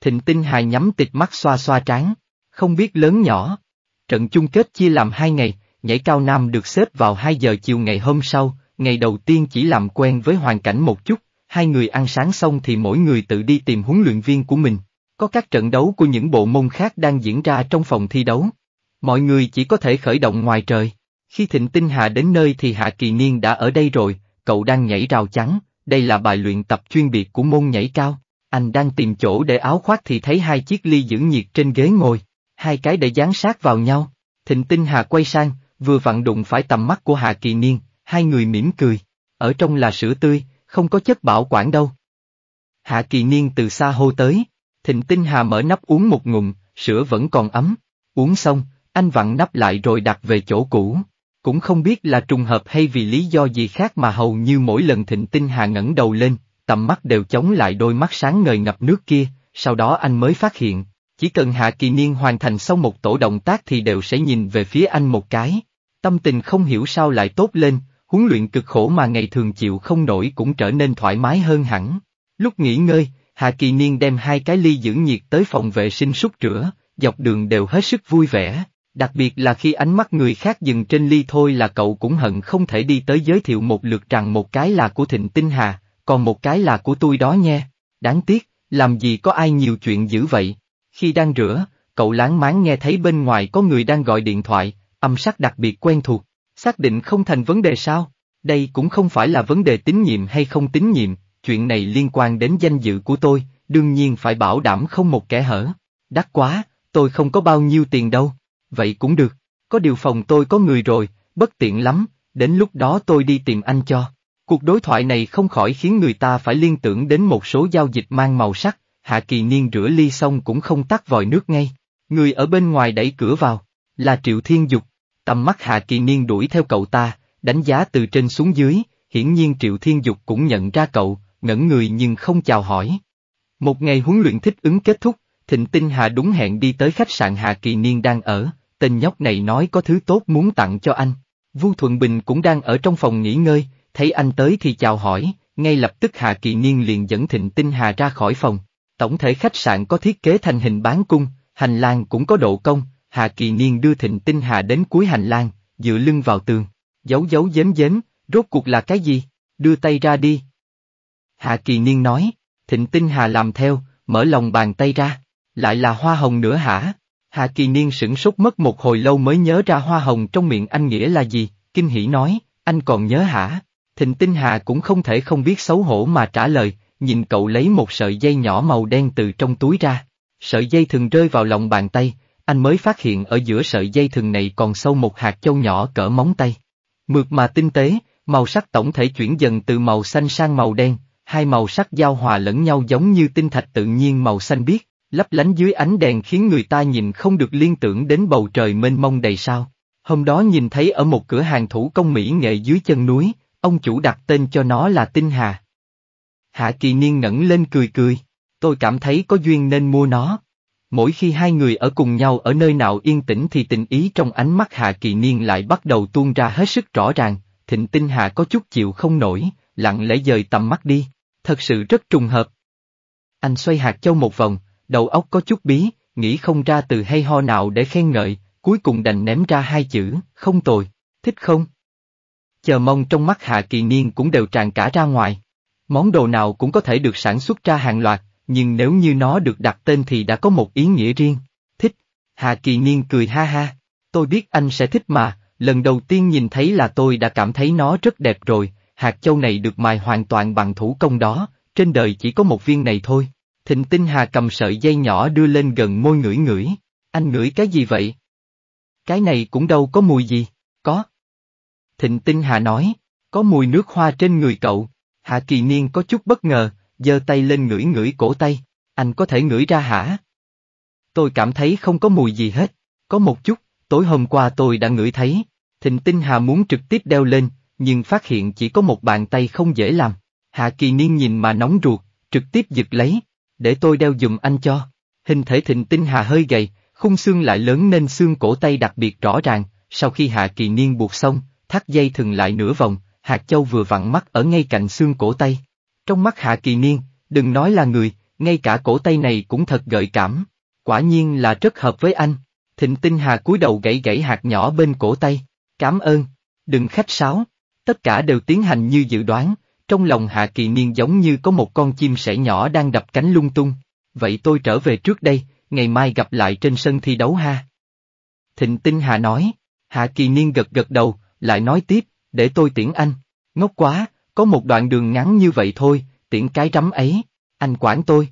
Thịnh tinh Hà nhắm tịch mắt xoa xoa trán, không biết lớn nhỏ. Trận chung kết chia làm hai ngày, nhảy cao nam được xếp vào 2 giờ chiều ngày hôm sau, ngày đầu tiên chỉ làm quen với hoàn cảnh một chút, hai người ăn sáng xong thì mỗi người tự đi tìm huấn luyện viên của mình, có các trận đấu của những bộ môn khác đang diễn ra trong phòng thi đấu. Mọi người chỉ có thể khởi động ngoài trời. Khi Thịnh Tinh Hà đến nơi thì Hạ Kỳ Niên đã ở đây rồi, cậu đang nhảy rào trắng. đây là bài luyện tập chuyên biệt của môn nhảy cao. Anh đang tìm chỗ để áo khoác thì thấy hai chiếc ly giữ nhiệt trên ghế ngồi, hai cái để dán sát vào nhau. Thịnh Tinh Hà quay sang, vừa vặn đụng phải tầm mắt của Hạ Kỳ Niên, hai người mỉm cười. Ở trong là sữa tươi, không có chất bảo quản đâu. Hạ Kỳ Niên từ xa hô tới. Thịnh Tinh Hà mở nắp uống một ngụm, sữa vẫn còn ấm. Uống xong, anh vặn nắp lại rồi đặt về chỗ cũ. Cũng không biết là trùng hợp hay vì lý do gì khác mà hầu như mỗi lần Thịnh Tinh Hà ngẩng đầu lên, tầm mắt đều chống lại đôi mắt sáng ngời ngập nước kia, sau đó anh mới phát hiện, chỉ cần Hạ Kỳ Niên hoàn thành xong một tổ động tác thì đều sẽ nhìn về phía anh một cái. Tâm tình không hiểu sao lại tốt lên, huấn luyện cực khổ mà ngày thường chịu không nổi cũng trở nên thoải mái hơn hẳn. Lúc nghỉ ngơi, Hạ Kỳ Niên đem hai cái ly giữ nhiệt tới phòng vệ sinh súc rửa, dọc đường đều hết sức vui vẻ, đặc biệt là khi ánh mắt người khác dừng trên ly thôi là cậu cũng hận không thể đi tới giới thiệu một lượt rằng một cái là của Thịnh Tinh Hà, còn một cái là của tôi đó nha. Đáng tiếc, làm gì có ai nhiều chuyện dữ vậy. Khi đang rửa, cậu láng máng nghe thấy bên ngoài có người đang gọi điện thoại, âm sắc đặc biệt quen thuộc, xác định không thành vấn đề sao. Đây cũng không phải là vấn đề tín nhiệm hay không tín nhiệm, chuyện này liên quan đến danh dự của tôi, đương nhiên phải bảo đảm không một kẻ hở. Đắt quá, tôi không có bao nhiêu tiền đâu. Vậy cũng được, có điều phòng tôi có người rồi, bất tiện lắm, đến lúc đó tôi đi tìm anh cho. Cuộc đối thoại này không khỏi khiến người ta phải liên tưởng đến một số giao dịch mang màu sắc, Hạ Kỳ Niên rửa ly xong cũng không tắt vòi nước ngay. Người ở bên ngoài đẩy cửa vào, là Triệu Thiên Dục. Tầm mắt Hạ Kỳ Niên đuổi theo cậu ta, đánh giá từ trên xuống dưới, hiển nhiên Triệu Thiên Dục cũng nhận ra cậu, ngẩn người nhưng không chào hỏi. Một ngày huấn luyện thích ứng kết thúc, Thịnh Tinh Hà đúng hẹn đi tới khách sạn Hà Kỳ Niên đang ở, tên nhóc này nói có thứ tốt muốn tặng cho anh. Vu Thuận Bình cũng đang ở trong phòng nghỉ ngơi, thấy anh tới thì chào hỏi, ngay lập tức Hà Kỳ Niên liền dẫn Thịnh Tinh Hà ra khỏi phòng. Tổng thể khách sạn có thiết kế thành hình bán cung, hành lang cũng có độ cong, Hà Kỳ Niên đưa Thịnh Tinh Hà đến cuối hành lang, dựa lưng vào tường, giấu giấu dếm dếm, rốt cuộc là cái gì? Đưa tay ra đi, Hạ Kỳ Niên nói, Thịnh Tinh Hà làm theo, mở lòng bàn tay ra, lại là hoa hồng nữa hả? Hạ Kỳ Niên sửng sốt mất một hồi lâu mới nhớ ra hoa hồng trong miệng anh nghĩa là gì, kinh hỉ nói, anh còn nhớ hả? Thịnh Tinh Hà cũng không thể không biết xấu hổ mà trả lời, nhìn cậu lấy một sợi dây nhỏ màu đen từ trong túi ra. Sợi dây thường rơi vào lòng bàn tay, anh mới phát hiện ở giữa sợi dây thường này còn sâu một hạt châu nhỏ cỡ móng tay. Mượt mà tinh tế, màu sắc tổng thể chuyển dần từ màu xanh sang màu đen, hai màu sắc giao hòa lẫn nhau giống như tinh thạch tự nhiên màu xanh biếc, lấp lánh dưới ánh đèn khiến người ta nhìn không được liên tưởng đến bầu trời mênh mông đầy sao. Hôm đó nhìn thấy ở một cửa hàng thủ công mỹ nghệ dưới chân núi, ông chủ đặt tên cho nó là Tinh Hà. Hạ Kỳ Niên ngẩng lên cười cười, tôi cảm thấy có duyên nên mua nó. Mỗi khi hai người ở cùng nhau ở nơi nào yên tĩnh thì tình ý trong ánh mắt Hạ Kỳ Niên lại bắt đầu tuôn ra hết sức rõ ràng, thịnh Tinh Hà có chút chịu không nổi, lặng lẽ dời tầm mắt đi thật sự rất trùng hợp. Anh xoay hạt châu một vòng, đầu óc có chút bí, nghĩ không ra từ hay ho nào để khen ngợi, cuối cùng đành ném ra hai chữ, không tồi, thích không? Chờ mong trong mắt Hạ Kỳ Niên cũng đều tràn cả ra ngoài. Món đồ nào cũng có thể được sản xuất ra hàng loạt, nhưng nếu như nó được đặt tên thì đã có một ý nghĩa riêng. Thích. Hạ Kỳ Niên cười ha ha. Tôi biết anh sẽ thích mà, lần đầu tiên nhìn thấy là tôi đã cảm thấy nó rất đẹp rồi, hạt châu này được mài hoàn toàn bằng thủ công đó, trên đời chỉ có một viên này thôi. Thịnh Tinh Hà cầm sợi dây nhỏ đưa lên gần môi ngửi ngửi. Anh ngửi cái gì vậy? Cái này cũng đâu có mùi gì, có. Thịnh Tinh Hà nói, có mùi nước hoa trên người cậu. Hạ Kỳ Niên có chút bất ngờ, giơ tay lên ngửi ngửi cổ tay, anh có thể ngửi ra hả? Tôi cảm thấy không có mùi gì hết, có một chút, tối hôm qua tôi đã ngửi thấy. Thịnh Tinh Hà muốn trực tiếp đeo lên, nhưng phát hiện chỉ có một bàn tay không dễ làm. Hạ kỳ niên nhìn mà nóng ruột, trực tiếp giật lấy, để tôi đeo dùm anh cho. Hình thể thịnh tinh hà hơi gầy, khung xương lại lớn nên xương cổ tay đặc biệt rõ ràng, sau khi hạ kỳ niên buộc xong, thắt dây thừng lại nửa vòng, hạt châu vừa vặn mắt ở ngay cạnh xương cổ tay. Trong mắt hạ kỳ niên, đừng nói là người, ngay cả cổ tay này cũng thật gợi cảm. Quả nhiên là rất hợp với anh. Thịnh tinh hà cúi đầu gãy gãy hạt nhỏ bên cổ tay. Cảm ơn. Đừng khách sáo. Tất cả đều tiến hành như dự đoán, trong lòng Hạ Kỳ Niên giống như có một con chim sẻ nhỏ đang đập cánh lung tung. Vậy tôi trở về trước đây, ngày mai gặp lại trên sân thi đấu ha. Thịnh Tinh Hà nói, Hạ Kỳ Niên gật gật đầu, lại nói tiếp, để tôi tiễn anh. Ngốc quá, có một đoạn đường ngắn như vậy thôi, tiễn cái rắm ấy, anh quản tôi.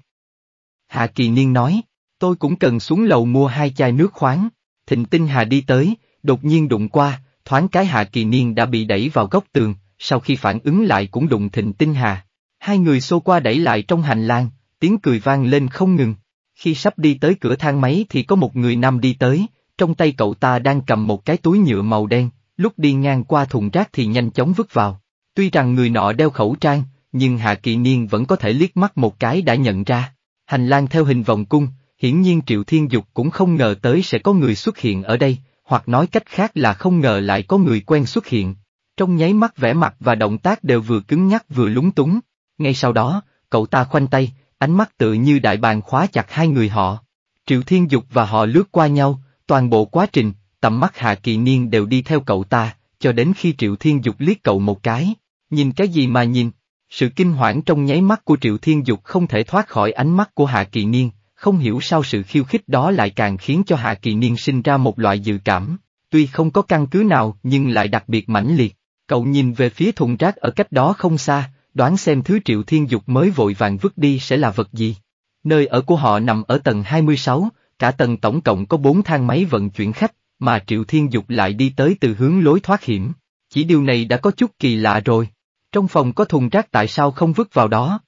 Hạ Kỳ Niên nói, tôi cũng cần xuống lầu mua hai chai nước khoáng. Thịnh Tinh Hà đi tới, đột nhiên đụng qua, Thoáng cái Hạ Kỳ Niên đã bị đẩy vào góc tường, sau khi phản ứng lại cũng đụng Thịnh Tinh Hà. Hai người xô qua đẩy lại trong hành lang, tiếng cười vang lên không ngừng. Khi sắp đi tới cửa thang máy thì có một người nam đi tới, trong tay cậu ta đang cầm một cái túi nhựa màu đen, lúc đi ngang qua thùng rác thì nhanh chóng vứt vào. Tuy rằng người nọ đeo khẩu trang, nhưng Hạ Kỳ Niên vẫn có thể liếc mắt một cái đã nhận ra. Hành lang theo hình vòng cung, hiển nhiên Triệu Thiên Dục cũng không ngờ tới sẽ có người xuất hiện ở đây, hoặc nói cách khác là không ngờ lại có người quen xuất hiện. Trong nháy mắt vẻ mặt và động tác đều vừa cứng nhắc vừa lúng túng. Ngay sau đó, cậu ta khoanh tay, ánh mắt tự như đại bàng khóa chặt hai người họ. Triệu Thiên Dục và họ lướt qua nhau, toàn bộ quá trình, tầm mắt Hạ Kỳ Niên đều đi theo cậu ta, cho đến khi Triệu Thiên Dục liếc cậu một cái. Nhìn cái gì mà nhìn? Sự kinh hoảng trong nháy mắt của Triệu Thiên Dục không thể thoát khỏi ánh mắt của Hạ Kỳ Niên, không hiểu sao sự khiêu khích đó lại càng khiến cho Hạ Kỳ Niên sinh ra một loại dự cảm, tuy không có căn cứ nào nhưng lại đặc biệt mãnh liệt. Cậu nhìn về phía thùng rác ở cách đó không xa, đoán xem thứ Triệu Thiên Dục mới vội vàng vứt đi sẽ là vật gì. Nơi ở của họ nằm ở tầng 26, cả tầng tổng cộng có 4 thang máy vận chuyển khách, mà Triệu Thiên Dục lại đi tới từ hướng lối thoát hiểm. Chỉ điều này đã có chút kỳ lạ rồi. Trong phòng có thùng rác tại sao không vứt vào đó?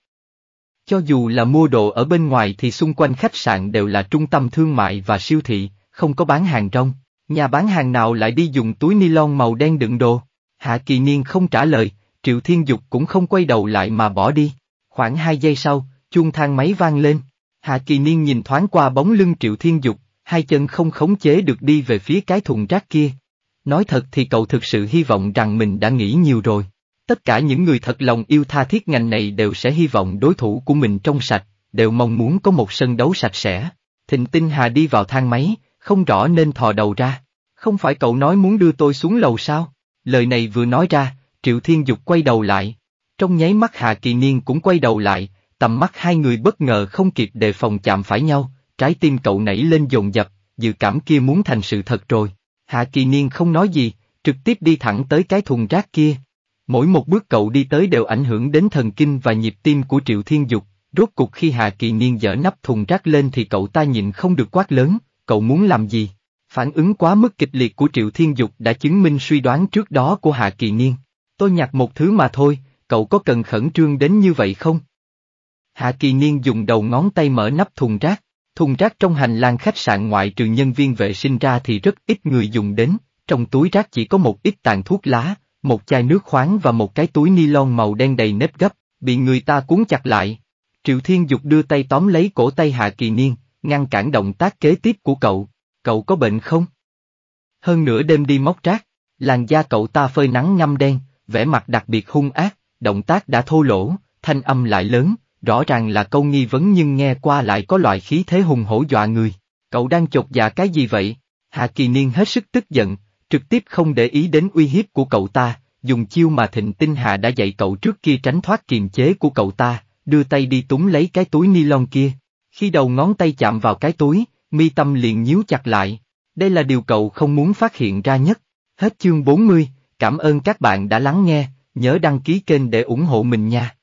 Cho dù là mua đồ ở bên ngoài thì xung quanh khách sạn đều là trung tâm thương mại và siêu thị, không có bán hàng rong. Nhà bán hàng nào lại đi dùng túi ni lông màu đen đựng đồ? Hạ Kỳ Niên không trả lời, Triệu Thiên Dục cũng không quay đầu lại mà bỏ đi. Khoảng 2 giây sau, chuông thang máy vang lên. Hạ Kỳ Niên nhìn thoáng qua bóng lưng Triệu Thiên Dục, hai chân không khống chế được đi về phía cái thùng rác kia. Nói thật thì cậu thực sự hy vọng rằng mình đã nghĩ nhiều rồi. Tất cả những người thật lòng yêu tha thiết ngành này đều sẽ hy vọng đối thủ của mình trong sạch, đều mong muốn có một sân đấu sạch sẽ. Thịnh Tinh Hà đi vào thang máy, không rõ nên thò đầu ra. Không phải cậu nói muốn đưa tôi xuống lầu sao? Lời này vừa nói ra, Triệu Thiên Dục quay đầu lại. Trong nháy mắt Hà Kỳ Niên cũng quay đầu lại, tầm mắt hai người bất ngờ không kịp đề phòng chạm phải nhau, trái tim cậu nảy lên dồn dập, dự cảm kia muốn thành sự thật rồi. Hạ Kỳ Niên không nói gì, trực tiếp đi thẳng tới cái thùng rác kia. Mỗi một bước cậu đi tới đều ảnh hưởng đến thần kinh và nhịp tim của Triệu Thiên Dục, rốt cục khi Hà Kỳ Niên dở nắp thùng rác lên thì cậu ta nhìn không được quát lớn, cậu muốn làm gì? Phản ứng quá mức kịch liệt của Triệu Thiên Dục đã chứng minh suy đoán trước đó của Hạ Kỳ Niên. Tôi nhặt một thứ mà thôi, cậu có cần khẩn trương đến như vậy không? Hạ Kỳ Niên dùng đầu ngón tay mở nắp thùng rác. Thùng rác trong hành lang khách sạn ngoại trừ nhân viên vệ sinh ra thì rất ít người dùng đến, trong túi rác chỉ có một ít tàn thuốc lá, một chai nước khoáng và một cái túi ni lông màu đen đầy nếp gấp, bị người ta cuốn chặt lại. Triệu Thiên Dục đưa tay tóm lấy cổ tay Hạ Kỳ Niên, ngăn cản động tác kế tiếp của cậu. Cậu có bệnh không? Hơn nửa đêm đi móc rác, làn da cậu ta phơi nắng ngâm đen, vẻ mặt đặc biệt hung ác, động tác đã thô lỗ, thanh âm lại lớn, rõ ràng là câu nghi vấn nhưng nghe qua lại có loại khí thế hùng hổ dọa người. Cậu đang chột dạ cái gì vậy? Hạ Kỳ Niên hết sức tức giận, trực tiếp không để ý đến uy hiếp của cậu ta, dùng chiêu mà Thịnh Tinh Hà đã dạy cậu trước kia tránh thoát kiềm chế của cậu ta, đưa tay đi túm lấy cái túi ni lông kia. Khi đầu ngón tay chạm vào cái túi, mi tâm liền nhíu chặt lại. Đây là điều cậu không muốn phát hiện ra nhất. Hết chương 40, cảm ơn các bạn đã lắng nghe, nhớ đăng ký kênh để ủng hộ mình nha.